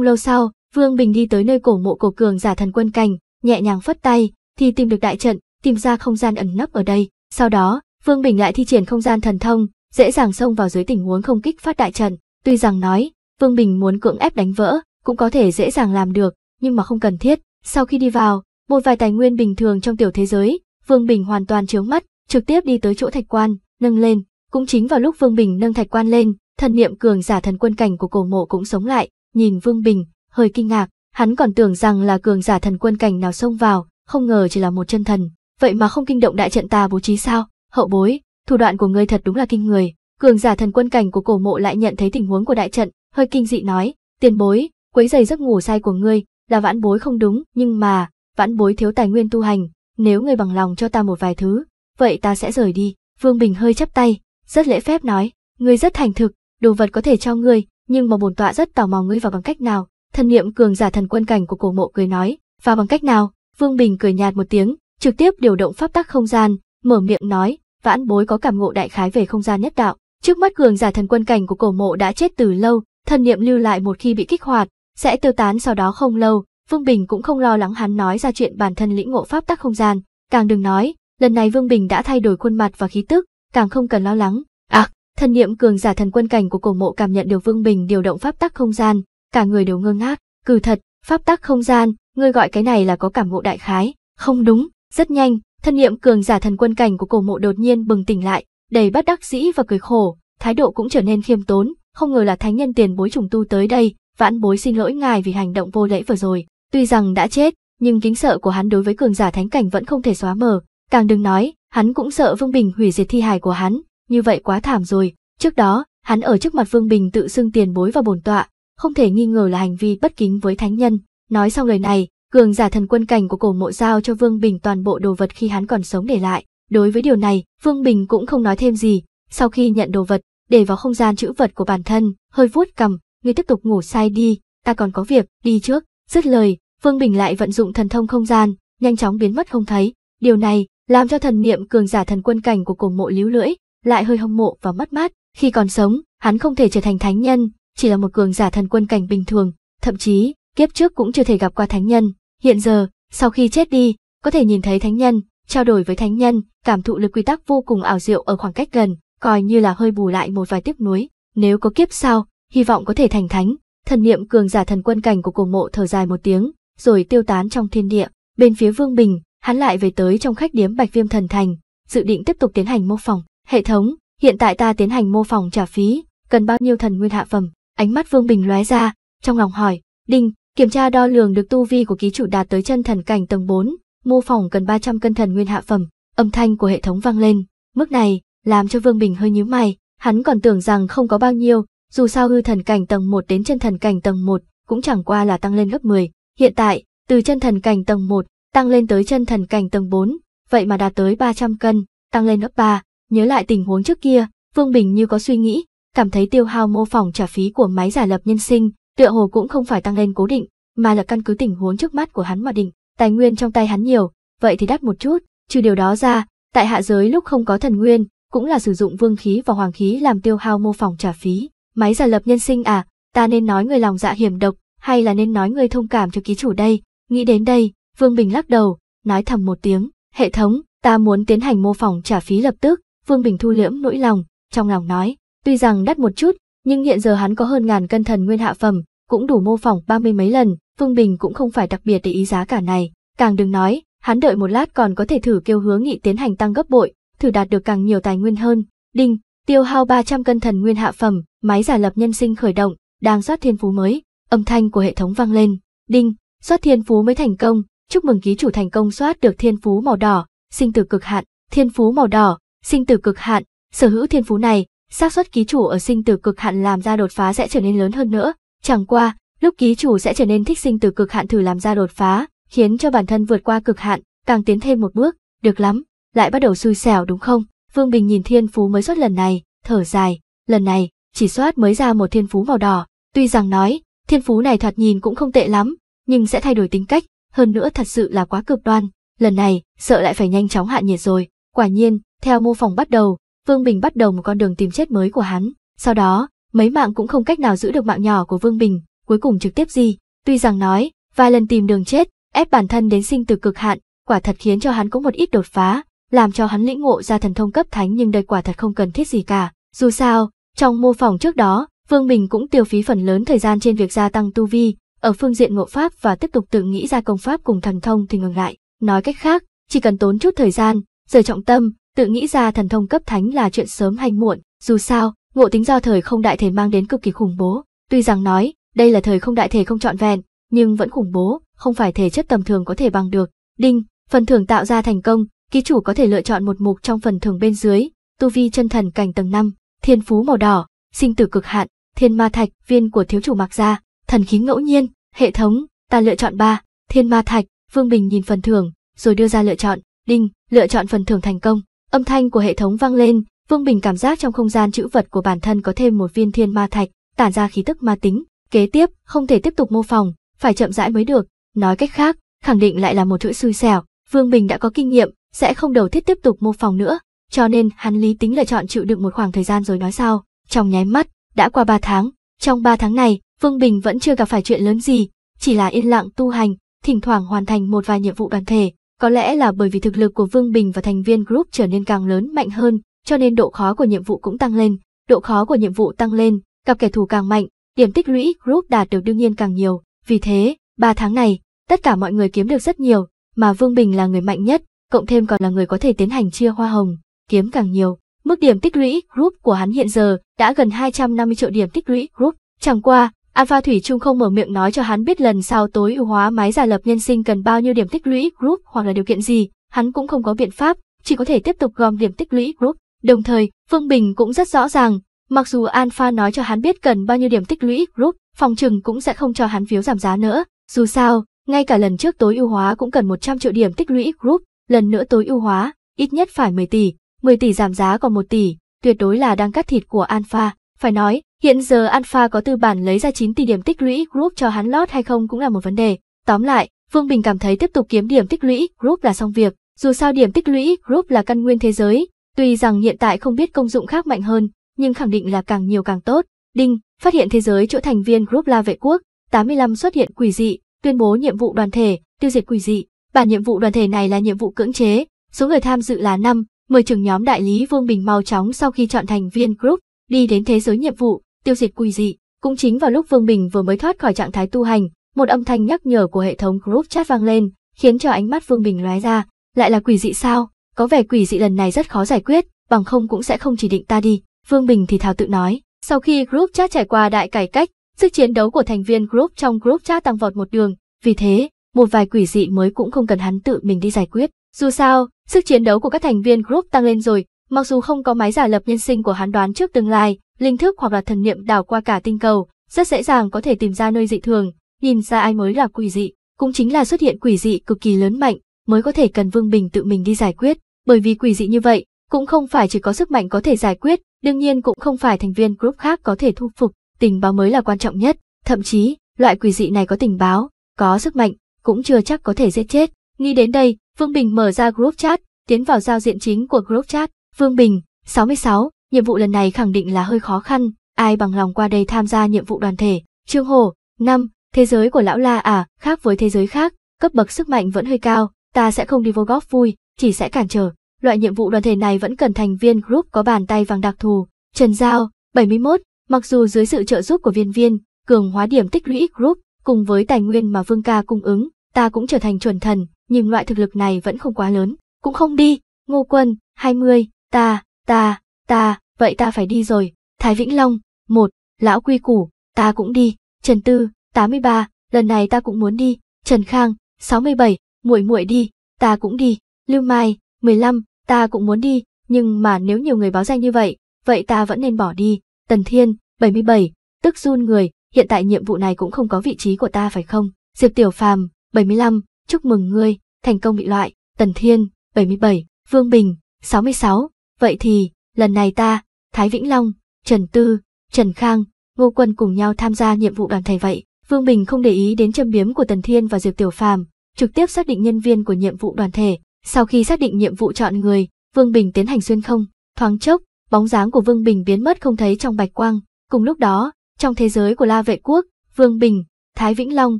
lâu sau, Vương Bình đi tới nơi cổ mộ cổ cường giả thần quân cảnh, nhẹ nhàng phất tay, thì tìm được đại trận, tìm ra không gian ẩn nấp ở đây. Sau đó, Vương Bình lại thi triển không gian thần thông, dễ dàng xông vào dưới tình huống không kích phát đại trận. Tuy rằng nói, Vương Bình muốn cưỡng ép đánh vỡ, cũng có thể dễ dàng làm được, nhưng mà không cần thiết. Sau khi đi vào, một vài tài nguyên bình thường trong tiểu thế giới, Vương Bình hoàn toàn chướng mắt, trực tiếp đi tới chỗ thạch quan, nâng lên. Cũng chính vào lúc Vương Bình nâng thạch quan lên, thần niệm cường giả thần quân cảnh của cổ mộ cũng sống lại, nhìn Vương Bình, hơi kinh ngạc, hắn còn tưởng rằng là cường giả thần quân cảnh nào xông vào, không ngờ chỉ là một chân thần, vậy mà không kinh động đại trận ta bố trí sao? Hậu bối, thủ đoạn của ngươi thật đúng là kinh người. Cường giả thần quân cảnh của cổ mộ lại nhận thấy tình huống của đại trận, hơi kinh dị nói, tiền bối, quấy giày giấc ngủ sai của ngươi, là vãn bối không đúng, nhưng mà, vãn bối thiếu tài nguyên tu hành, nếu người bằng lòng cho ta một vài thứ, vậy ta sẽ rời đi. Vương Bình hơi chắp tay, rất lễ phép nói, người rất thành thực, đồ vật có thể cho ngươi, nhưng mà bổn tọa rất tò mò ngươi vào bằng cách nào. Thần niệm cường giả thần quân cảnh của cổ mộ cười nói, và bằng cách nào? Vương Bình cười nhạt một tiếng, trực tiếp điều động pháp tắc không gian, mở miệng nói, vãn bối có cảm ngộ đại khái về không gian nhất đạo. Trước mắt cường giả thần quân cảnh của cổ mộ đã chết từ lâu, thần niệm lưu lại một khi bị kích hoạt, sẽ tiêu tán sau đó không lâu, Vương Bình cũng không lo lắng hắn nói ra chuyện bản thân lĩnh ngộ pháp tắc không gian, càng đừng nói, lần này Vương Bình đã thay đổi khuôn mặt và khí tức, càng không cần lo lắng. À, thân niệm cường giả thần quân cảnh của cổ mộ cảm nhận được Vương Bình điều động pháp tắc không gian, cả người đều ngơ ngác, cừ thật, pháp tắc không gian, ngươi gọi cái này là có cảm ngộ đại khái, không đúng, rất nhanh, thân niệm cường giả thần quân cảnh của cổ mộ đột nhiên bừng tỉnh lại, đầy bất đắc dĩ và cười khổ, thái độ cũng trở nên khiêm tốn, không ngờ là thánh nhân tiền bối trùng tu tới đây, vãn bối xin lỗi ngài vì hành động vô lễ vừa rồi, tuy rằng đã chết, nhưng kính sợ của hắn đối với cường giả thánh cảnh vẫn không thể xóa mờ, càng đừng nói, hắn cũng sợ Vương Bình hủy diệt thi hài của hắn, như vậy quá thảm rồi, trước đó, hắn ở trước mặt Vương Bình tự xưng tiền bối và bổn tọa, không thể nghi ngờ là hành vi bất kính với thánh nhân, nói xong lời này, cường giả thần quân cảnh của cổ mộ giao cho Vương Bình toàn bộ đồ vật khi hắn còn sống để lại, đối với điều này, Vương Bình cũng không nói thêm gì, sau khi nhận đồ vật, để vào không gian chữ vật của bản thân, hơi vuốt cầm, ngươi tiếp tục ngủ sai đi, ta còn có việc, đi trước. Dứt lời, Vương Bình lại vận dụng thần thông không gian, nhanh chóng biến mất không thấy. Điều này làm cho thần niệm cường giả thần quân cảnh của cổ mộ líu lưỡi, lại hơi hâm mộ và mất mát. Khi còn sống, hắn không thể trở thành thánh nhân, chỉ là một cường giả thần quân cảnh bình thường, thậm chí kiếp trước cũng chưa thể gặp qua thánh nhân. Hiện giờ, sau khi chết đi, có thể nhìn thấy thánh nhân, trao đổi với thánh nhân, cảm thụ lực quy tắc vô cùng ảo diệu ở khoảng cách gần, coi như là hơi bù lại một vài tiếc nuối. Nếu có kiếp sau, hy vọng có thể thành thánh, thần niệm cường giả thần quân cảnh của cổ mộ thở dài một tiếng, rồi tiêu tán trong thiên địa. Bên phía Vương Bình, hắn lại về tới trong khách điếm Bạch Viêm Thần Thành, dự định tiếp tục tiến hành mô phỏng. Hệ thống, hiện tại ta tiến hành mô phỏng trả phí, cần bao nhiêu thần nguyên hạ phẩm? Ánh mắt Vương Bình lóe ra, trong lòng hỏi, "Đinh, kiểm tra đo lường được tu vi của ký chủ đạt tới chân thần cảnh tầng 4, mô phỏng cần 300 cân thần nguyên hạ phẩm." Âm thanh của hệ thống vang lên, mức này làm cho Vương Bình hơi nhíu mày, hắn còn tưởng rằng không có bao nhiêu, dù sao hư thần cảnh tầng 1 đến chân thần cảnh tầng 1 cũng chẳng qua là tăng lên gấp 10. Hiện tại, từ chân thần cảnh tầng 1 tăng lên tới chân thần cảnh tầng 4, vậy mà đạt tới 300 cân, tăng lên gấp 3, nhớ lại tình huống trước kia, Vương Bình như có suy nghĩ, cảm thấy tiêu hao mô phỏng trả phí của máy giả lập nhân sinh, tựa hồ cũng không phải tăng lên cố định, mà là căn cứ tình huống trước mắt của hắn mà định, tài nguyên trong tay hắn nhiều, vậy thì đắt một chút, trừ điều đó ra, tại hạ giới lúc không có thần nguyên, cũng là sử dụng vương khí và hoàng khí làm tiêu hao mô phỏng trả phí máy giả lập nhân sinh à, ta nên nói người lòng dạ hiểm độc, hay là nên nói người thông cảm cho ký chủ đây, nghĩ đến đây, Vương Bình lắc đầu, nói thầm một tiếng, hệ thống, ta muốn tiến hành mô phỏng trả phí lập tức, Vương Bình thu liễm nỗi lòng, trong lòng nói, tuy rằng đắt một chút, nhưng hiện giờ hắn có hơn ngàn cân thần nguyên hạ phẩm, cũng đủ mô phỏng ba mươi mấy lần, Vương Bình cũng không phải đặc biệt để ý giá cả này, càng đừng nói, hắn đợi một lát còn có thể thử kêu hứa nghị tiến hành tăng gấp bội, thử đạt được càng nhiều tài nguyên hơn. Đinh, tiêu hao 300 cân thần nguyên hạ phẩm, máy giả lập nhân sinh khởi động, đang soát thiên phú mới, âm thanh của hệ thống vang lên, đinh, soát thiên phú mới thành công, chúc mừng ký chủ thành công soát được thiên phú màu đỏ, sinh tử cực hạn, thiên phú màu đỏ, sinh tử cực hạn, sở hữu thiên phú này, xác suất ký chủ ở sinh tử cực hạn làm ra đột phá sẽ trở nên lớn hơn nữa, chẳng qua, lúc ký chủ sẽ trở nên thích sinh tử cực hạn thử làm ra đột phá, khiến cho bản thân vượt qua cực hạn, càng tiến thêm một bước, được lắm, lại bắt đầu xui xẻo đúng không? Vương Bình nhìn thiên phú mới xuất lần này, thở dài, lần này, chỉ soát mới ra một thiên phú màu đỏ, tuy rằng nói, thiên phú này thoạt nhìn cũng không tệ lắm, nhưng sẽ thay đổi tính cách, hơn nữa thật sự là quá cực đoan, lần này, sợ lại phải nhanh chóng hạ nhiệt rồi. Quả nhiên, theo mô phỏng bắt đầu, Vương Bình bắt đầu một con đường tìm chết mới của hắn, sau đó, mấy mạng cũng không cách nào giữ được mạng nhỏ của Vương Bình, cuối cùng trực tiếp gì, tuy rằng nói, vài lần tìm đường chết, ép bản thân đến sinh từ cực hạn, quả thật khiến cho hắn có một ít đột phá, làm cho hắn lĩnh ngộ ra thần thông cấp thánh nhưng đây quả thật không cần thiết gì cả, dù sao, trong mô phỏng trước đó, Vương Bình cũng tiêu phí phần lớn thời gian trên việc gia tăng tu vi, ở phương diện ngộ pháp và tiếp tục tự nghĩ ra công pháp cùng thần thông thì ngừng lại. Nói cách khác, chỉ cần tốn chút thời gian, rời trọng tâm, tự nghĩ ra thần thông cấp thánh là chuyện sớm hay muộn, dù sao, ngộ tính do thời không đại thể mang đến cực kỳ khủng bố. Tuy rằng nói, đây là thời không đại thể không trọn vẹn, nhưng vẫn khủng bố, không phải thể chất tầm thường có thể bằng được. Đinh, phần thưởng tạo ra thành công, ký chủ có thể lựa chọn một mục trong phần thưởng bên dưới, tu vi chân thần cảnh tầng 5, thiên phú màu đỏ, sinh tử cực hạn, thiên ma thạch, viên của thiếu chủ mặc ra, thần khí ngẫu nhiên, hệ thống, ta lựa chọn ba thiên ma thạch, Vương Bình nhìn phần thưởng, rồi đưa ra lựa chọn, đinh, lựa chọn phần thưởng thành công. Âm thanh của hệ thống vang lên, Vương Bình cảm giác trong không gian chữ vật của bản thân có thêm một viên thiên ma thạch, tản ra khí tức ma tính, kế tiếp không thể tiếp tục mô phỏng, phải chậm rãi mới được, nói cách khác, khẳng định lại là một chuỗi xui xẻo, Vương Bình đã có kinh nghiệm, sẽ không đầu thiết tiếp tục mô phỏng nữa, cho nên hắn lý tính lựa chọn chịu đựng một khoảng thời gian rồi nói sao. Trong nháy mắt, đã qua ba tháng, trong ba tháng này, Vương Bình vẫn chưa gặp phải chuyện lớn gì, chỉ là yên lặng tu hành, thỉnh thoảng hoàn thành một vài nhiệm vụ đoàn thể. Có lẽ là bởi vì thực lực của Vương Bình và thành viên group trở nên càng lớn mạnh hơn, cho nên độ khó của nhiệm vụ cũng tăng lên. Độ khó của nhiệm vụ tăng lên, gặp kẻ thù càng mạnh, điểm tích lũy group đạt được đương nhiên càng nhiều. Vì thế, ba tháng này, tất cả mọi người kiếm được rất nhiều, mà Vương Bình là người mạnh nhất, cộng thêm còn là người có thể tiến hành chia hoa hồng kiếm càng nhiều. Mức điểm tích lũy group của hắn hiện giờ đã gần 250 triệu điểm tích lũy group. Chẳng qua, Alpha Thủy Trung không mở miệng nói cho hắn biết lần sau tối ưu hóa máy giả lập nhân sinh cần bao nhiêu điểm tích lũy group hoặc là điều kiện gì, hắn cũng không có biện pháp, chỉ có thể tiếp tục gom điểm tích lũy group. Đồng thời, Phương Bình cũng rất rõ ràng, mặc dù Alpha nói cho hắn biết cần bao nhiêu điểm tích lũy group, phòng trừng cũng sẽ không cho hắn phiếu giảm giá nữa. Dù sao, ngay cả lần trước tối ưu hóa cũng cần 100 triệu điểm tích lũy group, lần nữa tối ưu hóa, ít nhất phải 10 tỷ, 10 tỷ giảm giá còn 1 tỷ, tuyệt đối là đang cắt thịt của Alpha. Phải nói, hiện giờ Alpha có tư bản lấy ra 9 tỷ điểm tích lũy group cho hắn lót hay không cũng là một vấn đề. Tóm lại, Vương Bình cảm thấy tiếp tục kiếm điểm tích lũy group là xong việc, dù sao điểm tích lũy group là căn nguyên thế giới, tuy rằng hiện tại không biết công dụng khác mạnh hơn, nhưng khẳng định là càng nhiều càng tốt. Đinh, phát hiện thế giới chỗ thành viên group La Vệ Quốc, 85 xuất hiện quỷ dị, tuyên bố nhiệm vụ đoàn thể, tiêu diệt quỷ dị. Bản nhiệm vụ đoàn thể này là nhiệm vụ cưỡng chế, số người tham dự là 5, mời trưởng nhóm đại lý Vương Bình mau chóng sau khi chọn thành viên group, đi đến thế giới nhiệm vụ, tiêu diệt quỷ dị. Cũng chính vào lúc Vương Bình vừa mới thoát khỏi trạng thái tu hành, một âm thanh nhắc nhở của hệ thống group chat vang lên, khiến cho ánh mắt Vương Bình lóe ra, lại là quỷ dị sao? Có vẻ quỷ dị lần này rất khó giải quyết, bằng không cũng sẽ không chỉ định ta đi. Vương Bình thì thào tự nói, sau khi group chat trải qua đại cải cách, sức chiến đấu của thành viên group trong group chat tăng vọt một đường, vì thế, một vài quỷ dị mới cũng không cần hắn tự mình đi giải quyết. Dù sao, sức chiến đấu của các thành viên group tăng lên rồi, mặc dù không có máy giả lập nhân sinh của hắn đoán trước tương lai, linh thức hoặc là thần niệm đảo qua cả tinh cầu, rất dễ dàng có thể tìm ra nơi dị thường, nhìn ra ai mới là quỷ dị, cũng chính là xuất hiện quỷ dị cực kỳ lớn mạnh, mới có thể cần Vương Bình tự mình đi giải quyết, bởi vì quỷ dị như vậy, cũng không phải chỉ có sức mạnh có thể giải quyết, đương nhiên cũng không phải thành viên group khác có thể thu phục, tình báo mới là quan trọng nhất, thậm chí, loại quỷ dị này có tình báo, có sức mạnh, cũng chưa chắc có thể giết chết, Nghĩ đến đây, Vương Bình mở ra group chat, tiến vào giao diện chính của group chat. Vương Bình, 66, nhiệm vụ lần này khẳng định là hơi khó khăn, ai bằng lòng qua đây tham gia nhiệm vụ đoàn thể. Trương Hồ 5, thế giới của lão La à, khác với thế giới khác, cấp bậc sức mạnh vẫn hơi cao, ta sẽ không đi vô góp vui, chỉ sẽ cản trở. Loại nhiệm vụ đoàn thể này vẫn cần thành viên group có bàn tay vàng đặc thù. Trần Giao, 71, mặc dù dưới sự trợ giúp của viên viên, cường hóa điểm tích lũy group cùng với tài nguyên mà Vương ca cung ứng, ta cũng trở thành chuẩn thần, nhưng loại thực lực này vẫn không quá lớn, cũng không đi, ngô quân, 20, ta, ta, ta, vậy ta phải đi rồi, Thái Vĩnh Long, một lão quy củ, ta cũng đi, Trần Tư, 83, lần này ta cũng muốn đi, Trần Khang, 67, muội muội đi, ta cũng đi, Lưu Mai, 15, ta cũng muốn đi, nhưng mà nếu nhiều người báo danh như vậy, vậy ta vẫn nên bỏ đi, Tần Thiên, 77, tức run người, hiện tại nhiệm vụ này cũng không có vị trí của ta phải không, Diệp Tiểu Phàm, 75, chúc mừng ngươi, thành công bị loại, Tần Thiên, 77, Vương Bình, 66, vậy thì, lần này ta, Thái Vĩnh Long, Trần Tư, Trần Khang, Ngô Quân cùng nhau tham gia nhiệm vụ đoàn thể vậy. Vương Bình không để ý đến châm biếm của Tần Thiên và Diệp Tiểu Phàm, trực tiếp xác định nhân viên của nhiệm vụ đoàn thể. Sau khi xác định nhiệm vụ chọn người, Vương Bình tiến hành xuyên không, thoáng chốc, bóng dáng của Vương Bình biến mất không thấy trong bạch quang. Cùng lúc đó, trong thế giới của La Vệ Quốc, Vương Bình, Thái Vĩnh Long,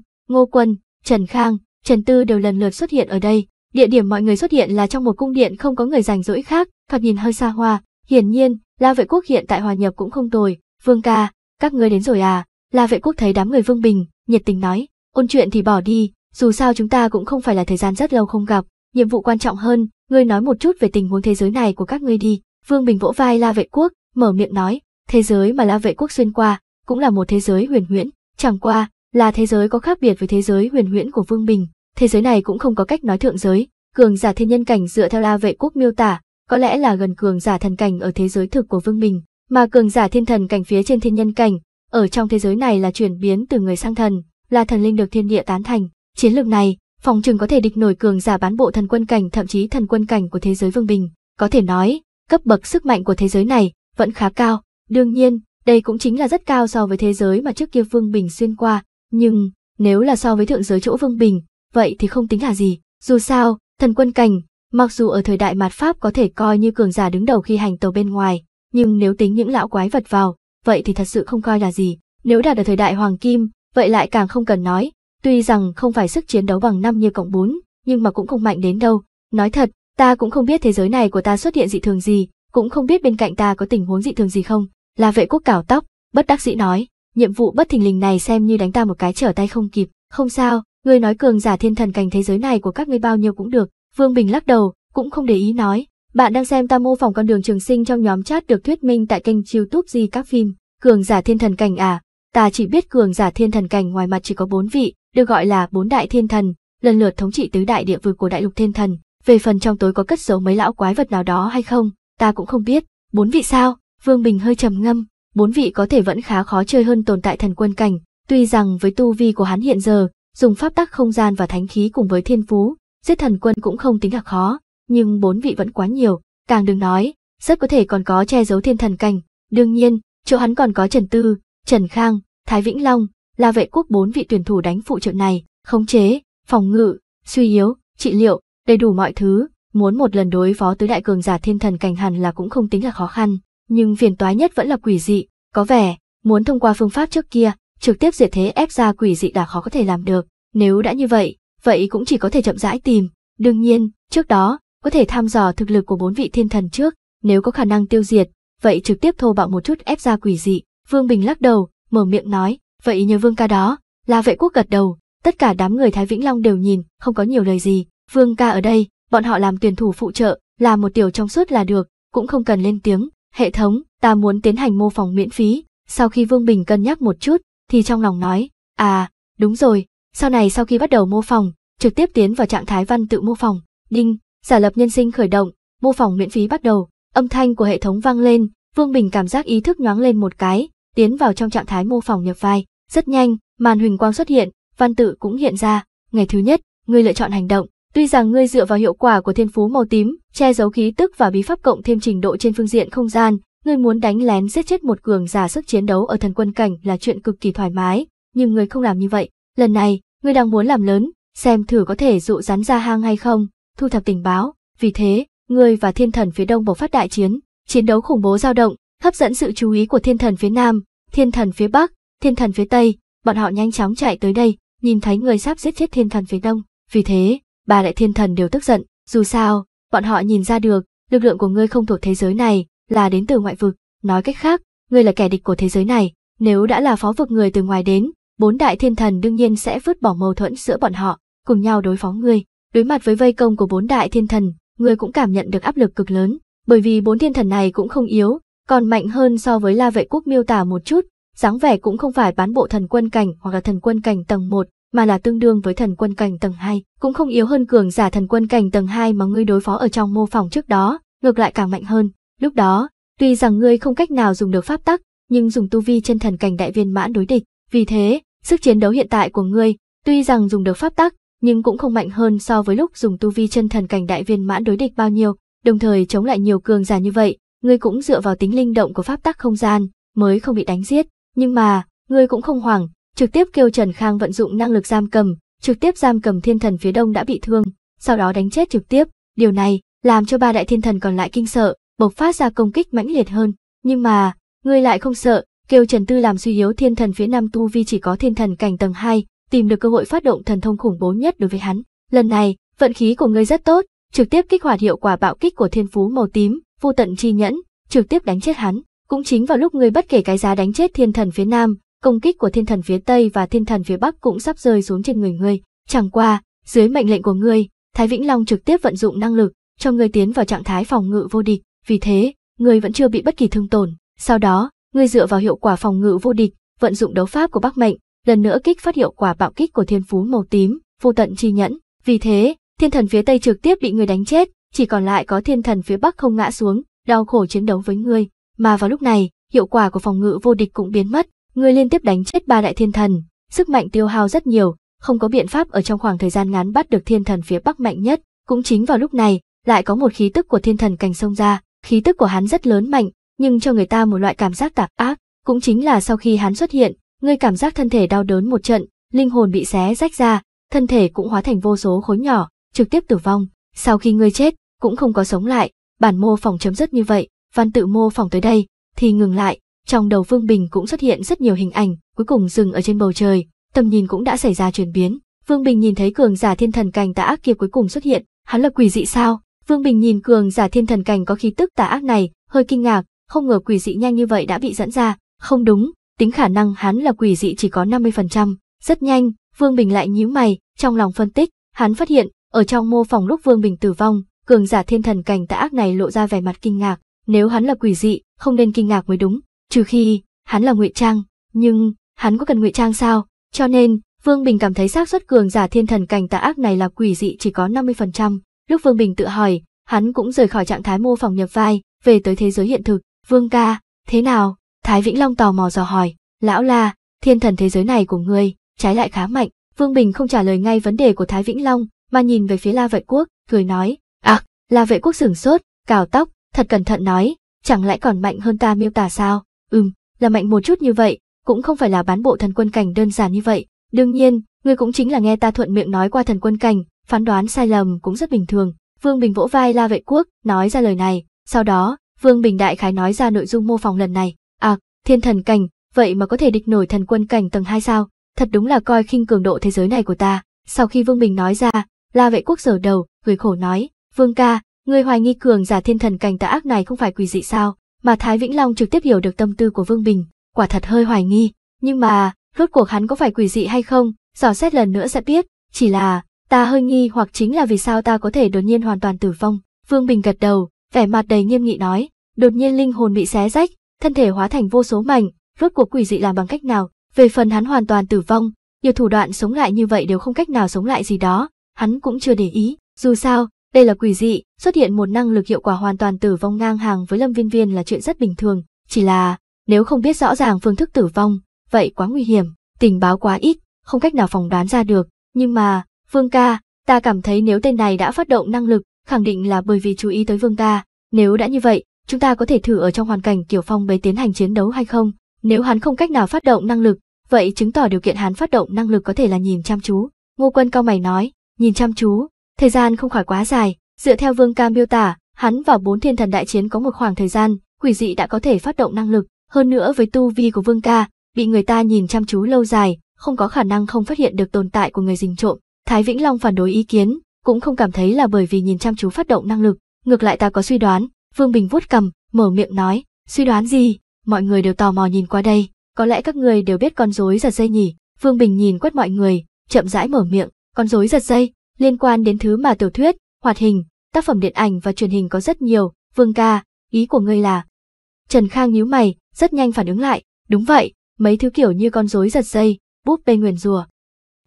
Ngô Quân, Trần Khang, Trần Tư đều lần lượt xuất hiện ở đây. Địa điểm mọi người xuất hiện là trong một cung điện không có người rảnh rỗi khác, thoạt nhìn hơi xa hoa. Hiển nhiên, La Vệ Quốc hiện tại hòa nhập cũng không tồi. Vương ca, các ngươi đến rồi à? La Vệ Quốc thấy đám người Vương Bình, nhiệt tình nói, ôn chuyện thì bỏ đi, dù sao chúng ta cũng không phải là thời gian rất lâu không gặp, nhiệm vụ quan trọng hơn, ngươi nói một chút về tình huống thế giới này của các ngươi đi. Vương Bình vỗ vai La Vệ Quốc, mở miệng nói, thế giới mà La Vệ Quốc xuyên qua, cũng là một thế giới huyền huyễn, chẳng qua, là thế giới có khác biệt với thế giới huyền huyễn của Vương Bình, thế giới này cũng không có cách nói thượng giới, cường giả thiên nhân cảnh dựa theo La Vệ Quốc miêu tả, có lẽ là gần cường giả thần cảnh ở thế giới thực của Vương Bình, mà cường giả thiên thần cảnh phía trên thiên nhân cảnh, ở trong thế giới này là chuyển biến từ người sang thần, là thần linh được thiên địa tán thành, chiến lược này, phòng trừng có thể địch nổi cường giả bán bộ thần quân cảnh thậm chí thần quân cảnh của thế giới Vương Bình, có thể nói, cấp bậc sức mạnh của thế giới này vẫn khá cao, đương nhiên, đây cũng chính là rất cao so với thế giới mà trước kia Vương Bình xuyên qua, nhưng nếu là so với thượng giới chỗ Vương Bình, vậy thì không tính là gì. Dù sao, thần quân cảnh, mặc dù ở thời đại mạt Pháp có thể coi như cường giả đứng đầu khi hành tàu bên ngoài, nhưng nếu tính những lão quái vật vào, vậy thì thật sự không coi là gì. Nếu đạt ở thời đại Hoàng Kim, vậy lại càng không cần nói, tuy rằng không phải sức chiến đấu bằng năm như cộng bốn nhưng mà cũng không mạnh đến đâu. Nói thật, ta cũng không biết thế giới này của ta xuất hiện dị thường gì, cũng không biết bên cạnh ta có tình huống dị thường gì không. Là vệ quốc cảo tóc, bất đắc dĩ nói nhiệm vụ bất thình lình này xem như đánh ta một cái trở tay không kịp, không sao, ngươi nói cường giả thiên thần cảnh thế giới này của các ngươi bao nhiêu cũng được, Vương Bình lắc đầu, cũng không để ý nói, bạn đang xem ta mô phỏng con đường trường sinh trong nhóm chat được thuyết minh tại kênh YouTube gì các phim, cường giả thiên thần cảnh à, ta chỉ biết cường giả thiên thần cảnh ngoài mặt chỉ có bốn vị, được gọi là bốn đại thiên thần, lần lượt thống trị tứ đại địa vực của đại lục thiên thần, về phần trong tối có cất giấu mấy lão quái vật nào đó hay không, ta cũng không biết, bốn vị sao, Vương Bình hơi trầm ngâm, bốn vị có thể vẫn khá khó chơi hơn tồn tại thần quân cảnh, tuy rằng với tu vi của hắn hiện giờ, dùng pháp tắc không gian và thánh khí cùng với thiên phú, giết thần quân cũng không tính là khó, nhưng bốn vị vẫn quá nhiều, càng đừng nói, rất có thể còn có che giấu thiên thần cảnh, đương nhiên, chỗ hắn còn có Trần Tư, Trần Khang, Thái Vĩnh Long, là vệ quốc bốn vị tuyển thủ đánh phụ trợ này, khống chế, phòng ngự, suy yếu, trị liệu, đầy đủ mọi thứ, muốn một lần đối phó tới đại cường giả thiên thần cảnh hẳn là cũng không tính là khó khăn nhưng phiền toái nhất vẫn là quỷ dị, có vẻ, muốn thông qua phương pháp trước kia, trực tiếp diệt thế ép ra quỷ dị đã khó có thể làm được, nếu đã như vậy, vậy cũng chỉ có thể chậm rãi tìm, đương nhiên, trước đó, có thể tham dò thực lực của bốn vị thiên thần trước, nếu có khả năng tiêu diệt, vậy trực tiếp thô bạo một chút ép ra quỷ dị, Vương Bình lắc đầu, mở miệng nói, vậy nhờ Vương ca đó, là vệ quốc gật đầu, tất cả đám người Thái Vĩnh Long đều nhìn, không có nhiều lời gì, Vương ca ở đây, bọn họ làm tuyển thủ phụ trợ, làm một tiểu trong suốt là được, cũng không cần lên tiếng, Hệ thống, ta muốn tiến hành mô phỏng miễn phí, sau khi Vương Bình cân nhắc một chút, thì trong lòng nói, à, đúng rồi, sau này sau khi bắt đầu mô phỏng, trực tiếp tiến vào trạng thái văn tự mô phỏng, đinh, giả lập nhân sinh khởi động, mô phỏng miễn phí bắt đầu, âm thanh của hệ thống vang lên, Vương Bình cảm giác ý thức nhoáng lên một cái, tiến vào trong trạng thái mô phỏng nhập vai, rất nhanh, màn huỳnh quang xuất hiện, văn tự cũng hiện ra, ngày thứ nhất, người lựa chọn hành động, Tuy rằng ngươi dựa vào hiệu quả của thiên phú màu tím, che giấu khí tức và bí pháp cộng thêm trình độ trên phương diện không gian, ngươi muốn đánh lén giết chết một cường giả sức chiến đấu ở thần quân cảnh là chuyện cực kỳ thoải mái, nhưng ngươi không làm như vậy. Lần này, ngươi đang muốn làm lớn, xem thử có thể dụ rắn ra hang hay không, thu thập tình báo. Vì thế, ngươi và thiên thần phía đông bộc phát đại chiến, chiến đấu khủng bố dao động, hấp dẫn sự chú ý của thiên thần phía nam, thiên thần phía bắc, thiên thần phía tây, bọn họ nhanh chóng chạy tới đây, nhìn thấy người sắp giết chết thiên thần phía đông. Vì thế, ba đại thiên thần đều tức giận, dù sao, bọn họ nhìn ra được, lực lượng của ngươi không thuộc thế giới này, là đến từ ngoại vực, nói cách khác, ngươi là kẻ địch của thế giới này, nếu đã là phó vực người từ ngoài đến, bốn đại thiên thần đương nhiên sẽ vứt bỏ mâu thuẫn giữa bọn họ, cùng nhau đối phó ngươi. Đối mặt với vây công của bốn đại thiên thần, ngươi cũng cảm nhận được áp lực cực lớn, bởi vì bốn thiên thần này cũng không yếu, còn mạnh hơn so với La Vệ Quốc miêu tả một chút, dáng vẻ cũng không phải bán bộ thần quân cảnh hoặc là thần quân cảnh tầng một mà là tương đương với thần quân cảnh tầng 2, cũng không yếu hơn cường giả thần quân cảnh tầng 2 mà ngươi đối phó ở trong mô phỏng trước đó, ngược lại càng mạnh hơn. Lúc đó, tuy rằng ngươi không cách nào dùng được pháp tắc, nhưng dùng tu vi chân thần cảnh đại viên mãn đối địch, vì thế, sức chiến đấu hiện tại của ngươi, tuy rằng dùng được pháp tắc, nhưng cũng không mạnh hơn so với lúc dùng tu vi chân thần cảnh đại viên mãn đối địch bao nhiêu, đồng thời chống lại nhiều cường giả như vậy, ngươi cũng dựa vào tính linh động của pháp tắc không gian, mới không bị đánh giết, nhưng mà, ngươi cũng không hoảng, trực tiếp kêu Trần Khang vận dụng năng lực giam cầm, trực tiếp giam cầm thiên thần phía đông đã bị thương, sau đó đánh chết trực tiếp, điều này làm cho ba đại thiên thần còn lại kinh sợ, bộc phát ra công kích mãnh liệt hơn, nhưng mà, ngươi lại không sợ, kêu Trần Tư làm suy yếu thiên thần phía nam tu vi chỉ có thiên thần cảnh tầng 2, tìm được cơ hội phát động thần thông khủng bố nhất đối với hắn, lần này, vận khí của ngươi rất tốt, trực tiếp kích hoạt hiệu quả bạo kích của thiên phú màu tím, vô tận chi nhẫn, trực tiếp đánh chết hắn, cũng chính vào lúc ngươi bất kể cái giá đánh chết thiên thần phía nam, công kích của thiên thần phía Tây và thiên thần phía Bắc cũng sắp rơi xuống trên người ngươi. Chẳng qua, dưới mệnh lệnh của ngươi, Thái Vĩnh Long trực tiếp vận dụng năng lực, cho ngươi tiến vào trạng thái phòng ngự vô địch, vì thế, ngươi vẫn chưa bị bất kỳ thương tổn. Sau đó, ngươi dựa vào hiệu quả phòng ngự vô địch, vận dụng đấu pháp của Bắc Mệnh, lần nữa kích phát hiệu quả bạo kích của Thiên Phú màu tím, vô tận chi nhẫn. Vì thế, thiên thần phía Tây trực tiếp bị ngươi đánh chết, chỉ còn lại có thiên thần phía Bắc không ngã xuống, đau khổ chiến đấu với ngươi. Mà vào lúc này, hiệu quả của phòng ngự vô địch cũng biến mất, Ngươi liên tiếp đánh chết ba đại thiên thần, sức mạnh tiêu hao rất nhiều, không có biện pháp ở trong khoảng thời gian ngắn bắt được thiên thần phía bắc mạnh nhất, cũng chính vào lúc này, lại có một khí tức của thiên thần cành sông ra, khí tức của hắn rất lớn mạnh, nhưng cho người ta một loại cảm giác tạp ác, cũng chính là sau khi hắn xuất hiện, ngươi cảm giác thân thể đau đớn một trận, linh hồn bị xé rách ra, thân thể cũng hóa thành vô số khối nhỏ, trực tiếp tử vong, sau khi ngươi chết, cũng không có sống lại, bản mô phỏng chấm dứt như vậy, văn tự mô phỏng tới đây, thì ngừng lại, trong đầu Vương Bình cũng xuất hiện rất nhiều hình ảnh, cuối cùng dừng ở trên bầu trời, tầm nhìn cũng đã xảy ra chuyển biến. Vương Bình nhìn thấy cường giả thiên thần cảnh tà ác kia cuối cùng xuất hiện, hắn là quỷ dị sao? Vương Bình nhìn cường giả thiên thần cảnh có khí tức tà ác này, hơi kinh ngạc, không ngờ quỷ dị nhanh như vậy đã bị dẫn ra, không đúng, tính khả năng hắn là quỷ dị chỉ có 50%, rất nhanh, Vương Bình lại nhíu mày, trong lòng phân tích, hắn phát hiện, ở trong mô phòng lúc Vương Bình tử vong, cường giả thiên thần cảnh tà ác này lộ ra vẻ mặt kinh ngạc, nếu hắn là quỷ dị, không nên kinh ngạc mới đúng, trừ khi hắn là ngụy trang, nhưng hắn có cần ngụy trang sao? Cho nên, Vương Bình cảm thấy xác suất cường giả thiên thần cảnh tà ác này là quỷ dị chỉ có 50%. Lúc Vương Bình tự hỏi, hắn cũng rời khỏi trạng thái mô phỏng nhập vai, về tới thế giới hiện thực. Vương ca, thế nào? Thái Vĩnh Long tò mò dò hỏi, lão la, thiên thần thế giới này của ngươi, trái lại khá mạnh. Vương Bình không trả lời ngay vấn đề của Thái Vĩnh Long, mà nhìn về phía La Vệ Quốc, cười nói, à, La Vệ Quốc sửng sốt, cào tóc, thật cẩn thận nói, chẳng lẽ còn mạnh hơn ta miêu tả sao? Ừm, là mạnh một chút như vậy, cũng không phải là bán bộ thần quân cảnh đơn giản như vậy. Đương nhiên, ngươi cũng chính là nghe ta thuận miệng nói qua thần quân cảnh, phán đoán sai lầm cũng rất bình thường. Vương Bình vỗ vai La Vệ Quốc, nói ra lời này, sau đó, Vương Bình đại khái nói ra nội dung mô phỏng lần này. À, thiên thần cảnh, vậy mà có thể địch nổi thần quân cảnh tầng 2 sao? Thật đúng là coi khinh cường độ thế giới này của ta. Sau khi Vương Bình nói ra, La Vệ Quốc giở đầu, cười khổ nói, "Vương ca, ngươi hoài nghi cường giả thiên thần cảnh tà ác này không phải quỷ dị sao? mà Thái Vĩnh Long trực tiếp hiểu được tâm tư của Vương Bình, quả thật hơi hoài nghi, nhưng mà, rốt cuộc hắn có phải quỷ dị hay không, dò xét lần nữa sẽ biết, chỉ là, ta hơi nghi hoặc chính là vì sao ta có thể đột nhiên hoàn toàn tử vong. Vương Bình gật đầu, vẻ mặt đầy nghiêm nghị nói, đột nhiên linh hồn bị xé rách, thân thể hóa thành vô số mảnh, rốt cuộc quỷ dị làm bằng cách nào, về phần hắn hoàn toàn tử vong, nhiều thủ đoạn sống lại như vậy đều không cách nào sống lại gì đó, hắn cũng chưa để ý, dù sao, đây là quỷ dị, xuất hiện một năng lực hiệu quả hoàn toàn tử vong ngang hàng với Lâm Viên Viên là chuyện rất bình thường, chỉ là nếu không biết rõ ràng phương thức tử vong, vậy quá nguy hiểm, tình báo quá ít, không cách nào phòng đoán ra được, nhưng mà, Vương ca, ta cảm thấy nếu tên này đã phát động năng lực, khẳng định là bởi vì chú ý tới Vương ca, nếu đã như vậy, chúng ta có thể thử ở trong hoàn cảnh kiểu Phong bế tiến hành chiến đấu hay không? Nếu hắn không cách nào phát động năng lực, vậy chứng tỏ điều kiện hắn phát động năng lực có thể là nhìn chăm chú. Ngô Quân cao mày nói, nhìn chăm chú, Thời gian không khỏi quá dài, dựa theo Vương Cam miêu tả, hắn và bốn thiên thần đại chiến có một khoảng thời gian, quỷ dị đã có thể phát động năng lực, hơn nữa với tu vi của Vương Ca, bị người ta nhìn chăm chú lâu dài, không có khả năng không phát hiện được tồn tại của người rình trộm. Thái Vĩnh Long phản đối ý kiến, cũng không cảm thấy là bởi vì nhìn chăm chú phát động năng lực, ngược lại ta có suy đoán, Vương Bình vuốt cầm, mở miệng nói, suy đoán gì, mọi người đều tò mò nhìn qua đây, có lẽ các người đều biết con rối giật dây nhỉ, Vương Bình nhìn quét mọi người, chậm rãi mở miệng, con rối giật dây, Liên quan đến thứ mà tiểu thuyết, hoạt hình, tác phẩm điện ảnh và truyền hình có rất nhiều, Vương ca, ý của ngươi là... Trần Khang nhíu mày, rất nhanh phản ứng lại, đúng vậy, mấy thứ kiểu như con rối giật dây, búp bê nguyền rùa.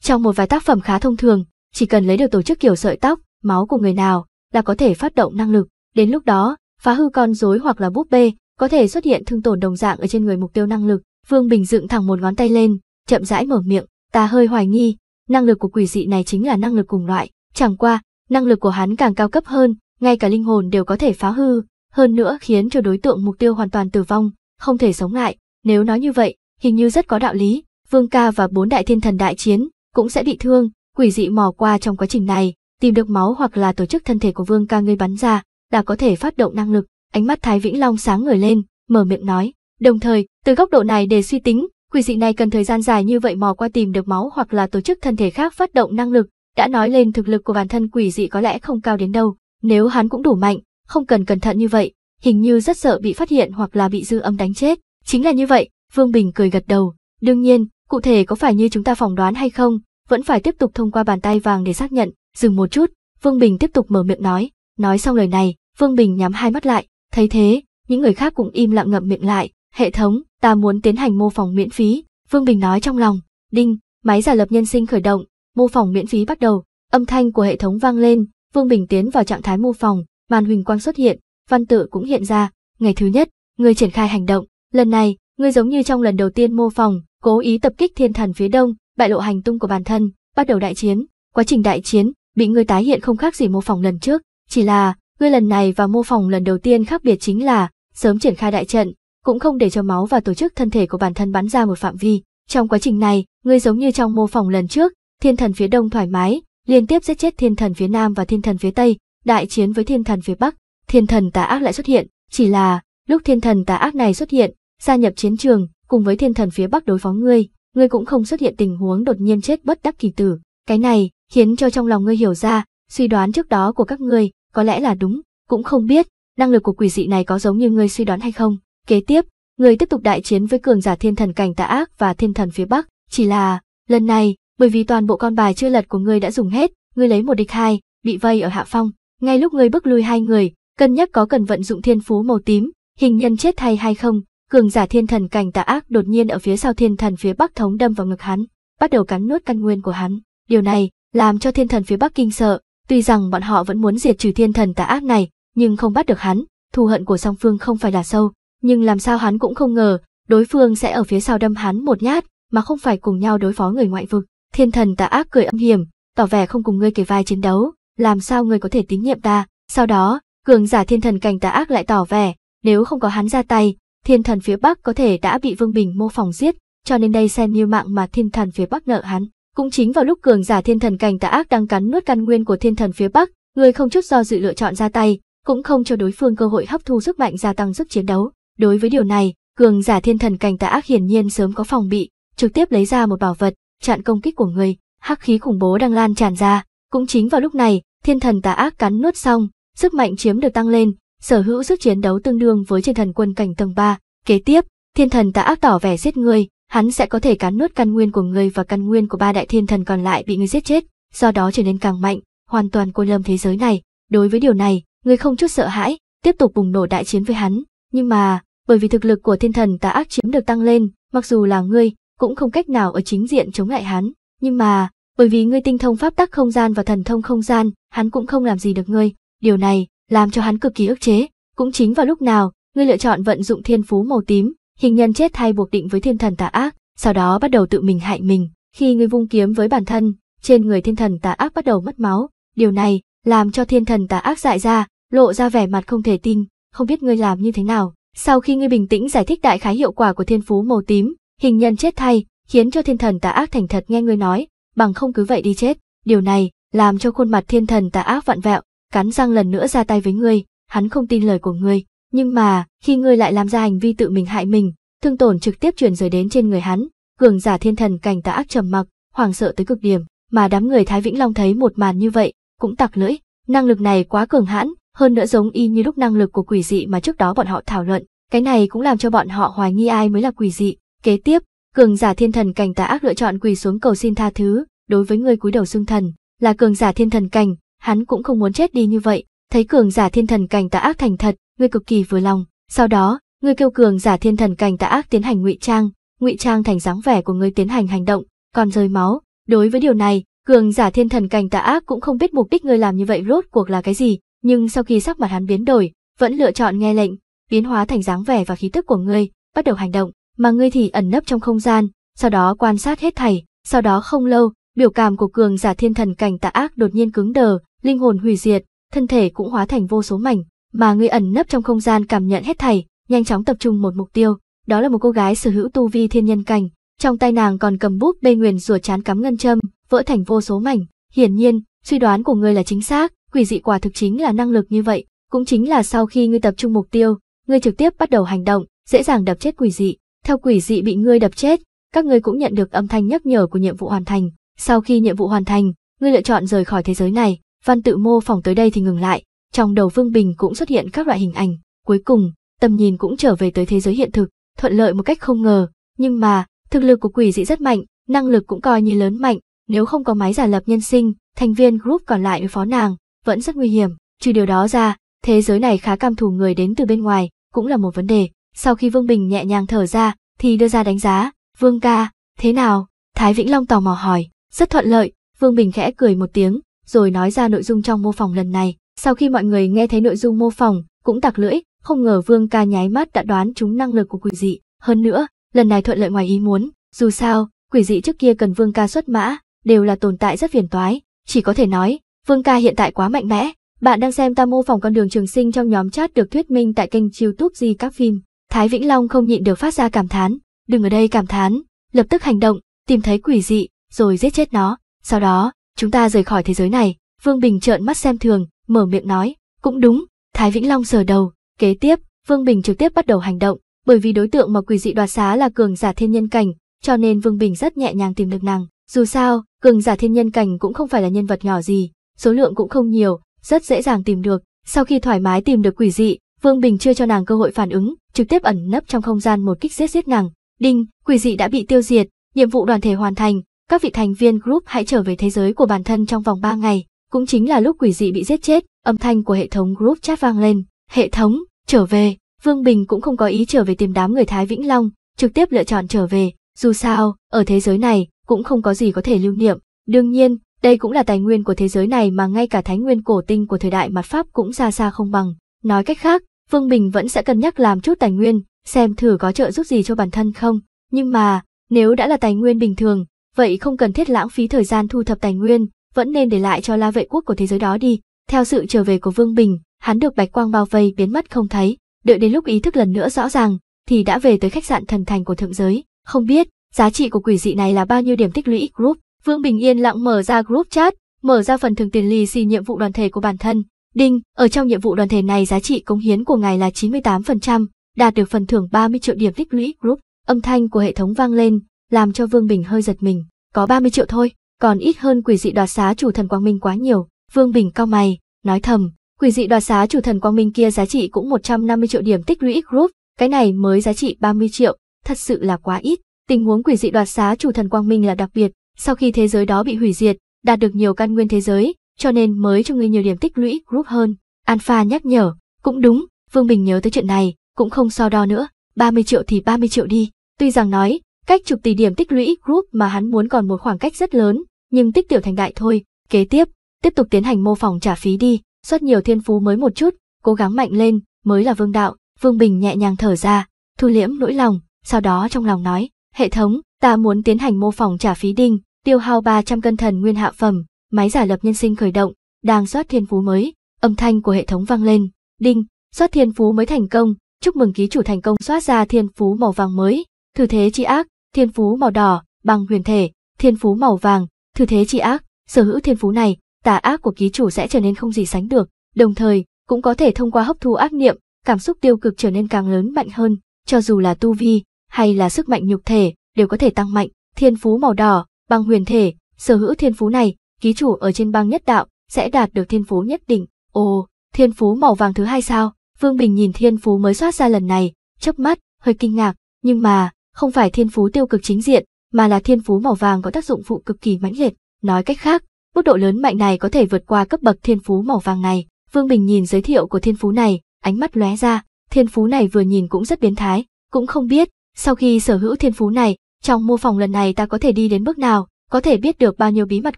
Trong một vài tác phẩm khá thông thường, chỉ cần lấy được tổ chức kiểu sợi tóc, máu của người nào là có thể phát động năng lực, đến lúc đó, phá hư con rối hoặc là búp bê, có thể xuất hiện thương tổn đồng dạng ở trên người mục tiêu năng lực. Vương Bình dựng thẳng một ngón tay lên, chậm rãi mở miệng, ta hơi hoài nghi, năng lực của quỷ dị này chính là năng lực cùng loại, chẳng qua, năng lực của hắn càng cao cấp hơn, ngay cả linh hồn đều có thể phá hư, hơn nữa khiến cho đối tượng mục tiêu hoàn toàn tử vong, không thể sống lại, nếu nói như vậy, hình như rất có đạo lý, Vương Ca và bốn đại thiên thần đại chiến cũng sẽ bị thương, quỷ dị mò qua trong quá trình này, tìm được máu hoặc là tổ chức thân thể của Vương Ca ngươi bắn ra, là có thể phát động năng lực, ánh mắt Thái Vĩnh Long sáng ngời lên, mở miệng nói, đồng thời, từ góc độ này để suy tính, Quỷ dị này cần thời gian dài như vậy mò qua tìm được máu hoặc là tổ chức thân thể khác phát động năng lực, đã nói lên thực lực của bản thân quỷ dị có lẽ không cao đến đâu, nếu hắn cũng đủ mạnh, không cần cẩn thận như vậy, hình như rất sợ bị phát hiện hoặc là bị dư âm đánh chết. Chính là như vậy, Vương Bình cười gật đầu, đương nhiên, cụ thể có phải như chúng ta phỏng đoán hay không, vẫn phải tiếp tục thông qua bàn tay vàng để xác nhận, dừng một chút, Vương Bình tiếp tục mở miệng nói, nói xong lời này, Vương Bình nhắm hai mắt lại, thấy thế, những người khác cũng im lặng ngậm miệng lại, Hệ thống, ta muốn tiến hành mô phỏng miễn phí, Vương Bình nói trong lòng. Đinh, máy giả lập nhân sinh khởi động, mô phỏng miễn phí bắt đầu. Âm thanh của hệ thống vang lên, Vương Bình tiến vào trạng thái mô phỏng, màn huỳnh quang xuất hiện, văn tự cũng hiện ra. Ngày thứ nhất, người triển khai hành động, lần này, người giống như trong lần đầu tiên mô phỏng, cố ý tập kích thiên thần phía đông, bại lộ hành tung của bản thân, bắt đầu đại chiến. Quá trình đại chiến, bị người tái hiện không khác gì mô phỏng lần trước, chỉ là, ngươi lần này và mô phỏng lần đầu tiên khác biệt chính là, sớm triển khai đại trận, cũng không để cho máu và tổ chức thân thể của bản thân bắn ra một phạm vi. Trong quá trình này, ngươi giống như trong mô phỏng lần trước, thiên thần phía đông thoải mái, liên tiếp giết chết thiên thần phía nam và thiên thần phía tây, đại chiến với thiên thần phía bắc, thiên thần tà ác lại xuất hiện, chỉ là lúc thiên thần tà ác này xuất hiện, gia nhập chiến trường, cùng với thiên thần phía bắc đối phó ngươi, ngươi cũng không xuất hiện tình huống đột nhiên chết bất đắc kỳ tử. Cái này khiến cho trong lòng ngươi hiểu ra, suy đoán trước đó của các ngươi có lẽ là đúng, cũng không biết năng lực của quỷ dị này có giống như ngươi suy đoán hay không. Kế tiếp, người tiếp tục đại chiến với cường giả thiên thần cảnh tà ác và thiên thần phía Bắc, chỉ là, lần này, bởi vì toàn bộ con bài chưa lật của ngươi đã dùng hết, ngươi lấy một địch hai, bị vây ở hạ phong, ngay lúc ngươi bước lui hai người, cân nhắc có cần vận dụng thiên phú màu tím, hình nhân chết thay hay không, cường giả thiên thần cảnh tà ác đột nhiên ở phía sau thiên thần phía Bắc thống đâm vào ngực hắn, bắt đầu cắn nuốt căn nguyên của hắn. Điều này làm cho thiên thần phía Bắc kinh sợ, tuy rằng bọn họ vẫn muốn diệt trừ thiên thần tà ác này, nhưng không bắt được hắn, thù hận của song phương không phải là sâu, nhưng làm sao hắn cũng không ngờ, đối phương sẽ ở phía sau đâm hắn một nhát, mà không phải cùng nhau đối phó người ngoại vực. Thiên thần tà ác cười âm hiểm, tỏ vẻ không cùng ngươi kề vai chiến đấu, làm sao ngươi có thể tín nhiệm ta. Sau đó, cường giả thiên thần cảnh tà ác lại tỏ vẻ, nếu không có hắn ra tay, thiên thần phía Bắc có thể đã bị Vương Bình mô phỏng giết, cho nên đây xem như mạng mà thiên thần phía Bắc nợ hắn. Cũng chính vào lúc cường giả thiên thần cảnh tà ác đang cắn nuốt căn nguyên của thiên thần phía Bắc, người không chút do dự lựa chọn ra tay, cũng không cho đối phương cơ hội hấp thu sức mạnh gia tăng sức chiến đấu. Đối với điều này, cường giả thiên thần cảnh tà ác hiển nhiên sớm có phòng bị, trực tiếp lấy ra một bảo vật, chặn công kích của người, hắc khí khủng bố đang lan tràn ra. Cũng chính vào lúc này, thiên thần tà ác cắn nuốt xong, sức mạnh chiếm được tăng lên, sở hữu sức chiến đấu tương đương với trên thần quân cảnh tầng 3. Kế tiếp, thiên thần tà ác tỏ vẻ giết người, hắn sẽ có thể cắn nuốt căn nguyên của người và căn nguyên của ba đại thiên thần còn lại bị người giết chết, do đó trở nên càng mạnh, hoàn toàn cô lâm thế giới này. Đối với điều này, người không chút sợ hãi, tiếp tục bùng nổ đại chiến với hắn, nhưng mà, bởi vì thực lực của thiên thần tà ác chiếm được tăng lên, mặc dù là ngươi, cũng không cách nào ở chính diện chống lại hắn. Nhưng mà, bởi vì ngươi tinh thông pháp tắc không gian và thần thông không gian, hắn cũng không làm gì được ngươi. Điều này, làm cho hắn cực kỳ ức chế. Cũng chính vào lúc nào, ngươi lựa chọn vận dụng thiên phú màu tím, hình nhân chết thay buộc định với thiên thần tà ác, sau đó bắt đầu tự mình hại mình. Khi ngươi vung kiếm với bản thân, trên người thiên thần tà ác bắt đầu mất máu. Điều này, làm cho thiên thần tà ác dại ra, lộ ra vẻ mặt không thể tin không biết ngươi làm như thế nào. Sau khi ngươi bình tĩnh giải thích đại khái hiệu quả của thiên phú màu tím, hình nhân chết thay, khiến cho thiên thần tà ác thành thật nghe ngươi nói, bằng không cứ vậy đi chết. Điều này làm cho khuôn mặt thiên thần tà ác vặn vẹo, cắn răng lần nữa ra tay với ngươi, hắn không tin lời của ngươi, nhưng mà, khi ngươi lại làm ra hành vi tự mình hại mình, thương tổn trực tiếp truyền rời đến trên người hắn, cường giả thiên thần cảnh tà ác trầm mặc, hoảng sợ tới cực điểm, mà đám người Thái Vĩnh Long thấy một màn như vậy, cũng tặc lưỡi, năng lực này quá cường hãn, hơn nữa giống y như lúc năng lực của quỷ dị mà trước đó bọn họ thảo luận, cái này cũng làm cho bọn họ hoài nghi ai mới là quỷ dị. Kế tiếp, cường giả thiên thần cảnh tà ác lựa chọn quỳ xuống cầu xin tha thứ, đối với người cúi đầu xương thần, là cường giả thiên thần cảnh, hắn cũng không muốn chết đi như vậy, thấy cường giả thiên thần cảnh tà ác thành thật, ngươi cực kỳ vừa lòng, sau đó, ngươi kêu cường giả thiên thần cảnh tà ác tiến hành ngụy trang, ngụy trang thành dáng vẻ của ngươi tiến hành hành động, còn rơi máu, đối với điều này, cường giả thiên thần cảnh tà ác cũng không biết mục đích ngươi làm như vậy rốt cuộc là cái gì, nhưng sau khi sắc mặt hắn biến đổi, vẫn lựa chọn nghe lệnh, biến hóa thành dáng vẻ và khí tức của ngươi, bắt đầu hành động, mà ngươi thì ẩn nấp trong không gian, sau đó quan sát hết thảy, sau đó không lâu, biểu cảm của cường giả thiên thần cảnh tà ác đột nhiên cứng đờ, linh hồn hủy diệt, thân thể cũng hóa thành vô số mảnh, mà ngươi ẩn nấp trong không gian cảm nhận hết thảy, nhanh chóng tập trung một mục tiêu, đó là một cô gái sở hữu tu vi thiên nhân cảnh, trong tay nàng còn cầm bút bê nguyền rùa chán cắm ngân châm, vỡ thành vô số mảnh, hiển nhiên, suy đoán của ngươi là chính xác, quỷ dị quả thực chính là năng lực như vậy, cũng chính là sau khi ngươi tập trung mục tiêu, ngươi trực tiếp bắt đầu hành động, dễ dàng đập chết quỷ dị. Theo quỷ dị bị ngươi đập chết, các ngươi cũng nhận được âm thanh nhắc nhở của nhiệm vụ hoàn thành. Sau khi nhiệm vụ hoàn thành, ngươi lựa chọn rời khỏi thế giới này, văn tự mô phỏng tới đây thì ngừng lại, trong đầu Vương Bình cũng xuất hiện các loại hình ảnh, cuối cùng, tầm nhìn cũng trở về tới thế giới hiện thực, thuận lợi một cách không ngờ, nhưng mà, thực lực của quỷ dị rất mạnh, năng lực cũng coi như lớn mạnh, nếu không có máy giả lập nhân sinh, thành viên group còn lại đối phó nàng, vẫn rất nguy hiểm. Trừ điều đó ra, thế giới này khá cam thủ người đến từ bên ngoài, cũng là một vấn đề. Sau khi Vương Bình nhẹ nhàng thở ra, thì đưa ra đánh giá, Vương ca, thế nào? Thái Vĩnh Long tò mò hỏi, rất thuận lợi, Vương Bình khẽ cười một tiếng, rồi nói ra nội dung trong mô phỏng lần này. Sau khi mọi người nghe thấy nội dung mô phỏng, cũng tặc lưỡi, không ngờ Vương ca nháy mắt đã đoán chúng năng lực của quỷ dị. Hơn nữa, lần này thuận lợi ngoài ý muốn, dù sao, quỷ dị trước kia cần Vương ca xuất mã, đều là tồn tại rất phiền toái, chỉ có thể nói, Vương ca hiện tại quá mạnh mẽ. Bạn đang xem ta mô phỏng con đường trường sinh trong nhóm chat được thuyết minh tại kênh YouTube Di các phim. Thái Vĩnh Long không nhịn được phát ra cảm thán, đừng ở đây cảm thán, lập tức hành động, tìm thấy quỷ dị, rồi giết chết nó. Sau đó, chúng ta rời khỏi thế giới này. Vương Bình trợn mắt xem thường, mở miệng nói, cũng đúng, Thái Vĩnh Long sờ đầu. Kế tiếp, Vương Bình trực tiếp bắt đầu hành động, bởi vì đối tượng mà quỷ dị đoạt xá là cường giả thiên nhân cảnh, cho nên Vương Bình rất nhẹ nhàng tìm được nàng. Dù sao, cường giả thiên nhân cảnh cũng không phải là nhân vật nhỏ gì, số lượng cũng không nhiều, rất dễ dàng tìm được. Sau khi thoải mái tìm được quỷ dị, Vương Bình chưa cho nàng cơ hội phản ứng, trực tiếp ẩn nấp trong không gian một kích giết giết nàng. Đinh, quỷ dị đã bị tiêu diệt, nhiệm vụ đoàn thể hoàn thành, các vị thành viên group hãy trở về thế giới của bản thân trong vòng 3 ngày. Cũng chính là lúc quỷ dị bị giết chết, âm thanh của hệ thống group chat vang lên. Hệ thống, trở về, Vương Bình cũng không có ý trở về tìm đám người Thái Vĩnh Long, trực tiếp lựa chọn trở về. Dù sao, ở thế giới này, cũng không có gì có thể lưu niệm. Đương nhiên, đây cũng là tài nguyên của thế giới này mà ngay cả thái nguyên cổ tinh của thời đại mặt Pháp cũng xa xa không bằng. Nói cách khác, Vương Bình vẫn sẽ cân nhắc làm chút tài nguyên, xem thử có trợ giúp gì cho bản thân không. Nhưng mà, nếu đã là tài nguyên bình thường, vậy không cần thiết lãng phí thời gian thu thập tài nguyên, vẫn nên để lại cho la vệ quốc của thế giới đó đi. Theo sự trở về của Vương Bình, hắn được bạch quang bao vây biến mất không thấy, đợi đến lúc ý thức lần nữa rõ ràng, thì đã về tới khách sạn thần thành của thượng giới. Không biết, giá trị của quỷ dị này là bao nhiêu điểm tích lũy group. Vương Bình yên lặng mở ra group chat, mở ra phần thưởng tiền lì xì nhiệm vụ đoàn thể của bản thân. Đinh, ở trong nhiệm vụ đoàn thể này giá trị cống hiến của ngài là 98%, đạt được phần thưởng 30 triệu điểm tích lũy group. Âm thanh của hệ thống vang lên, làm cho Vương Bình hơi giật mình. Có 30 triệu thôi, còn ít hơn quỷ dị đoạt xá chủ thần Quang Minh quá nhiều. Vương Bình cao mày, nói thầm, quỷ dị đoạt xá chủ thần Quang Minh kia giá trị cũng 150 triệu điểm tích lũy group, cái này mới giá trị 30 triệu, thật sự là quá ít. Tình huống quỷ dị đoạt xá chủ thần Quang Minh là đặc biệt, sau khi thế giới đó bị hủy diệt, đạt được nhiều căn nguyên thế giới, cho nên mới cho ngươi nhiều điểm tích lũy group hơn. Alpha nhắc nhở, cũng đúng, Vương Bình nhớ tới chuyện này, cũng không so đo nữa, 30 triệu thì 30 triệu đi. Tuy rằng nói, cách chục tỷ điểm tích lũy group mà hắn muốn còn một khoảng cách rất lớn, nhưng tích tiểu thành đại thôi. Kế tiếp, tiếp tục tiến hành mô phỏng trả phí đi, xuất nhiều thiên phú mới một chút, cố gắng mạnh lên, mới là vương đạo. Vương Bình nhẹ nhàng thở ra, thu liễm nỗi lòng, sau đó trong lòng nói, hệ thống, Ta muốn tiến hành mô phỏng trả phí đinh, tiêu hao 300 cân thần nguyên hạ phẩm, máy giả lập nhân sinh khởi động, đang soát thiên phú mới, âm thanh của hệ thống vang lên, đinh, soát thiên phú mới thành công, chúc mừng ký chủ thành công soát ra thiên phú màu vàng mới, thử thế chi ác, thiên phú màu đỏ, bằng huyền thể, thiên phú màu vàng, thử thế chi ác, sở hữu thiên phú này, tà ác của ký chủ sẽ trở nên không gì sánh được, đồng thời, cũng có thể thông qua hấp thu ác niệm, cảm xúc tiêu cực trở nên càng lớn mạnh hơn, cho dù là tu vi hay là sức mạnh nhục thể, đều có thể tăng mạnh, thiên phú màu đỏ, băng huyền thể, sở hữu thiên phú này, ký chủ ở trên băng nhất đạo sẽ đạt được thiên phú nhất định. Ồ, thiên phú màu vàng thứ hai sao? Vương Bình nhìn thiên phú mới soát ra lần này, chớp mắt, hơi kinh ngạc, nhưng mà, không phải thiên phú tiêu cực chính diện, mà là thiên phú màu vàng có tác dụng phụ cực kỳ mãnh liệt, nói cách khác, mức độ lớn mạnh này có thể vượt qua cấp bậc thiên phú màu vàng này. Vương Bình nhìn giới thiệu của thiên phú này, ánh mắt lóe ra, thiên phú này vừa nhìn cũng rất biến thái, cũng không biết, sau khi sở hữu thiên phú này, trong mô phỏng lần này ta có thể đi đến bước nào, có thể biết được bao nhiêu bí mật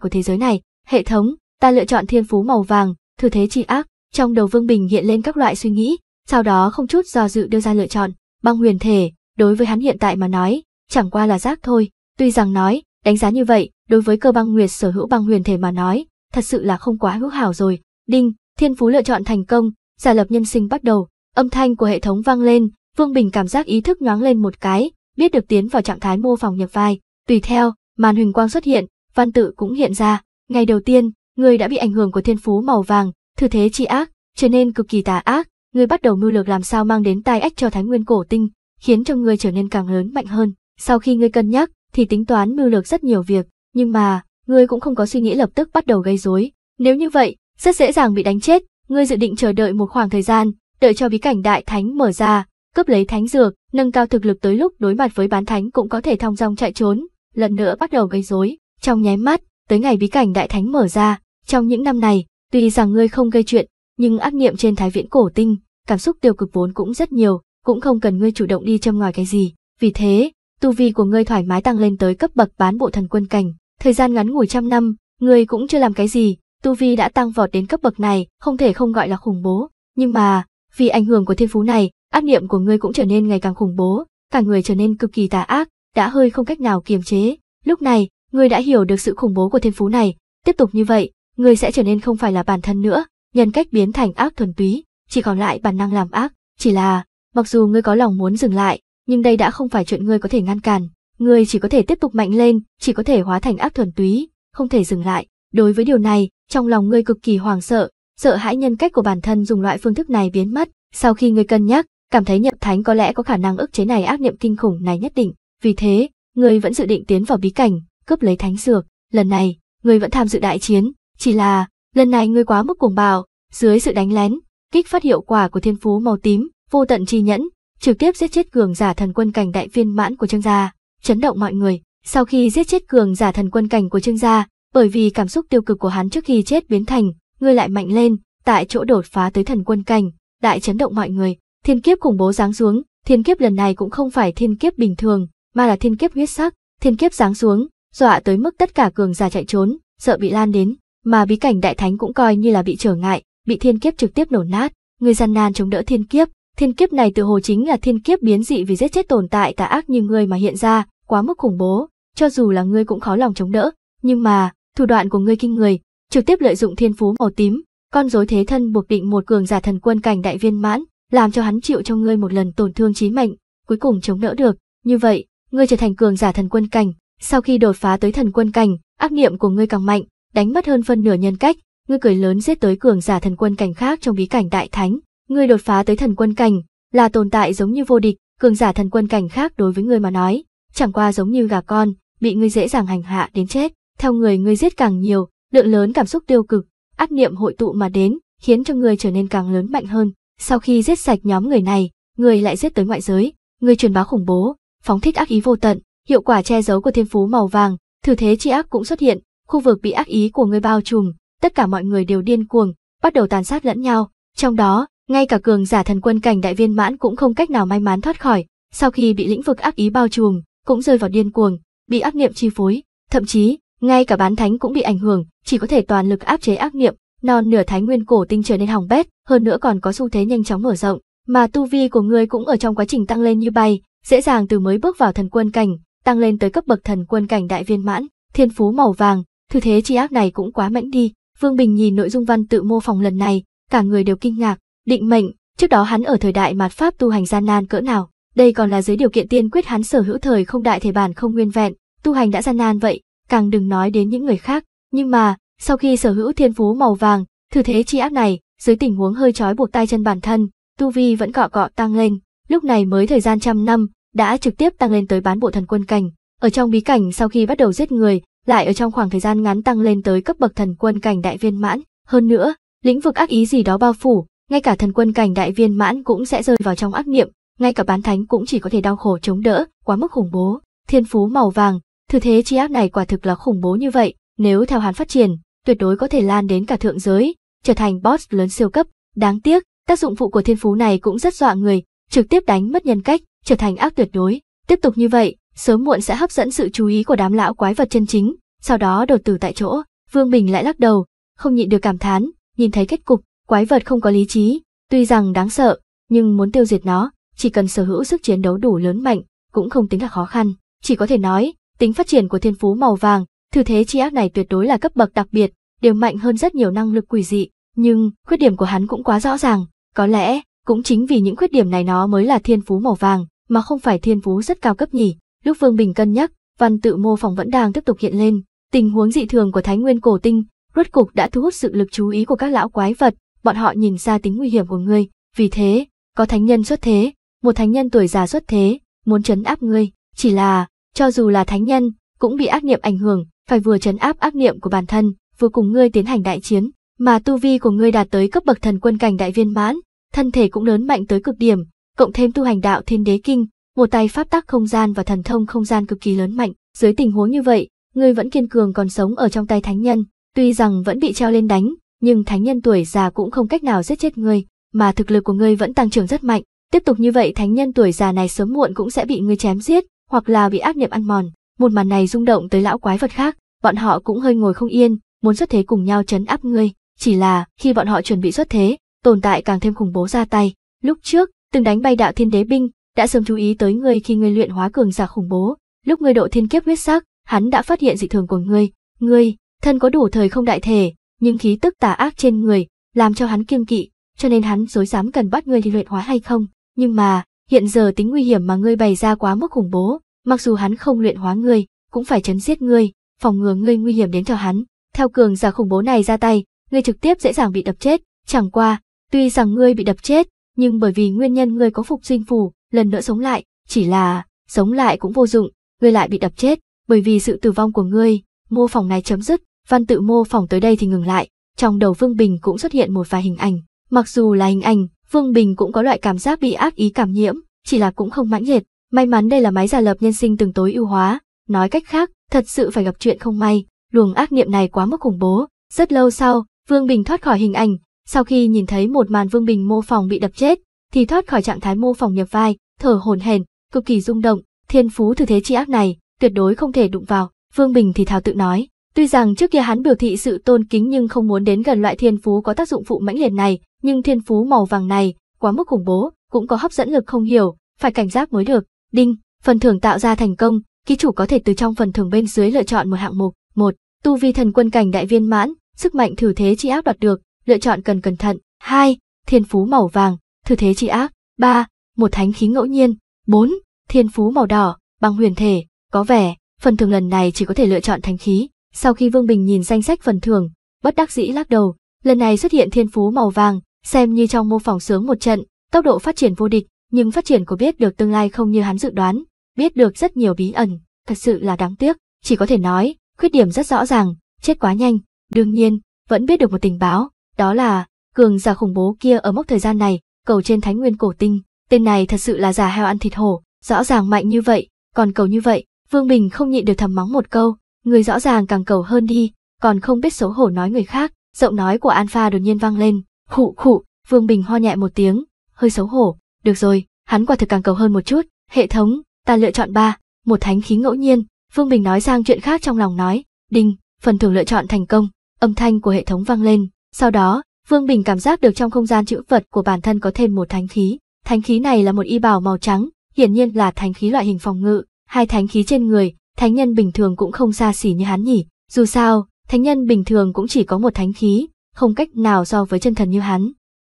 của thế giới này. Hệ thống, ta lựa chọn thiên phú màu vàng, thử thế trị ác, trong đầu Vương Bình hiện lên các loại suy nghĩ, sau đó không chút do dự đưa ra lựa chọn. Băng huyền thể, đối với hắn hiện tại mà nói, chẳng qua là rác thôi, tuy rằng nói, đánh giá như vậy, đối với cơ băng nguyệt sở hữu băng huyền thể mà nói, thật sự là không quá hữu hảo rồi. Đinh, thiên phú lựa chọn thành công, giả lập nhân sinh bắt đầu, âm thanh của hệ thống vang lên, Vương Bình cảm giác ý thức nhoáng lên một cái, biết được tiến vào trạng thái mô phỏng nhập vai, tùy theo, màn huỳnh quang xuất hiện, văn tự cũng hiện ra, ngày đầu tiên, người đã bị ảnh hưởng của thiên phú màu vàng, thư thế chi ác, trở nên cực kỳ tà ác, người bắt đầu mưu lược làm sao mang đến tai ách cho Thái Nguyên cổ tinh, khiến cho người trở nên càng lớn mạnh hơn. Sau khi ngươi cân nhắc, thì tính toán mưu lược rất nhiều việc, nhưng mà, ngươi cũng không có suy nghĩ lập tức bắt đầu gây rối. Nếu như vậy, rất dễ dàng bị đánh chết. Ngươi dự định chờ đợi một khoảng thời gian, đợi cho bí cảnh đại thánh mở ra, cướp lấy thánh dược, nâng cao thực lực tới lúc đối mặt với bán thánh cũng có thể thong dong chạy trốn, lần nữa bắt đầu gây rối, trong nháy mắt, tới ngày bí cảnh đại thánh mở ra, trong những năm này, tuy rằng ngươi không gây chuyện, nhưng ác niệm trên thái viễn cổ tinh, cảm xúc tiêu cực vốn cũng rất nhiều, cũng không cần ngươi chủ động đi châm ngoài cái gì, vì thế, tu vi của ngươi thoải mái tăng lên tới cấp bậc bán bộ thần quân cảnh, thời gian ngắn ngủi trăm năm, ngươi cũng chưa làm cái gì, tu vi đã tăng vọt đến cấp bậc này, không thể không gọi là khủng bố, nhưng mà, vì ảnh hưởng của thiên phú này, Ác niệm của ngươi cũng trở nên ngày càng khủng bố, cả người trở nên cực kỳ tà ác, đã hơi không cách nào kiềm chế. Lúc này, ngươi đã hiểu được sự khủng bố của thiên phú này, tiếp tục như vậy, ngươi sẽ trở nên không phải là bản thân nữa, nhân cách biến thành ác thuần túy, chỉ còn lại bản năng làm ác, chỉ là, mặc dù ngươi có lòng muốn dừng lại, nhưng đây đã không phải chuyện ngươi có thể ngăn cản, ngươi chỉ có thể tiếp tục mạnh lên, chỉ có thể hóa thành ác thuần túy, không thể dừng lại. Đối với điều này, trong lòng ngươi cực kỳ hoảng sợ, sợ hãi nhân cách của bản thân dùng loại phương thức này biến mất, sau khi ngươi cân nhắc, cảm thấy nhậm thánh có lẽ có khả năng ức chế này ác niệm kinh khủng này nhất định, vì thế, người vẫn dự định tiến vào bí cảnh, cướp lấy thánh dược, lần này, người vẫn tham dự đại chiến, chỉ là, lần này người quá mức cuồng bạo, dưới sự đánh lén, kích phát hiệu quả của thiên phú màu tím, vô tận chi nhẫn, trực tiếp giết chết cường giả thần quân cảnh đại viên mãn của Trương gia, chấn động mọi người. Sau khi giết chết cường giả thần quân cảnh của Trương gia, bởi vì cảm xúc tiêu cực của hắn trước khi chết biến thành, người lại mạnh lên, tại chỗ đột phá tới thần quân cảnh, đại chấn động mọi người, Thiên kiếp khủng bố giáng xuống, thiên kiếp lần này cũng không phải thiên kiếp bình thường, mà là thiên kiếp huyết sắc, thiên kiếp giáng xuống, dọa tới mức tất cả cường giả chạy trốn, sợ bị lan đến, mà bí cảnh đại thánh cũng coi như là bị trở ngại, bị thiên kiếp trực tiếp nổ nát, người gian nan chống đỡ thiên kiếp, thiên kiếp này từ hồ chính là thiên kiếp biến dị vì giết chết tồn tại tà ác như ngươi mà hiện ra, quá mức khủng bố, cho dù là ngươi cũng khó lòng chống đỡ, nhưng mà, thủ đoạn của ngươi kinh người, trực tiếp lợi dụng thiên phú màu tím, con rối thế thân buộc định một cường giả thần quân cảnh đại viên mãn, làm cho hắn chịu cho ngươi một lần tổn thương chí mệnh, cuối cùng chống đỡ được, như vậy, ngươi trở thành cường giả thần quân cảnh, sau khi đột phá tới thần quân cảnh, ác niệm của ngươi càng mạnh, đánh mất hơn phân nửa nhân cách, ngươi cười lớn giết tới cường giả thần quân cảnh khác trong bí cảnh đại thánh, ngươi đột phá tới thần quân cảnh, là tồn tại giống như vô địch, cường giả thần quân cảnh khác đối với ngươi mà nói, chẳng qua giống như gà con, bị ngươi dễ dàng hành hạ đến chết, theo người ngươi giết càng nhiều, lượng lớn cảm xúc tiêu cực, ác niệm hội tụ mà đến, khiến cho ngươi trở nên càng lớn mạnh hơn, sau khi giết sạch nhóm người này, người lại giết tới ngoại giới, người truyền bá khủng bố, phóng thích ác ý vô tận, hiệu quả che giấu của thiên phú màu vàng, thử thế chi ác cũng xuất hiện, khu vực bị ác ý của người bao trùm, tất cả mọi người đều điên cuồng, bắt đầu tàn sát lẫn nhau, trong đó, ngay cả cường giả thần quân cảnh đại viên mãn cũng không cách nào may mắn thoát khỏi, sau khi bị lĩnh vực ác ý bao trùm, cũng rơi vào điên cuồng, bị ác niệm chi phối, thậm chí, ngay cả bán thánh cũng bị ảnh hưởng, chỉ có thể toàn lực áp chế ác niệm, non nửa thái nguyên cổ tinh trở nên hỏng bét, hơn nữa còn có xu thế nhanh chóng mở rộng, mà tu vi của ngươi cũng ở trong quá trình tăng lên như bay, dễ dàng từ mới bước vào thần quân cảnh, tăng lên tới cấp bậc thần quân cảnh đại viên mãn, thiên phú màu vàng, thư thế chi ác này cũng quá mạnh đi. Vương Bình nhìn nội dung văn tự mô phỏng lần này, cả người đều kinh ngạc, định mệnh, trước đó hắn ở thời đại mạt pháp tu hành gian nan cỡ nào, đây còn là dưới điều kiện tiên quyết hắn sở hữu thời không đại thể bản không nguyên vẹn, tu hành đã gian nan vậy, càng đừng nói đến những người khác, nhưng mà, sau khi sở hữu thiên phú màu vàng, thử thế chi áp này, dưới tình huống hơi trói buộc tay chân bản thân, tu vi vẫn cọ cọ tăng lên, lúc này mới thời gian trăm năm, đã trực tiếp tăng lên tới bán bộ thần quân cảnh. Ở trong bí cảnh sau khi bắt đầu giết người, lại ở trong khoảng thời gian ngắn tăng lên tới cấp bậc thần quân cảnh đại viên mãn, hơn nữa, lĩnh vực ác ý gì đó bao phủ, ngay cả thần quân cảnh đại viên mãn cũng sẽ rơi vào trong ác niệm, ngay cả bán thánh cũng chỉ có thể đau khổ chống đỡ, quá mức khủng bố. Thiên phú màu vàng, thử thế chi áp này quả thực là khủng bố như vậy, nếu theo hắn phát triển, tuyệt đối có thể lan đến cả thượng giới, trở thành boss lớn siêu cấp. Đáng tiếc, tác dụng phụ của thiên phú này cũng rất dọa người, trực tiếp đánh mất nhân cách, trở thành ác tuyệt đối. Tiếp tục như vậy, sớm muộn sẽ hấp dẫn sự chú ý của đám lão quái vật chân chính, sau đó đột tử tại chỗ. Vương Bình lại lắc đầu, không nhịn được cảm thán, nhìn thấy kết cục, quái vật không có lý trí, tuy rằng đáng sợ, nhưng muốn tiêu diệt nó, chỉ cần sở hữu sức chiến đấu đủ lớn mạnh, cũng không tính là khó khăn. Chỉ có thể nói, tính phát triển của thiên phú màu vàng Thử thế chi ác này tuyệt đối là cấp bậc đặc biệt, đều mạnh hơn rất nhiều năng lực quỷ dị, nhưng khuyết điểm của hắn cũng quá rõ ràng, có lẽ cũng chính vì những khuyết điểm này nó mới là thiên phú màu vàng, mà không phải thiên phú rất cao cấp nhỉ. Lúc Vương Bình cân nhắc, văn tự mô phỏng vẫn đang tiếp tục hiện lên, tình huống dị thường của Thái Nguyên cổ tinh, rốt cục đã thu hút sự lực chú ý của các lão quái vật, bọn họ nhìn ra tính nguy hiểm của ngươi, vì thế, có thánh nhân xuất thế, một thánh nhân tuổi già xuất thế, muốn trấn áp ngươi, chỉ là, cho dù là thánh nhân, cũng bị ác niệm ảnh hưởng, phải vừa chấn áp ác niệm của bản thân, vừa cùng ngươi tiến hành đại chiến, mà tu vi của ngươi đạt tới cấp bậc thần quân cảnh đại viên mãn, thân thể cũng lớn mạnh tới cực điểm, cộng thêm tu hành đạo thiên đế kinh, một tay pháp tắc không gian và thần thông không gian cực kỳ lớn mạnh, dưới tình huống như vậy, ngươi vẫn kiên cường còn sống ở trong tay thánh nhân, tuy rằng vẫn bị treo lên đánh, nhưng thánh nhân tuổi già cũng không cách nào giết chết ngươi, mà thực lực của ngươi vẫn tăng trưởng rất mạnh, tiếp tục như vậy thánh nhân tuổi già này sớm muộn cũng sẽ bị ngươi chém giết, hoặc là bị ác niệm ăn mòn. Một màn này rung động tới lão quái vật khác, bọn họ cũng hơi ngồi không yên, muốn xuất thế cùng nhau chấn áp ngươi. Chỉ là, khi bọn họ chuẩn bị xuất thế, tồn tại càng thêm khủng bố ra tay. Lúc trước, từng đánh bay đạo thiên đế binh, đã sớm chú ý tới ngươi khi ngươi luyện hóa cường giả khủng bố. Lúc ngươi độ thiên kiếp huyết sắc, hắn đã phát hiện dị thường của ngươi. Ngươi, thân có đủ thời không đại thể, nhưng khí tức tà ác trên người, làm cho hắn kiêng kỵ, cho nên hắn dối dám cần bắt ngươi đi luyện hóa hay không. Nhưng mà, hiện giờ tính nguy hiểm mà ngươi bày ra quá mức khủng bố, mặc dù hắn không luyện hóa ngươi, cũng phải chấn giết ngươi, phòng ngừa ngươi nguy hiểm đến cho hắn. Theo cường giả khủng bố này ra tay, ngươi trực tiếp dễ dàng bị đập chết, chẳng qua, tuy rằng ngươi bị đập chết, nhưng bởi vì nguyên nhân ngươi có phục duyên phù, lần nữa sống lại, chỉ là, sống lại cũng vô dụng, ngươi lại bị đập chết, bởi vì sự tử vong của ngươi, mô phỏng này chấm dứt, văn tự mô phỏng tới đây thì ngừng lại, trong đầu Vương Bình cũng xuất hiện một vài hình ảnh, mặc dù là hình ảnh, Vương Bình cũng có loại cảm giác bị ác ý cảm nhiễm, chỉ là cũng không mãnh liệt, May mắn đây là máy giả lập nhân sinh từng tối ưu hóa, nói cách khác, thật sự phải gặp chuyện không may, luồng ác niệm này quá mức khủng bố. Rất lâu sau, Vương Bình thoát khỏi hình ảnh, sau khi nhìn thấy một màn Vương Bình mô phỏng bị đập chết, thì thoát khỏi trạng thái mô phỏng nhập vai, thở hổn hển, cực kỳ rung động, thiên phú thử thế chi ác này, tuyệt đối không thể đụng vào, Vương Bình thì thào tự nói. Tuy rằng trước kia hắn biểu thị sự tôn kính nhưng không muốn đến gần loại thiên phú có tác dụng phụ mãnh liệt này, nhưng thiên phú màu vàng này, quá mức khủng bố, cũng có hấp dẫn lực không hiểu, phải cảnh giác mới được. Đinh, phần thưởng tạo ra thành công, ký chủ có thể từ trong phần thưởng bên dưới lựa chọn một hạng mục. 1. Tu vi thần quân cảnh đại viên mãn, sức mạnh thử thế chi ác đoạt được, lựa chọn cần cẩn thận. 2. Thiên phú màu vàng, thử thế chi ác. 3. Một thánh khí ngẫu nhiên. 4. Thiên phú màu đỏ, băng huyền thể, có vẻ, phần thưởng lần này chỉ có thể lựa chọn thánh khí. Sau khi Vương Bình nhìn danh sách phần thưởng, bất đắc dĩ lắc đầu, lần này xuất hiện thiên phú màu vàng, xem như trong mô phỏng sướng một trận, tốc độ phát triển vô địch, nhưng phát triển của biết được tương lai không như hắn dự đoán, biết được rất nhiều bí ẩn, thật sự là đáng tiếc, chỉ có thể nói, khuyết điểm rất rõ ràng, chết quá nhanh, đương nhiên, vẫn biết được một tình báo, đó là, cường giả khủng bố kia ở mốc thời gian này, cầu trên thánh nguyên cổ tinh, tên này thật sự là giả heo ăn thịt hổ, rõ ràng mạnh như vậy, còn cầu như vậy, Vương Bình không nhịn được thầm mắng một câu, người rõ ràng càng cầu hơn đi, còn không biết xấu hổ nói người khác, giọng nói của Alpha đột nhiên vang lên, khụ khụ, Vương Bình ho nhẹ một tiếng, hơi xấu hổ, được rồi, hắn quả thực càng cầu hơn một chút, hệ thống, ta lựa chọn ba, một thánh khí ngẫu nhiên, Vương Bình nói sang chuyện khác trong lòng nói, đinh, phần thưởng lựa chọn thành công, âm thanh của hệ thống vang lên, sau đó, Vương Bình cảm giác được trong không gian chữ vật của bản thân có thêm một thánh khí, thánh khí này là một y bào màu trắng, hiển nhiên là thánh khí loại hình phòng ngự, hai thánh khí trên người, thánh nhân bình thường cũng không xa xỉ như hắn nhỉ, dù sao, thánh nhân bình thường cũng chỉ có một thánh khí, không cách nào so với chân thần như hắn.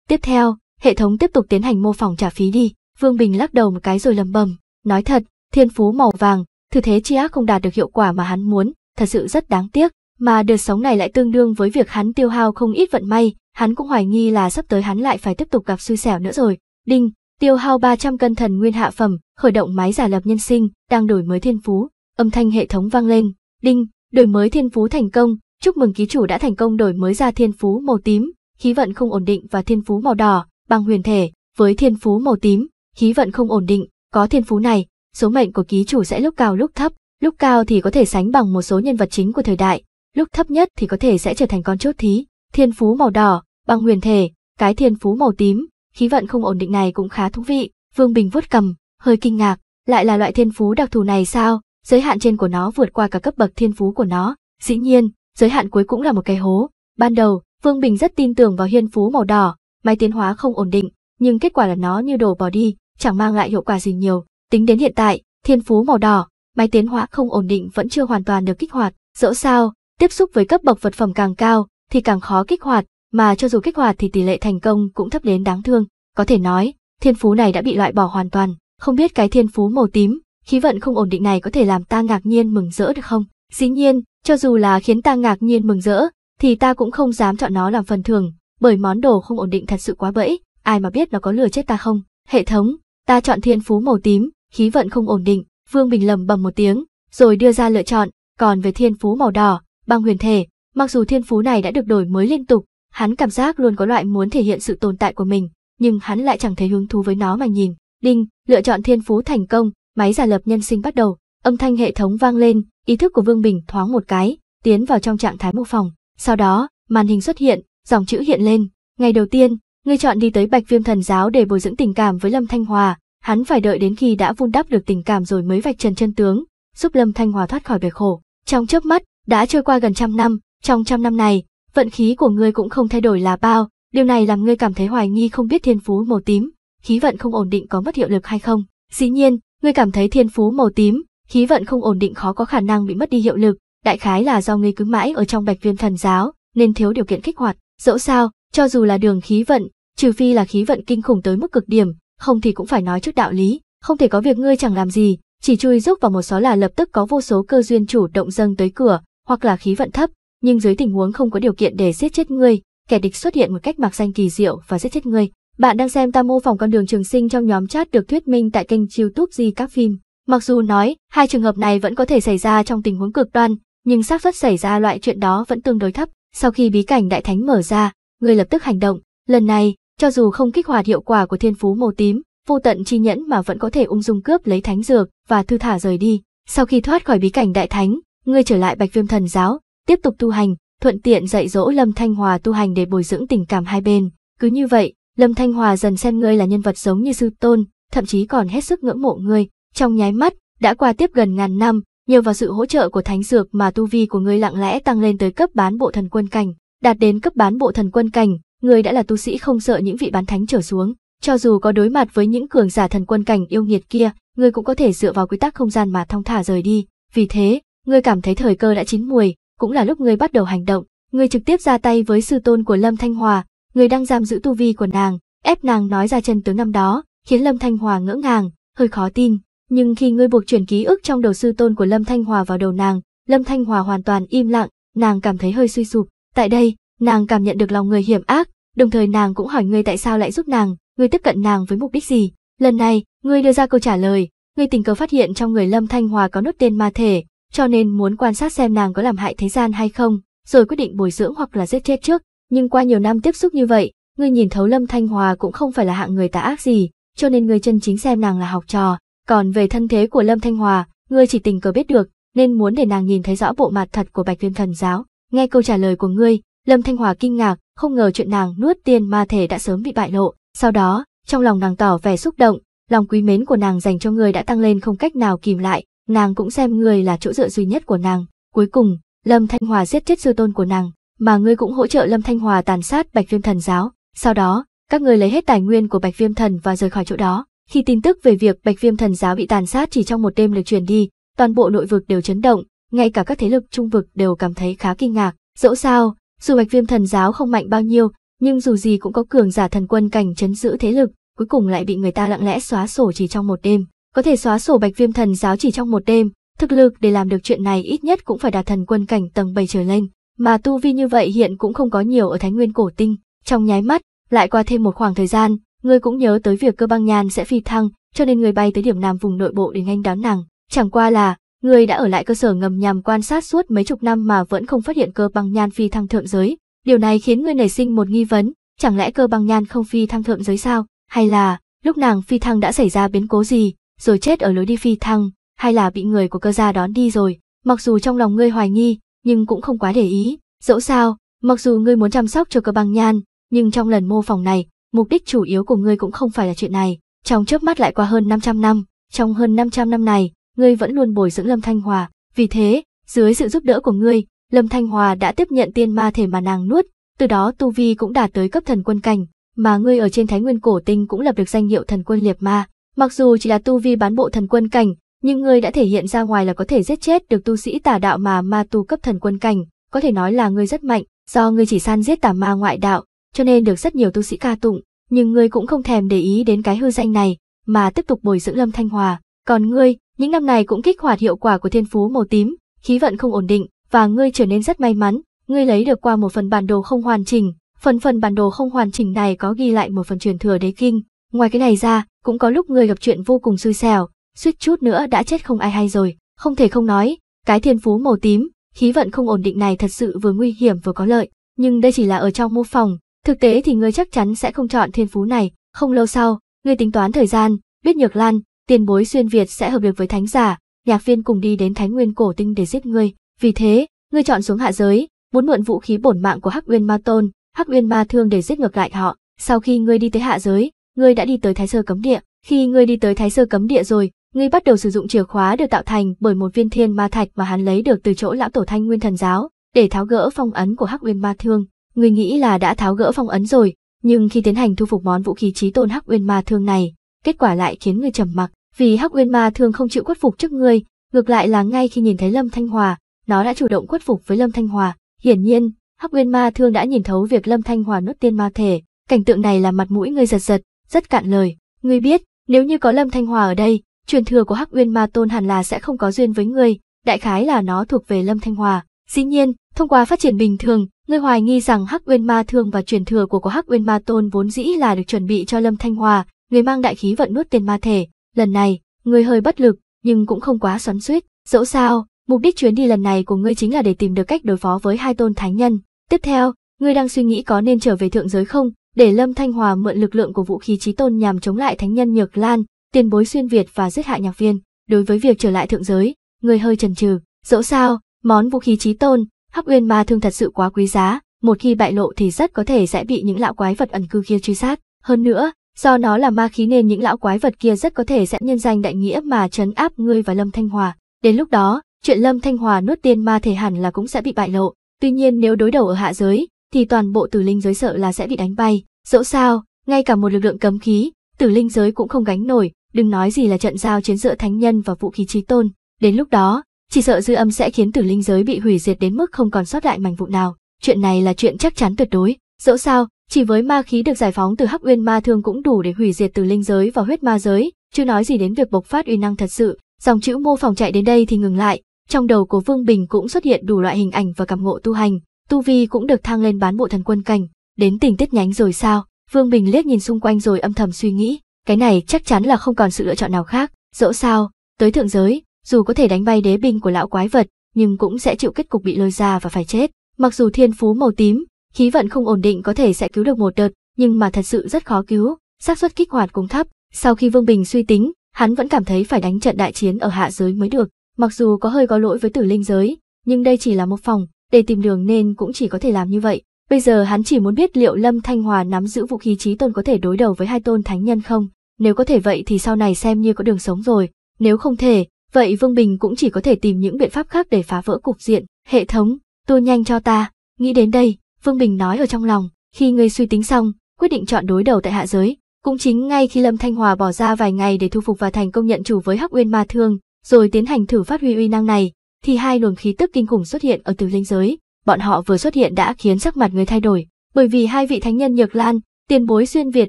Tiếp theo, hệ thống tiếp tục tiến hành mô phỏng trả phí đi. Vương Bình lắc đầu một cái rồi lầm bầm, nói thật, thiên phú màu vàng, thử thế chi ác không đạt được hiệu quả mà hắn muốn, thật sự rất đáng tiếc, mà đợt sóng này lại tương đương với việc hắn tiêu hao không ít vận may, hắn cũng hoài nghi là sắp tới hắn lại phải tiếp tục gặp xui xẻo nữa rồi. Đinh, tiêu hao 300 cân thần nguyên hạ phẩm, khởi động máy giả lập nhân sinh, đang đổi mới thiên phú, âm thanh hệ thống vang lên. Đinh, đổi mới thiên phú thành công, chúc mừng ký chủ đã thành công đổi mới ra thiên phú màu tím, khí vận không ổn định và thiên phú màu đỏ, băng huyền thể, với thiên phú màu tím, khí vận không ổn định, có thiên phú này, số mệnh của ký chủ sẽ lúc cao lúc thấp, lúc cao thì có thể sánh bằng một số nhân vật chính của thời đại, lúc thấp nhất thì có thể sẽ trở thành con chốt thí. Thiên phú màu đỏ, băng huyền thể, cái thiên phú màu tím, khí vận không ổn định này cũng khá thú vị. Vương Bình vuốt cầm, hơi kinh ngạc, lại là loại thiên phú đặc thù này sao? Giới hạn trên của nó vượt qua cả cấp bậc thiên phú của nó. Dĩ nhiên, giới hạn cuối cũng là một cái hố. Ban đầu, Vương Bình rất tin tưởng vào hiên phú màu đỏ, máy tiến hóa không ổn định, nhưng kết quả là nó như đồ bỏ đi, chẳng mang lại hiệu quả gì nhiều. Tính đến hiện tại, thiên phú màu đỏ, máy tiến hóa không ổn định vẫn chưa hoàn toàn được kích hoạt. Dẫu sao, tiếp xúc với cấp bậc vật phẩm càng cao thì càng khó kích hoạt, mà cho dù kích hoạt thì tỷ lệ thành công cũng thấp đến đáng thương. Có thể nói, thiên phú này đã bị loại bỏ hoàn toàn. Không biết cái thiên phú màu tím, khí vận không ổn định này có thể làm ta ngạc nhiên mừng rỡ được không? Dĩ nhiên, cho dù là khiến ta ngạc nhiên mừng rỡ, thì ta cũng không dám chọn nó làm phần thưởng, bởi món đồ không ổn định thật sự quá bẫy, ai mà biết nó có lừa chết ta không. Hệ thống, ta chọn thiên phú màu tím, khí vận không ổn định, Vương Bình lầm bầm một tiếng, rồi đưa ra lựa chọn, còn về thiên phú màu đỏ, băng huyền thể, mặc dù thiên phú này đã được đổi mới liên tục, hắn cảm giác luôn có loại muốn thể hiện sự tồn tại của mình, nhưng hắn lại chẳng thấy hứng thú với nó mà nhìn. Đinh, lựa chọn thiên phú thành công, máy giả lập nhân sinh bắt đầu, âm thanh hệ thống vang lên, ý thức của Vương Bình thoáng một cái, tiến vào trong trạng thái mô phỏng. Sau đó, màn hình xuất hiện, dòng chữ hiện lên. Ngày đầu tiên, ngươi chọn đi tới Bạch Viêm Thần Giáo để bồi dưỡng tình cảm với Lâm Thanh Hòa, hắn phải đợi đến khi đã vun đắp được tình cảm rồi mới vạch trần chân tướng, giúp Lâm Thanh Hòa thoát khỏi bể khổ. Trong chớp mắt, đã trôi qua gần trăm năm, trong trăm năm này, vận khí của ngươi cũng không thay đổi là bao, điều này làm ngươi cảm thấy hoài nghi không biết thiên phú màu tím, khí vận không ổn định có mất hiệu lực hay không. Dĩ nhiên, ngươi cảm thấy thiên phú màu tím, khí vận không ổn định khó có khả năng bị mất đi hiệu lực, đại khái là do ngươi cứ mãi ở trong Bạch Viêm Thần Giáo, nên thiếu điều kiện kích hoạt. Dẫu sao, cho dù là đường khí vận, trừ phi là khí vận kinh khủng tới mức cực điểm, không thì cũng phải nói trước đạo lý, không thể có việc ngươi chẳng làm gì, chỉ chui rúc vào một xó là lập tức có vô số cơ duyên chủ động dâng tới cửa, hoặc là khí vận thấp, nhưng dưới tình huống không có điều kiện để giết chết ngươi, kẻ địch xuất hiện một cách mặc danh kỳ diệu và giết chết ngươi. Bạn đang xem ta mô phỏng con đường trường sinh trong nhóm chat được thuyết minh tại kênh YouTube Di các phim. Mặc dù nói, hai trường hợp này vẫn có thể xảy ra trong tình huống cực đoan, nhưng xác suất xảy ra loại chuyện đó vẫn tương đối thấp. Sau khi bí cảnh đại thánh mở ra, ngươi lập tức hành động, lần này, cho dù không kích hoạt hiệu quả của thiên phú màu tím, vô tận chi nhẫn mà vẫn có thể ung dung cướp lấy thánh dược và thư thả rời đi. Sau khi thoát khỏi bí cảnh đại thánh, ngươi trở lại Bạch Viêm Thần giáo, tiếp tục tu hành, thuận tiện dạy dỗ Lâm Thanh Hòa tu hành để bồi dưỡng tình cảm hai bên. Cứ như vậy, Lâm Thanh Hòa dần xem ngươi là nhân vật giống như sư tôn, thậm chí còn hết sức ngưỡng mộ ngươi. Trong nháy mắt, đã qua tiếp gần ngàn năm, Nhờ vào sự hỗ trợ của thánh dược mà tu vi của ngươi lặng lẽ tăng lên tới cấp bán bộ thần quân cảnh, đạt đến cấp bán bộ thần quân cảnh, ngươi đã là tu sĩ không sợ những vị bán thánh trở xuống, cho dù có đối mặt với những cường giả thần quân cảnh yêu nghiệt kia, ngươi cũng có thể dựa vào quy tắc không gian mà thong thả rời đi. Vì thế, ngươi cảm thấy thời cơ đã chín mùi, cũng là lúc ngươi bắt đầu hành động, ngươi trực tiếp ra tay với sư tôn của Lâm Thanh Hòa, người đang giam giữ tu vi của nàng, ép nàng nói ra chân tướng năm đó, khiến Lâm Thanh Hòa ngỡ ngàng, hơi khó tin. Nhưng khi ngươi buộc chuyển ký ức trong đầu sư tôn của Lâm Thanh Hòa vào đầu nàng, Lâm Thanh Hòa hoàn toàn im lặng, nàng cảm thấy hơi suy sụp. Tại đây, nàng cảm nhận được lòng người hiểm ác, đồng thời nàng cũng hỏi ngươi tại sao lại giúp nàng, ngươi tiếp cận nàng với mục đích gì. Lần này, ngươi đưa ra câu trả lời, ngươi tình cờ phát hiện trong người Lâm Thanh Hòa có nốt tên ma thể, cho nên muốn quan sát xem nàng có làm hại thế gian hay không, rồi quyết định bồi dưỡng hoặc là giết chết trước. Nhưng qua nhiều năm tiếp xúc như vậy, ngươi nhìn thấu Lâm Thanh Hòa cũng không phải là hạng người tà ác gì, cho nên ngươi chân chính xem nàng là học trò, còn về thân thế của Lâm Thanh Hòa, ngươi chỉ tình cờ biết được, nên muốn để nàng nhìn thấy rõ bộ mặt thật của Bạch Viêm Thần Giáo. Nghe câu trả lời của ngươi, Lâm Thanh Hòa kinh ngạc, không ngờ chuyện nàng nuốt tiên ma thể đã sớm bị bại lộ. Sau đó, trong lòng nàng tỏ vẻ xúc động, lòng quý mến của nàng dành cho ngươi đã tăng lên không cách nào kìm lại, nàng cũng xem ngươi là chỗ dựa duy nhất của nàng. Cuối cùng, Lâm Thanh Hòa giết chết sư tôn của nàng, mà ngươi cũng hỗ trợ Lâm Thanh Hòa tàn sát Bạch Viêm Thần Giáo. Sau đó, các ngươi lấy hết tài nguyên của Bạch Viêm Thần và rời khỏi chỗ đó. Khi tin tức về việc Bạch Viêm thần giáo bị tàn sát chỉ trong một đêm được truyền đi, toàn bộ nội vực đều chấn động, ngay cả các thế lực trung vực đều cảm thấy khá kinh ngạc. Dẫu sao, dù Bạch Viêm thần giáo không mạnh bao nhiêu, nhưng dù gì cũng có cường giả thần quân cảnh chấn giữ thế lực, cuối cùng lại bị người ta lặng lẽ xóa sổ chỉ trong một đêm. Có thể xóa sổ Bạch Viêm thần giáo chỉ trong một đêm, thực lực để làm được chuyện này ít nhất cũng phải đạt thần quân cảnh tầng 7 trở lên, mà tu vi như vậy hiện cũng không có nhiều ở Thái Nguyên cổ tinh. Trong nháy mắt, lại qua thêm một khoảng thời gian, Ngươi cũng nhớ tới việc cơ băng nhan sẽ phi thăng, cho nên người bay tới điểm nằm vùng nội bộ để nghênh đón nàng. Chẳng qua là, người đã ở lại cơ sở ngầm nhằm quan sát suốt mấy chục năm mà vẫn không phát hiện cơ băng nhan phi thăng thượng giới. Điều này khiến người nảy sinh một nghi vấn, chẳng lẽ cơ băng nhan không phi thăng thượng giới sao? Hay là, lúc nàng phi thăng đã xảy ra biến cố gì, rồi chết ở lối đi phi thăng, hay là bị người của cơ gia đón đi rồi? Mặc dù trong lòng ngươi hoài nghi, nhưng cũng không quá để ý. Dẫu sao, mặc dù ngươi muốn chăm sóc cho cơ băng nhan, nhưng trong lần mô phỏng này, mục đích chủ yếu của ngươi cũng không phải là chuyện này. Trong chớp mắt lại qua hơn 500 năm, trong hơn 500 năm này, ngươi vẫn luôn bồi dưỡng Lâm Thanh Hòa, vì thế, dưới sự giúp đỡ của ngươi, Lâm Thanh Hòa đã tiếp nhận tiên ma thể mà nàng nuốt, từ đó tu vi cũng đạt tới cấp thần quân cảnh, mà ngươi ở trên Thái Nguyên cổ tinh cũng lập được danh hiệu thần quân liệt ma. Mặc dù chỉ là tu vi bán bộ thần quân cảnh, nhưng ngươi đã thể hiện ra ngoài là có thể giết chết được tu sĩ tà đạo mà ma tu cấp thần quân cảnh, có thể nói là ngươi rất mạnh, do ngươi chỉ san giết tà ma ngoại đạo, cho nên được rất nhiều tu sĩ ca tụng, nhưng ngươi cũng không thèm để ý đến cái hư danh này, mà tiếp tục bồi dưỡng Lâm Thanh Hòa. Còn ngươi, những năm này cũng kích hoạt hiệu quả của thiên phú màu tím, khí vận không ổn định, và ngươi trở nên rất may mắn, ngươi lấy được qua một phần bản đồ không hoàn chỉnh, phần phần bản đồ không hoàn chỉnh này có ghi lại một phần truyền thừa đế kinh. Ngoài cái này ra, cũng có lúc ngươi gặp chuyện vô cùng xui xẻo, suýt chút nữa đã chết không ai hay rồi, không thể không nói, cái thiên phú màu tím, khí vận không ổn định này thật sự vừa nguy hiểm vừa có lợi, nhưng đây chỉ là ở trong mô phòng, Thực tế thì ngươi chắc chắn sẽ không chọn thiên phú này, không lâu sau, ngươi tính toán thời gian, biết Nhược Lan, tiền bối xuyên Việt sẽ hợp lực với thánh giả, nhạc viên cùng đi đến Thánh Nguyên cổ tinh để giết ngươi, vì thế, ngươi chọn xuống hạ giới, muốn mượn vũ khí bổn mạng của Hắc Nguyên Ma Tôn, Hắc Nguyên Ma Thương để giết ngược lại họ. Sau khi ngươi đi tới hạ giới, ngươi đã đi tới Thái Sơ Cấm Địa, khi ngươi đi tới Thái Sơ Cấm Địa rồi, ngươi bắt đầu sử dụng chìa khóa được tạo thành bởi một viên thiên ma thạch mà hắn lấy được từ chỗ lão tổ Thanh Nguyên thần giáo, để tháo gỡ phong ấn của Hắc Nguyên Ma Thương, người nghĩ là đã tháo gỡ phong ấn rồi, nhưng khi tiến hành thu phục món vũ khí trí tôn Hắc Uyên Ma Thương này, kết quả lại khiến người trầm mặc, vì Hắc Uyên Ma Thương không chịu khuất phục trước ngươi, ngược lại là ngay khi nhìn thấy Lâm Thanh Hòa, nó đã chủ động khuất phục với Lâm Thanh Hòa, hiển nhiên, Hắc Uyên Ma Thương đã nhìn thấu việc Lâm Thanh Hòa nuốt tiên ma thể, cảnh tượng này là mặt mũi ngươi giật giật, rất cạn lời, ngươi biết, nếu như có Lâm Thanh Hòa ở đây, truyền thừa của Hắc Uyên Ma Tôn hẳn là sẽ không có duyên với ngươi, đại khái là nó thuộc về Lâm Thanh Hòa. Dĩ nhiên, thông qua phát triển bình thường, Ngươi hoài nghi rằng Hắc Uyên Ma Thương và truyền thừa của của Hắc Uyên Ma Tôn vốn dĩ là được chuẩn bị cho Lâm Thanh Hòa, người mang đại khí vận nuốt tiền ma thể, lần này, ngươi hơi bất lực, nhưng cũng không quá xoắn xuýt, dẫu sao, mục đích chuyến đi lần này của ngươi chính là để tìm được cách đối phó với hai tôn thánh nhân. Tiếp theo, ngươi đang suy nghĩ có nên trở về thượng giới không, để Lâm Thanh Hòa mượn lực lượng của vũ khí chí tôn nhằm chống lại thánh nhân Nhược Lan, tiền bối xuyên Việt và giết hại nhạc viên. Đối với việc trở lại thượng giới, ngươi hơi chần chừ, dẫu sao, món vũ khí chí tôn hắc uyên ma thương thật sự quá quý giá, một khi bại lộ thì rất có thể sẽ bị những lão quái vật ẩn cư kia truy sát. Hơn nữa, do nó là ma khí nên những lão quái vật kia rất có thể sẽ nhân danh đại nghĩa mà trấn áp ngươi và Lâm Thanh Hòa. Đến lúc đó, chuyện Lâm Thanh Hòa nuốt tiên ma thể hẳn là cũng sẽ bị bại lộ. Tuy nhiên nếu đối đầu ở hạ giới, thì toàn bộ tử linh giới sợ là sẽ bị đánh bay. Dẫu sao, ngay cả một lực lượng cấm khí, tử linh giới cũng không gánh nổi, đừng nói gì là trận giao chiến giữa thánh nhân và vũ khí trí tôn. Đến lúc đó, chỉ sợ dư âm sẽ khiến tử linh giới bị hủy diệt đến mức không còn sót lại mảnh vụn nào. Chuyện này là chuyện chắc chắn tuyệt đối, dẫu sao, chỉ với ma khí được giải phóng từ Hắc Uyên Ma Thương cũng đủ để hủy diệt tử linh giới và huyết ma giới, chứ nói gì đến việc bộc phát uy năng thật sự. Dòng chữ mô phỏng chạy đến đây thì ngừng lại, trong đầu của Vương Bình cũng xuất hiện đủ loại hình ảnh và cảm ngộ tu hành, tu vi cũng được thăng lên bán bộ thần quân cảnh, đến tình tiết nhánh rồi sao? Vương Bình liếc nhìn xung quanh rồi âm thầm suy nghĩ, cái này chắc chắn là không còn sự lựa chọn nào khác, dẫu sao, tới thượng giới, dù có thể đánh bay đế binh của lão quái vật, nhưng cũng sẽ chịu kết cục bị lôi ra và phải chết. Mặc dù thiên phú màu tím, khí vận không ổn định có thể sẽ cứu được một đợt, nhưng mà thật sự rất khó cứu, xác suất kích hoạt cũng thấp. Sau khi Vương Bình suy tính, hắn vẫn cảm thấy phải đánh trận đại chiến ở hạ giới mới được, mặc dù có hơi có lỗi với tử linh giới, nhưng đây chỉ là một phòng, để tìm đường nên cũng chỉ có thể làm như vậy. Bây giờ hắn chỉ muốn biết liệu Lâm Thanh Hòa nắm giữ vũ khí trí tôn có thể đối đầu với hai tôn thánh nhân không, nếu có thể vậy thì sau này xem như có đường sống rồi, nếu không thể, Vậy Vương Bình cũng chỉ có thể tìm những biện pháp khác để phá vỡ cục diện. Hệ thống, tua nhanh cho ta. Nghĩ đến đây, Vương Bình nói ở trong lòng, khi ngươi suy tính xong, quyết định chọn đối đầu tại hạ giới. Cũng chính ngay khi Lâm Thanh Hòa bỏ ra vài ngày để thu phục và thành công nhận chủ với Hắc Uyên Ma Thương, rồi tiến hành thử phát huy uy năng này, thì hai luồng khí tức kinh khủng xuất hiện ở từ linh giới. Bọn họ vừa xuất hiện đã khiến sắc mặt người thay đổi, bởi vì hai vị thánh nhân Nhược Lan, tiền bối xuyên Việt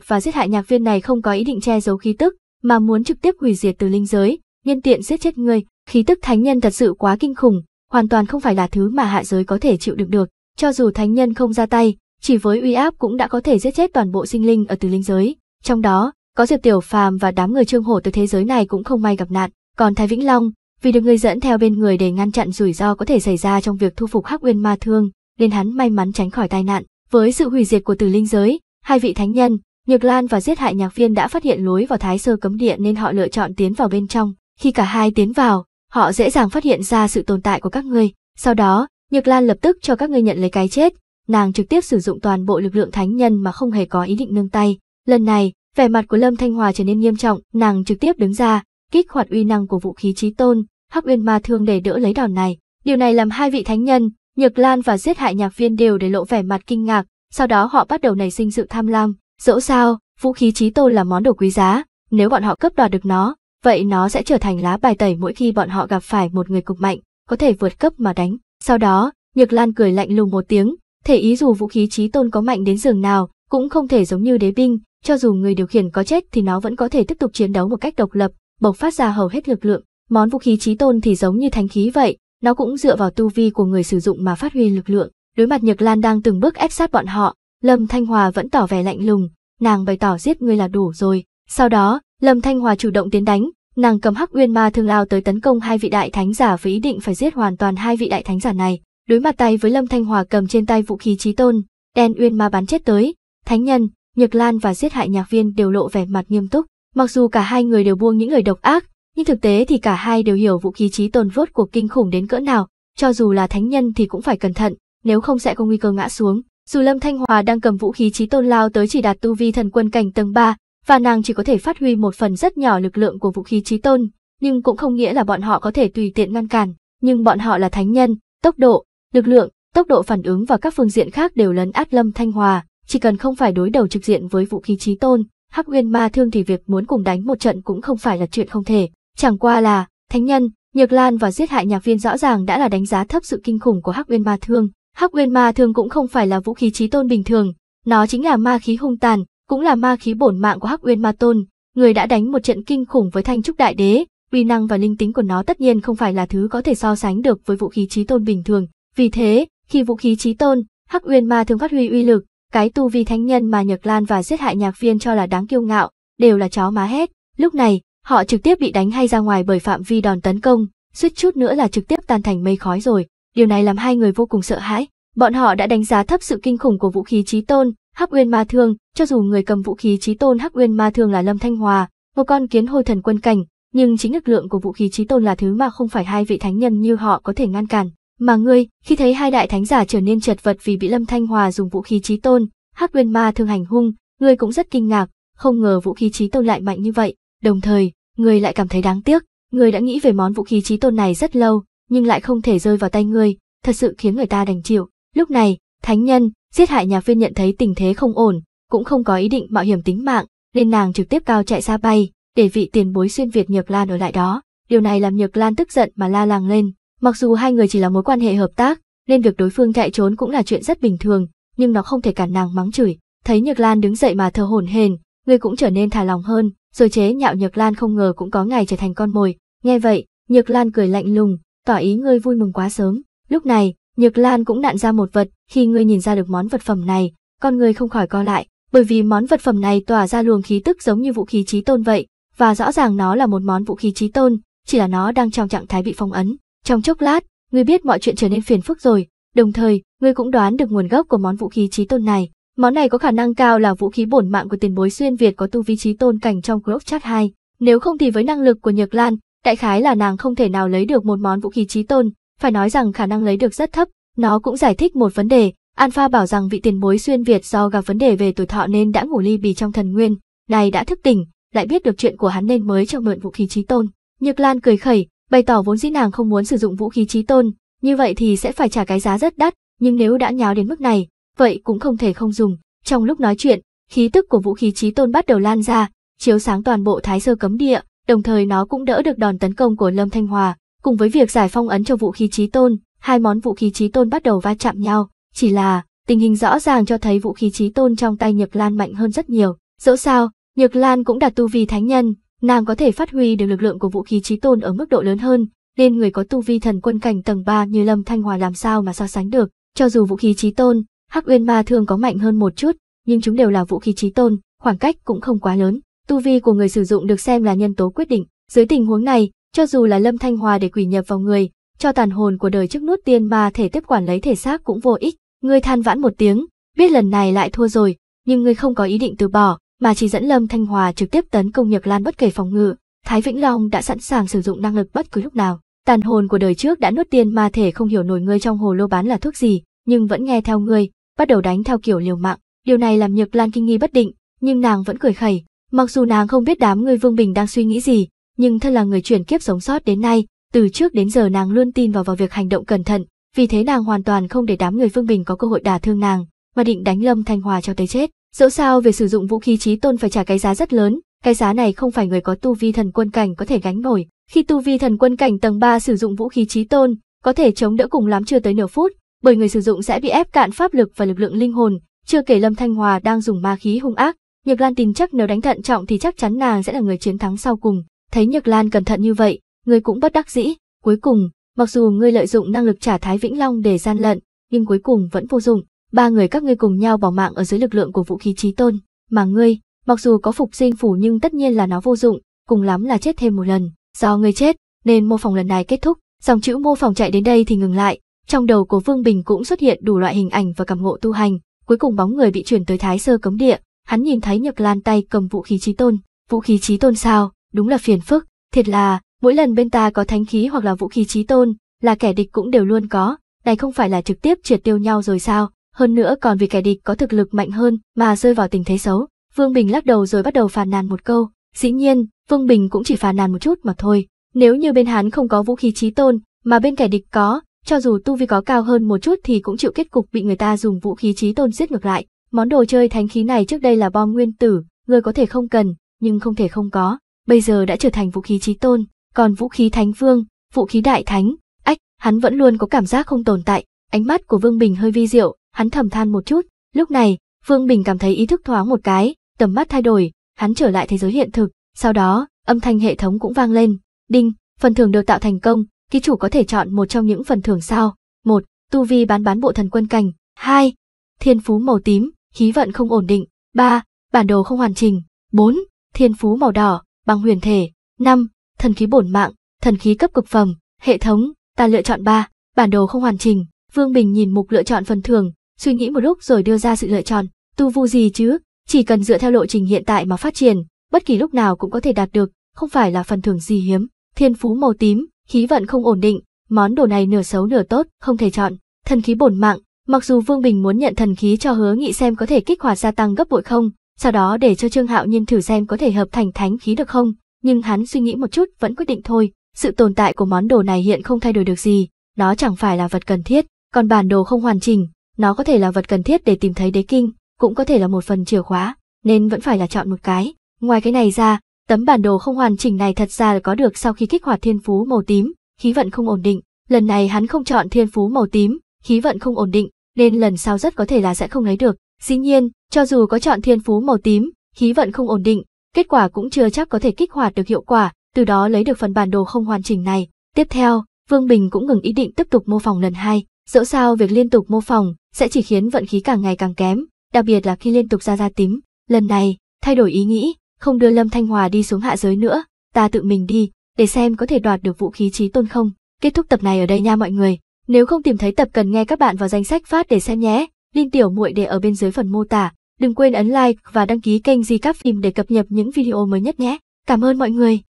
và giết hại nhạc viên này không có ý định che giấu khí tức, mà muốn trực tiếp hủy diệt từ linh giới, nhân tiện giết chết ngươi, khí tức thánh nhân thật sự quá kinh khủng, hoàn toàn không phải là thứ mà hạ giới có thể chịu đựng được, cho dù thánh nhân không ra tay, chỉ với uy áp cũng đã có thể giết chết toàn bộ sinh linh ở từ linh giới, trong đó, có Diệp Tiểu Phàm và đám người Trương Hổ từ thế giới này cũng không may gặp nạn, còn Thái Vĩnh Long, vì được người dẫn theo bên người để ngăn chặn rủi ro có thể xảy ra trong việc thu phục Hắc Uyên Ma Thương, nên hắn may mắn tránh khỏi tai nạn. Với sự hủy diệt của Từ Linh giới, hai vị thánh nhân, Nhược Lan và giết hại nhạc viên đã phát hiện lối vào Thái Sơ cấm điện nên họ lựa chọn tiến vào bên trong, khi cả hai tiến vào, họ dễ dàng phát hiện ra sự tồn tại của các ngươi. Sau đó, Nhược Lan lập tức cho các ngươi nhận lấy cái chết. Nàng trực tiếp sử dụng toàn bộ lực lượng thánh nhân mà không hề có ý định nương tay. Lần này, vẻ mặt của Lâm Thanh Hòa trở nên nghiêm trọng, nàng trực tiếp đứng ra, kích hoạt uy năng của vũ khí trí tôn, Hắc Uyên Ma Thương để đỡ lấy đòn này. Điều này làm hai vị thánh nhân, Nhược Lan và giết hại nhạc viên đều để lộ vẻ mặt kinh ngạc, sau đó họ bắt đầu nảy sinh sự tham lam. Dẫu sao, vũ khí trí tôn là món đồ quý giá, nếu bọn họ cướp đoạt được nó, vậy nó sẽ trở thành lá bài tẩy mỗi khi bọn họ gặp phải một người cực mạnh, có thể vượt cấp mà đánh. Sau đó, Nhược Lan cười lạnh lùng một tiếng, thể ý dù vũ khí trí tôn có mạnh đến giường nào, cũng không thể giống như đế binh, cho dù người điều khiển có chết thì nó vẫn có thể tiếp tục chiến đấu một cách độc lập, bộc phát ra hầu hết lực lượng. Món vũ khí trí tôn thì giống như thánh khí vậy, nó cũng dựa vào tu vi của người sử dụng mà phát huy lực lượng. Đối mặt Nhược Lan đang từng bước ép sát bọn họ, Lâm Thanh Hòa vẫn tỏ vẻ lạnh lùng, nàng bày tỏ giết ngươi là đủ rồi. Sau đó, Lâm Thanh Hòa chủ động tiến đánh, nàng cầm Hắc Uyên Ma Thương lao tới tấn công hai vị đại thánh giả với ý định phải giết hoàn toàn hai vị đại thánh giả này. Đối mặt tay với Lâm Thanh Hòa cầm trên tay vũ khí chí tôn, đen Uyên Ma bắn chết tới, thánh nhân, Nhược Lan và giết hại nhạc viên đều lộ vẻ mặt nghiêm túc, mặc dù cả hai người đều buông những người độc ác, nhưng thực tế thì cả hai đều hiểu vũ khí chí tôn vốt của kinh khủng đến cỡ nào, cho dù là thánh nhân thì cũng phải cẩn thận, nếu không sẽ có nguy cơ ngã xuống. Dù Lâm Thanh Hòa đang cầm vũ khí chí tôn lao tới chỉ đạt tu vi thần quân cảnh tầng 3, và nàng chỉ có thể phát huy một phần rất nhỏ lực lượng của vũ khí trí tôn, nhưng cũng không nghĩa là bọn họ có thể tùy tiện ngăn cản, nhưng bọn họ là thánh nhân, tốc độ, lực lượng, tốc độ phản ứng và các phương diện khác đều lấn át Lâm Thanh Hòa, chỉ cần không phải đối đầu trực diện với vũ khí trí tôn, Hắc uyên Ma Thương thì việc muốn cùng đánh một trận cũng không phải là chuyện không thể, chẳng qua là, thánh nhân, Nhược Lan và giết hại nhạc viên rõ ràng đã là đánh giá thấp sự kinh khủng của Hắc uyên Ma Thương. Hắc uyên Ma Thương cũng không phải là vũ khí trí tôn bình thường, nó chính là ma khí hung tàn, cũng là ma khí bổn mạng của Hắc Uyên Ma Tôn, người đã đánh một trận kinh khủng với Thanh Trúc Đại Đế, uy năng và linh tính của nó tất nhiên không phải là thứ có thể so sánh được với vũ khí chí tôn bình thường, vì thế, khi vũ khí chí tôn, Hắc Uyên Ma thường phát huy uy lực, cái tu vi thánh nhân mà Nhược Lan và giết hại nhạc viên cho là đáng kiêu ngạo, đều là chó má hết, lúc này, họ trực tiếp bị đánh hay ra ngoài bởi phạm vi đòn tấn công, suýt chút nữa là trực tiếp tan thành mây khói rồi, điều này làm hai người vô cùng sợ hãi. Bọn họ đã đánh giá thấp sự kinh khủng của vũ khí chí tôn, Hắc Uyên Ma Thương, cho dù người cầm vũ khí chí tôn Hắc Uyên Ma Thương là Lâm Thanh Hòa, một con kiến hôi thần quân cảnh, nhưng chính lực lượng của vũ khí chí tôn là thứ mà không phải hai vị thánh nhân như họ có thể ngăn cản. Mà ngươi, khi thấy hai đại thánh giả trở nên chật vật vì bị Lâm Thanh Hòa dùng vũ khí chí tôn, Hắc Uyên Ma Thương hành hung, ngươi cũng rất kinh ngạc, không ngờ vũ khí chí tôn lại mạnh như vậy, đồng thời, ngươi lại cảm thấy đáng tiếc, ngươi đã nghĩ về món vũ khí chí tôn này rất lâu, nhưng lại không thể rơi vào tay ngươi, thật sự khiến người ta đành chịu. Lúc này, thánh nhân, Giết hại nhà phiên nhận thấy tình thế không ổn, cũng không có ý định mạo hiểm tính mạng, nên nàng trực tiếp cao chạy xa bay, để vị tiền bối xuyên Việt Nhược Lan ở lại đó. Điều này làm Nhược Lan tức giận mà la làng lên. Mặc dù hai người chỉ là mối quan hệ hợp tác, nên việc đối phương chạy trốn cũng là chuyện rất bình thường, nhưng nó không thể cản nàng mắng chửi. Thấy Nhược Lan đứng dậy mà thờ hồn hển, người cũng trở nên thả lòng hơn, rồi chế nhạo Nhược Lan không ngờ cũng có ngày trở thành con mồi. Nghe vậy, Nhược Lan cười lạnh lùng, tỏ ý ngươi vui mừng quá sớm. Lúc này, Nhược Lan cũng nặn ra một vật, khi ngươi nhìn ra được món vật phẩm này, con người không khỏi co lại, bởi vì món vật phẩm này tỏa ra luồng khí tức giống như vũ khí chí tôn vậy, và rõ ràng nó là một món vũ khí chí tôn, chỉ là nó đang trong trạng thái bị phong ấn. Trong chốc lát, ngươi biết mọi chuyện trở nên phiền phức rồi, đồng thời, ngươi cũng đoán được nguồn gốc của món vũ khí chí tôn này. Món này có khả năng cao là vũ khí bổn mạng của tiền bối xuyên Việt có tu vi chí tôn cảnh trong Grok Chat 2, nếu không thì với năng lực của Nhược Lan, đại khái là nàng không thể nào lấy được một món vũ khí chí tôn, phải nói rằng khả năng lấy được rất thấp, nó cũng giải thích một vấn đề, Alpha bảo rằng vị tiền bối xuyên Việt do gặp vấn đề về tuổi thọ nên đã ngủ ly bì trong thần nguyên, này đã thức tỉnh, lại biết được chuyện của hắn nên mới cho mượn vũ khí trí tôn. Nhược Lan cười khẩy, bày tỏ vốn dĩ nàng không muốn sử dụng vũ khí trí tôn, như vậy thì sẽ phải trả cái giá rất đắt, nhưng nếu đã nháo đến mức này, vậy cũng không thể không dùng. Trong lúc nói chuyện, khí tức của vũ khí trí tôn bắt đầu lan ra, chiếu sáng toàn bộ thái sơ cấm địa, đồng thời nó cũng đỡ được đòn tấn công của Lâm Thanh Hòa, Cùng với việc giải phong ấn cho vũ khí trí tôn, hai món vũ khí trí tôn bắt đầu va chạm nhau, chỉ là tình hình rõ ràng cho thấy vũ khí trí tôn trong tay Nhược Lan mạnh hơn rất nhiều. Dẫu sao, Nhược Lan cũng đạt tu vi thánh nhân, nàng có thể phát huy được lực lượng của vũ khí trí tôn ở mức độ lớn hơn, nên người có tu vi thần quân cảnh tầng 3 như Lâm Thanh Hòa làm sao mà so sánh được. Cho dù vũ khí trí tôn, Hắc Uyên Ma thường có mạnh hơn một chút, nhưng chúng đều là vũ khí trí tôn, khoảng cách cũng không quá lớn. Tu vi của người sử dụng được xem là nhân tố quyết định. Dưới tình huống này, cho dù là Lâm Thanh Hòa để quỷ nhập vào người, cho tàn hồn của đời trước nuốt tiên ma thể tiếp quản lấy thể xác cũng vô ích. Ngươi than vãn một tiếng, biết lần này lại thua rồi, nhưng ngươi không có ý định từ bỏ, mà chỉ dẫn Lâm Thanh Hòa trực tiếp tấn công Nhược Lan bất kể phòng ngự. Thái Vĩnh Long đã sẵn sàng sử dụng năng lực bất cứ lúc nào. Tàn hồn của đời trước đã nuốt tiên ma thể không hiểu nổi ngươi trong hồ lô bán là thuốc gì, nhưng vẫn nghe theo ngươi, bắt đầu đánh theo kiểu liều mạng. Điều này làm Nhược Lan kinh nghi bất định, nhưng nàng vẫn cười khẩy. Mặc dù nàng không biết đám người Vương Bình đang suy nghĩ gì, nhưng thân là người chuyển kiếp sống sót đến nay, từ trước đến giờ nàng luôn tin vào vào việc hành động cẩn thận, vì thế nàng hoàn toàn không để đám người phương Bình có cơ hội đả thương nàng, mà định đánh Lâm Thanh Hòa cho tới chết. Dẫu sao việc sử dụng vũ khí chí tôn phải trả cái giá rất lớn, cái giá này không phải người có tu vi thần quân cảnh có thể gánh nổi. Khi tu vi thần quân cảnh tầng 3 sử dụng vũ khí chí tôn, có thể chống đỡ cùng lắm chưa tới nửa phút, bởi người sử dụng sẽ bị ép cạn pháp lực và lực lượng linh hồn, chưa kể Lâm Thanh Hòa đang dùng ma khí hung ác, Nhược Lan tin chắc nếu đánh thận trọng thì chắc chắn nàng sẽ là người chiến thắng sau cùng. Thấy Nhược Lan cẩn thận như vậy, ngươi cũng bất đắc dĩ, cuối cùng, mặc dù ngươi lợi dụng năng lực trả Thái Vĩnh Long để gian lận, nhưng cuối cùng vẫn vô dụng, ba người các ngươi cùng nhau bỏ mạng ở dưới lực lượng của vũ khí trí tôn, mà ngươi, mặc dù có phục sinh phủ nhưng tất nhiên là nó vô dụng, cùng lắm là chết thêm một lần, do ngươi chết, nên mô phỏng lần này kết thúc, dòng chữ mô phỏng chạy đến đây thì ngừng lại, trong đầu của Vương Bình cũng xuất hiện đủ loại hình ảnh và cảm ngộ tu hành, cuối cùng bóng người bị chuyển tới Thái Sơ cấm địa, hắn nhìn thấy Nhược Lan tay cầm vũ khí chí tôn, vũ khí chí tôn sao? đúng là phiền phức, thiệt là, mỗi lần bên ta có thánh khí hoặc là vũ khí trí tôn, là kẻ địch cũng đều luôn có, này không phải là trực tiếp triệt tiêu nhau rồi sao, hơn nữa còn vì kẻ địch có thực lực mạnh hơn mà rơi vào tình thế xấu. Vương Bình lắc đầu rồi bắt đầu phàn nàn một câu, dĩ nhiên, Vương Bình cũng chỉ phàn nàn một chút mà thôi, nếu như bên hắn không có vũ khí trí tôn, mà bên kẻ địch có, cho dù tu vi có cao hơn một chút thì cũng chịu kết cục bị người ta dùng vũ khí trí tôn giết ngược lại. Món đồ chơi thánh khí này trước đây là bom nguyên tử, người có thể không cần, nhưng không thể không có bây giờ đã trở thành vũ khí trí tôn, còn vũ khí thánh vương, vũ khí đại thánh, ách, hắn vẫn luôn có cảm giác không tồn tại, ánh mắt của Vương Bình hơi vi diệu, hắn thầm than một chút, lúc này, Vương Bình cảm thấy ý thức thoáng một cái, tầm mắt thay đổi, hắn trở lại thế giới hiện thực, sau đó, âm thanh hệ thống cũng vang lên, đinh, phần thưởng được tạo thành công, ký chủ có thể chọn một trong những phần thưởng sau, một, tu vi bán bán bộ thần quân cảnh, hai, thiên phú màu tím, khí vận không ổn định, ba, bản đồ không hoàn chỉnh, bốn, thiên phú màu đỏ, băng huyền thể. 5. Thần khí bổn mạng, thần khí cấp cực phẩm, hệ thống, ta lựa chọn 3, bản đồ không hoàn chỉnh. Vương Bình nhìn mục lựa chọn phần thưởng, suy nghĩ một lúc rồi đưa ra sự lựa chọn, tu vu gì chứ, chỉ cần dựa theo lộ trình hiện tại mà phát triển, bất kỳ lúc nào cũng có thể đạt được, không phải là phần thưởng gì hiếm. Thiên phú màu tím, khí vận không ổn định, món đồ này nửa xấu nửa tốt, không thể chọn. Thần khí bổn mạng, mặc dù Vương Bình muốn nhận thần khí cho Hứa Nghị xem có thể kích hoạt gia tăng gấp bội không, sau đó để cho Trương Hạo Nhiên thử xem có thể hợp thành thánh khí được không, nhưng hắn suy nghĩ một chút vẫn quyết định thôi, sự tồn tại của món đồ này hiện không thay đổi được gì, nó chẳng phải là vật cần thiết, còn bản đồ không hoàn chỉnh, nó có thể là vật cần thiết để tìm thấy đế kinh, cũng có thể là một phần chìa khóa, nên vẫn phải là chọn một cái. Ngoài cái này ra, tấm bản đồ không hoàn chỉnh này thật ra là có được sau khi kích hoạt thiên phú màu tím, khí vận không ổn định, lần này hắn không chọn thiên phú màu tím, khí vận không ổn định, nên lần sau rất có thể là sẽ không lấy được, Dĩ nhiên, cho dù có chọn thiên phú màu tím, khí vận không ổn định, kết quả cũng chưa chắc có thể kích hoạt được hiệu quả, từ đó lấy được phần bản đồ không hoàn chỉnh này. Tiếp theo, Vương Bình cũng ngừng ý định tiếp tục mô phỏng lần hai, dẫu sao việc liên tục mô phỏng sẽ chỉ khiến vận khí càng ngày càng kém, đặc biệt là khi liên tục ra ra tím. Lần này, thay đổi ý nghĩ, không đưa Lâm Thanh Hòa đi xuống hạ giới nữa, ta tự mình đi, để xem có thể đoạt được vũ khí trí tôn không. Kết thúc tập này ở đây nha mọi người. Nếu không tìm thấy tập cần nghe các bạn vào danh sách phát để xem nhé. Link tiểu muội để ở bên dưới phần mô tả. Đừng quên ấn like và đăng ký kênh Di Cáp Phim để cập nhật những video mới nhất nhé. Cảm ơn mọi người.